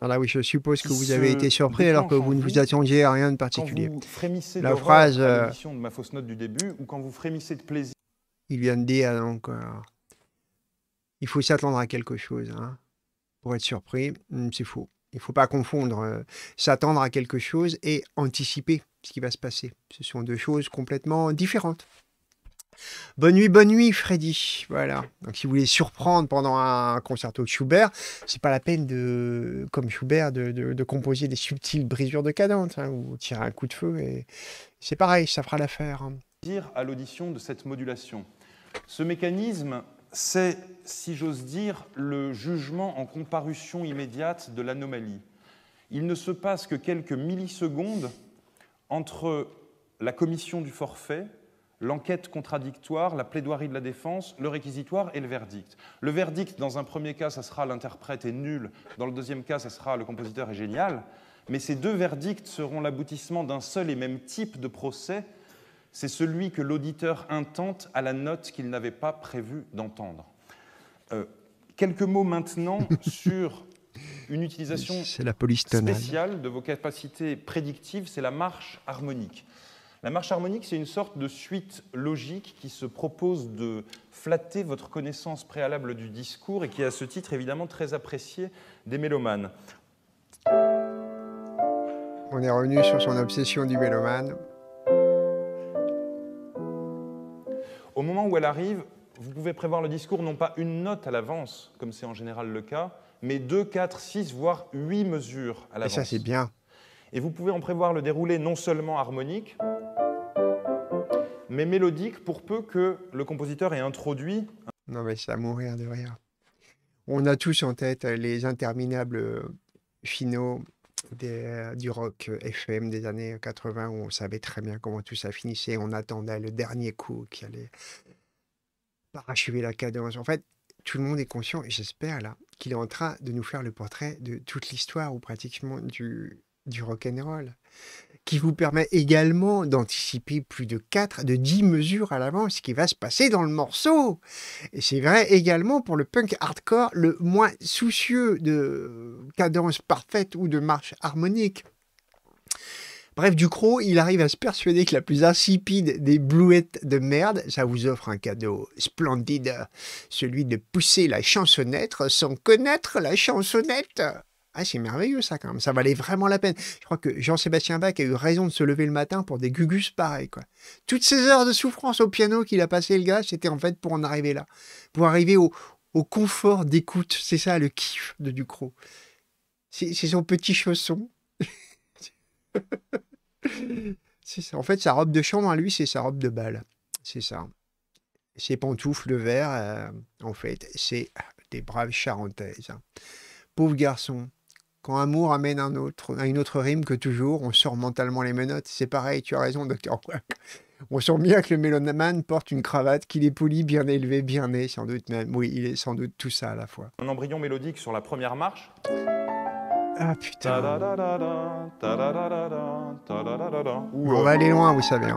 Alors ah oui, je suppose que vous avez été surpris alors que vous ne vous attendiez à rien de particulier. la phrase euh, de ma fausse note du début ou quand vous de plaisir. Il vient de dire donc euh, il faut s'attendre à quelque chose hein, pour être surpris, hmm, c'est faux. Il ne faut pas confondre euh, s'attendre à quelque chose et anticiper ce qui va se passer. Ce sont deux choses complètement différentes. Bonne nuit, bonne nuit, Freddy. Voilà. Donc, si vous voulez surprendre pendant un concerto de Schubert, c'est pas la peine de, comme Schubert, de, composer des subtiles brisures de cadence hein, ou tirer un coup de feu. Et c'est pareil, ça fera l'affaire. Dire à l'audition de cette modulation. Ce mécanisme, c'est, si j'ose dire, le jugement en comparution immédiate de l'anomalie. Il ne se passe que quelques millisecondes entre la commission du forfait, l'enquête contradictoire, la plaidoirie de la défense, le réquisitoire et le verdict. Le verdict, dans un premier cas, ça sera l'interprète est nul, dans le deuxième cas, ça sera le compositeur est génial, mais ces deux verdicts seront l'aboutissement d'un seul et même type de procès, c'est celui que l'auditeur intente à la note qu'il n'avait pas prévu d'entendre. Euh, quelques mots maintenant sur une utilisation spéciale de vos capacités prédictives, c'est la marche harmonique. La marche harmonique, c'est une sorte de suite logique qui se propose de flatter votre connaissance préalable du discours et qui est à ce titre évidemment très appréciée des mélomanes. On est revenu sur son obsession du mélomane. Au moment où elle arrive, vous pouvez prévoir le discours non pas une note à l'avance, comme c'est en général le cas, mais deux, quatre, six, voire huit mesures à l'avance. Et ça, c'est bien. Et vous pouvez en prévoir le déroulé non seulement harmonique, mais mélodique pour peu que le compositeur ait introduit. Non, mais c'est à mourir de rire. On a tous en tête les interminables finaux euh, du rock FM des années 80 où on savait très bien comment tout ça finissait. On attendait le dernier coup qui allait parachever la cadence. En fait, tout le monde est conscient, et j'espère là, qu'il est en train de nous faire le portrait de toute l'histoire ou pratiquement du, du rock'n'roll, qui vous permet également d'anticiper plus de 4, de 10 mesures à l'avance ce qui va se passer dans le morceau. Et c'est vrai également pour le punk hardcore, le moins soucieux de cadence parfaite ou de marche harmonique. Bref, Ducrot, il arrive à se persuader que la plus insipide des blouettes de merde, ça vous offre un cadeau splendide, celui de pousser la chansonnette sans connaître la chansonnette. Ah, c'est merveilleux ça quand même, ça valait vraiment la peine. Je crois que Jean-Sébastien Bach a eu raison de se lever le matin pour des gugus pareils, quoi. Toutes ces heures de souffrance au piano qu'il a passé le gars, c'était en fait pour en arriver là. Pour arriver au, au confort d'écoute, c'est ça le kiff de Ducrot. C'est son petit chausson En fait, sa robe de chambre hein, lui, c'est sa robe de bal. C'est ça. Ses pantoufles le euh, en fait, c'est des braves charentaises. Hein. Pauvre garçon, quand amour amène un autre, à une autre rime que toujours, on sort mentalement les menottes. C'est pareil, tu as raison, docteur On sent bien que le mélomane porte une cravate, qu'il est poli, bien élevé, bien né, sans doute même. Oui, il est sans doute tout ça à la fois. Un embryon mélodique sur la première marche. Ah putain. On va aller loin, vous savez.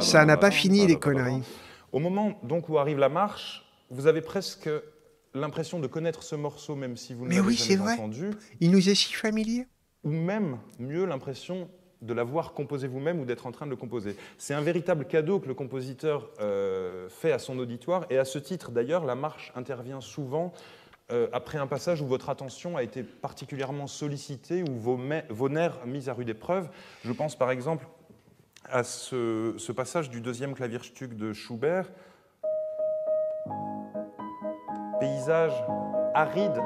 Ça n'a pas fini les conneries. Au moment donc où arrive la marche, vous avez presque l'impression de connaître ce morceau même si vous ne l'avez jamais entendu. Mais oui, c'est vrai. Il nous est si familier. Ou même mieux l'impression de l'avoir composé vous-même ou d'être en train de le composer. C'est un véritable cadeau que le compositeur euh, fait à son auditoire et à ce titre d'ailleurs, la marche intervient souvent euh, après un passage où votre attention a été particulièrement sollicitée, où vos, nerfs mis à rude épreuve. Je pense par exemple à ce, passage du deuxième clavier-stuc de Schubert, paysage aride,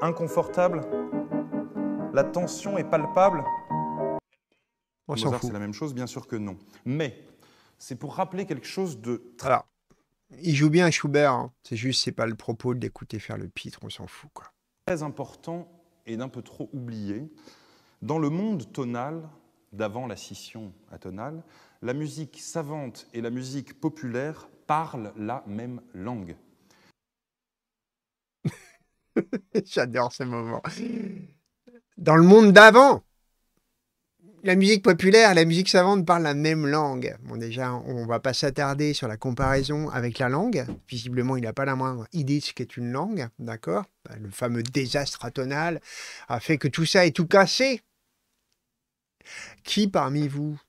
inconfortable, la tension est palpable. Mozart, c'est la même chose, bien sûr que non. Mais c'est pour rappeler quelque chose de très... Il joue bien Schubert, hein. c'est juste, c'est pas le propos d'écouter faire le pitre, on s'en fout. Quoi. Très important et d'un peu trop oublié, dans le monde tonal, d'avant la scission atonale, la musique savante et la musique populaire parlent la même langue. J'adore ces moments. Dans le monde d'avant la musique populaire la musique savante parlent la même langue. Bon, déjà, on ne va pas s'attarder sur la comparaison avec la langue. Visiblement, il n'a pas la moindre idée de ce qu'est une langue, d'accord bah, Le fameux désastre atonal a fait que tout ça est tout cassé. Qui parmi vous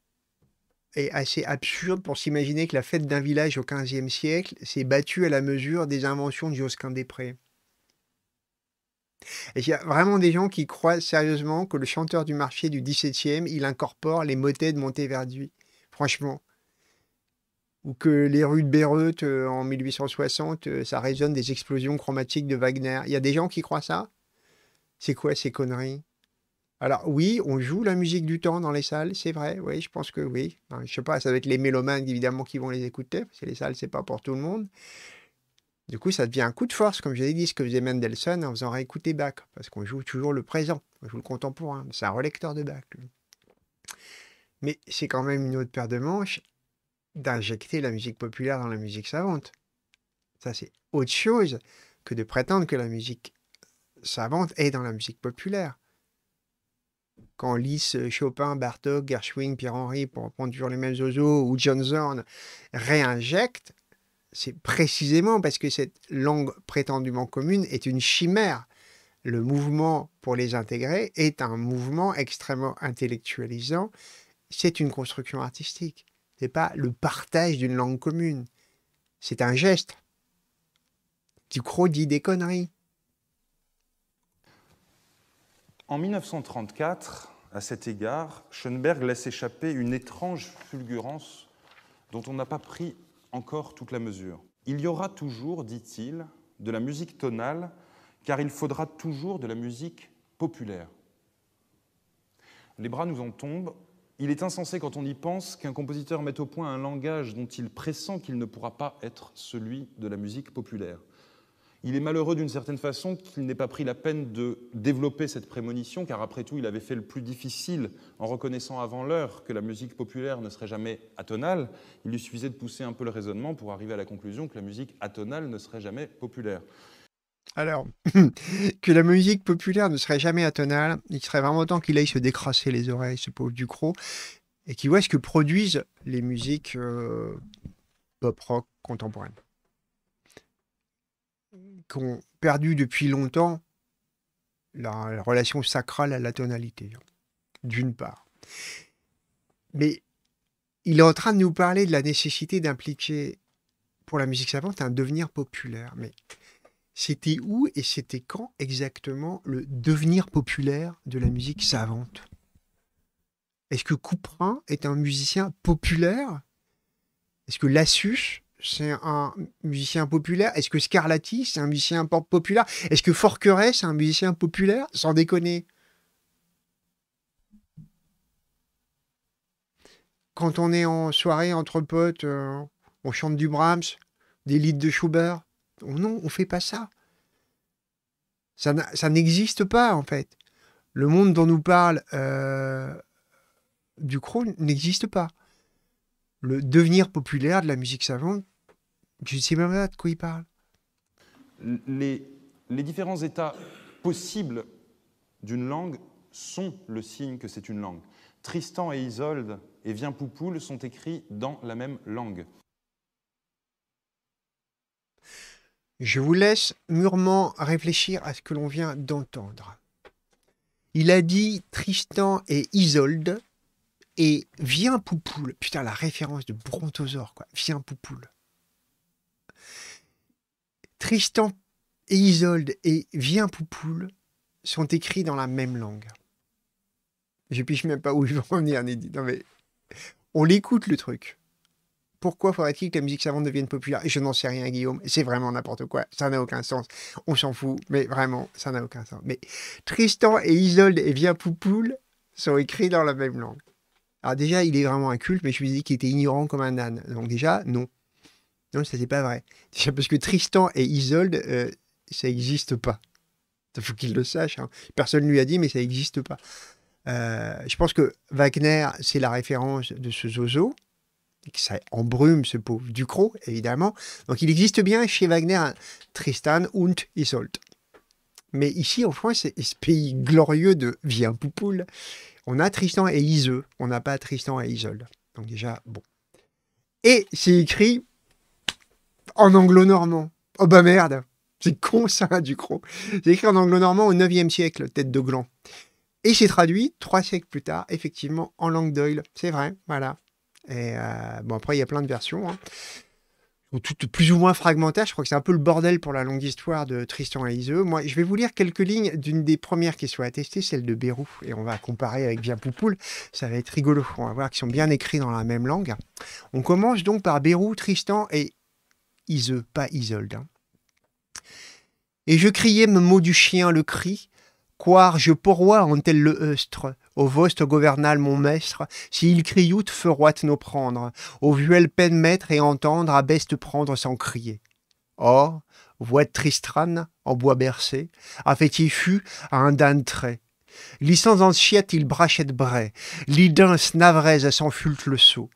est assez absurde pour s'imaginer que la fête d'un village au XVe siècle s'est battue à la mesure des inventions de Josquin des Prés il y a vraiment des gens qui croient sérieusement que le chanteur du marché du 17e, il incorpore les motets de Monteverdi, franchement. Ou que les rues de Bayreuth euh, en 1860, euh, ça résonne des explosions chromatiques de Wagner. Il y a des gens qui croient ça C'est quoi ces conneries alors oui, on joue la musique du temps dans les salles, c'est vrai, oui, je pense que oui. Je ne sais pas, ça va être les mélomanes évidemment qui vont les écouter, parce que les salles, c'est pas pour tout le monde. Du coup, ça devient un coup de force, comme je l'ai dit, ce que faisait Mendelssohn en faisant réécouter Bach, parce qu'on joue toujours le présent, on joue le contemporain, c'est un relecteur de Bach. Mais c'est quand même une autre paire de manches d'injecter la musique populaire dans la musique savante. Ça, c'est autre chose que de prétendre que la musique savante est dans la musique populaire. Quand Lys, Chopin, Bartok, Gershwin, Pierre-Henri, pour reprendre toujours les mêmes oiseaux, ou John Zorn, réinjectent, c'est précisément parce que cette langue prétendument commune est une chimère. Le mouvement pour les intégrer est un mouvement extrêmement intellectualisant. C'est une construction artistique. Ce n'est pas le partage d'une langue commune. C'est un geste. crois dit des conneries. En 1934, à cet égard, Schoenberg laisse échapper une étrange fulgurance dont on n'a pas pris encore toute la mesure. Il y aura toujours, dit-il, de la musique tonale, car il faudra toujours de la musique populaire. Les bras nous en tombent. Il est insensé quand on y pense qu'un compositeur mette au point un langage dont il pressent qu'il ne pourra pas être celui de la musique populaire. Il est malheureux d'une certaine façon qu'il n'ait pas pris la peine de développer cette prémonition, car après tout, il avait fait le plus difficile en reconnaissant avant l'heure que la musique populaire ne serait jamais atonale. Il lui suffisait de pousser un peu le raisonnement pour arriver à la conclusion que la musique atonale ne serait jamais populaire. Alors, que la musique populaire ne serait jamais atonale, il serait vraiment temps qu'il aille se décrasser les oreilles, ce pauvre Ducrot, et qu'il voit ce que produisent les musiques euh, pop-rock contemporaines qui ont perdu depuis longtemps la relation sacrale à la tonalité, d'une part. Mais il est en train de nous parler de la nécessité d'impliquer pour la musique savante un devenir populaire. Mais c'était où et c'était quand exactement le devenir populaire de la musique savante Est-ce que Couperin est un musicien populaire Est-ce que Lassus c'est un musicien populaire Est-ce que Scarlatti, c'est un musicien populaire Est-ce que Forqueray, c'est un musicien populaire Sans déconner. Quand on est en soirée entre potes, euh, on chante du Brahms, des lits de Schubert. Oh non, on fait pas ça. Ça, n'existe pas, en fait. Le monde dont nous parle euh, du Ducrot n'existe pas le devenir populaire de la musique savante tu sais même pas de quoi il parle. Les, différents états possibles d'une langue sont le signe que c'est une langue. Tristan et Isolde et Viens Poupoule sont écrits dans la même langue. Je vous laisse mûrement réfléchir à ce que l'on vient d'entendre. Il a dit Tristan et Isolde et Viens Poupoule. Putain, la référence de Brontosaure, quoi. Viens Poupoule. Tristan et Isolde et Viens Poupoule sont écrits dans la même langue. Je piche même pas où ils vont venir, mais on l'écoute le truc. Pourquoi faudrait-il que la musique savante devienne populaire Je n'en sais rien, Guillaume. C'est vraiment n'importe quoi. Ça n'a aucun sens. On s'en fout, mais vraiment, ça n'a aucun sens. Mais Tristan et Isolde et Viens Poupoule sont écrits dans la même langue. Alors déjà, il est vraiment un culte, mais je me dis qu'il était ignorant comme un âne. Donc déjà, non. Non, ça c'est pas vrai. Déjà parce que Tristan et Isolde, euh, ça n'existe pas. Il faut qu'il le sache. Hein. Personne ne lui a dit, mais ça n'existe pas. Euh, je pense que Wagner, c'est la référence de ce Zozo. Ça embrume ce pauvre Ducrot, évidemment. Donc il existe bien chez Wagner hein, Tristan und Isolde. Mais ici, en c'est ce pays glorieux de Vien Poupoule, on a Tristan et Iseux, on n'a pas Tristan et Isolde. Donc déjà, bon. Et c'est écrit en anglo-normand. Oh bah merde, c'est con ça, du crot. C'est écrit en anglo-normand au 9e siècle, tête de gland. Et c'est traduit trois siècles plus tard, effectivement, en langue d'oil. C'est vrai, voilà. Et euh, bon, après, il y a plein de versions. Hein. Toutes plus ou moins fragmentaires. Je crois que c'est un peu le bordel pour la longue histoire de Tristan et Iseux. Moi, je vais vous lire quelques lignes d'une des premières qui soit attestée, celle de Bérou. Et on va comparer avec Bien Poupoule. Ça va être rigolo. On va voir qu'ils sont bien écrits dans la même langue. On commence donc par Bérou, Tristan et Ise, pas Isolde. Hein. Et je criai, me mot du chien le cri, Quoi, je pourroi en tel le eustre, au voste gouvernal mon maître, s'il crioute feroit nos prendre, au vuel peine maître et entendre à beste prendre sans crier. Or, voix de en bois bercé, a fait fut à un d'un trait. Lissant en chiette, il brachette bray, l'idin s'navraise à s'enfulte le seau.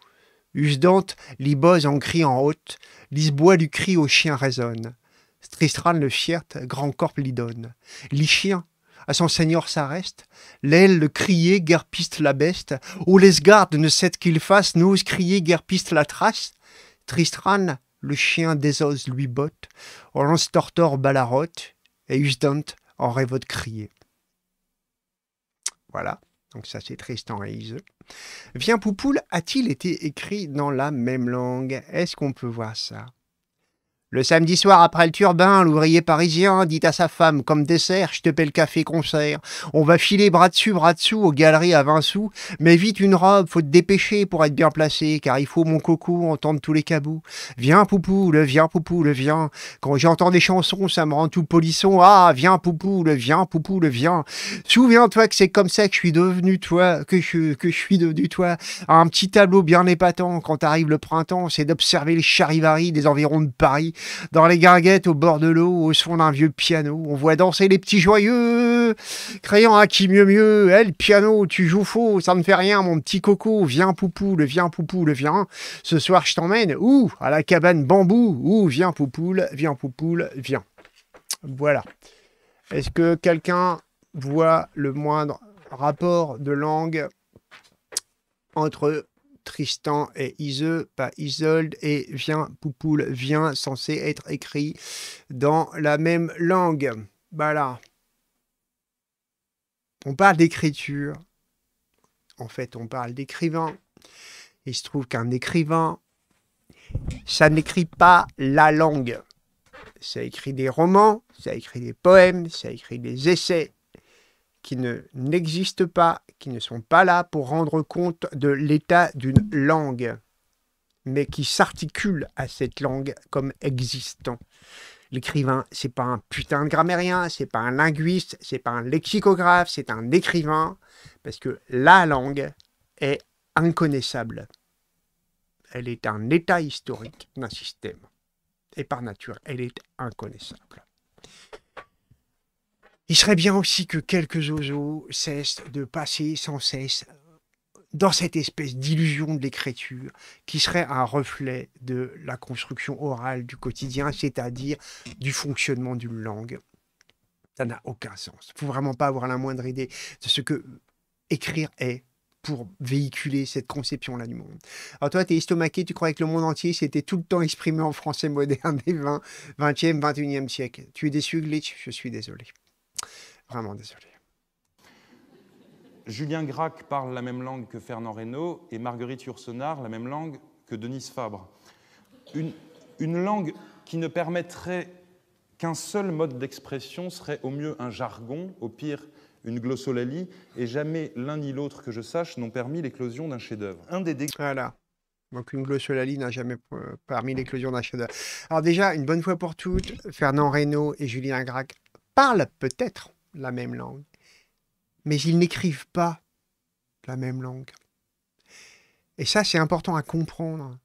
Usdante Liboz en cri en haute, l'isbois du cri au chien résonne. Tristran le fierte, grand corps l'idonne. L'ichien, à son seigneur s'arrête, l'aile le crier, guerpiste la beste, ou gardes ne sait qu'il fasse, n'ose crier, guerpiste la trace. Tristran, le chien des os lui botte, en lance tortor balarote, et Usdante en révote crier. Voilà donc ça c'est Tristan et Iseult. Viens Poupoule a-t-il été écrit dans la même langue Est-ce qu'on peut voir ça le samedi soir après le turbin, l'ouvrier parisien dit à sa femme comme dessert, je te paie le café concert. On va filer bras dessus, bras dessous aux galeries à 20 sous, mais vite une robe, faut te dépêcher pour être bien placé, car il faut mon coco entendre tous les cabous. Viens poupou, le viens poupou, le viens. Quand j'entends des chansons, ça me rend tout polisson. Ah, viens poupou, le viens poupou, le viens. Souviens-toi que c'est comme ça que je suis devenu toi, que je, que je suis devenu toi. Un petit tableau bien épatant quand arrive le printemps, c'est d'observer les charivaries des environs de Paris dans les garguettes au bord de l'eau, au son d'un vieux piano. On voit danser les petits joyeux, criant à qui mieux mieux. Elle, eh, piano, tu joues faux, ça ne fait rien, mon petit coco. Viens, poupou, le viens, poupou, le viens. Ce soir, je t'emmène, où à la cabane bambou, ou viens, poupoule, viens, poupoule, viens. Voilà. Est-ce que quelqu'un voit le moindre rapport de langue entre Tristan et Ise, pas Isolde, et vient Poupoule, vient, censé être écrit dans la même langue. Voilà. On parle d'écriture. En fait, on parle d'écrivain. Il se trouve qu'un écrivain, ça n'écrit pas la langue. Ça écrit des romans, ça écrit des poèmes, ça écrit des essais, qui n'existent pas, qui ne sont pas là pour rendre compte de l'état d'une langue, mais qui s'articulent à cette langue comme existant. L'écrivain, c'est pas un putain de grammairien, c'est pas un linguiste, c'est pas un lexicographe, c'est un écrivain, parce que la langue est inconnaissable. Elle est un état historique d'un système, et par nature, elle est inconnaissable. Il serait bien aussi que quelques oiseaux cessent de passer sans cesse euh, dans cette espèce d'illusion de l'écriture qui serait un reflet de la construction orale du quotidien, c'est-à-dire du fonctionnement d'une langue. Ça n'a aucun sens. Il faut vraiment pas avoir la moindre idée de ce que euh, écrire est pour véhiculer cette conception-là du monde. Alors toi, tu es estomaqué, tu crois que le monde entier s'était tout le temps exprimé en français moderne des 20, 20e, 21e siècle. Tu es déçu, Glitch Je suis désolé. Vraiment désolé. Julien Gracq parle la même langue que Fernand Reynaud et Marguerite Yourcenar la même langue que Denise Fabre. Une, une langue qui ne permettrait qu'un seul mode d'expression serait au mieux un jargon, au pire une glossolalie, et jamais l'un ni l'autre que je sache n'ont permis l'éclosion d'un chef-d'œuvre. Un des dégâts. Voilà. Donc une glossolalie n'a jamais permis l'éclosion d'un chef-d'œuvre. Alors déjà, une bonne fois pour toutes, Fernand Reynaud et Julien Gracq parlent peut-être la même langue, mais ils n'écrivent pas la même langue. Et ça, c'est important à comprendre.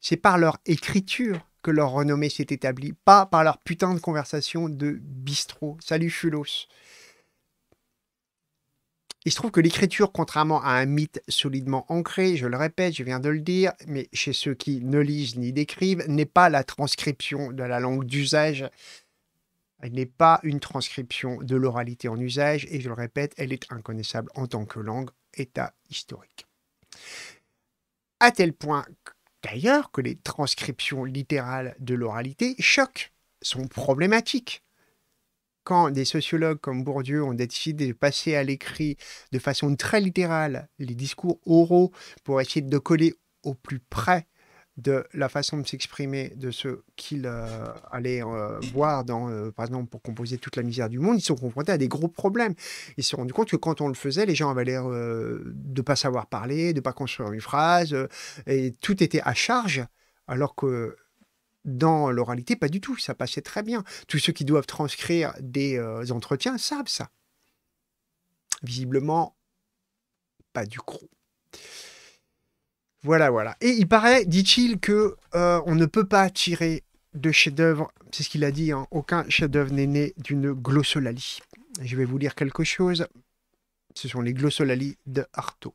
C'est par leur écriture que leur renommée s'est établie, pas par leur putain de conversation de bistrot. Salut Fulos. Il se trouve que l'écriture, contrairement à un mythe solidement ancré, je le répète, je viens de le dire, mais chez ceux qui ne lisent ni décrivent, n'est pas la transcription de la langue d'usage elle n'est pas une transcription de l'oralité en usage et je le répète, elle est inconnaissable en tant que langue, état historique. À tel point d'ailleurs que les transcriptions littérales de l'oralité choquent, sont problématiques. Quand des sociologues comme Bourdieu ont décidé de passer à l'écrit de façon très littérale les discours oraux pour essayer de coller au plus près de la façon de s'exprimer de ce qu'ils allaient euh, allait euh, voir dans, euh, par exemple, pour composer toute la misère du monde, ils sont confrontés à des gros problèmes. Ils se sont rendus compte que quand on le faisait, les gens avaient l'air de pas savoir parler, de pas construire une phrase, et tout était à charge, alors que dans l'oralité, pas du tout, ça passait très bien. Tous ceux qui doivent transcrire des entretiens savent ça. Visiblement, pas du gros. Voilà, voilà. Et il paraît, dit-il, que euh, on ne peut pas tirer de chef-d'œuvre, c'est ce qu'il a dit, hein, aucun chef-d'œuvre n'est né d'une glossolalie. Je vais vous lire quelque chose. Ce sont les glossolalies de Artaud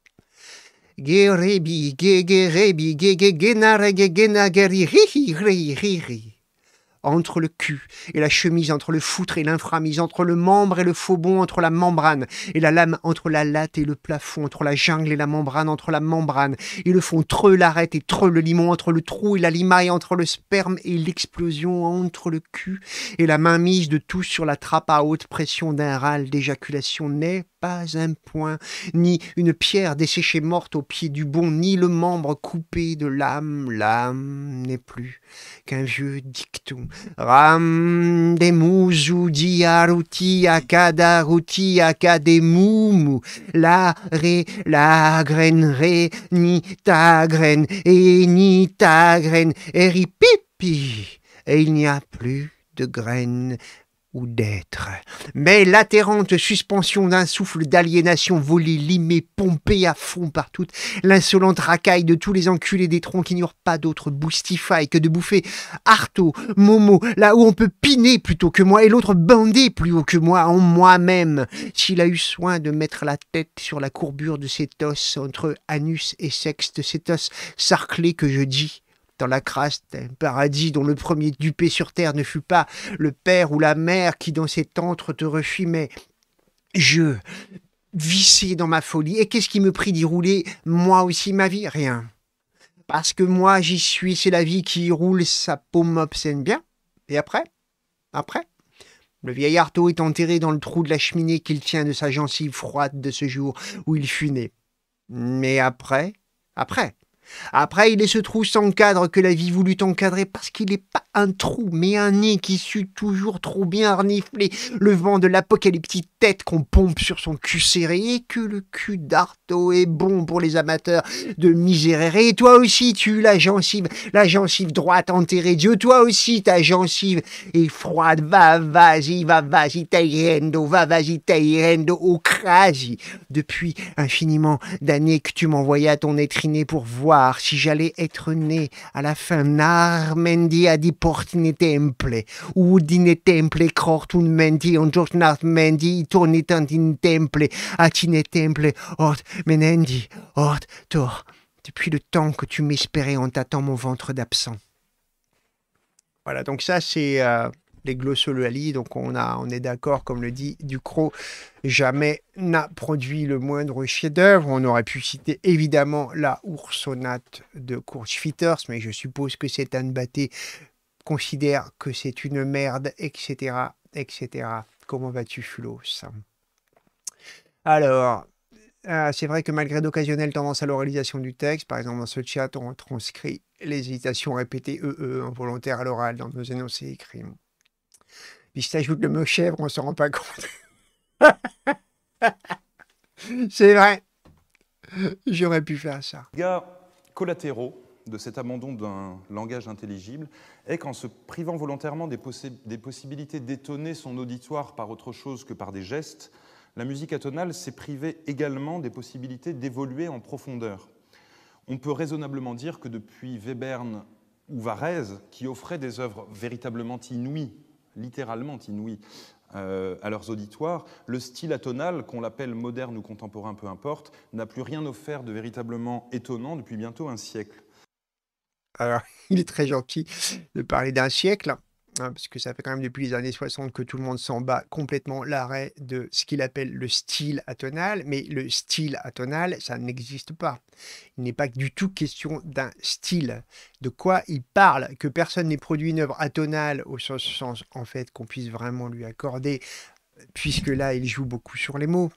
entre le cul et la chemise, entre le foutre et l'inframise, entre le membre et le faubon, entre la membrane et la lame, entre la latte et le plafond, entre la jungle et la membrane, entre la membrane et le fond, entre l'arête et entre le limon, entre le trou et la limaille, entre le sperme et l'explosion, entre le cul et la main mise de tous sur la trappe à haute pression d'un râle d'éjaculation naît pas un point, ni une pierre desséchée morte au pied du bon, ni le membre coupé de l'âme. L'âme n'est plus qu'un vieux dicton. Ram demuzu diaruti akadaruti akademumu, la ré la graine ré ni ta graine, et ni ta graine, ripipi, et il n'y a plus de graines d'être. Mais l'atterrante suspension d'un souffle d'aliénation volé, limé, pompée à fond par toutes, l'insolente racaille de tous les enculés des troncs qui n'ignorent pas d'autre boostify que de bouffer Arto, Momo, là où on peut piner plutôt que moi et l'autre bander plus haut que moi en moi-même. S'il a eu soin de mettre la tête sur la courbure de cet os entre anus et sexe, cet os sarclé que je dis, dans la crasse d'un paradis dont le premier dupé sur terre ne fut pas le père ou la mère qui dans cet antre te refumait. je, vissé dans ma folie, et qu'est-ce qui me prit d'y rouler, moi aussi ma vie Rien. Parce que moi j'y suis, c'est la vie qui roule sa paume obscène bien. Et après Après le vieil Artaud est enterré dans le trou de la cheminée qu'il tient de sa gencive froide de ce jour où il fut né. Mais après, après, après, il est ce trou sans cadre que la vie voulut encadrer parce qu'il n'est pas un trou, mais un nez qui sut toujours trop bien renifler le vent de l'apocalyptique tête qu'on pompe sur son cul serré et que le cul d'Arto est bon pour les amateurs de miséréré toi aussi, tu, la gencive, la gencive droite enterrée. Dieu, toi aussi, ta gencive est froide. Va, vas-y, va, vas-y, tairendo, va, vas-y, tairendo, au crazy. Depuis infiniment d'années que tu m'envoyais à ton étriné pour voir si j'allais être né à la fin narmendi a di portine temple, ou dine temple cortun menti on giornat mendi tornitant in temple, a tine temple, or menendi, or tor. Depuis le temps que tu m'espérais, en t'attend mon ventre d'absent. Voilà, donc ça c'est... Euh, les glossolalies. Donc on, a, on est d'accord, comme le dit Ducrot, jamais n'a produit le moindre chef-d'œuvre. On aurait pu citer évidemment la Oursonate de Kurt Schwitters, mais je suppose que c'est Anne Batté considère que c'est une merde, etc., etc. Comment vas-tu, Fulos Alors, euh, c'est vrai que malgré d'occasionnelles tendances à l'oralisation du texte, par exemple dans ce chat, on transcrit les hésitations répétées EE e, involontaires à l'oral dans nos énoncés écrits. Puis s'ajoute le mot chèvre, on ne s'en rend pas compte. C'est vrai. J'aurais pu faire ça. Les gars collatéraux de cet abandon d'un langage intelligible est qu'en se privant volontairement des, possibilités d'étonner son auditoire par autre chose que par des gestes, la musique atonale s'est privée également des possibilités d'évoluer en profondeur. On peut raisonnablement dire que depuis Webern ou Varèse, qui offraient des œuvres véritablement inouïes littéralement inouï euh, à leurs auditoires, le style atonal, qu'on l'appelle moderne ou contemporain, peu importe, n'a plus rien offert de véritablement étonnant depuis bientôt un siècle. Alors, il est très gentil de parler d'un siècle. Hein, parce que ça fait quand même depuis les années 60 que tout le monde s'en bat complètement l'arrêt de ce qu'il appelle le style atonal, mais le style atonal, ça n'existe pas. Il n'est pas du tout question d'un style. De quoi il parle Que personne n'ait produit une œuvre atonale au sens, sens en fait qu'on puisse vraiment lui accorder, puisque là, il joue beaucoup sur les mots.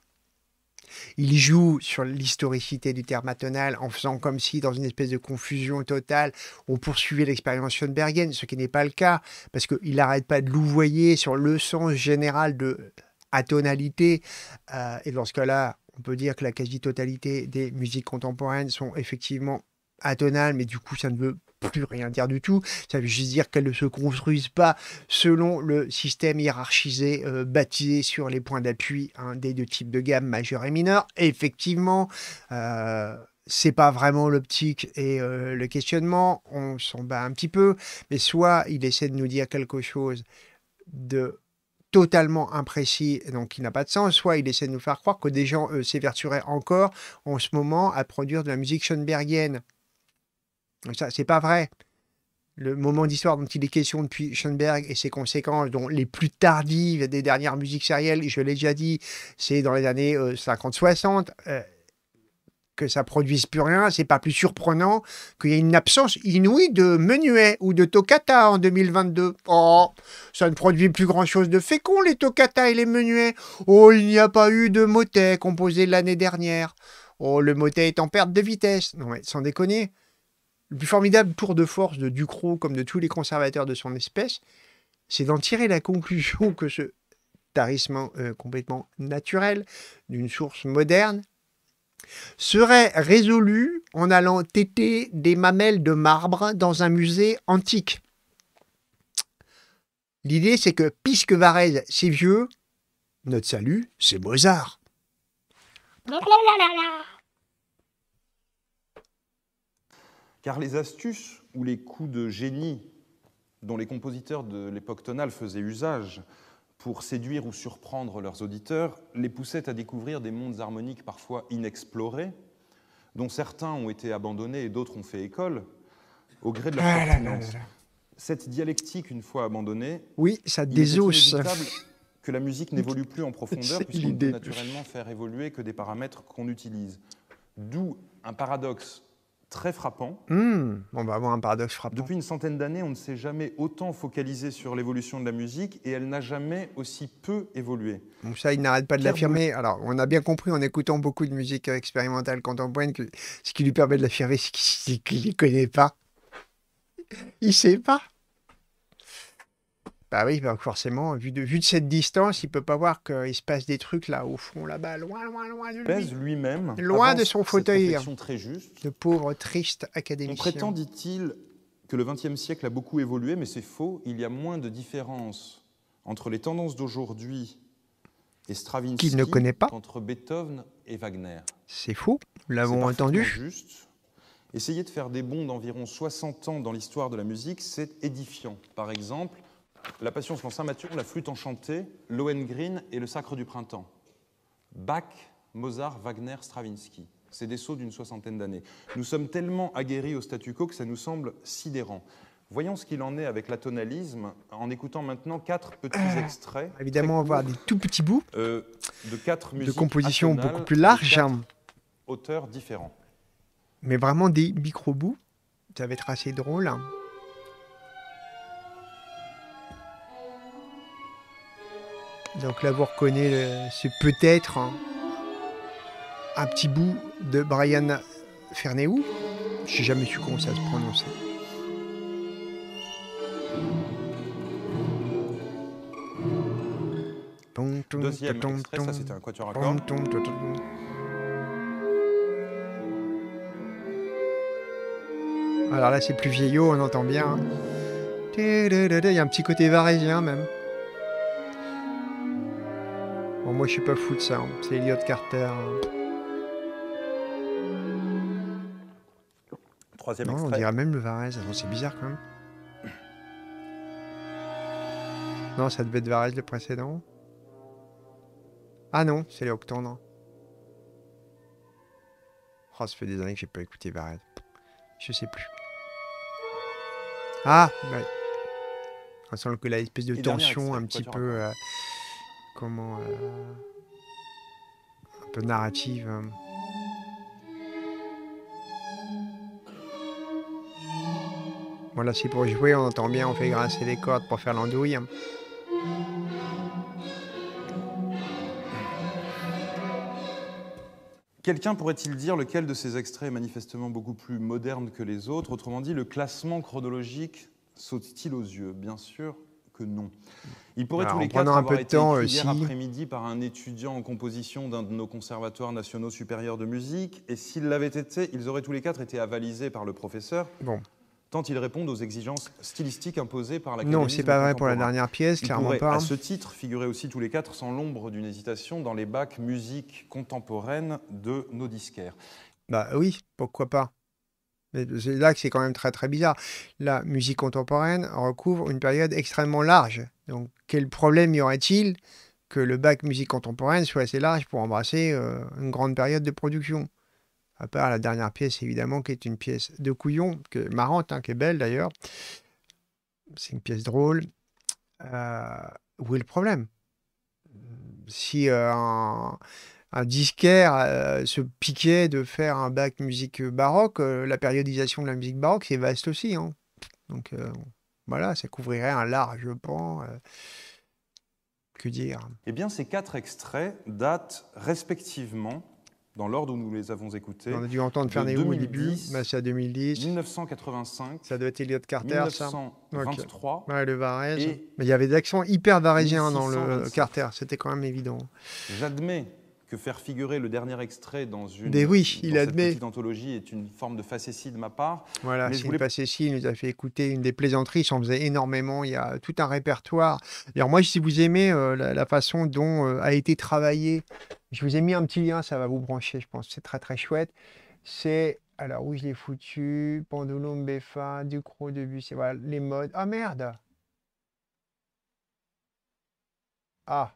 Il joue sur l'historicité du terme atonal en faisant comme si, dans une espèce de confusion totale, on poursuivait l'expérience schoenbergienne, ce qui n'est pas le cas, parce qu'il n'arrête pas de louvoyer sur le sens général de atonalité. Euh, et dans ce cas-là, on peut dire que la quasi-totalité des musiques contemporaines sont effectivement atonales, mais du coup, ça ne veut plus rien dire du tout. Ça veut juste dire qu'elles ne se construisent pas selon le système hiérarchisé euh, baptisé sur les points d'appui hein, des deux types de gamme majeur et mineure. Effectivement, euh, c'est pas vraiment l'optique et euh, le questionnement, on s'en bat un petit peu, mais soit il essaie de nous dire quelque chose de totalement imprécis, donc qui n'a pas de sens, soit il essaie de nous faire croire que des gens s'éverturaient s'évertueraient encore en ce moment à produire de la musique schoenbergienne. Ça, c'est pas vrai. Le moment d'histoire dont il est question depuis Schoenberg et ses conséquences, dont les plus tardives des dernières musiques sérielles, je l'ai déjà dit, c'est dans les années 50-60. Euh, euh, que ça produise plus rien, c'est pas plus surprenant qu'il y ait une absence inouïe de menuet ou de toccata en 2022. Oh, ça ne produit plus grand-chose de fécond, les toccata et les menuets. Oh, il n'y a pas eu de motet composé l'année dernière. Oh, le motet est en perte de vitesse. Non mais sans déconner le plus formidable tour de force de Ducrot, comme de tous les conservateurs de son espèce, c'est d'en tirer la conclusion que ce tarissement euh, complètement naturel d'une source moderne serait résolu en allant têter des mamelles de marbre dans un musée antique. L'idée, c'est que puisque Varese, c'est vieux, notre salut, c'est Mozart. Car les astuces ou les coups de génie dont les compositeurs de l'époque tonale faisaient usage pour séduire ou surprendre leurs auditeurs les poussaient à découvrir des mondes harmoniques parfois inexplorés, dont certains ont été abandonnés et d'autres ont fait école, au gré de la ah Cette dialectique, une fois abandonnée, oui, ça que la musique n'évolue plus en profondeur, puisqu'on ne peut naturellement faire évoluer que des paramètres qu'on utilise. D'où un paradoxe très frappant. Hmm, on va avoir un paradoxe frappant. Depuis une centaine d'années, on ne s'est jamais autant focalisé sur l'évolution de la musique et elle n'a jamais aussi peu évolué. ça, il n'arrête pas de l'affirmer. Alors, on a bien compris en écoutant beaucoup de musique expérimentale contemporaine que ce qui lui permet de l'affirmer, c'est qu'il ne connaît pas. Il ne sait pas. Bah oui, bah forcément, vu de, de cette distance, il peut pas voir qu'il se passe des trucs là, au fond, là-bas, loin, loin, loin de lui. Pèse lui-même. Loin de son fauteuil. De très juste. Le pauvre, triste académicien. On prétend, dit-il, que le XXe siècle a beaucoup évolué, mais c'est faux. Il y a moins de différence entre les tendances d'aujourd'hui et Stravinsky qu'entre Beethoven et Wagner. C'est faux, nous l'avons entendu. Juste. Essayer de faire des bonds d'environ 60 ans dans l'histoire de la musique, c'est édifiant. Par exemple, la Passion selon saint Mathieu, la Flûte enchantée, Green et le Sacre du printemps. Bach, Mozart, Wagner, Stravinsky. C'est des sauts d'une soixantaine d'années. Nous sommes tellement aguerris au statu quo que ça nous semble sidérant. Voyons ce qu'il en est avec l'atonalisme en écoutant maintenant quatre petits ah, extraits. Évidemment, on va avoir des tout petits bouts euh, de quatre de compositions beaucoup plus larges, hein. auteurs différents. Mais vraiment des micro-bouts, ça va être assez drôle. Hein. Donc là, vous reconnaissez euh, peut-être hein, un petit bout de Brian Fernéou. Je n'ai jamais su comment ça se prononçait. Deuxième ça c'était Alors là, c'est plus vieillot, on entend bien. Hein. Il y a un petit côté varésien même moi je suis pas fou de ça, hein. c'est Elliot Carter. Hein. Troisième On dirait même le Varese, c'est bizarre quand même. Non, ça devait être Varese le précédent. Ah non, c'est les Octandres. Oh, ça fait des années que j'ai pas écouté Varese. Je sais plus. Ah, ouais. On sent que la espèce de tension un petit peu comment euh, un peu narrative. Voilà, hein. si pour jouer, on entend bien, on fait grincer les cordes pour faire l'andouille. Hein. Quelqu'un pourrait-il dire lequel de ces extraits est manifestement beaucoup plus moderne que les autres Autrement dit, le classement chronologique saute-t-il aux yeux Bien sûr, non. Il pourrait tous les quatre un peu temps, euh, ici. après-midi par un étudiant en composition d'un de nos conservatoires nationaux supérieurs de musique, et s'ils l'avaient été, ils auraient tous les quatre été avalisés par le professeur. Bon tant ils répondent aux exigences stylistiques imposées par la Non, c'est pas vrai pour la dernière pièce, clairement pas. À ce titre, figuraient aussi tous les quatre sans l'ombre d'une hésitation dans les bacs musique contemporaine de nos disquaires. Bah oui, pourquoi pas c'est là que c'est quand même très très bizarre. La musique contemporaine recouvre une période extrêmement large. Donc quel problème y aurait-il que le bac musique contemporaine soit assez large pour embrasser euh, une grande période de production À part la dernière pièce évidemment qui est une pièce de couillon, que, marrante, hein, qui est belle d'ailleurs. C'est une pièce drôle. Euh, où est le problème Si euh, un disquaire euh, se piquait de faire un bac musique euh, baroque, euh, la périodisation de la musique baroque, c'est vaste aussi. Hein. Donc voilà, ça couvrirait un large pan. que dire Eh bien, ces quatre extraits datent respectivement, dans l'ordre où nous les avons écoutés. On a dû entendre faire des à 2010. 1985. Ça doit être Elliot Carter, 1923, Mais il y avait des accents hyper varésiens dans le Carter, c'était quand même évident. J'admets que faire figurer le dernier extrait dans une Mais oui, il cette admet. petite anthologie est une forme de facétie de ma part. Voilà, c'est voulais... une facétie, il nous a fait écouter une des plaisanteries, il en faisait énormément, il y a tout un répertoire. Alors moi, si vous aimez euh, la, façon dont euh, a été travaillé, je vous ai mis un petit lien, ça va vous brancher, je pense, c'est très très chouette. C'est, alors où je l'ai foutu, Pendulum Beffa, bus Debussy, voilà, les modes. Ah merde Ah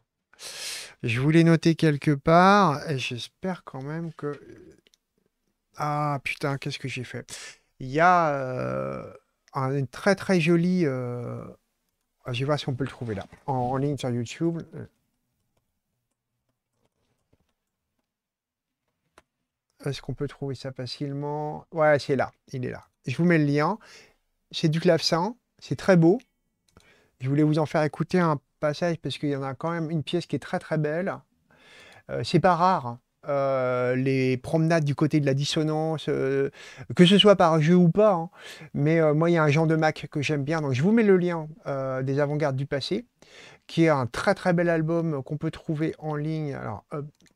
je voulais noter quelque part. J'espère quand même que. Ah putain, qu'est-ce que j'ai fait Il y a euh, une très très jolie. Euh, ah, je vais voir si on peut le trouver là. En, ligne sur YouTube. Euh, est-ce qu'on peut trouver ça facilement Ouais, c'est là. Il est là. Je vous mets le lien. C'est du clavecin. C'est très beau. Je voulais vous en faire écouter un passage parce qu'il y en a quand même une pièce qui est très très belle. Euh, c'est pas rare. Hein. Euh, les promenades du côté de la dissonance, euh, que ce soit par jeu ou pas. Hein. Mais moi, il y a un genre de Mac que j'aime bien. Donc, je vous mets le lien des avant-gardes du passé, qui est un très très bel album qu'on peut trouver en ligne. Alors,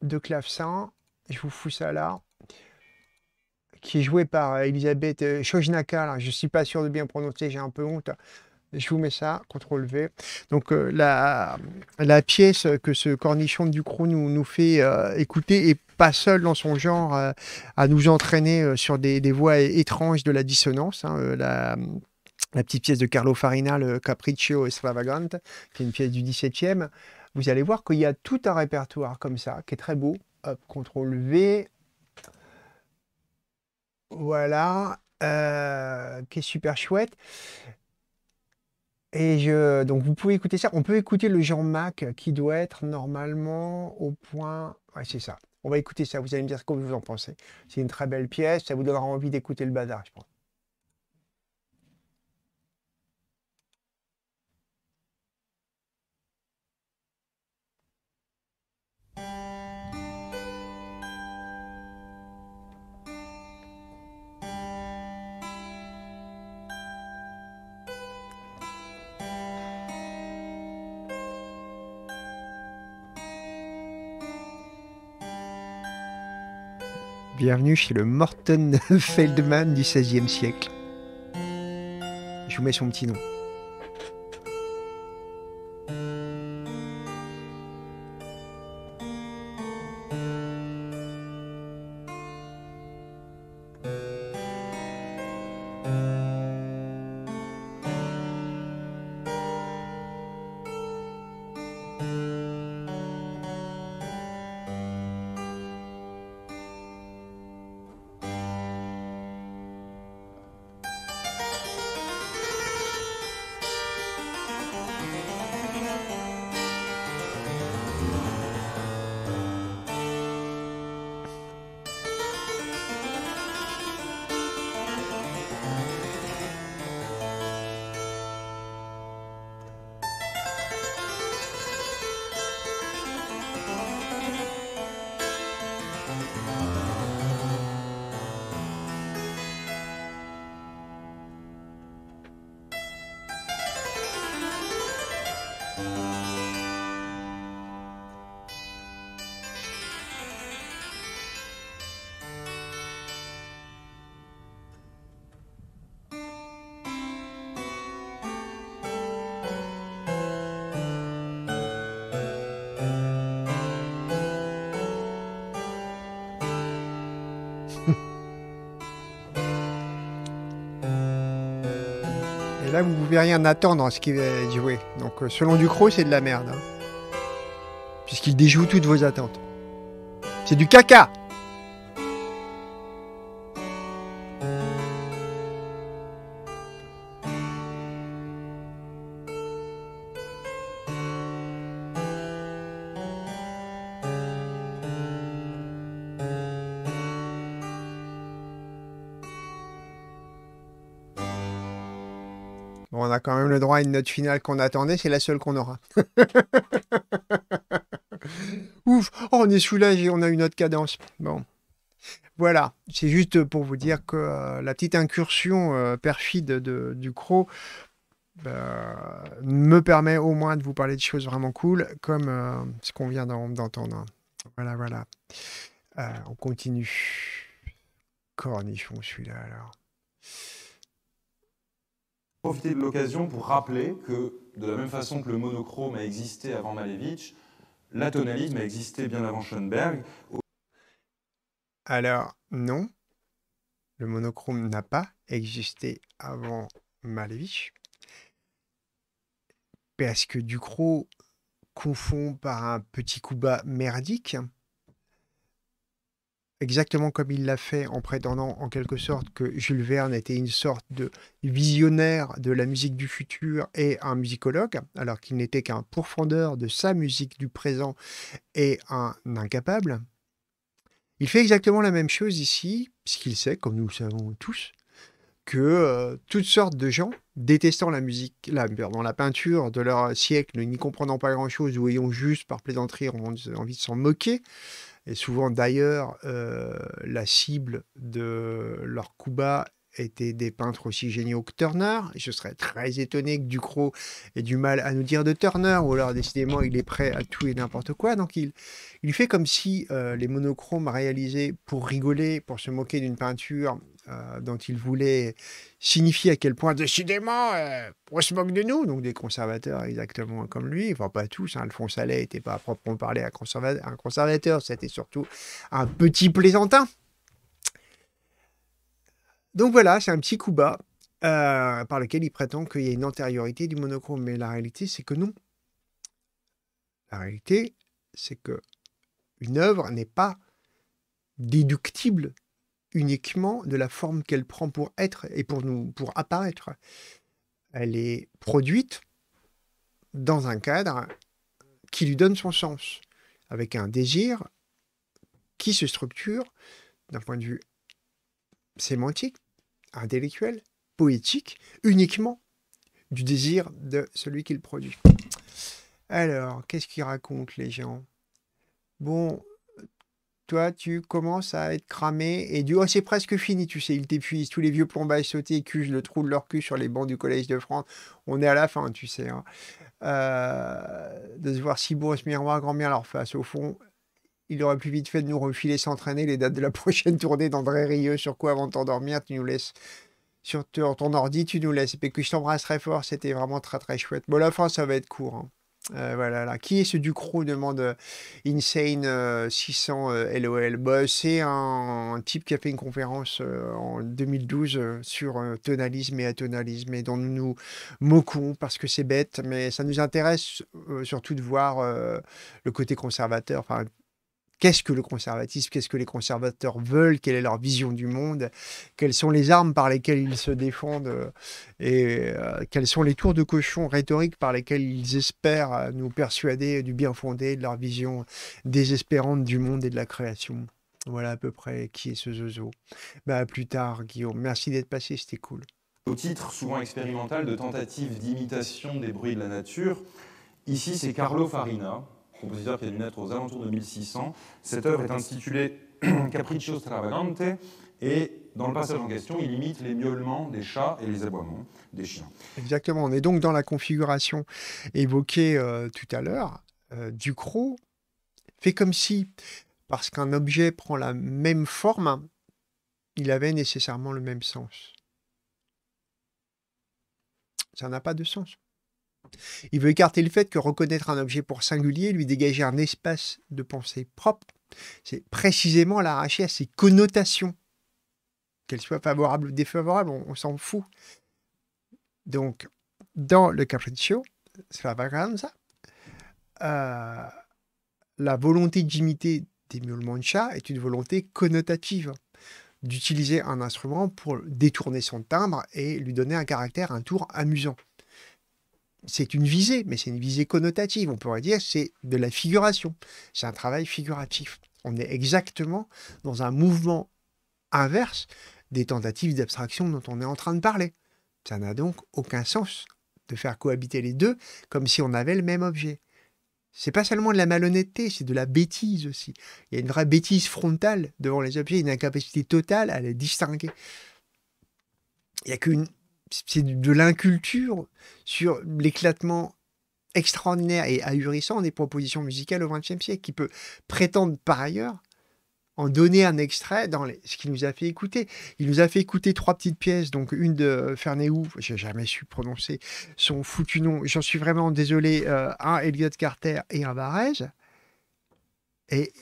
de clavecin, je vous fous ça là. Qui est joué par Elisabeth Chojnakal. Je suis pas sûr de bien prononcer, j'ai un peu honte. Je vous mets ça, CTRL V. Donc euh, la, pièce que ce cornichon de Ducrot nous, nous fait euh, écouter est pas seul dans son genre euh, à nous entraîner sur des, des, voies étranges de la dissonance. Hein, la, petite pièce de Carlo Farina, le Capriccio Estravagante, qui est une pièce du 17e, vous allez voir qu'il y a tout un répertoire comme ça, qui est très beau. Hop, CTRL V. Voilà, qui est super chouette. Et je, donc vous pouvez écouter ça. On peut écouter le Jean Mac qui doit être normalement au point. Ouais, c'est ça. On va écouter ça. Vous allez me dire ce que vous en pensez. C'est une très belle pièce. Ça vous donnera envie d'écouter le bazar, je pense. Bienvenue chez le Morton Feldman du XVIe siècle. Je vous mets son petit nom. rien attendre à ce qu'il être jouer. Donc euh, selon Ducrot, c'est de la merde. Hein. Puisqu'il déjoue toutes vos attentes. C'est du caca le droit à une note finale qu'on attendait, c'est la seule qu'on aura. Ouf, oh, on est soulagé, on a une autre cadence. Bon. Voilà, c'est juste pour vous dire que euh, la petite incursion euh, perfide de, du croc bah, me permet au moins de vous parler de choses vraiment cool, comme euh, ce qu'on vient d'entendre. Voilà, voilà. on continue. Cornichon, celui-là, alors profiter de l'occasion pour rappeler que, de la même façon que le monochrome a existé avant Malevich, l'atonalisme a existé bien avant Schoenberg. Alors, non, le monochrome n'a pas existé avant Malevich, parce que Ducrot confond par un petit coup bas merdique exactement comme il l'a fait en prétendant en quelque sorte que Jules Verne était une sorte de visionnaire de la musique du futur et un musicologue, alors qu'il n'était qu'un pourfendeur de sa musique du présent et un incapable. Il fait exactement la même chose ici, puisqu'il sait, comme nous le savons tous, que euh, toutes sortes de gens détestant la musique, la peinture de leur siècle, n'y comprenant pas grand-chose ou ayant juste par plaisanterie envie de s'en moquer, et souvent d'ailleurs, euh, la cible de leur coup bas était des peintres aussi géniaux que Turner. Je serais très étonné que Ducrot ait du mal à nous dire de Turner, ou alors décidément il est prêt à tout et n'importe quoi. Donc il, il fait comme si euh, les monochromes réalisés pour rigoler, pour se moquer d'une peinture, euh, dont il voulait signifier à quel point, décidément, euh, on se moque de nous, donc des conservateurs exactement comme lui, enfin pas tous, hein. Alphonse Allais n'était pas à proprement parler un, un conservateur, c'était surtout un petit plaisantin. Donc voilà, c'est un petit coup bas euh, par lequel il prétend qu'il y a une antériorité du monochrome, mais la réalité c'est que non. La réalité, c'est que une œuvre n'est pas déductible uniquement de la forme qu'elle prend pour être et pour nous pour apparaître. Elle est produite dans un cadre qui lui donne son sens, avec un désir qui se structure d'un point de vue sémantique, intellectuel, poétique, uniquement du désir de celui qui le produit. Alors, qu'est-ce qui raconte les gens Bon, toi, tu commences à être cramé et du oh, c'est presque fini, tu sais, ils t'épuisent. Tous les vieux plombages sautés cuisent le trou de leur cul sur les bancs du Collège de France. On est à la fin, tu sais. Hein. Euh, de se voir si beau ce miroir, grand bien leur face. Au fond, il aurait plus vite fait de nous refiler s'entraîner les dates de la prochaine tournée d'André Rieu. Sur quoi, avant de t'endormir, tu nous laisses. Sur ton ordi, tu nous laisses. Et que je très fort, c'était vraiment très très chouette. Bon, la fin, ça va être court. Hein. Euh, voilà, Qui est ce Ducrot demande euh, Insane 600 euh, LOL. Bah, c'est un, type qui a fait une conférence en 2012 sur tonalisme et atonalisme et dont nous nous moquons parce que c'est bête, mais ça nous intéresse surtout de voir le côté conservateur, Qu'est-ce que le conservatisme Qu'est-ce que les conservateurs veulent Quelle est leur vision du monde Quelles sont les armes par lesquelles ils se défendent euh, Et euh, quels sont les tours de cochon rhétoriques par lesquels ils espèrent euh, nous persuader du bien fondé de leur vision désespérante du monde et de la création Voilà à peu près qui est ce zozo. Bah, plus tard, Guillaume. Merci d'être passé, c'était cool. Au titre souvent expérimental de tentative d'imitation des bruits de la nature, ici c'est Carlo Farina, compositeur qui a dû naître aux alentours de 1600. Cette œuvre est intitulée Capriccio Stravagante et dans le passage en question, il imite les miaulements des chats et les aboiements des chiens. Exactement, on est donc dans la configuration évoquée euh, tout à l'heure. du euh, Ducrot fait comme si, parce qu'un objet prend la même forme, il avait nécessairement le même sens. Ça n'a pas de sens. Il veut écarter le fait que reconnaître un objet pour singulier lui dégager un espace de pensée propre, c'est précisément l'arracher à ses connotations. Qu'elles soient favorables ou défavorables, on, s'en fout. Donc, dans le capriccio, euh, la volonté d'imiter des miaulements de chat est une volonté connotative d'utiliser un instrument pour détourner son timbre et lui donner un caractère, un tour amusant c'est une visée, mais c'est une visée connotative. On pourrait dire c'est de la figuration. C'est un travail figuratif. On est exactement dans un mouvement inverse des tentatives d'abstraction dont on est en train de parler. Ça n'a donc aucun sens de faire cohabiter les deux comme si on avait le même objet. C'est pas seulement de la malhonnêteté, c'est de la bêtise aussi. Il y a une vraie bêtise frontale devant les objets, une incapacité totale à les distinguer. Il n'y a qu'une c'est de l'inculture sur l'éclatement extraordinaire et ahurissant des propositions musicales au XXe siècle, qui peut prétendre par ailleurs en donner un extrait dans ce qu'il nous a fait écouter. Il nous a fait écouter trois petites pièces, donc une de Fernéou, j'ai jamais su prononcer son foutu nom, j'en suis vraiment désolé, euh, un Elliot Carter et un Varese. Et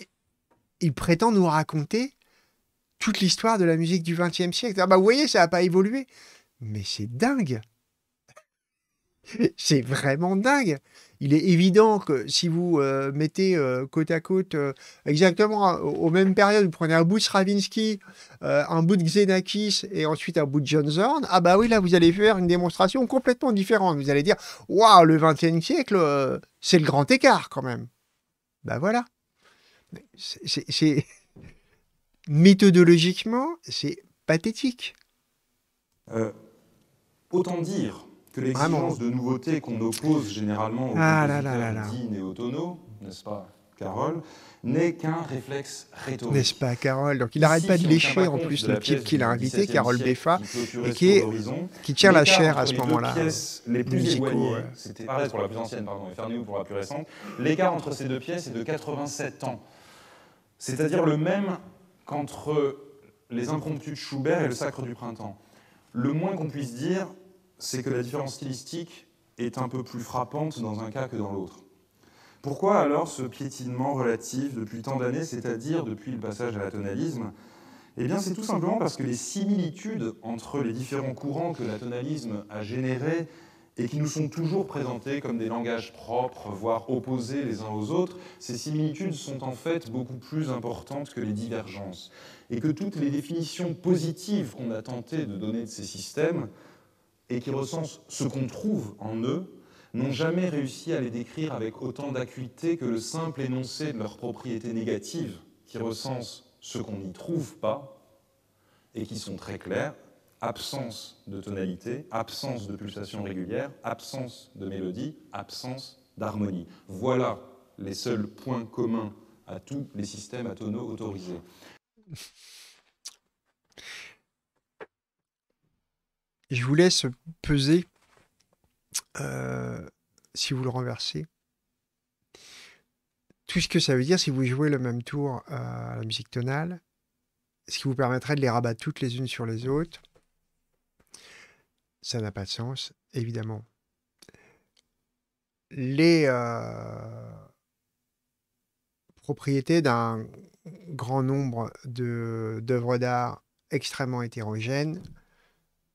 il prétend nous raconter toute l'histoire de la musique du XXe siècle. Ah bah vous voyez, ça n'a pas évolué. Mais c'est dingue c'est vraiment dingue. Il est évident que si vous euh, mettez euh, côte à côte, euh, exactement aux mêmes périodes, vous prenez un bout de Stravinsky, un bout de Xenakis et ensuite un bout de John Zorn, ah bah oui, là vous allez faire une démonstration complètement différente. Vous allez dire, waouh, le XXe siècle, c'est le grand écart quand même. Bah voilà. C'est. Méthodologiquement, c'est pathétique. Autant dire que l'exigence de nouveauté qu'on oppose généralement aux ah et n'est-ce pas Carole, n'est qu'un réflexe rhétorique. N'est-ce pas, Carole Donc il n'arrête pas de lécher en plus le type qu'il a invité, Carole Beffa, et qui, qui tient la chair à ce moment-là. Les plus éloignées, c'était pareil pour la plus ancienne, pardon, et Fernéou pour la plus récente, l'écart entre ces deux pièces est de 87 ans. C'est-à-dire le même qu'entre les impromptus de Schubert et le Sacre du Printemps. Le moins qu'on puisse dire, c'est que la différence stylistique est un peu plus frappante dans un cas que dans l'autre. Pourquoi alors ce piétinement relatif depuis tant d'années, c'est-à-dire depuis le passage à l'atonalisme Eh bien, c'est tout simplement parce que les similitudes entre les différents courants que l'atonalisme a générés et qui nous sont toujours présentés comme des langages propres, voire opposés les uns aux autres, ces similitudes sont en fait beaucoup plus importantes que les divergences, et que toutes les définitions positives qu'on a tenté de donner de ces systèmes et qui recensent ce qu'on trouve en eux n'ont jamais réussi à les décrire avec autant d'acuité que le simple énoncé de leurs propriétés négatives qui recensent ce qu'on n'y trouve pas et qui sont très claires absence de tonalité, absence de pulsation régulière, absence de mélodie, absence d'harmonie. Voilà les seuls points communs à tous les systèmes atonaux autorisés. je vous laisse peser euh, si vous le renversez. Tout ce que ça veut dire si vous jouez le même tour euh, à la musique tonale, ce qui vous permettrait de les rabattre toutes les unes sur les autres. Ça n'a pas de sens, évidemment. Les euh, propriétés d'un grand nombre d'œuvres d'art extrêmement hétérogènes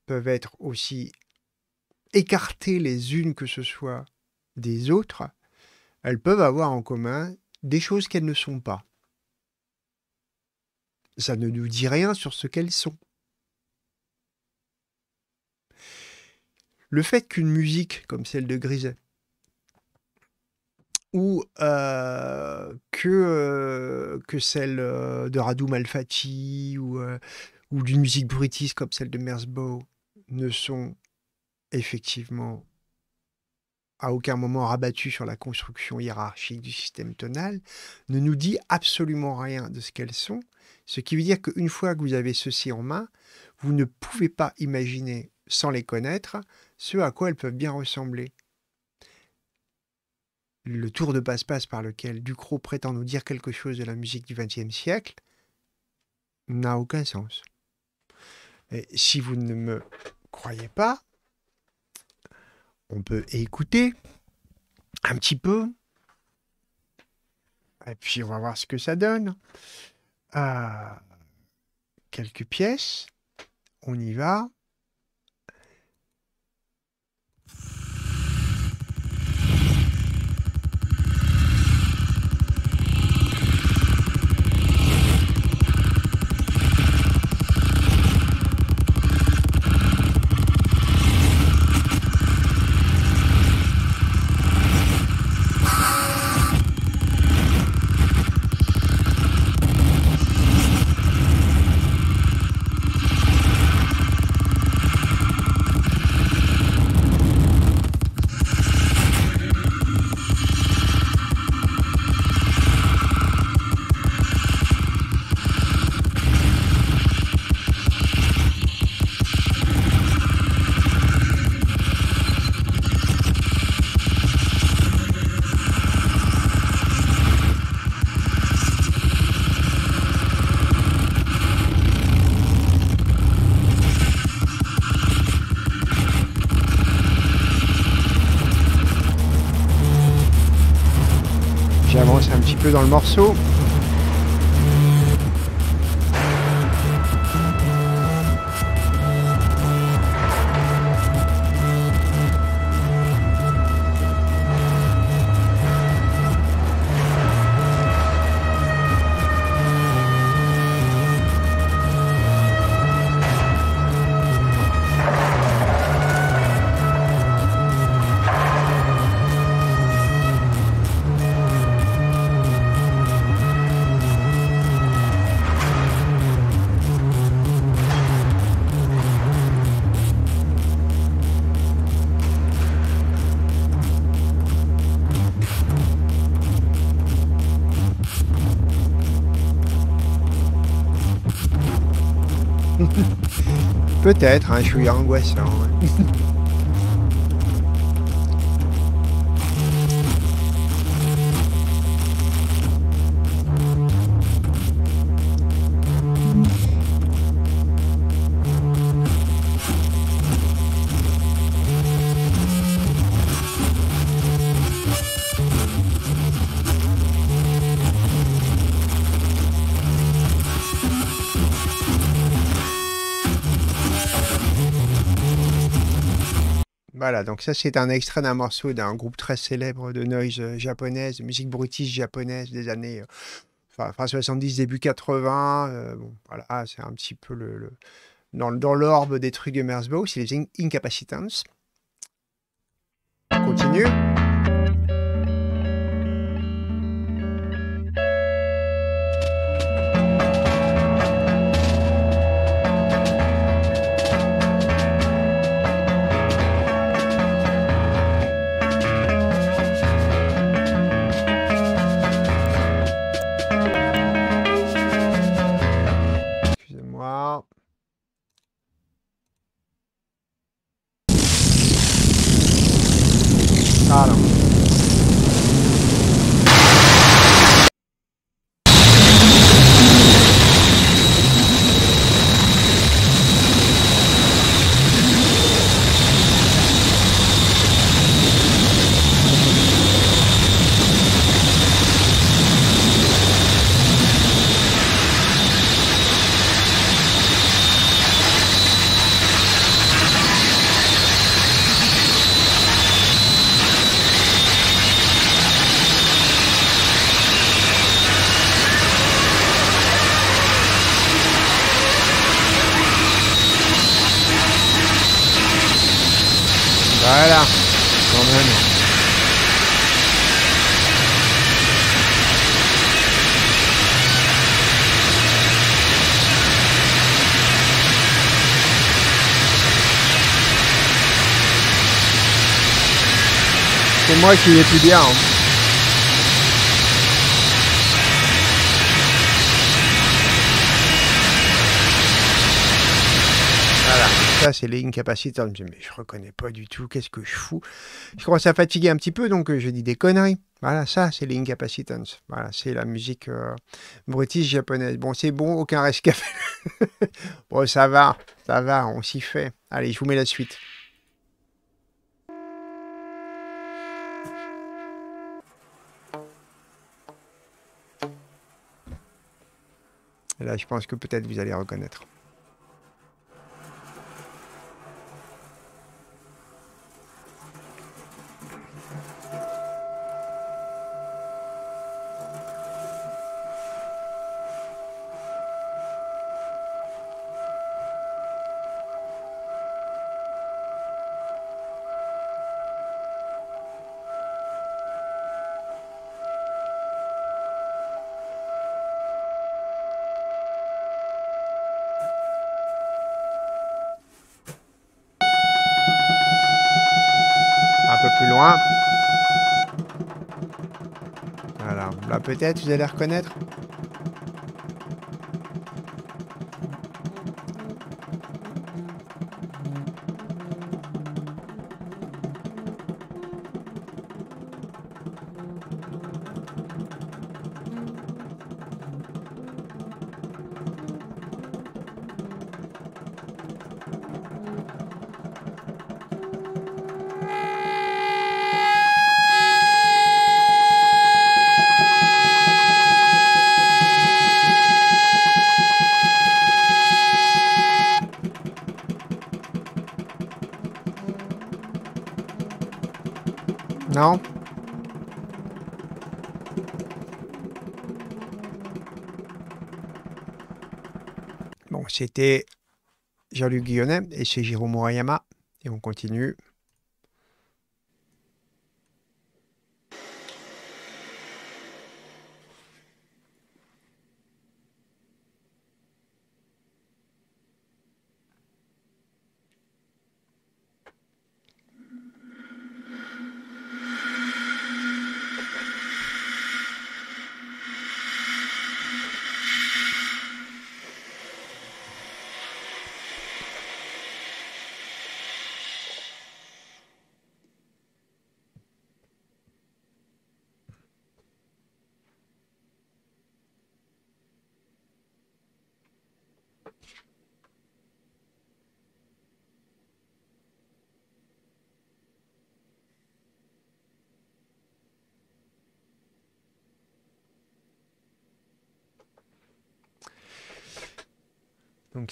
peuvent être aussi écartées les unes que ce soit des autres, elles peuvent avoir en commun des choses qu'elles ne sont pas. Ça ne nous dit rien sur ce qu'elles sont. Le fait qu'une musique comme celle de Griset, ou euh, que, euh, que celle euh, de Radou Malfatti, ou, ou d'une musique bruitiste comme celle de Merzbow, ne sont effectivement à aucun moment rabattus sur la construction hiérarchique du système tonal, ne nous dit absolument rien de ce qu'elles sont, ce qui veut dire qu'une fois que vous avez ceci en main, vous ne pouvez pas imaginer, sans les connaître, ce à quoi elles peuvent bien ressembler. Le tour de passe-passe par lequel Ducrot prétend nous dire quelque chose de la musique du XXe siècle n'a aucun sens. Et si vous ne me croyez pas, on peut écouter un petit peu. Et puis, on va voir ce que ça donne. Euh, quelques pièces. On y va. Zoom. 阳光祥。Voilà, donc ça c'est un extrait d'un morceau d'un groupe très célèbre de noise euh, japonaise, de musique brutiste japonaise des années 70, euh, début 80. Euh, voilà, ah, c'est un petit peu le, dans, l'orbe des trucs de Merzbow, c'est les Incapacitants. On continue. bottom. qui est plus bien. Hein. Ça c'est les incapacités. Je mais je reconnais pas du tout, qu'est-ce que je fous Je commence à fatiguer un petit peu, donc euh, je dis des conneries. Voilà, ça, c'est les incapacitants. Voilà, c'est la musique euh, japonaise. Bon, c'est bon, aucun rescapé. bon, ça va, ça va, on s'y fait. Allez, je vous mets la suite. là, je pense que peut-être vous allez reconnaître. peut-être, vous allez reconnaître. C'était Jean-Luc Guillonnet et c'est Jérôme Morayama. Et on continue.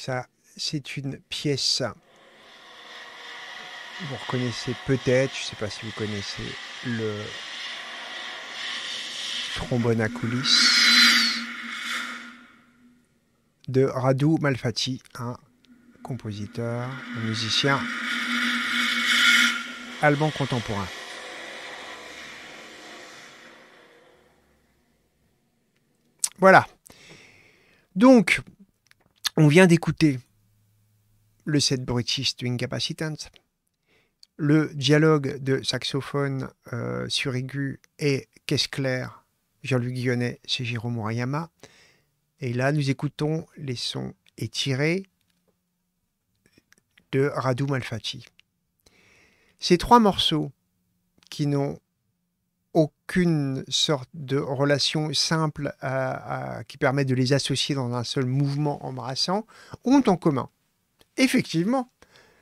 ça, c'est une pièce. Vous reconnaissez peut-être, je ne sais pas si vous connaissez le trombone à coulisses de Radu Malfatti, un compositeur, un musicien allemand contemporain. Voilà. Donc, on vient d'écouter le set British du Incapacitant, le dialogue de saxophone euh, sur aigu et caisse claire, Jean-Luc Guionnet, c'est Jérôme Murayama. Et là, nous écoutons les sons étirés de Radu Malfatti. Ces trois morceaux qui n'ont aucune sorte de relation simple qui permet de les associer dans un seul mouvement embrassant, ont en commun, effectivement,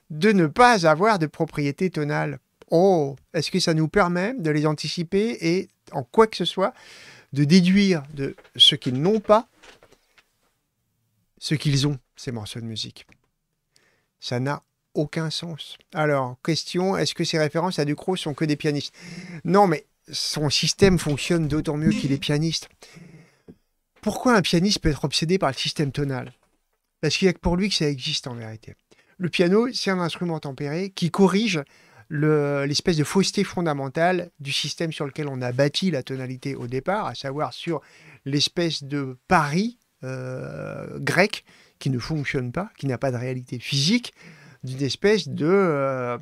de ne pas avoir de propriété tonale. Oh, est-ce que ça nous permet de les anticiper et, en quoi que ce soit, de déduire de ce qu'ils n'ont pas ce qu'ils ont, ces morceaux de musique Ça n'a aucun sens. Alors, question, est-ce que ces références à Ducrot sont que des pianistes Non, mais son système fonctionne d'autant mieux qu'il est pianiste. Pourquoi un pianiste peut être obsédé par le système tonal Parce qu'il n'y a pour lui que ça existe en vérité. Le piano, c'est un instrument tempéré qui corrige l'espèce de fausseté fondamentale du système sur lequel on a bâti la tonalité au départ, à savoir sur l'espèce de pari euh, grec qui ne fonctionne pas, qui n'a pas de réalité physique, d'une espèce de... Euh,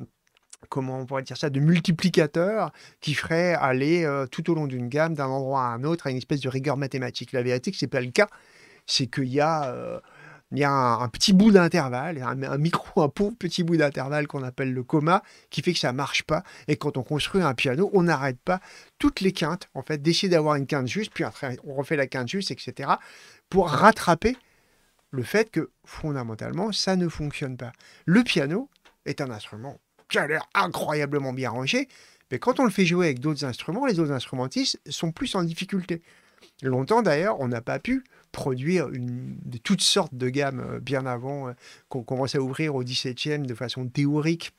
comment on pourrait dire ça, de multiplicateur qui ferait aller euh, tout au long d'une gamme d'un endroit à un autre à une espèce de rigueur mathématique. La vérité, ce n'est pas le cas, c'est qu'il y a, euh, il y a un, petit bout d'intervalle, un, un, micro, un pauvre petit bout d'intervalle qu'on appelle le coma, qui fait que ça marche pas. Et quand on construit un piano, on n'arrête pas toutes les quintes, en fait, d'essayer d'avoir une quinte juste, puis après on refait la quinte juste, etc., pour rattraper le fait que fondamentalement, ça ne fonctionne pas. Le piano est un instrument ça a l'air incroyablement bien rangé. Mais quand on le fait jouer avec d'autres instruments, les autres instrumentistes sont plus en difficulté. Longtemps d'ailleurs, on n'a pas pu produire de toutes sortes de gammes euh, bien avant euh, qu'on commence à ouvrir au 17e de façon théorique.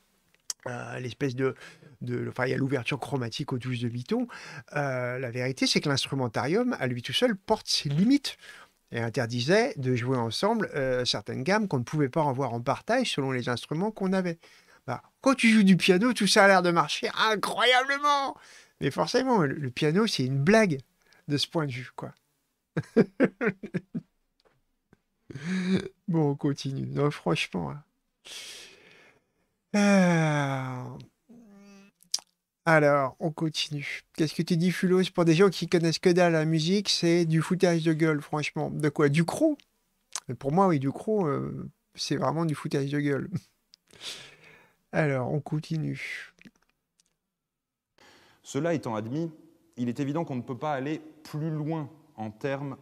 Euh, l'espèce de, de, Enfin, il y a l'ouverture chromatique au 12 de biton, la vérité, c'est que l'instrumentarium, à lui tout seul, porte ses limites et interdisait de jouer ensemble certaines gammes qu'on ne pouvait pas avoir en partage selon les instruments qu'on avait. Bah, quand tu joues du piano, tout ça a l'air de marcher incroyablement. Mais forcément, le, piano, c'est une blague de ce point de vue, quoi. bon, on continue. Non, franchement. Hein. Euh, alors, on continue. Qu'est-ce que tu dis, Fulos Pour des gens qui connaissent que dalle la musique, c'est du foutage de gueule, franchement. De quoi Du croc Pour moi, oui, du croc, euh, c'est vraiment du foutage de gueule. Alors, on continue. Cela étant admis, il est évident qu'on ne peut pas aller plus loin en termes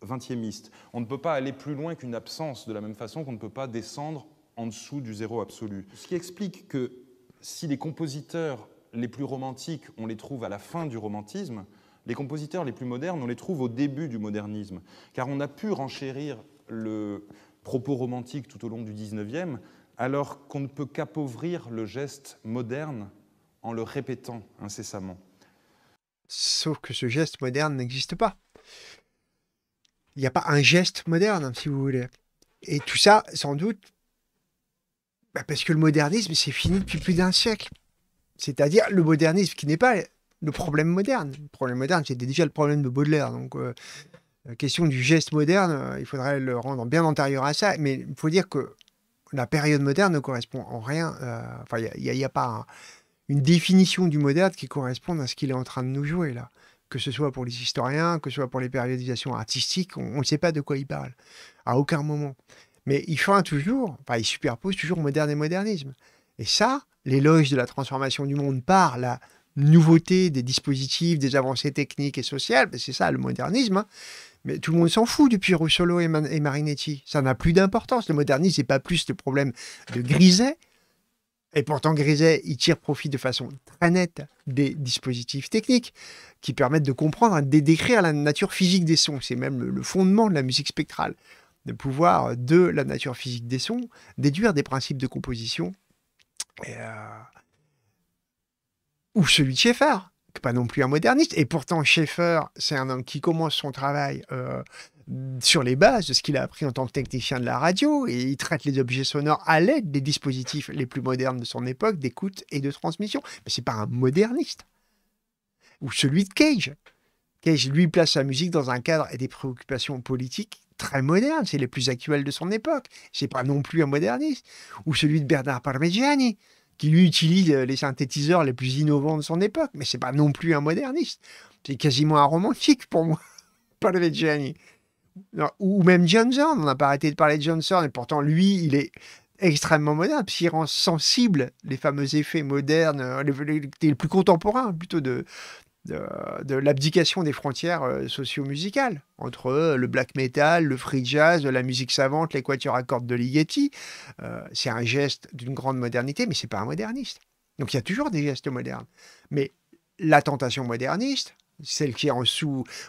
vingtiémistes. On ne peut pas aller plus loin qu'une absence, de la même façon qu'on ne peut pas descendre en dessous du zéro absolu. Ce qui explique que si les compositeurs les plus romantiques, on les trouve à la fin du romantisme, les compositeurs les plus modernes, on les trouve au début du modernisme. Car on a pu renchérir le propos romantique tout au long du 19e alors qu'on ne peut qu'appauvrir le geste moderne en le répétant incessamment. Sauf que ce geste moderne n'existe pas. Il n'y a pas un geste moderne, si vous voulez. Et tout ça, sans doute, bah, parce que le modernisme, c'est fini depuis plus d'un siècle. C'est-à-dire le modernisme qui n'est pas le problème moderne. Le problème moderne, c'était déjà le problème de Baudelaire. Donc, euh, la question du geste moderne, euh, il faudrait le rendre bien antérieur à ça. Mais il faut dire que la période moderne ne correspond en rien. Euh, il n'y a, pas une définition du moderne qui corresponde à ce qu'il est en train de nous jouer là. Que ce soit pour les historiens, que ce soit pour les périodisations artistiques, on ne sait pas de quoi il parle. À aucun moment. Mais il fera toujours, enfin, il superpose toujours moderne et modernisme. Et ça, l'éloge de la transformation du monde par la nouveauté des dispositifs, des avancées techniques et sociales, ben, c'est ça le modernisme. Hein. Mais tout le monde s'en fout depuis Rousseau et, et Marinetti. Ça n'a plus d'importance. Le modernisme, n'est pas plus le problème de Griset. Et pourtant, Griset, il tire profit de façon très nette des dispositifs techniques qui permettent de comprendre de décrire la nature physique des sons. C'est même le, fondement de la musique spectrale. De pouvoir, de la nature physique des sons, déduire des principes de composition. Euh, ou celui de Schaeffer pas non plus un moderniste. Et pourtant, Schaeffer, c'est un homme qui commence son travail euh, sur les bases de ce qu'il a appris en tant que technicien de la radio. Et il traite les objets sonores à l'aide des dispositifs les plus modernes de son époque, d'écoute et de transmission. Mais c'est pas un moderniste. Ou celui de Cage. Cage, lui, place sa musique dans un cadre et des préoccupations politiques très modernes. C'est les plus actuelles de son époque. C'est pas non plus un moderniste. Ou celui de Bernard Parmigiani qui lui utilise euh, les synthétiseurs les plus innovants de son époque. Mais c'est pas non plus un moderniste. C'est quasiment un romantique pour moi, Paul Reggiani. Ou même Johnson, on n'a pas arrêté de parler de Johnson, et pourtant lui, il est extrêmement moderne, il rend sensible les fameux effets modernes, euh, les, les plus contemporains plutôt de, de, l'abdication des frontières euh, socio-musicales, entre euh, le black metal, le free jazz, la musique savante, les à cordes de Ligeti. Euh, c'est un geste d'une grande modernité, mais c'est pas un moderniste. Donc il y a toujours des gestes modernes. Mais la tentation moderniste, celle qui est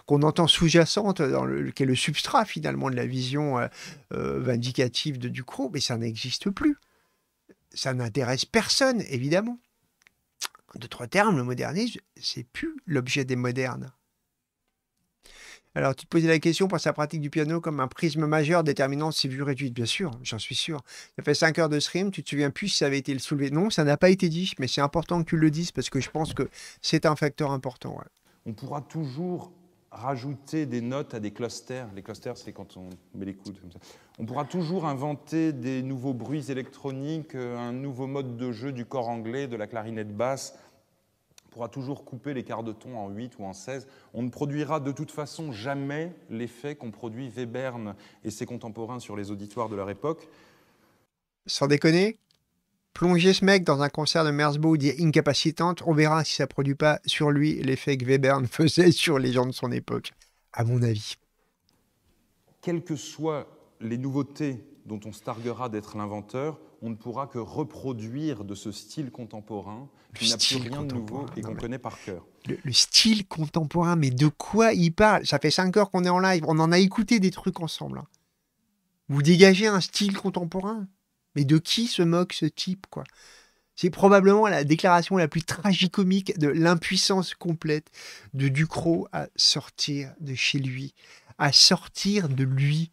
qu'on entend sous-jacente, dans qui est le substrat finalement de la vision vindicative de Ducrot, mais ça n'existe plus. Ça n'intéresse personne, évidemment. De d'autres termes, le modernisme, c'est plus l'objet des modernes. Alors, tu te posais la question par sa pratique du piano comme un prisme majeur déterminant ses vues réduites. Bien sûr, j'en suis sûr. Ça fait 5 heures de stream, tu te souviens plus si ça avait été le soulevé. Non, ça n'a pas été dit, mais c'est important que tu le dises parce que je pense que c'est un facteur important. On pourra toujours rajouter des notes à des clusters. Les clusters, c'est quand on met les coudes comme ça. On pourra toujours inventer des nouveaux bruits électroniques, euh, un nouveau mode de jeu du corps anglais, de la clarinette basse. On pourra toujours couper les quarts de ton en 8 ou en 16. On ne produira de toute façon jamais l'effet qu'ont produit Webern et ses contemporains sur les auditoires de leur époque. Sans déconner, Plonger ce mec dans un concert de dit incapacitante, on verra si ça produit pas sur lui l'effet que Webern faisait sur les gens de son époque, à mon avis. Quelles que soient les nouveautés dont on se targuera d'être l'inventeur, on ne pourra que reproduire de ce style contemporain qui n'a plus rien de nouveau et qu'on connaît par cœur. Le, le, style contemporain, mais de quoi il parle Ça fait 5 heures qu'on est en live, on en a écouté des trucs ensemble. Hein. Vous dégagez un style contemporain et de qui se moque ce type, quoi c'est probablement la déclaration la plus tragicomique de l'impuissance complète de Ducrot à sortir de chez lui, à sortir de lui.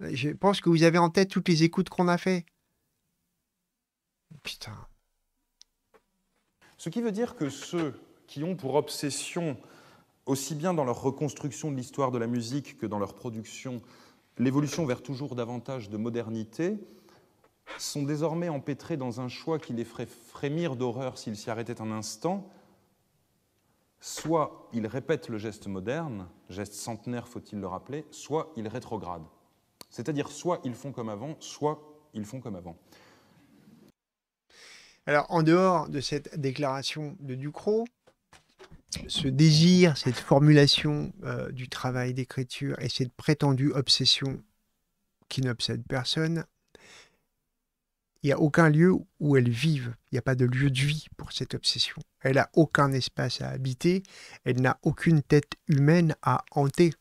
Je pense que vous avez en tête toutes les écoutes qu'on a fait. Putain. Ce qui veut dire que ceux qui ont pour obsession, aussi bien dans leur reconstruction de l'histoire de la musique que dans leur production, l'évolution vers toujours davantage de modernité, sont désormais empêtrés dans un choix qui les ferait frémir d'horreur s'ils s'y arrêtaient un instant. Soit ils répètent le geste moderne, geste centenaire faut-il le rappeler, soit ils rétrogradent. C'est-à-dire soit ils font comme avant, soit ils font comme avant. Alors en dehors de cette déclaration de Ducrot, ce désir, cette formulation euh, du travail d'écriture et cette prétendue obsession qui n'obsède personne, il n'y a aucun lieu où elle vive. Il n'y a pas de lieu de vie pour cette obsession. Elle n'a aucun espace à habiter. Elle n'a aucune tête humaine à hanter.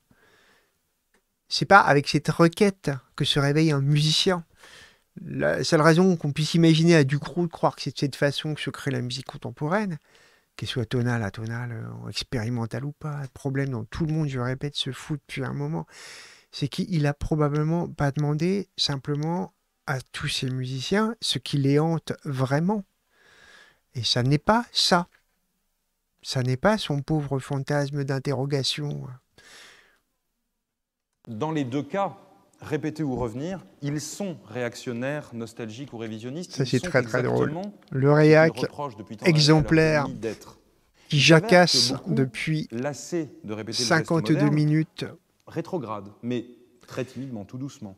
C'est pas avec cette requête que se réveille un musicien. La seule raison qu'on puisse imaginer à Ducroux de croire que c'est de cette façon que se crée la musique contemporaine, qu'elle soit tonale, atonale, euh, expérimentale ou pas, problème dont tout le monde, je répète, se fout depuis un moment, c'est qu'il a probablement pas demandé simplement à tous ces musiciens ce qui les hante vraiment. Et ça n'est pas ça. Ça n'est pas son pauvre fantasme d'interrogation. Dans les deux cas, répéter ou revenir, ils sont réactionnaires, nostalgiques ou révisionnistes. Ça, c'est très très drôle. Le réac exemplaire qui jacasse depuis de 52 minutes. Rétrograde, mais très timidement, tout doucement.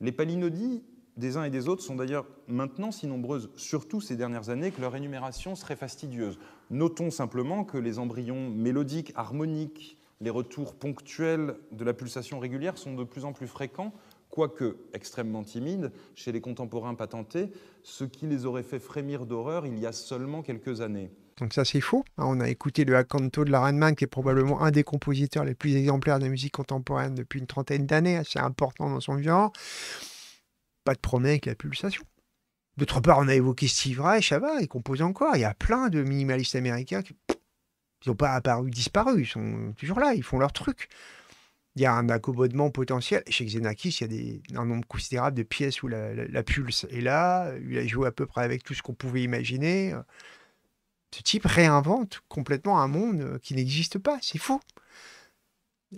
Les palinodies des uns et des autres sont d'ailleurs maintenant si nombreuses, surtout ces dernières années, que leur énumération serait fastidieuse. Notons simplement que les embryons mélodiques, harmoniques, les retours ponctuels de la pulsation régulière sont de plus en plus fréquents, quoique extrêmement timides, chez les contemporains patentés, ce qui les aurait fait frémir d'horreur il y a seulement quelques années. Donc ça c'est faux. Hein. On a écouté le Hakanto de la qui est probablement un des compositeurs les plus exemplaires de la musique contemporaine depuis une trentaine d'années, assez important dans son genre pas de problème avec la pulsation. D'autre part, on a évoqué Steve ça va. Il compose encore. Il y a plein de minimalistes américains qui n'ont pas apparu, disparu. Ils sont toujours là, ils font leur truc. Il y a un accommodement potentiel. Chez Xenakis, il y a un nombre considérable de pièces où la, pulse est là. Il a joué à peu près avec tout ce qu'on pouvait imaginer. Ce type réinvente complètement un monde euh, qui n'existe pas. C'est fou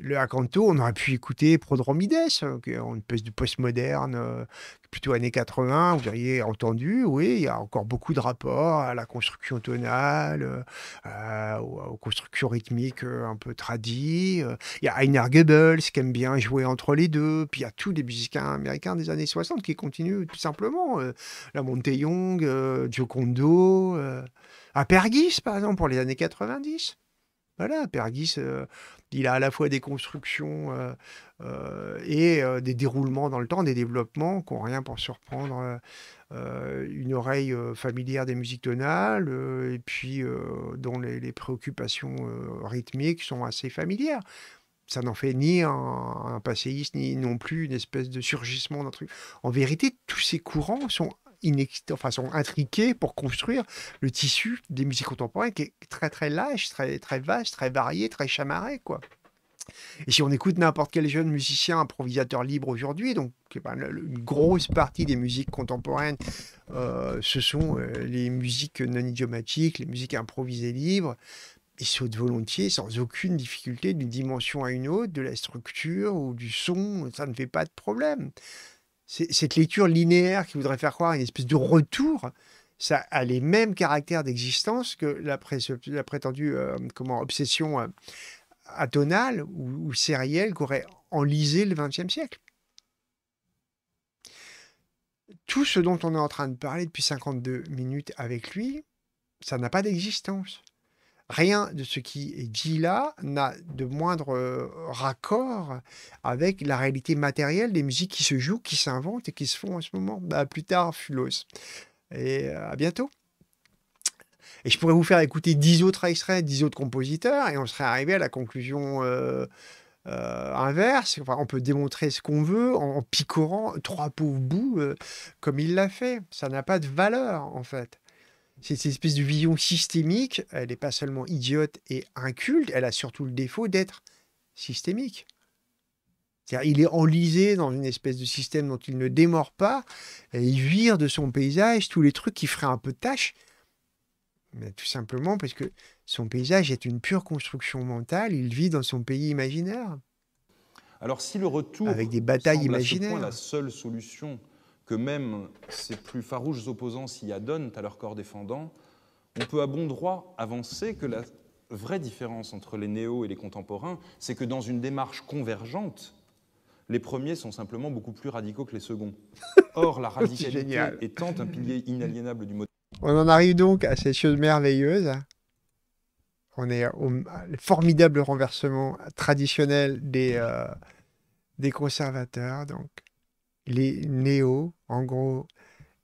le Acanto, on aurait pu écouter Prodromides, hein, une espèce de post euh, plutôt années 80, vous auriez entendu, oui, il y a encore beaucoup de rapports à la construction tonale, euh, aux constructions rythmiques euh, un peu tradies. Il y a Einar Goebbels qui aime bien jouer entre les deux, puis il y a tous les musiciens américains des années 60 qui continuent tout simplement. la Monte Young, euh, Giocondo, Apergis par exemple pour les années 90. Voilà, Pergis, il a à la fois des constructions euh, euh, et euh, des déroulements dans le temps, des développements qui n'ont rien pour surprendre une oreille familière des musiques tonales, et puis dont les, préoccupations rythmiques sont assez familières ça n'en fait ni un, un passéiste, ni non plus une espèce de surgissement d'un truc. En vérité, tous ces courants sont enfin, sont intriqués pour construire le tissu des musiques contemporaines qui est très très lâche, très très vaste, très varié, très chamarré quoi. Et si on écoute n'importe quel jeune musicien improvisateur libre aujourd'hui, donc eh ben, une grosse partie des musiques contemporaines, euh, ce sont euh, les musiques non idiomatiques, les musiques improvisées libres, et sautent volontiers sans aucune difficulté d'une dimension à une autre, de la structure ou du son, ça ne fait pas de problème cette lecture linéaire qui voudrait faire croire une espèce de retour, ça a les mêmes caractères d'existence que la, prétendue euh, obsession euh, atonale ou, ou sérielle qu'aurait enlisé le XXe siècle. Tout ce dont on est en train de parler depuis 52 minutes avec lui, ça n'a pas d'existence. Rien de ce qui est dit là n'a de moindre euh, raccord avec la réalité matérielle des musiques qui se jouent, qui s'inventent et qui se font en ce moment. Bah, plus tard, Fulos. Et euh, à bientôt. Et je pourrais vous faire écouter dix autres extraits, dix autres compositeurs, et on serait arrivé à la conclusion euh, inverse. on peut démontrer ce qu'on veut en, picorant trois pauvres bouts comme il l'a fait. Ça n'a pas de valeur, en fait. Cette espèce de vision systémique, elle n'est pas seulement idiote et inculte, elle a surtout le défaut d'être systémique. cest il est enlisé dans une espèce de système dont il ne démord pas, il vire de son paysage tous les trucs qui feraient un peu de tâche. Mais tout simplement parce que son paysage est une pure construction mentale, il vit dans son pays imaginaire. Alors si le retour avec des batailles imaginaires, la seule solution que même ses plus farouches opposants s'y adonnent à leur corps défendant, on peut à bon droit avancer que la vraie différence entre les néo et les contemporains, c'est que dans une démarche convergente, les premiers sont simplement beaucoup plus radicaux que les seconds. Or, la radicalité étant un pilier inaliénable du modèle. On en arrive donc à ces choses merveilleuses. On est au formidable renversement traditionnel des, euh, des conservateurs, donc les néos, en gros,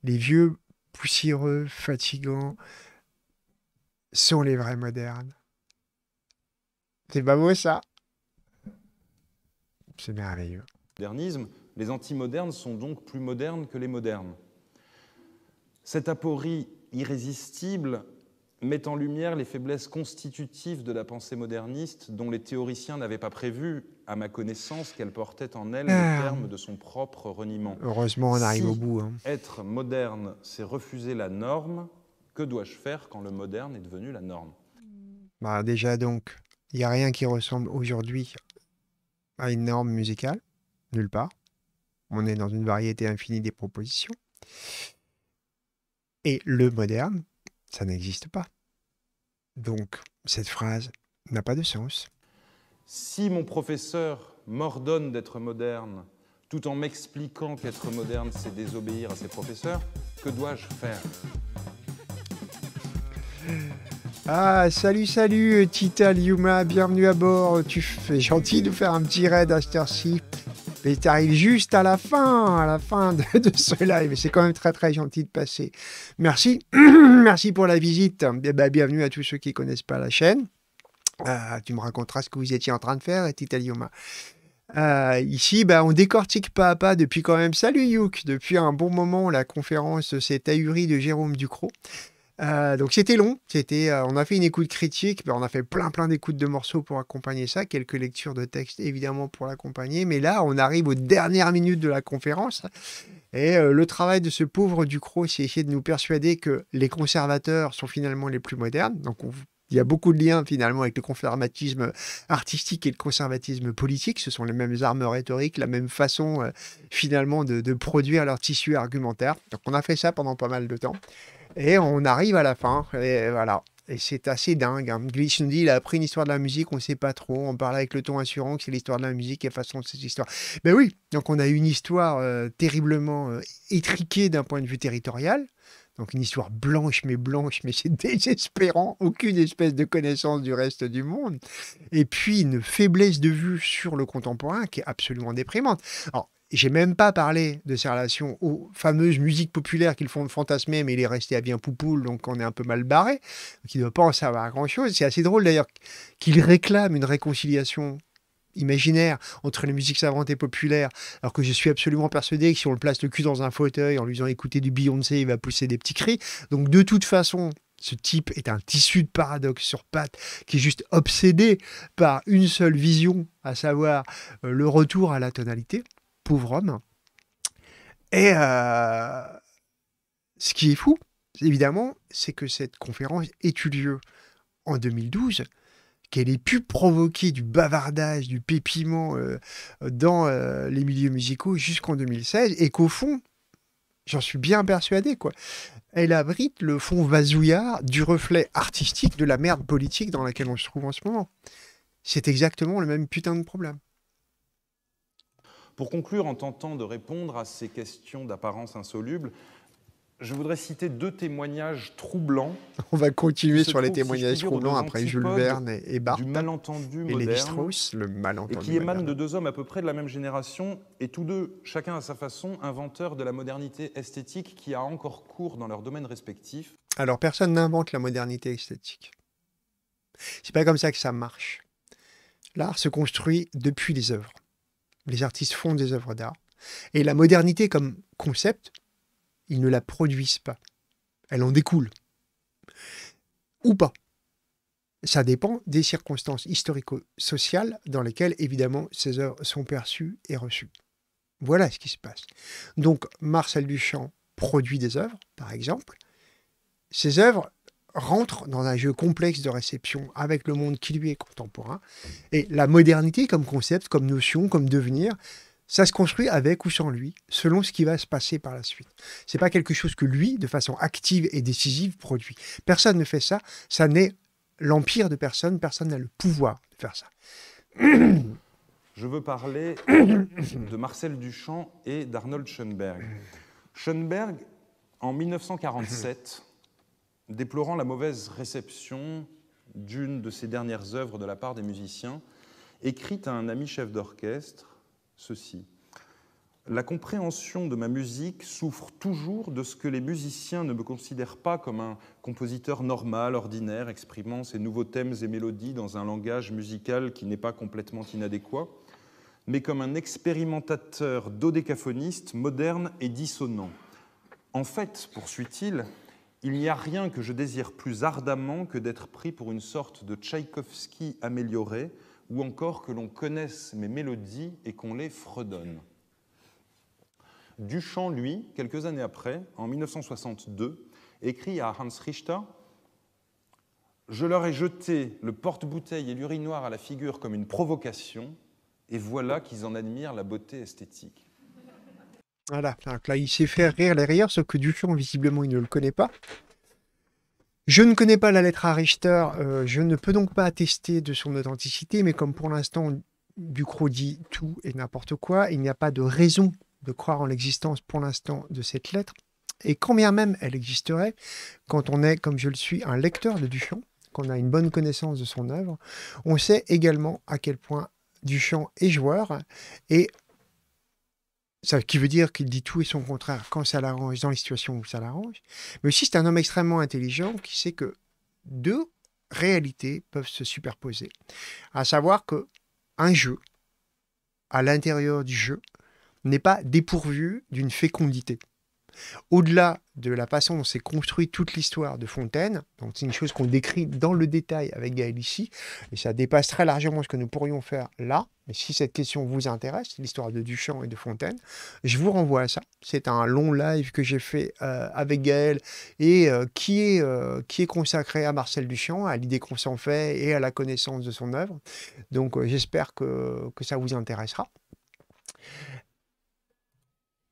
les vieux poussiéreux, fatigants, sont les vrais modernes. C'est pas beau ça C'est merveilleux. Modernisme, les antimodernes sont donc plus modernes que les modernes. Cette aporie irrésistible met en lumière les faiblesses constitutives de la pensée moderniste dont les théoriciens n'avaient pas prévu, à ma connaissance, qu'elle portait en elle le ah. terme de son propre reniement. Heureusement, on arrive au bout. Hein. Être moderne, c'est refuser la norme. Que dois-je faire quand le moderne est devenu la norme bah Déjà donc, il n'y a rien qui ressemble aujourd'hui à une norme musicale, nulle part. On est dans une variété infinie des propositions. Et le moderne, ça n'existe pas. Donc, cette phrase n'a pas de sens. Si mon professeur m'ordonne d'être moderne, tout en m'expliquant qu'être moderne, c'est désobéir à ses professeurs, que dois-je faire ah, salut, salut, Tita Liuma, bienvenue à bord. Tu fais gentil de faire un petit raid à cette heure mais tu arrives juste à la fin, à la fin de, ce live. C'est quand même très très gentil de passer. Merci, merci pour la visite. Eh ben, bienvenue à tous ceux qui ne connaissent pas la chaîne. Euh, tu me raconteras ce que vous étiez en train de faire, et euh, ici, ben, on décortique pas à pas depuis quand même. Salut Youk Depuis un bon moment, la conférence c'est ahurie de Jérôme Ducrot. Euh, donc c'était long, c'était, euh, on a fait une écoute critique, ben, on a fait plein plein d'écoutes de morceaux pour accompagner ça, quelques lectures de textes évidemment pour l'accompagner, mais là on arrive aux dernières minutes de la conférence et euh, le travail de ce pauvre Ducrot c'est essayer de nous persuader que les conservateurs sont finalement les plus modernes, donc il y a beaucoup de liens finalement avec le conservatisme artistique et le conservatisme politique. Ce sont les mêmes armes rhétoriques, la même façon finalement de produire leur tissu argumentaire. Donc on a fait ça pendant pas mal de temps. Et on arrive à la fin. Et voilà. Et c'est assez dingue. Hein. Glitch nous dit il a appris une histoire de la musique, on ne sait pas trop. On parle avec le ton assurant que c'est l'histoire de la musique et façon de cette histoire. Ben oui, donc on a une histoire euh, terriblement euh, étriquée d'un point de vue territorial. Donc une histoire blanche, mais blanche, mais c'est désespérant. Aucune espèce de connaissance du reste du monde. Et puis une faiblesse de vue sur le contemporain qui est absolument déprimante. Alors, j'ai même pas parlé de ses relations aux fameuses musiques populaires qu'ils font fantasmer, mais il est resté à bien poupoule, donc on est un peu mal barré, qui ne doit pas en savoir grand-chose. C'est assez drôle d'ailleurs qu'il réclame une réconciliation imaginaire entre les musiques savantes et populaires, alors que je suis absolument persuadé que si on le place le cul dans un fauteuil en lui faisant écouter du Beyoncé, il va pousser des petits cris. Donc de toute façon, ce type est un tissu de paradoxe sur pattes qui est juste obsédé par une seule vision, à savoir euh, le retour à la tonalité pauvre homme. Et euh, ce qui est fou, évidemment, c'est que cette conférence ait eu lieu en 2012, qu'elle ait pu provoquer du bavardage, du pépiment euh, dans euh, les milieux musicaux jusqu'en 2016, et qu'au fond, j'en suis bien persuadé, quoi, elle abrite le fond vasouillard du reflet artistique de la merde politique dans laquelle on se trouve en ce moment. C'est exactement le même putain de problème. Pour conclure, en tentant de répondre à ces questions d'apparence insoluble, je voudrais citer deux témoignages troublants. On va continuer sur les témoignages troublants après Jules Verne et, Du malentendu et moderne, Strauss, le malentendu. Et qui émanent de deux hommes à peu près de la même génération, et tous deux, chacun à sa façon, inventeurs de la modernité esthétique qui a encore cours dans leurs domaines respectifs. Alors personne n'invente la modernité esthétique. C'est pas comme ça que ça marche. L'art se construit depuis les œuvres. Les artistes font des œuvres d'art. Et la modernité comme concept, ils ne la produisent pas. Elle en découle. Ou pas. Ça dépend des circonstances historico-sociales dans lesquelles, évidemment, ces œuvres sont perçues et reçues. Voilà ce qui se passe. Donc, Marcel Duchamp produit des œuvres, par exemple. Ces œuvres rentre dans un jeu complexe de réception avec le monde qui lui est contemporain. Et la modernité comme concept, comme notion, comme devenir, ça se construit avec ou sans lui, selon ce qui va se passer par la suite. C'est pas quelque chose que lui, de façon active et décisive, produit. Personne ne fait ça. Ça n'est l'empire de personne. Personne n'a le pouvoir de faire ça. Je veux parler de Marcel Duchamp et d'Arnold Schoenberg. Schoenberg, en 1947, déplorant la mauvaise réception d'une de ses dernières œuvres de la part des musiciens, écrit à un ami chef d'orchestre ceci. La compréhension de ma musique souffre toujours de ce que les musiciens ne me considèrent pas comme un compositeur normal, ordinaire, exprimant ses nouveaux thèmes et mélodies dans un langage musical qui n'est pas complètement inadéquat, mais comme un expérimentateur dodécaphoniste moderne et dissonant. En fait, poursuit-il, il n'y a rien que je désire plus ardemment que d'être pris pour une sorte de Tchaïkovski amélioré, ou encore que l'on connaisse mes mélodies et qu'on les fredonne. Duchamp, lui, quelques années après, en 1962, écrit à Hans Richter Je leur ai jeté le porte-bouteille et l'urinoir à la figure comme une provocation, et voilà qu'ils en admirent la beauté esthétique. Voilà, donc là, il sait fait rire les rires, sauf que Duchamp, visiblement, il ne le connaît pas. Je ne connais pas la lettre à Richter, euh, je ne peux donc pas attester de son authenticité, mais comme pour l'instant, Ducrot dit tout et n'importe quoi, il n'y a pas de raison de croire en l'existence pour l'instant de cette lettre. Et quand bien même elle existerait, quand on est, comme je le suis, un lecteur de Duchamp, qu'on a une bonne connaissance de son œuvre, on sait également à quel point Duchamp est joueur et ça, qui veut dire qu'il dit tout et son contraire quand ça l'arrange, dans les situations où ça l'arrange. Mais aussi, c'est un homme extrêmement intelligent qui sait que deux réalités peuvent se superposer. À savoir que un jeu, à l'intérieur du jeu, n'est pas dépourvu d'une fécondité. Au-delà de la façon dont s'est construite toute l'histoire de Fontaine, donc c'est une chose qu'on décrit dans le détail avec Gaël ici, et ça dépasse très largement ce que nous pourrions faire là. Mais si cette question vous intéresse, l'histoire de Duchamp et de Fontaine, je vous renvoie à ça. C'est un long live que j'ai fait euh, avec Gaël et euh, qui, est, euh, qui est consacré à Marcel Duchamp, à l'idée qu'on s'en fait et à la connaissance de son œuvre. Donc j'espère que, que ça vous intéressera.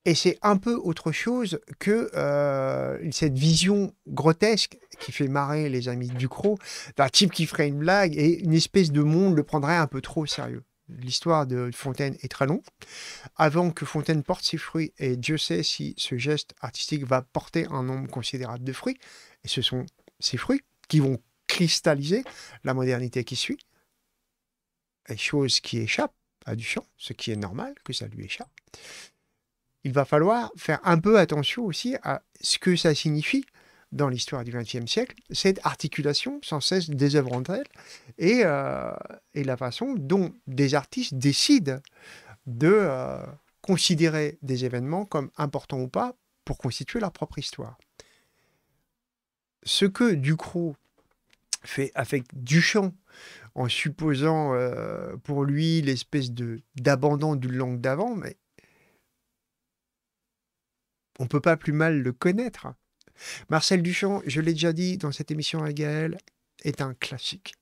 Et c'est un peu autre chose que euh, cette vision grotesque qui fait marrer les amis du Ducrot, d'un type qui ferait une blague et une espèce de monde le prendrait un peu trop au sérieux. L'histoire de Fontaine est très longue. Avant que Fontaine porte ses fruits, et Dieu sait si ce geste artistique va porter un nombre considérable de fruits, et ce sont ces fruits qui vont cristalliser la modernité qui suit, et chose qui échappe à Duchamp, ce qui est normal que ça lui échappe il va falloir faire un peu attention aussi à ce que ça signifie dans l'histoire du XXe siècle, cette articulation sans cesse des œuvres entre elles et, euh, la façon dont des artistes décident de euh, considérer des événements comme importants ou pas pour constituer leur propre histoire. Ce que Ducrot fait avec Duchamp, en supposant euh, pour lui l'espèce d'abandon d'une langue d'avant, mais on peut pas plus mal le connaître. Marcel Duchamp, je l'ai déjà dit dans cette émission à Gaël, est un classique.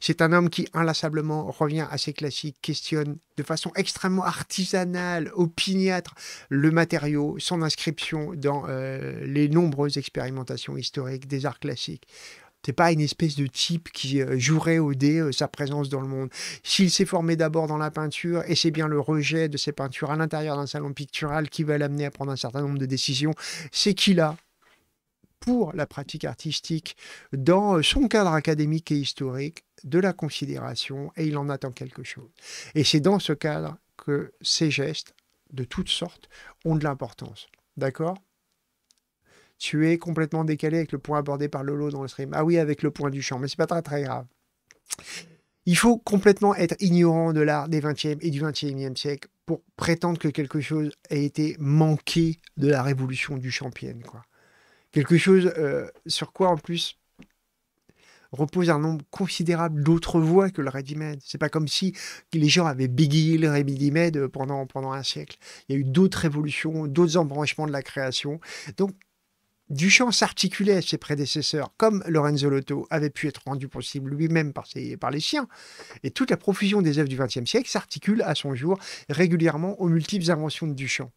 C'est un homme qui inlassablement revient à ses classiques, questionne de façon extrêmement artisanale, opiniâtre, le matériau, son inscription dans euh, les nombreuses expérimentations historiques des arts classiques n'est pas une espèce de type qui euh, jouerait au dé euh, sa présence dans le monde. S'il s'est formé d'abord dans la peinture, et c'est bien le rejet de ses peintures à l'intérieur d'un salon pictural qui va l'amener à prendre un certain nombre de décisions, c'est qu'il a pour la pratique artistique dans euh, son cadre académique et historique de la considération et il en attend quelque chose. Et c'est dans ce cadre que ses gestes de toutes sortes ont de l'importance. D'accord tu es complètement décalé avec le point abordé par Lolo dans le stream. Ah oui, avec le point du champ, mais c'est pas très très grave. Il faut complètement être ignorant de l'art des 20e et du 21e siècle pour prétendre que quelque chose a été manqué de la révolution du champion. Quoi. Quelque chose euh, sur quoi en plus repose un nombre considérable d'autres voix que le Ready-Made. C'est pas comme si les gens avaient bégayé le Ready-Made pendant, pendant un siècle. Il y a eu d'autres révolutions, d'autres embranchements de la création. Donc, Duchamp s'articulait à ses prédécesseurs, comme Lorenzo Lotto avait pu être rendu possible lui-même par, par les siens. Et toute la profusion des œuvres du XXe siècle s'articule à son jour régulièrement aux multiples inventions de Duchamp.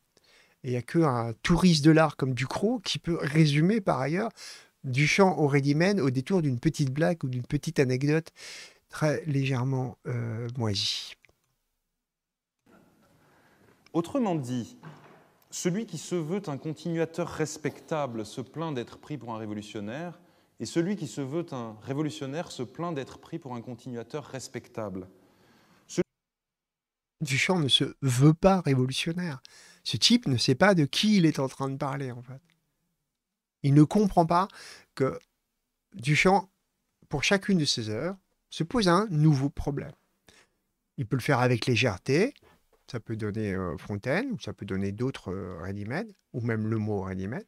Et il n'y a qu'un touriste de l'art comme Ducrot qui peut résumer par ailleurs Duchamp au ready au détour d'une petite blague ou d'une petite anecdote très légèrement euh, moisie. Autrement dit, celui qui se veut un continuateur respectable se plaint d'être pris pour un révolutionnaire, et celui qui se veut un révolutionnaire se plaint d'être pris pour un continuateur respectable. Duchamp ne se veut pas révolutionnaire. Ce type ne sait pas de qui il est en train de parler, en fait. Il ne comprend pas que Duchamp, pour chacune de ses heures, se pose un nouveau problème. Il peut le faire avec légèreté, ça peut donner Fontaine, ça peut donner d'autres ready-made, ou même le mot ready-made,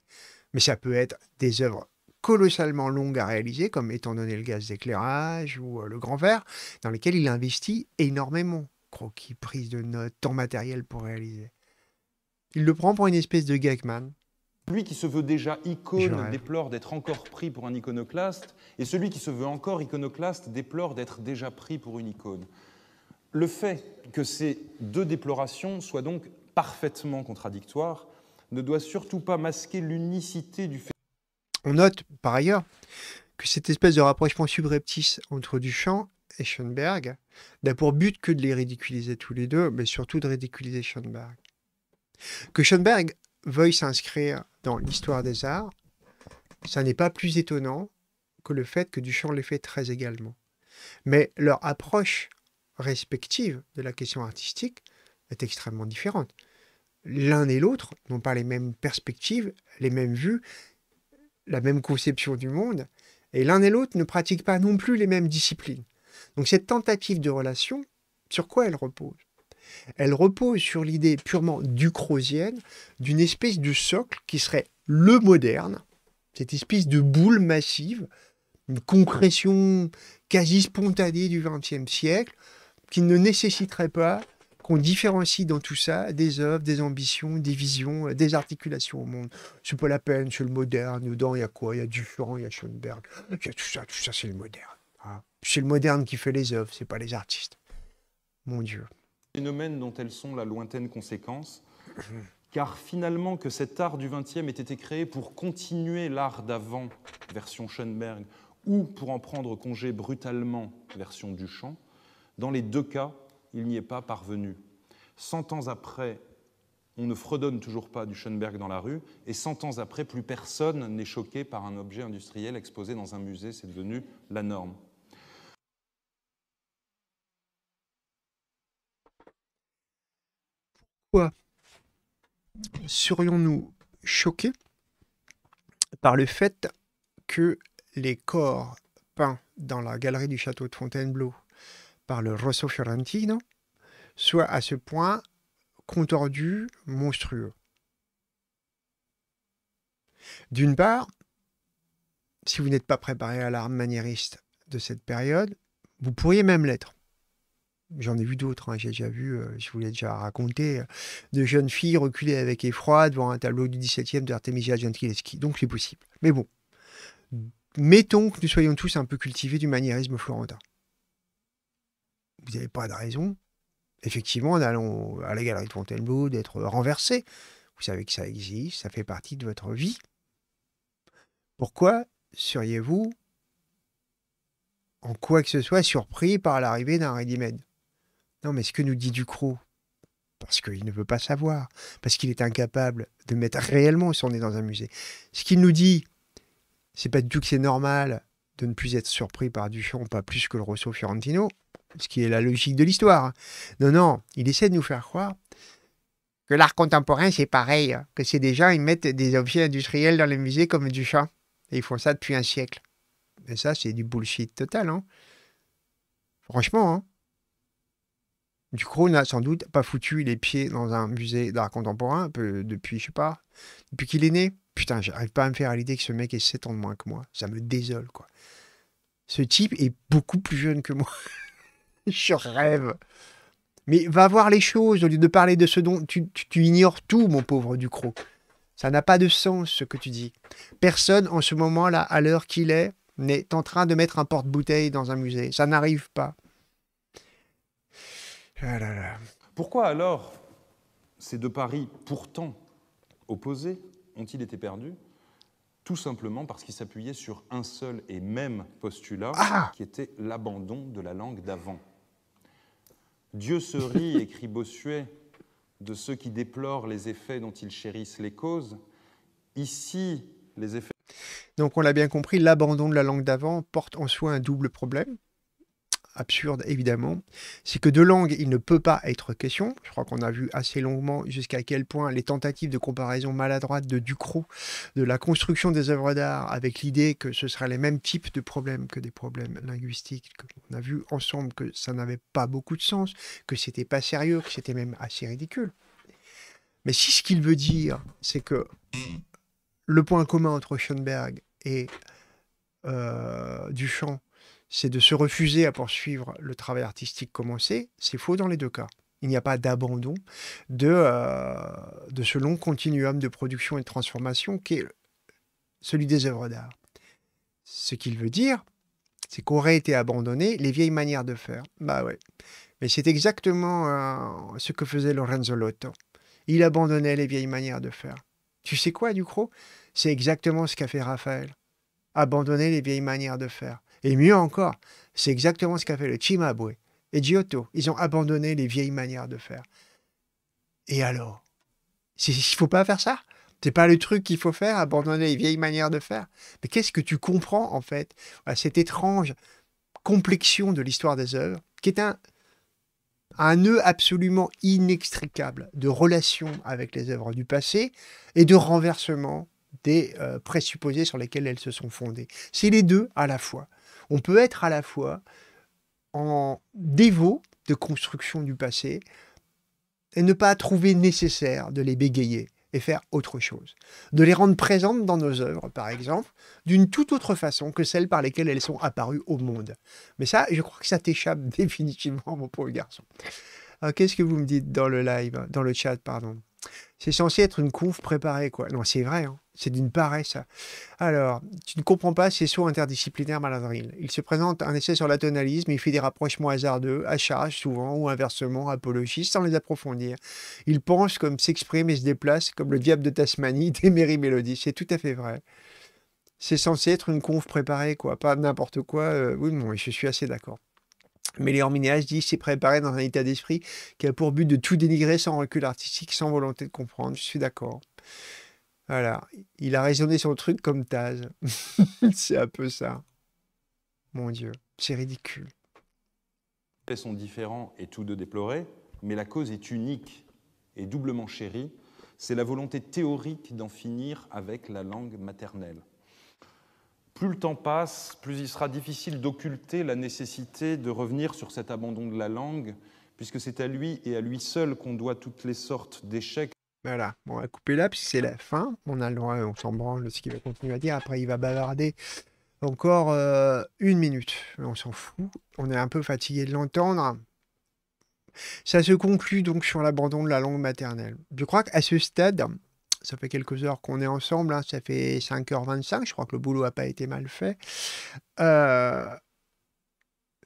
mais ça peut être des œuvres colossalement longues à réaliser, comme étant donné le gaz d'éclairage ou le grand verre, dans lesquels il investit énormément. Croquis, prise de notes, temps matériel pour réaliser. Il le prend pour une espèce de gagman. Lui qui se veut déjà icône déplore d'être encore pris pour un iconoclaste, et celui qui se veut encore iconoclaste déplore d'être déjà pris pour une icône. Le fait que ces deux déplorations soient donc parfaitement contradictoires ne doit surtout pas masquer l'unicité du fait. On note, par ailleurs, que cette espèce de rapprochement subreptice entre Duchamp et Schoenberg n'a pour but que de les ridiculiser tous les deux, mais surtout de ridiculiser Schoenberg. Que Schoenberg veuille s'inscrire dans l'histoire des arts, ça n'est pas plus étonnant que le fait que Duchamp l'ait fait très également. Mais leur approche respective de la question artistique est extrêmement différente. L'un et l'autre n'ont pas les mêmes perspectives, les mêmes vues, la même conception du monde, et l'un et l'autre ne pratiquent pas non plus les mêmes disciplines. Donc cette tentative de relation, sur quoi elle repose Elle repose sur l'idée purement ducrosienne d'une espèce de socle qui serait le moderne, cette espèce de boule massive, une concrétion quasi spontanée du XXe siècle, qui ne nécessiterait pas qu'on différencie dans tout ça des œuvres, des ambitions, des visions, euh, des articulations au monde. C'est pas la peine, c'est le moderne. Dedans, il y a quoi Il y a Duchamp, il y a Schoenberg, il y a tout ça, tout ça, c'est le moderne. Ah. C'est le moderne qui fait les œuvres, c'est pas les artistes. Mon Dieu. Phénomènes dont elles sont la lointaine conséquence. Hum. car finalement que cet art du XXe ait été créé pour continuer l'art d'avant, version Schoenberg, ou pour en prendre congé brutalement, version Duchamp, dans les deux cas, il n'y est pas parvenu. Cent ans après, on ne fredonne toujours pas du Schoenberg dans la rue, et cent ans après, plus personne n'est choqué par un objet industriel exposé dans un musée, c'est devenu la norme. Pourquoi serions-nous choqués par le fait que les corps peints dans la galerie du château de Fontainebleau par le Rosso Fiorentino, soit à ce point contordu, monstrueux. D'une part, si vous n'êtes pas préparé à l'arme maniériste de cette période, vous pourriez même l'être. J'en ai vu d'autres, hein, j'ai déjà vu, euh, je vous l'ai déjà raconté, euh, de jeunes filles reculées avec effroi devant un tableau du XVIIe d'Artemisia Gentileschi. Donc c'est possible. Mais bon, mettons que nous soyons tous un peu cultivés du maniérisme florentin vous n'avez pas de raison, effectivement, en à la galerie de Fontainebleau, d'être renversé. Vous savez que ça existe, ça fait partie de votre vie. Pourquoi seriez-vous en quoi que ce soit surpris par l'arrivée d'un Ready-Made Non, mais ce que nous dit Ducrot, parce qu'il ne veut pas savoir, parce qu'il est incapable de mettre réellement son nez dans un musée. Ce qu'il nous dit, c'est pas du tout que c'est normal de ne plus être surpris par Duchamp, pas plus que le Rosso Fiorentino, ce qui est la logique de l'histoire. Non, non, il essaie de nous faire croire que l'art contemporain, c'est pareil, hein, que c'est des gens, ils mettent des objets industriels dans les musées comme du chat. Et ils font ça depuis un siècle. Mais ça, c'est du bullshit total. Hein Franchement, hein on n'a sans doute pas foutu les pieds dans un musée d'art contemporain depuis, je sais pas, depuis qu'il est né. Putain, j'arrive pas à me faire l'idée que ce mec est 7 ans de moins que moi. Ça me désole, quoi. Ce type est beaucoup plus jeune que moi. je rêve. Mais va voir les choses au lieu de parler de ce dont tu, ignores tout, mon pauvre Ducrot. Ça n'a pas de sens ce que tu dis. Personne en ce moment-là, à l'heure qu'il est, n'est en train de mettre un porte-bouteille dans un musée. Ça n'arrive pas. Ah là là. Pourquoi alors ces deux paris pourtant opposés ont-ils été perdus Tout simplement parce qu'ils s'appuyaient sur un seul et même postulat ah qui était l'abandon de la langue d'avant. Dieu se rit, écrit Bossuet, de ceux qui déplorent les effets dont ils chérissent les causes. Ici, les effets. Donc on l'a bien compris, l'abandon de la langue d'avant porte en soi un double problème absurde évidemment, c'est que de langue il ne peut pas être question. Je crois qu'on a vu assez longuement jusqu'à quel point les tentatives de comparaison maladroite de Ducrot de la construction des œuvres d'art avec l'idée que ce seraient les mêmes types de problèmes que des problèmes linguistiques, qu'on a vu ensemble que ça n'avait pas beaucoup de sens, que c'était pas sérieux, que c'était même assez ridicule. Mais si ce qu'il veut dire, c'est que le point commun entre Schoenberg et euh, Duchamp, c'est de se refuser à poursuivre le travail artistique commencé, c'est faux dans les deux cas. Il n'y a pas d'abandon euh, de, ce long continuum de production et de transformation qui est celui des œuvres d'art. Ce qu'il veut dire, c'est qu'auraient été abandonnées les vieilles manières de faire. Bah ouais. Mais c'est exactement euh, ce que faisait Lorenzo Lotto. Il abandonnait les vieilles manières de faire. Tu sais quoi, Ducrot C'est exactement ce qu'a fait Raphaël. Abandonner les vieilles manières de faire. Et mieux encore, c'est exactement ce qu'a fait le Chimabue et Giotto. Ils ont abandonné les vieilles manières de faire. Et alors Il ne faut pas faire ça c'est pas le truc qu'il faut faire, abandonner les vieilles manières de faire. Mais qu'est-ce que tu comprends en fait à Cette étrange complexion de l'histoire des œuvres, qui est un, un nœud absolument inextricable de relations avec les œuvres du passé et de renversement des euh, présupposés sur lesquels elles se sont fondées. C'est les deux à la fois. On peut être à la fois en dévot de construction du passé et ne pas trouver nécessaire de les bégayer et faire autre chose. De les rendre présentes dans nos œuvres, par exemple, d'une toute autre façon que celle par lesquelles elles sont apparues au monde. Mais ça, je crois que ça t'échappe définitivement, mon pauvre garçon. Euh, qu'est-ce que vous me dites dans le live, dans le chat, pardon c'est censé être une conf préparée, quoi. Non, c'est vrai, hein. c'est d'une paresse. Alors, tu ne comprends pas ces sauts interdisciplinaires maladrils. Il se présente un essai sur l'atonalisme, il fait des rapprochements hasardeux, à charge souvent, ou inversement, apologistes, sans les approfondir. Il pense comme s'exprime et se déplace, comme le diable de Tasmanie, des mélodies. C'est tout à fait vrai. C'est censé être une conf préparée, quoi. Pas n'importe quoi. Euh, oui, bon, je suis assez d'accord. Mais Léon Minéas dit s'est préparé dans un état d'esprit qui a pour but de tout dénigrer sans recul artistique, sans volonté de comprendre. Je suis d'accord. Voilà. Il a raisonné sur le truc comme Taz. c'est un peu ça. Mon Dieu, c'est ridicule. Les sont différents et tous deux déplorés, mais la cause est unique et doublement chérie. C'est la volonté théorique d'en finir avec la langue maternelle. Plus le temps passe, plus il sera difficile d'occulter la nécessité de revenir sur cet abandon de la langue, puisque c'est à lui et à lui seul qu'on doit toutes les sortes d'échecs. Voilà, on va couper là, puisque c'est la fin. On a on s'en branle ce qu'il va continuer à dire. Après, il va bavarder encore euh, une minute. On s'en fout. On est un peu fatigué de l'entendre. Ça se conclut donc sur l'abandon de la langue maternelle. Je crois qu'à ce stade, ça fait quelques heures qu'on est ensemble, hein, ça fait 5h25, je crois que le boulot n'a pas été mal fait. Euh,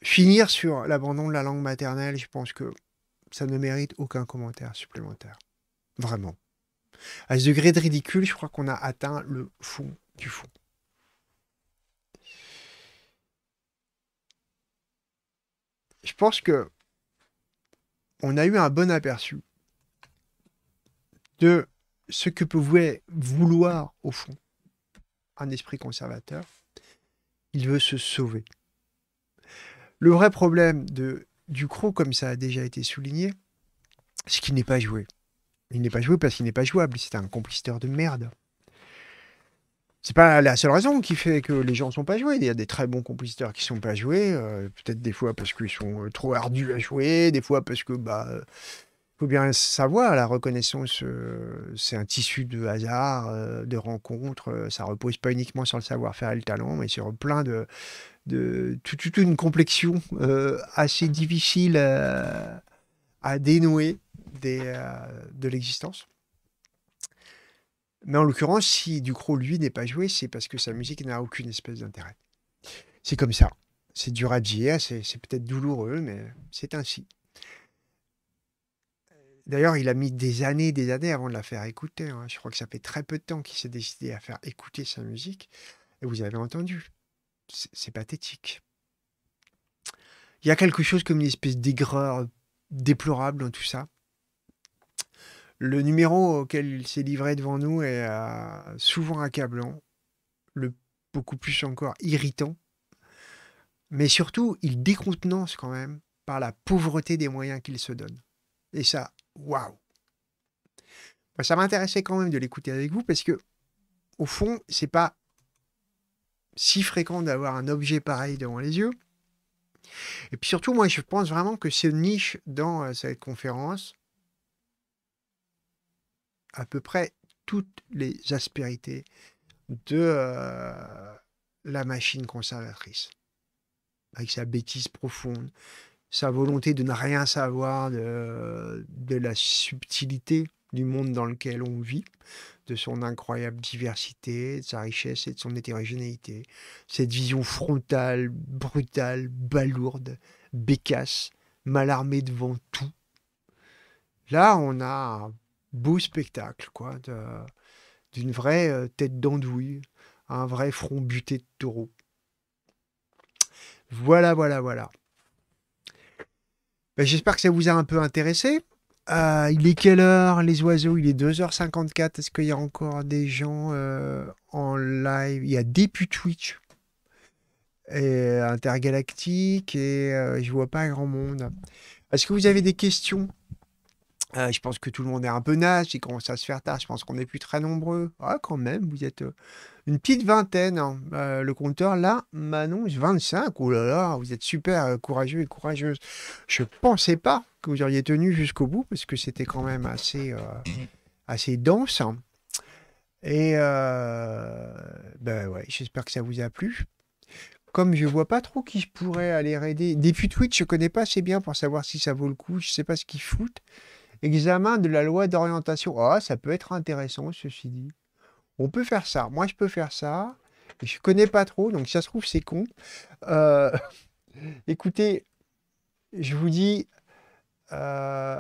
finir sur l'abandon de la langue maternelle, je pense que ça ne mérite aucun commentaire supplémentaire. Vraiment. À ce degré de ridicule, je crois qu'on a atteint le fond du fond. Je pense que on a eu un bon aperçu de ce que pouvait vouloir, au fond, un esprit conservateur. Il veut se sauver. Le vrai problème de Ducrot, comme ça a déjà été souligné, c'est qu'il n'est pas joué. Il n'est pas joué parce qu'il n'est pas jouable. C'est un compositeur de merde. C'est pas la seule raison qui fait que les gens ne sont pas joués. Il y a des très bons compositeurs qui ne sont pas joués, euh, peut-être des fois parce qu'ils sont euh, trop ardus à jouer, des fois parce que bah, euh, bien savoir, la reconnaissance, euh, c'est un tissu de hasard, euh, de rencontres. Euh, ça repose pas uniquement sur le savoir-faire et le talent, mais sur plein de, de toute, une complexion assez difficile à dénouer des, de l'existence. Mais en l'occurrence, si Ducrot, lui, n'est pas joué, c'est parce que sa musique n'a aucune espèce d'intérêt. C'est comme ça. C'est dur à dire, c'est peut-être douloureux, mais c'est ainsi. D'ailleurs, il a mis des années, des années avant de la faire écouter. Hein. Je crois que ça fait très peu de temps qu'il s'est décidé à faire écouter sa musique. Et vous avez entendu, c'est pathétique. Il y a quelque chose comme une espèce d'aigreur déplorable dans tout ça. Le numéro auquel il s'est livré devant nous est euh, souvent accablant, le beaucoup plus encore irritant, mais surtout il décontenance quand même par la pauvreté des moyens qu'il se donne. Et ça, waouh. Bah, ça m'intéressait quand même de l'écouter avec vous parce que, au fond, c'est pas si fréquent d'avoir un objet pareil devant les yeux. Et puis surtout, moi, je pense vraiment que c'est une niche dans euh, cette conférence à peu près toutes les aspérités de euh, la machine conservatrice, avec sa bêtise profonde, sa volonté de ne rien savoir de, la subtilité du monde dans lequel on vit, de son incroyable diversité, de sa richesse et de son hétérogénéité, cette vision frontale, brutale, balourde, bécasse, mal armée devant tout. Là, on a un beau spectacle, quoi, d'une vraie euh, tête d'andouille, un vrai front buté de taureau. Voilà, voilà, voilà. Ben, j'espère que ça vous a un peu intéressé. Euh, il est quelle heure, les oiseaux Il est 2h54. Est-ce qu'il y a encore des gens euh, en live Il y a Début Twitch et euh, Intergalactique et je vois pas grand monde. Est-ce que vous avez des questions euh, je pense que tout le monde est un peu naze, il commence à se faire tard, je pense qu'on n'est plus très nombreux. Ah, quand même, vous êtes euh, une petite vingtaine. Hein. Euh, le compteur, là, m'annonce 25. Oh là là, vous êtes super courageux et courageuse. Je ne pensais pas que vous auriez tenu jusqu'au bout, parce que c'était quand même assez, dense. Et ben ouais, j'espère que ça vous a plu comme je ne vois pas trop qui pourrait aller aider. Depuis Twitch, je ne connais pas assez bien pour savoir si ça vaut le coup. Je ne sais pas ce qu'ils foutent. Examen de la loi d'orientation. Ah, ça peut être intéressant, ceci dit. On peut faire ça. Moi, je peux faire ça. Je connais pas trop, donc ça se trouve, c'est con. Euh, écoutez, je vous dis euh,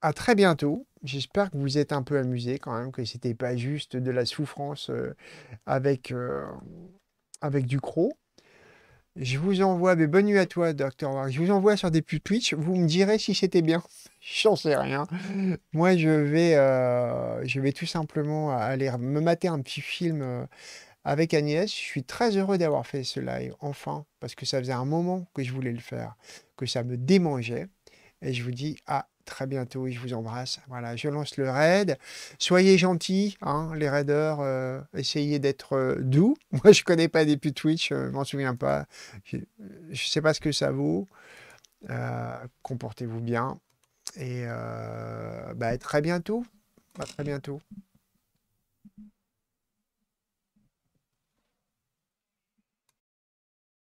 à très bientôt. J'espère que vous êtes un peu amusés quand même, que c'était pas juste de la souffrance euh, avec, avec du croc. Je vous envoie, mais bonne nuit à toi, Docteur War. Je vous envoie sur des pubs Twitch. Vous me direz si c'était bien. J'en sais rien. Moi, je vais, euh, je vais tout simplement aller me mater un petit film euh, avec Agnès. Je suis très heureux d'avoir fait ce live, enfin, parce que ça faisait un moment que je voulais le faire, que ça me démangeait. Et je vous dis à très bientôt et je vous embrasse. Voilà, je lance le raid. Soyez gentils, hein, les raideurs. Euh, essayez d'être euh, doux. Moi, je connais pas depuis Twitch, euh, je ne m'en souviens pas. Je ne sais pas ce que ça vaut. Comportez-vous bien. Et bah, très bientôt. À très bientôt.